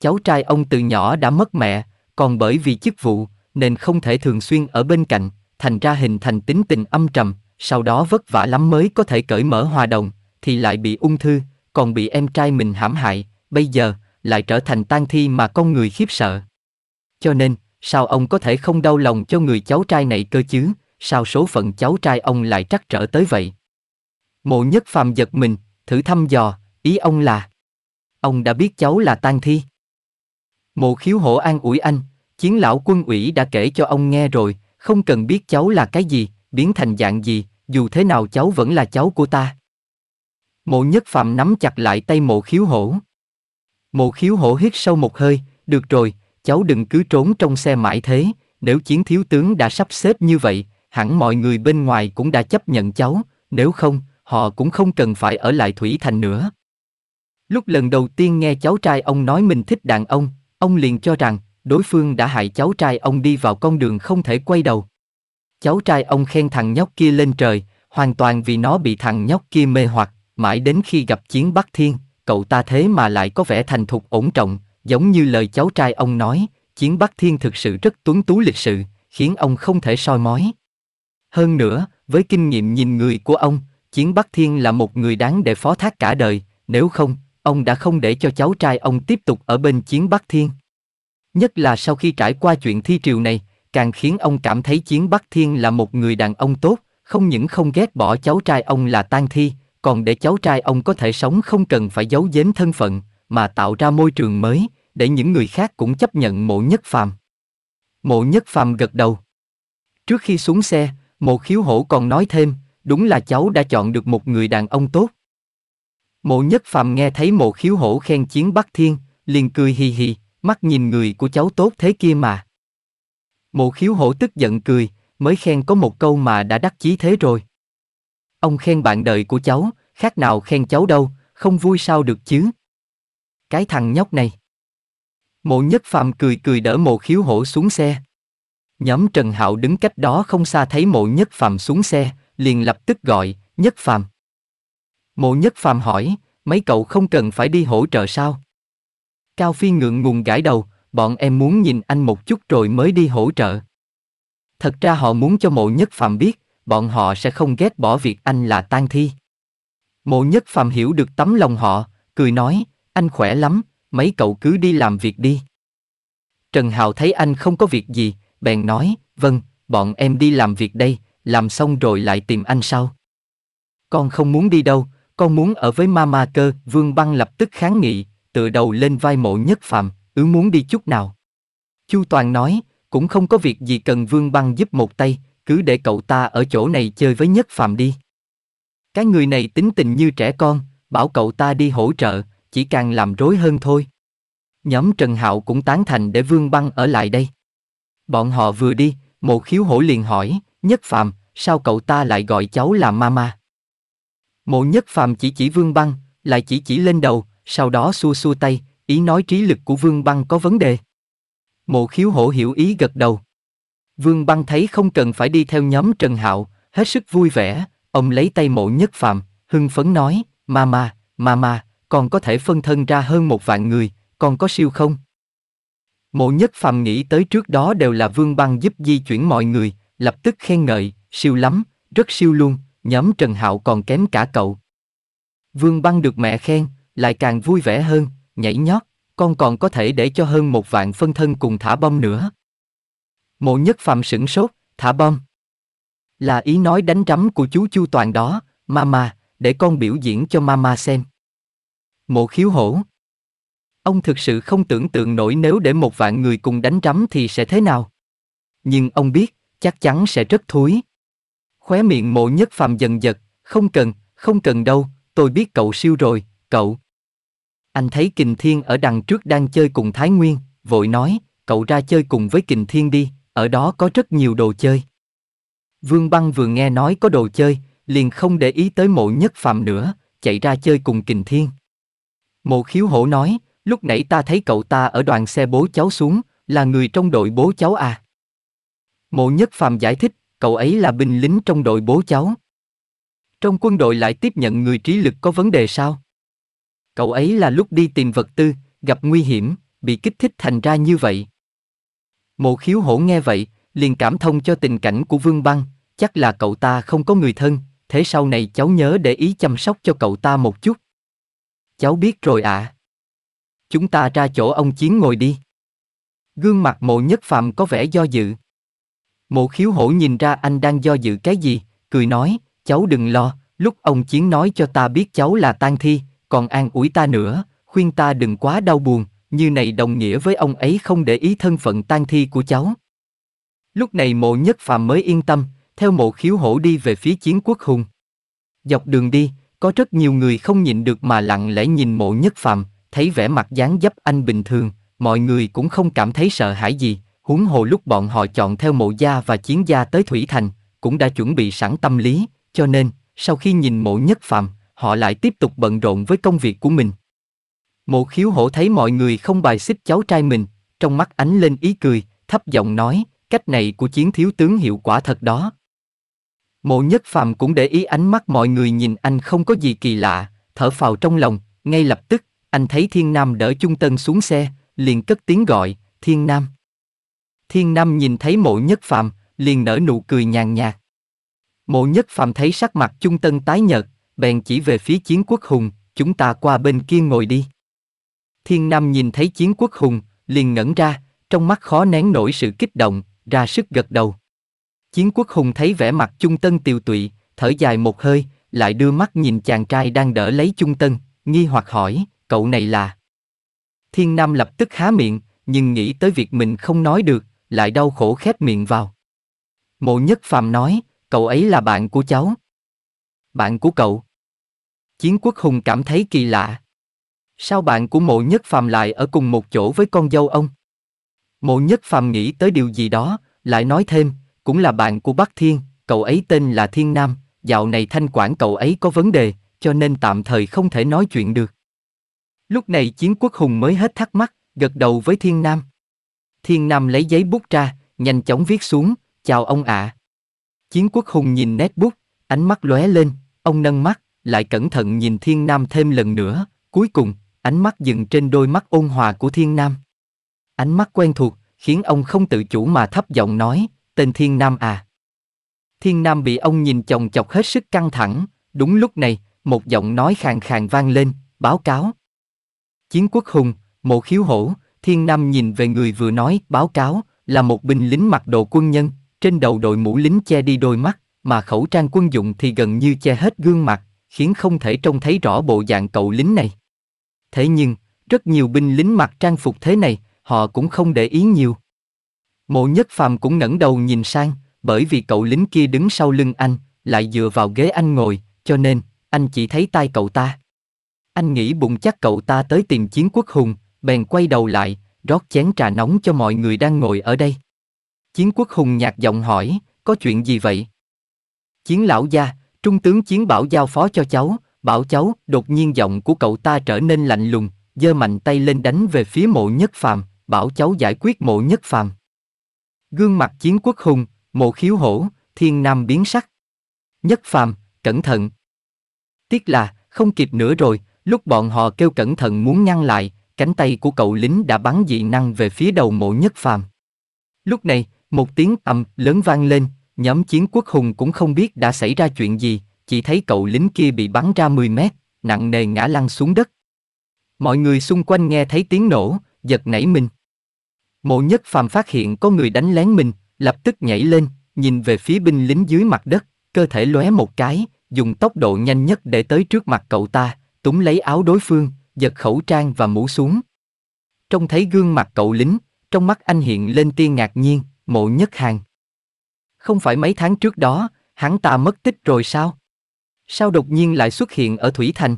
Speaker 1: Cháu trai ông từ nhỏ đã mất mẹ, còn bởi vì chức vụ, nên không thể thường xuyên ở bên cạnh, thành ra hình thành tính tình âm trầm, sau đó vất vả lắm mới có thể cởi mở hòa đồng, thì lại bị ung thư, còn bị em trai mình hãm hại, bây giờ lại trở thành tan thi mà con người khiếp sợ. Cho nên, sao ông có thể không đau lòng cho người cháu trai này cơ chứ, sao số phận cháu trai ông lại trắc trở tới vậy? Mộ nhất phàm giật mình, thử thăm dò, ý ông là Ông đã biết cháu là tang thi. Mộ khiếu hổ an ủi anh, chiến lão quân ủy đã kể cho ông nghe rồi, không cần biết cháu là cái gì, biến thành dạng gì, dù thế nào cháu vẫn là cháu của ta. Mộ nhất phàm nắm chặt lại tay mộ khiếu hổ. Mộ khiếu hổ hít sâu một hơi, được rồi, cháu đừng cứ trốn trong xe mãi thế, nếu chiến thiếu tướng đã sắp xếp như vậy, hẳn mọi người bên ngoài cũng đã chấp nhận cháu, nếu không, họ cũng không cần phải ở lại Thủy Thành nữa. Lúc lần đầu tiên nghe cháu trai ông nói mình thích đàn ông, ông liền cho rằng đối phương đã hại cháu trai ông đi vào con đường không thể quay đầu. Cháu trai ông khen thằng nhóc kia lên trời, hoàn toàn vì nó bị thằng nhóc kia mê hoặc, mãi đến khi gặp chiến Bắc Thiên, cậu ta thế mà lại có vẻ thành thục ổn trọng, giống như lời cháu trai ông nói, chiến Bắc Thiên thực sự rất tuấn tú lịch sự, khiến ông không thể soi mói. Hơn nữa, với kinh nghiệm nhìn người của ông, Chiến Bắc Thiên là một người đáng để phó thác cả đời, nếu không, ông đã không để cho cháu trai ông tiếp tục ở bên Chiến Bắc Thiên. Nhất là sau khi trải qua chuyện thi triều này, càng khiến ông cảm thấy Chiến Bắc Thiên là một người đàn ông tốt, không những không ghét bỏ cháu trai ông là tan thi, còn để cháu trai ông có thể sống không cần phải giấu giếm thân phận, mà tạo ra môi trường mới, để những người khác cũng chấp nhận mộ nhất phàm. Mộ nhất phàm gật đầu. Trước khi xuống xe, Mộ khiếu hổ còn nói thêm, đúng là cháu đã chọn được một người đàn ông tốt. Mộ nhất phàm nghe thấy mộ khiếu hổ khen chiến Bắc Thiên, liền cười hì hì, mắt nhìn người của cháu tốt thế kia mà. Mộ khiếu hổ tức giận cười, mới khen có một câu mà đã đắc chí thế rồi. Ông khen bạn đời của cháu, khác nào khen cháu đâu, không vui sao được chứ. Cái thằng nhóc này. Mộ nhất phàm cười cười đỡ mộ khiếu hổ xuống xe. Nhóm Trần Hạo đứng cách đó không xa thấy mộ nhất phàm xuống xe, liền lập tức gọi, nhất phàm. Mộ nhất phàm hỏi, mấy cậu không cần phải đi hỗ trợ sao? Cao Phi ngượng ngùng gãi đầu, bọn em muốn nhìn anh một chút rồi mới đi hỗ trợ. Thật ra họ muốn cho mộ nhất phàm biết, bọn họ sẽ không ghét bỏ việc anh là tang thi. Mộ nhất phàm hiểu được tấm lòng họ, cười nói, anh khỏe lắm, mấy cậu cứ đi làm việc đi. Trần Hạo thấy anh không có việc gì, bèn nói, vâng, bọn em đi làm việc đây, làm xong rồi lại tìm anh sau. Con không muốn đi đâu, con muốn ở với mama cơ, Vương Băng lập tức kháng nghị, tựa đầu lên vai mộ nhất phàm, ứ muốn đi chút nào. Chu Toàn nói, cũng không có việc gì cần Vương Băng giúp một tay, cứ để cậu ta ở chỗ này chơi với nhất phàm đi. Cái người này tính tình như trẻ con, bảo cậu ta đi hỗ trợ, chỉ càng làm rối hơn thôi. Nhóm Trần Hạo cũng tán thành để Vương Băng ở lại đây. Bọn họ vừa đi, mộ khiếu hổ liền hỏi, nhất phàm, sao cậu ta lại gọi cháu là mama? Mộ nhất phàm chỉ chỉ vương băng, lại chỉ chỉ lên đầu, sau đó xua xua tay, ý nói trí lực của vương băng có vấn đề. Mộ khiếu hổ hiểu ý gật đầu. Vương băng thấy không cần phải đi theo nhóm Trần Hạo, hết sức vui vẻ, ông lấy tay mộ nhất phàm, hưng phấn nói, mama, mama, còn có thể phân thân ra hơn một vạn người, còn có siêu không? Mộ nhất phàm nghĩ tới trước đó đều là vương băng giúp di chuyển mọi người, lập tức khen ngợi, siêu lắm, rất siêu luôn, nhóm Trần Hạo còn kém cả cậu. Vương băng được mẹ khen, lại càng vui vẻ hơn, nhảy nhót, con còn có thể để cho hơn một vạn phân thân cùng thả bom nữa. Mộ nhất phàm sửng sốt, thả bom. Là ý nói đánh rắm của chú Chu Toàn đó, mama, để con biểu diễn cho mama xem. Mộ khiếu hổ. Ông thực sự không tưởng tượng nổi nếu để một vạn người cùng đánh rắm thì sẽ thế nào. Nhưng ông biết, chắc chắn sẽ rất thúi. Khóe miệng mộ nhất phàm dần giật, không cần, không cần đâu, tôi biết cậu siêu rồi, cậu. Anh thấy Kình Thiên ở đằng trước đang chơi cùng Thái Nguyên, vội nói, cậu ra chơi cùng với Kình Thiên đi, ở đó có rất nhiều đồ chơi. Vương Băng vừa nghe nói có đồ chơi, liền không để ý tới mộ nhất phàm nữa, chạy ra chơi cùng Kình Thiên. Mộ khiếu hổ nói, Lúc nãy ta thấy cậu ta ở đoàn xe bố cháu xuống, là người trong đội bố cháu à? Mộ Nhất Phàm giải thích, cậu ấy là binh lính trong đội bố cháu. Trong quân đội lại tiếp nhận người trí lực có vấn đề sao? Cậu ấy là lúc đi tìm vật tư, gặp nguy hiểm, bị kích thích thành ra như vậy. Mộ khiếu hổ nghe vậy, liền cảm thông cho tình cảnh của Vương Băng, chắc là cậu ta không có người thân, thế sau này cháu nhớ để ý chăm sóc cho cậu ta một chút. Cháu biết rồi ạ. À. Chúng ta ra chỗ ông Chiến ngồi đi. Gương mặt mộ nhất phạm có vẻ do dự. Mộ khiếu hổ nhìn ra anh đang do dự cái gì, cười nói, cháu đừng lo, lúc ông Chiến nói cho ta biết cháu là tang thi, còn an ủi ta nữa, khuyên ta đừng quá đau buồn, như này đồng nghĩa với ông ấy không để ý thân phận tang thi của cháu. Lúc này mộ nhất phạm mới yên tâm, theo mộ khiếu hổ đi về phía chiến quốc hùng. Dọc đường đi, có rất nhiều người không nhịn được mà lặng lẽ nhìn mộ nhất phạm thấy vẻ mặt dáng dấp anh bình thường, mọi người cũng không cảm thấy sợ hãi gì, huống hồ lúc bọn họ chọn theo mộ gia và chiến gia tới Thủy Thành, cũng đã chuẩn bị sẵn tâm lý, cho nên, sau khi nhìn mộ nhất phạm, họ lại tiếp tục bận rộn với công việc của mình. Mộ khiếu hổ thấy mọi người không bài xích cháu trai mình, trong mắt ánh lên ý cười, thấp giọng nói, cách này của chiến thiếu tướng hiệu quả thật đó. Mộ nhất phạm cũng để ý ánh mắt mọi người nhìn anh không có gì kỳ lạ, thở phào trong lòng, ngay lập tức, anh thấy Thiên Nam đỡ Chung Tân xuống xe, liền cất tiếng gọi, Thiên Nam. Thiên Nam nhìn thấy mộ nhất phàm, liền nở nụ cười nhàn nhạt. Mộ nhất phàm thấy sắc mặt Chung Tân tái nhợt, bèn chỉ về phía chiến quốc hùng, chúng ta qua bên kia ngồi đi. Thiên Nam nhìn thấy chiến quốc hùng, liền ngẩn ra, trong mắt khó nén nổi sự kích động, ra sức gật đầu. Chiến quốc hùng thấy vẻ mặt Trung Tân tiều tụy, thở dài một hơi, lại đưa mắt nhìn chàng trai đang đỡ lấy Trung Tân, nghi hoặc hỏi, cậu này là... Thiên Nam lập tức há miệng, nhưng nghĩ tới việc mình không nói được, lại đau khổ khép miệng vào. Mộ Nhất Phàm nói, cậu ấy là bạn của cháu. Bạn của cậu? Chiến quốc hùng cảm thấy kỳ lạ. Sao bạn của Mộ Nhất Phàm lại ở cùng một chỗ với con dâu ông? Mộ Nhất Phàm nghĩ tới điều gì đó, lại nói thêm, cũng là bạn của Bắc Thiên, cậu ấy tên là Thiên Nam, dạo này thanh quản cậu ấy có vấn đề, cho nên tạm thời không thể nói chuyện được. Lúc này chiến quốc hùng mới hết thắc mắc, gật đầu với Thiên Nam. Thiên Nam lấy giấy bút ra, nhanh chóng viết xuống, chào ông ạ. Chiến quốc hùng nhìn nét bút, ánh mắt lóe lên, ông nâng mắt, lại cẩn thận nhìn Thiên Nam thêm lần nữa, cuối cùng, ánh mắt dừng trên đôi mắt ôn hòa của Thiên Nam. Ánh mắt quen thuộc, khiến ông không tự chủ mà thấp giọng nói, tên Thiên Nam à. Thiên Nam bị ông nhìn chồng chọc hết sức căng thẳng, đúng lúc này, một giọng nói khàn khàn vang lên, báo cáo. Chiến quốc hùng, mộ khiếu hổ, thiên nam nhìn về người vừa nói, báo cáo, là một binh lính mặc đồ quân nhân, trên đầu đội mũ lính che đi đôi mắt, mà khẩu trang quân dụng thì gần như che hết gương mặt, khiến không thể trông thấy rõ bộ dạng cậu lính này. Thế nhưng, rất nhiều binh lính mặc trang phục thế này, họ cũng không để ý nhiều. Mộ Nhất Phàm cũng ngẩng đầu nhìn sang, bởi vì cậu lính kia đứng sau lưng anh, lại dựa vào ghế anh ngồi, cho nên, anh chỉ thấy tay cậu ta. Anh nghĩ bụng chắc cậu ta tới tìm chiến quốc hùng, bèn quay đầu lại, rót chén trà nóng cho mọi người đang ngồi ở đây. Chiến quốc hùng nhạt giọng hỏi, có chuyện gì vậy? Chiến lão gia, trung tướng chiến bảo giao phó cho cháu, bảo cháu, đột nhiên giọng của cậu ta trở nên lạnh lùng, giơ mạnh tay lên đánh về phía mộ nhất phàm, bảo cháu giải quyết mộ nhất phàm. Gương mặt chiến quốc hùng, mộ khiếu hổ, thiên nam biến sắc. Nhất phàm, cẩn thận. Tiếc là, không kịp nữa rồi, Lúc bọn họ kêu cẩn thận muốn ngăn lại, cánh tay của cậu lính đã bắn dị năng về phía đầu mộ nhất phàm. Lúc này, một tiếng ầm lớn vang lên, nhóm chiến quốc hùng cũng không biết đã xảy ra chuyện gì, chỉ thấy cậu lính kia bị bắn ra 10 mét, nặng nề ngã lăn xuống đất. Mọi người xung quanh nghe thấy tiếng nổ, giật nảy mình. Mộ nhất phàm phát hiện có người đánh lén mình, lập tức nhảy lên, nhìn về phía binh lính dưới mặt đất, cơ thể lóe một cái, dùng tốc độ nhanh nhất để tới trước mặt cậu ta, túm lấy áo đối phương, giật khẩu trang và mũ xuống. Trong thấy gương mặt cậu lính, trong mắt anh hiện lên tia ngạc nhiên, mộ nhất hàng. Không phải mấy tháng trước đó, hắn ta mất tích rồi sao? Sao đột nhiên lại xuất hiện ở Thủy Thành?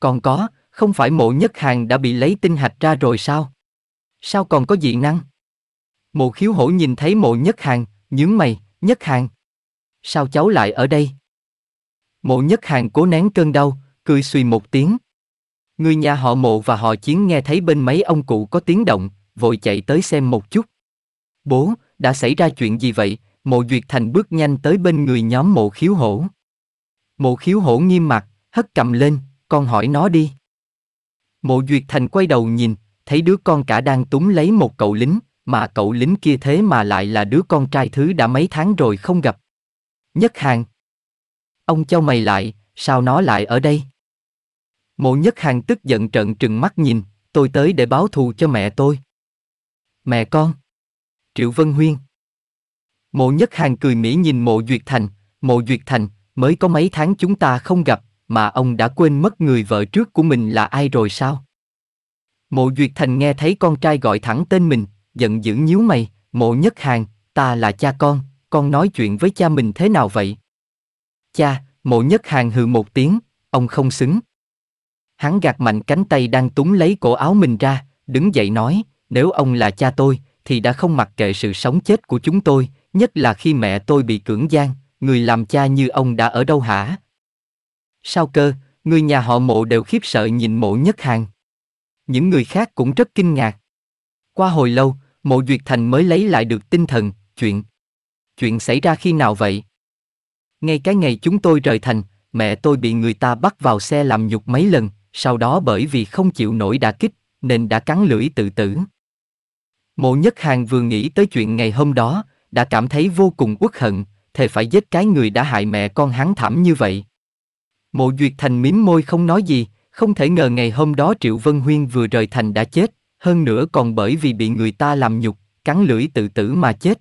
Speaker 1: Còn có, không phải mộ nhất hàng đã bị lấy tinh hạch ra rồi sao? Sao còn có dị năng? Mộ khiếu hổ nhìn thấy mộ nhất hàng, nhướng mày, nhất hàng. Sao cháu lại ở đây? Mộ nhất hàng cố nén cơn đau, cười suy một tiếng. Người nhà họ mộ và họ chiến nghe thấy bên mấy ông cụ có tiếng động, vội chạy tới xem một chút. Bố, đã xảy ra chuyện gì vậy? Mộ Duyệt Thành bước nhanh tới bên người nhóm mộ khiếu hổ. Mộ khiếu hổ nghiêm mặt, hất cầm lên, con hỏi nó đi. Mộ Duyệt Thành quay đầu nhìn, thấy đứa con cả đang túm lấy một cậu lính, mà cậu lính kia thế mà lại là đứa con trai thứ đã mấy tháng rồi không gặp. Nhất hàng. Ông cho mày lại, sao nó lại ở đây? Mộ nhất hàng tức giận trợn trừng mắt nhìn, tôi tới để báo thù cho mẹ tôi. Mẹ con. Triệu Vân Huyên. Mộ nhất hàng cười mỉ nhìn mộ Duyệt Thành, mộ Duyệt Thành, mới có mấy tháng chúng ta không gặp, mà ông đã quên mất người vợ trước của mình là ai rồi sao? Mộ Duyệt Thành nghe thấy con trai gọi thẳng tên mình, giận dữ nhíu mày, mộ nhất hàng, ta là cha con, con nói chuyện với cha mình thế nào vậy? Cha, Mộ nhất hàng hừ một tiếng, ông không xứng. Hắn gạt mạnh cánh tay đang túng lấy cổ áo mình ra, đứng dậy nói, nếu ông là cha tôi, thì đã không mặc kệ sự sống chết của chúng tôi, nhất là khi mẹ tôi bị cưỡng gian, người làm cha như ông đã ở đâu hả? Sao cơ, người nhà họ mộ đều khiếp sợ nhìn mộ nhất hàng. Những người khác cũng rất kinh ngạc. Qua hồi lâu, mộ Duyệt Thành mới lấy lại được tinh thần, chuyện. Chuyện xảy ra khi nào vậy? Ngay cái ngày chúng tôi rời thành, mẹ tôi bị người ta bắt vào xe làm nhục mấy lần, sau đó bởi vì không chịu nổi đả kích, nên đã cắn lưỡi tự tử. Mộ Nhất Hàng vừa nghĩ tới chuyện ngày hôm đó, đã cảm thấy vô cùng uất hận, thề phải giết cái người đã hại mẹ con hắn thảm như vậy. Mộ Duyệt Thành mím môi không nói gì, không thể ngờ ngày hôm đó Triệu Vân Huyên vừa rời thành đã chết, hơn nữa còn bởi vì bị người ta làm nhục, cắn lưỡi tự tử mà chết.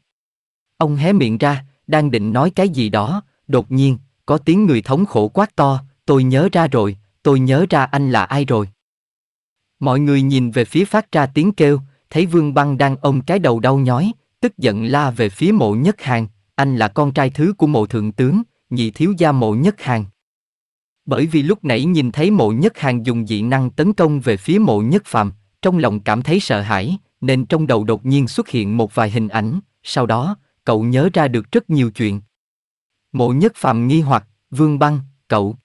Speaker 1: Ông hé miệng ra, đang định nói cái gì đó, Đột nhiên, có tiếng người thống khổ quát to, tôi nhớ ra rồi, tôi nhớ ra anh là ai rồi. Mọi người nhìn về phía phát ra tiếng kêu, thấy Vương Băng đang ôm cái đầu đau nhói, tức giận la về phía mộ nhất hàng, anh là con trai thứ của mộ thượng tướng, nhị thiếu gia mộ nhất hàng. Bởi vì lúc nãy nhìn thấy mộ nhất hàng dùng dị năng tấn công về phía mộ nhất phàm, trong lòng cảm thấy sợ hãi, nên trong đầu đột nhiên xuất hiện một vài hình ảnh, sau đó, cậu nhớ ra được rất nhiều chuyện. Mộ nhất phàm nghi hoặc, Vương Băng, cậu.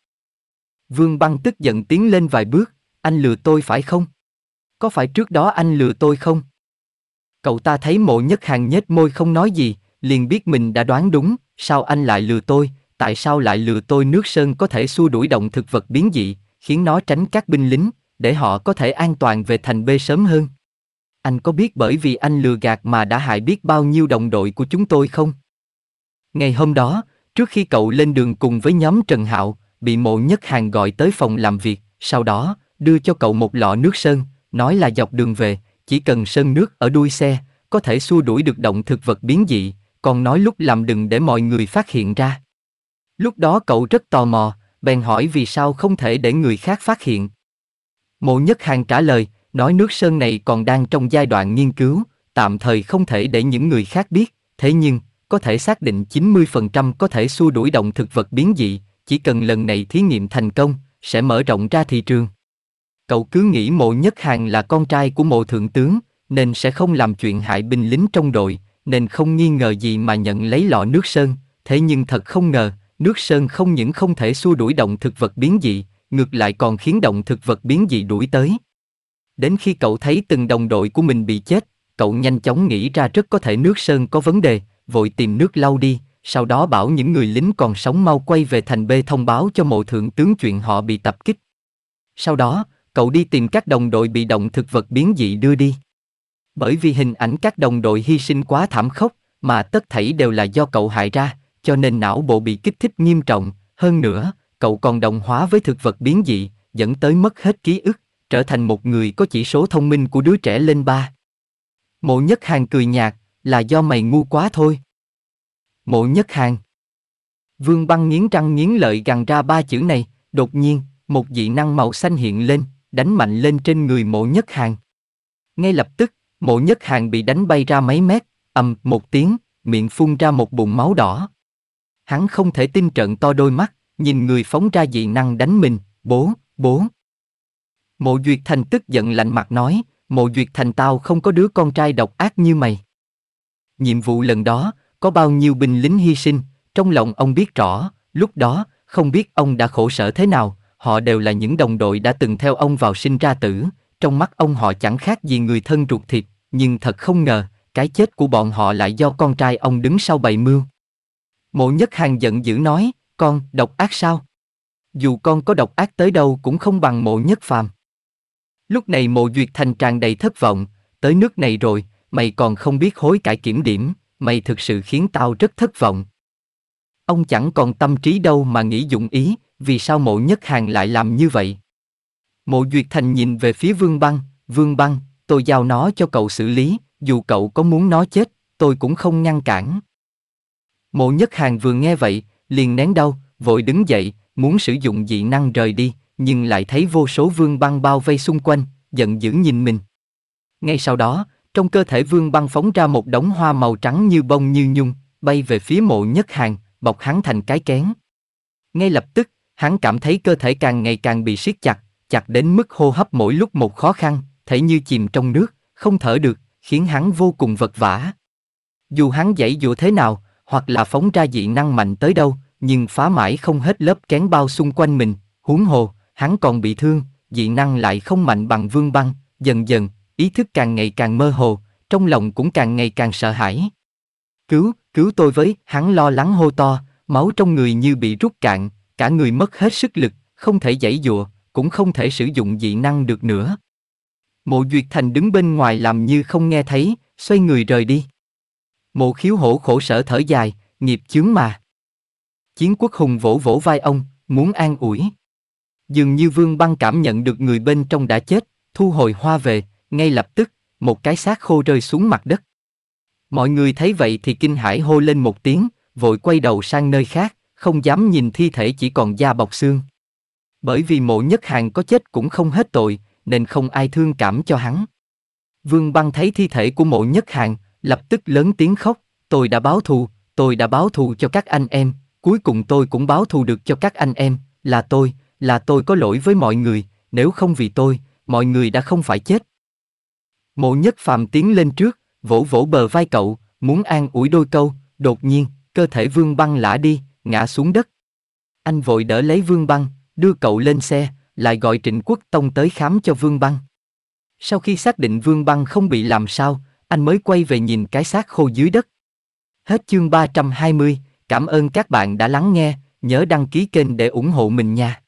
Speaker 1: Vương Băng tức giận tiến lên vài bước, anh lừa tôi phải không? Có phải trước đó anh lừa tôi không? Cậu ta thấy mộ nhất hàng nhếch môi không nói gì, liền biết mình đã đoán đúng, sao anh lại lừa tôi, tại sao lại lừa tôi nước sơn có thể xua đuổi động thực vật biến dị, khiến nó tránh các binh lính, để họ có thể an toàn về thành B sớm hơn. Anh có biết bởi vì anh lừa gạt mà đã hại biết bao nhiêu đồng đội của chúng tôi không? Ngày hôm đó, Trước khi cậu lên đường cùng với nhóm Trần Hạo, bị mộ nhất hàng gọi tới phòng làm việc, sau đó, đưa cho cậu một lọ nước sơn, nói là dọc đường về, chỉ cần sơn nước ở đuôi xe, có thể xua đuổi được động thực vật biến dị, còn nói lúc làm đừng để mọi người phát hiện ra. Lúc đó cậu rất tò mò, bèn hỏi vì sao không thể để người khác phát hiện. Mộ Nhất Hàng trả lời, nói nước sơn này còn đang trong giai đoạn nghiên cứu, tạm thời không thể để những người khác biết, thế nhưng, có thể xác định 90% có thể xua đuổi động thực vật biến dị, chỉ cần lần này thí nghiệm thành công, sẽ mở rộng ra thị trường. Cậu cứ nghĩ mộ nhất hàng là con trai của mộ thượng tướng, nên sẽ không làm chuyện hại binh lính trong đội, nên không nghi ngờ gì mà nhận lấy lọ nước sơn, thế nhưng thật không ngờ, nước sơn không những không thể xua đuổi động thực vật biến dị, ngược lại còn khiến động thực vật biến dị đuổi tới. Đến khi cậu thấy từng đồng đội của mình bị chết, cậu nhanh chóng nghĩ ra rất có thể nước sơn có vấn đề, vội tìm nước lau đi, sau đó bảo những người lính còn sống mau quay về thành bê thông báo cho mộ thượng tướng chuyện họ bị tập kích. Sau đó, cậu đi tìm các đồng đội bị động thực vật biến dị đưa đi. Bởi vì hình ảnh các đồng đội hy sinh quá thảm khốc, mà tất thảy đều là do cậu hại ra, cho nên não bộ bị kích thích nghiêm trọng, hơn nữa, cậu còn đồng hóa với thực vật biến dị, dẫn tới mất hết ký ức, trở thành một người có chỉ số thông minh của đứa trẻ lên ba. Mộ nhất hàng cười nhạt, là do mày ngu quá thôi. Mộ nhất hàng. Vương băng nghiến răng nghiến lợi gằn ra ba chữ này, đột nhiên, một dị năng màu xanh hiện lên, đánh mạnh lên trên người mộ nhất hàng. Ngay lập tức, mộ nhất hàng bị đánh bay ra mấy mét, ầm một tiếng, miệng phun ra một bụng máu đỏ. Hắn không thể tin trận to đôi mắt, nhìn người phóng ra dị năng đánh mình, bố, bố. Mộ Duyệt Thành tức giận lạnh mặt nói, mộ Duyệt Thành tao không có đứa con trai độc ác như mày. Nhiệm vụ lần đó, có bao nhiêu binh lính hy sinh, trong lòng ông biết rõ, lúc đó, không biết ông đã khổ sở thế nào, họ đều là những đồng đội đã từng theo ông vào sinh ra tử, trong mắt ông họ chẳng khác gì người thân ruột thịt, nhưng thật không ngờ, cái chết của bọn họ lại do con trai ông đứng sau bày mưu. Mộ nhất hàng giận dữ nói, con, độc ác sao? Dù con có độc ác tới đâu cũng không bằng mộ nhất phàm. Lúc này mộ duyệt thành tràn đầy thất vọng, tới nước này rồi, mày còn không biết hối cải kiểm điểm, mày thực sự khiến tao rất thất vọng. Ông chẳng còn tâm trí đâu mà nghĩ dụng ý, vì sao mộ nhất hàng lại làm như vậy? Mộ Duyệt Thành nhìn về phía Vương Băng, Vương Băng, tôi giao nó cho cậu xử lý, dù cậu có muốn nó chết, tôi cũng không ngăn cản. Mộ Nhất Hàng vừa nghe vậy, liền nén đau, vội đứng dậy, muốn sử dụng dị năng rời đi, nhưng lại thấy vô số vương băng bao vây xung quanh, giận dữ nhìn mình. Ngay sau đó, trong cơ thể Vương Băng phóng ra một đống hoa màu trắng như bông như nhung, bay về phía mộ nhất hàng, bọc hắn thành cái kén. Ngay lập tức, hắn cảm thấy cơ thể càng ngày càng bị siết chặt, chặt đến mức hô hấp mỗi lúc một khó khăn, thể như chìm trong nước, không thở được, khiến hắn vô cùng vật vả. Dù hắn dãy dụ thế nào, hoặc là phóng ra dị năng mạnh tới đâu, nhưng phá mãi không hết lớp kén bao xung quanh mình, huống hồ, hắn còn bị thương, dị năng lại không mạnh bằng vương băng, dần dần, ý thức càng ngày càng mơ hồ, trong lòng cũng càng ngày càng sợ hãi. Cứu, cứu tôi với, hắn lo lắng hô to, máu trong người như bị rút cạn, cả người mất hết sức lực, không thể giãy dụa, cũng không thể sử dụng dị năng được nữa. Mộ Duyệt Thành đứng bên ngoài làm như không nghe thấy, xoay người rời đi. Mộ khiếu hổ khổ sở thở dài, nghiệp chướng mà. Chiến quốc hùng vỗ vỗ vai ông, muốn an ủi. Dường như vương băng cảm nhận được người bên trong đã chết, thu hồi hoa về, ngay lập tức, một cái xác khô rơi xuống mặt đất. Mọi người thấy vậy thì kinh hãi hô lên một tiếng, vội quay đầu sang nơi khác, không dám nhìn thi thể chỉ còn da bọc xương. Bởi vì mộ nhất hàng có chết cũng không hết tội, nên không ai thương cảm cho hắn. Vương băng thấy thi thể của mộ nhất hàng, lập tức lớn tiếng khóc, tôi đã báo thù, tôi đã báo thù cho các anh em, cuối cùng tôi cũng báo thù được cho các anh em, là tôi, là tôi có lỗi với mọi người, nếu không vì tôi, mọi người đã không phải chết. Mộ nhất phàm tiến lên trước, vỗ vỗ bờ vai cậu, muốn an ủi đôi câu, đột nhiên, cơ thể vương băng lả đi, ngã xuống đất. Anh vội đỡ lấy vương băng, đưa cậu lên xe, lại gọi Trịnh Quốc Tông tới khám cho vương băng. Sau khi xác định vương băng không bị làm sao, anh mới quay về nhìn cái xác khô dưới đất. Hết chương 320, cảm ơn các bạn đã lắng nghe, nhớ đăng ký kênh để ủng hộ mình nha.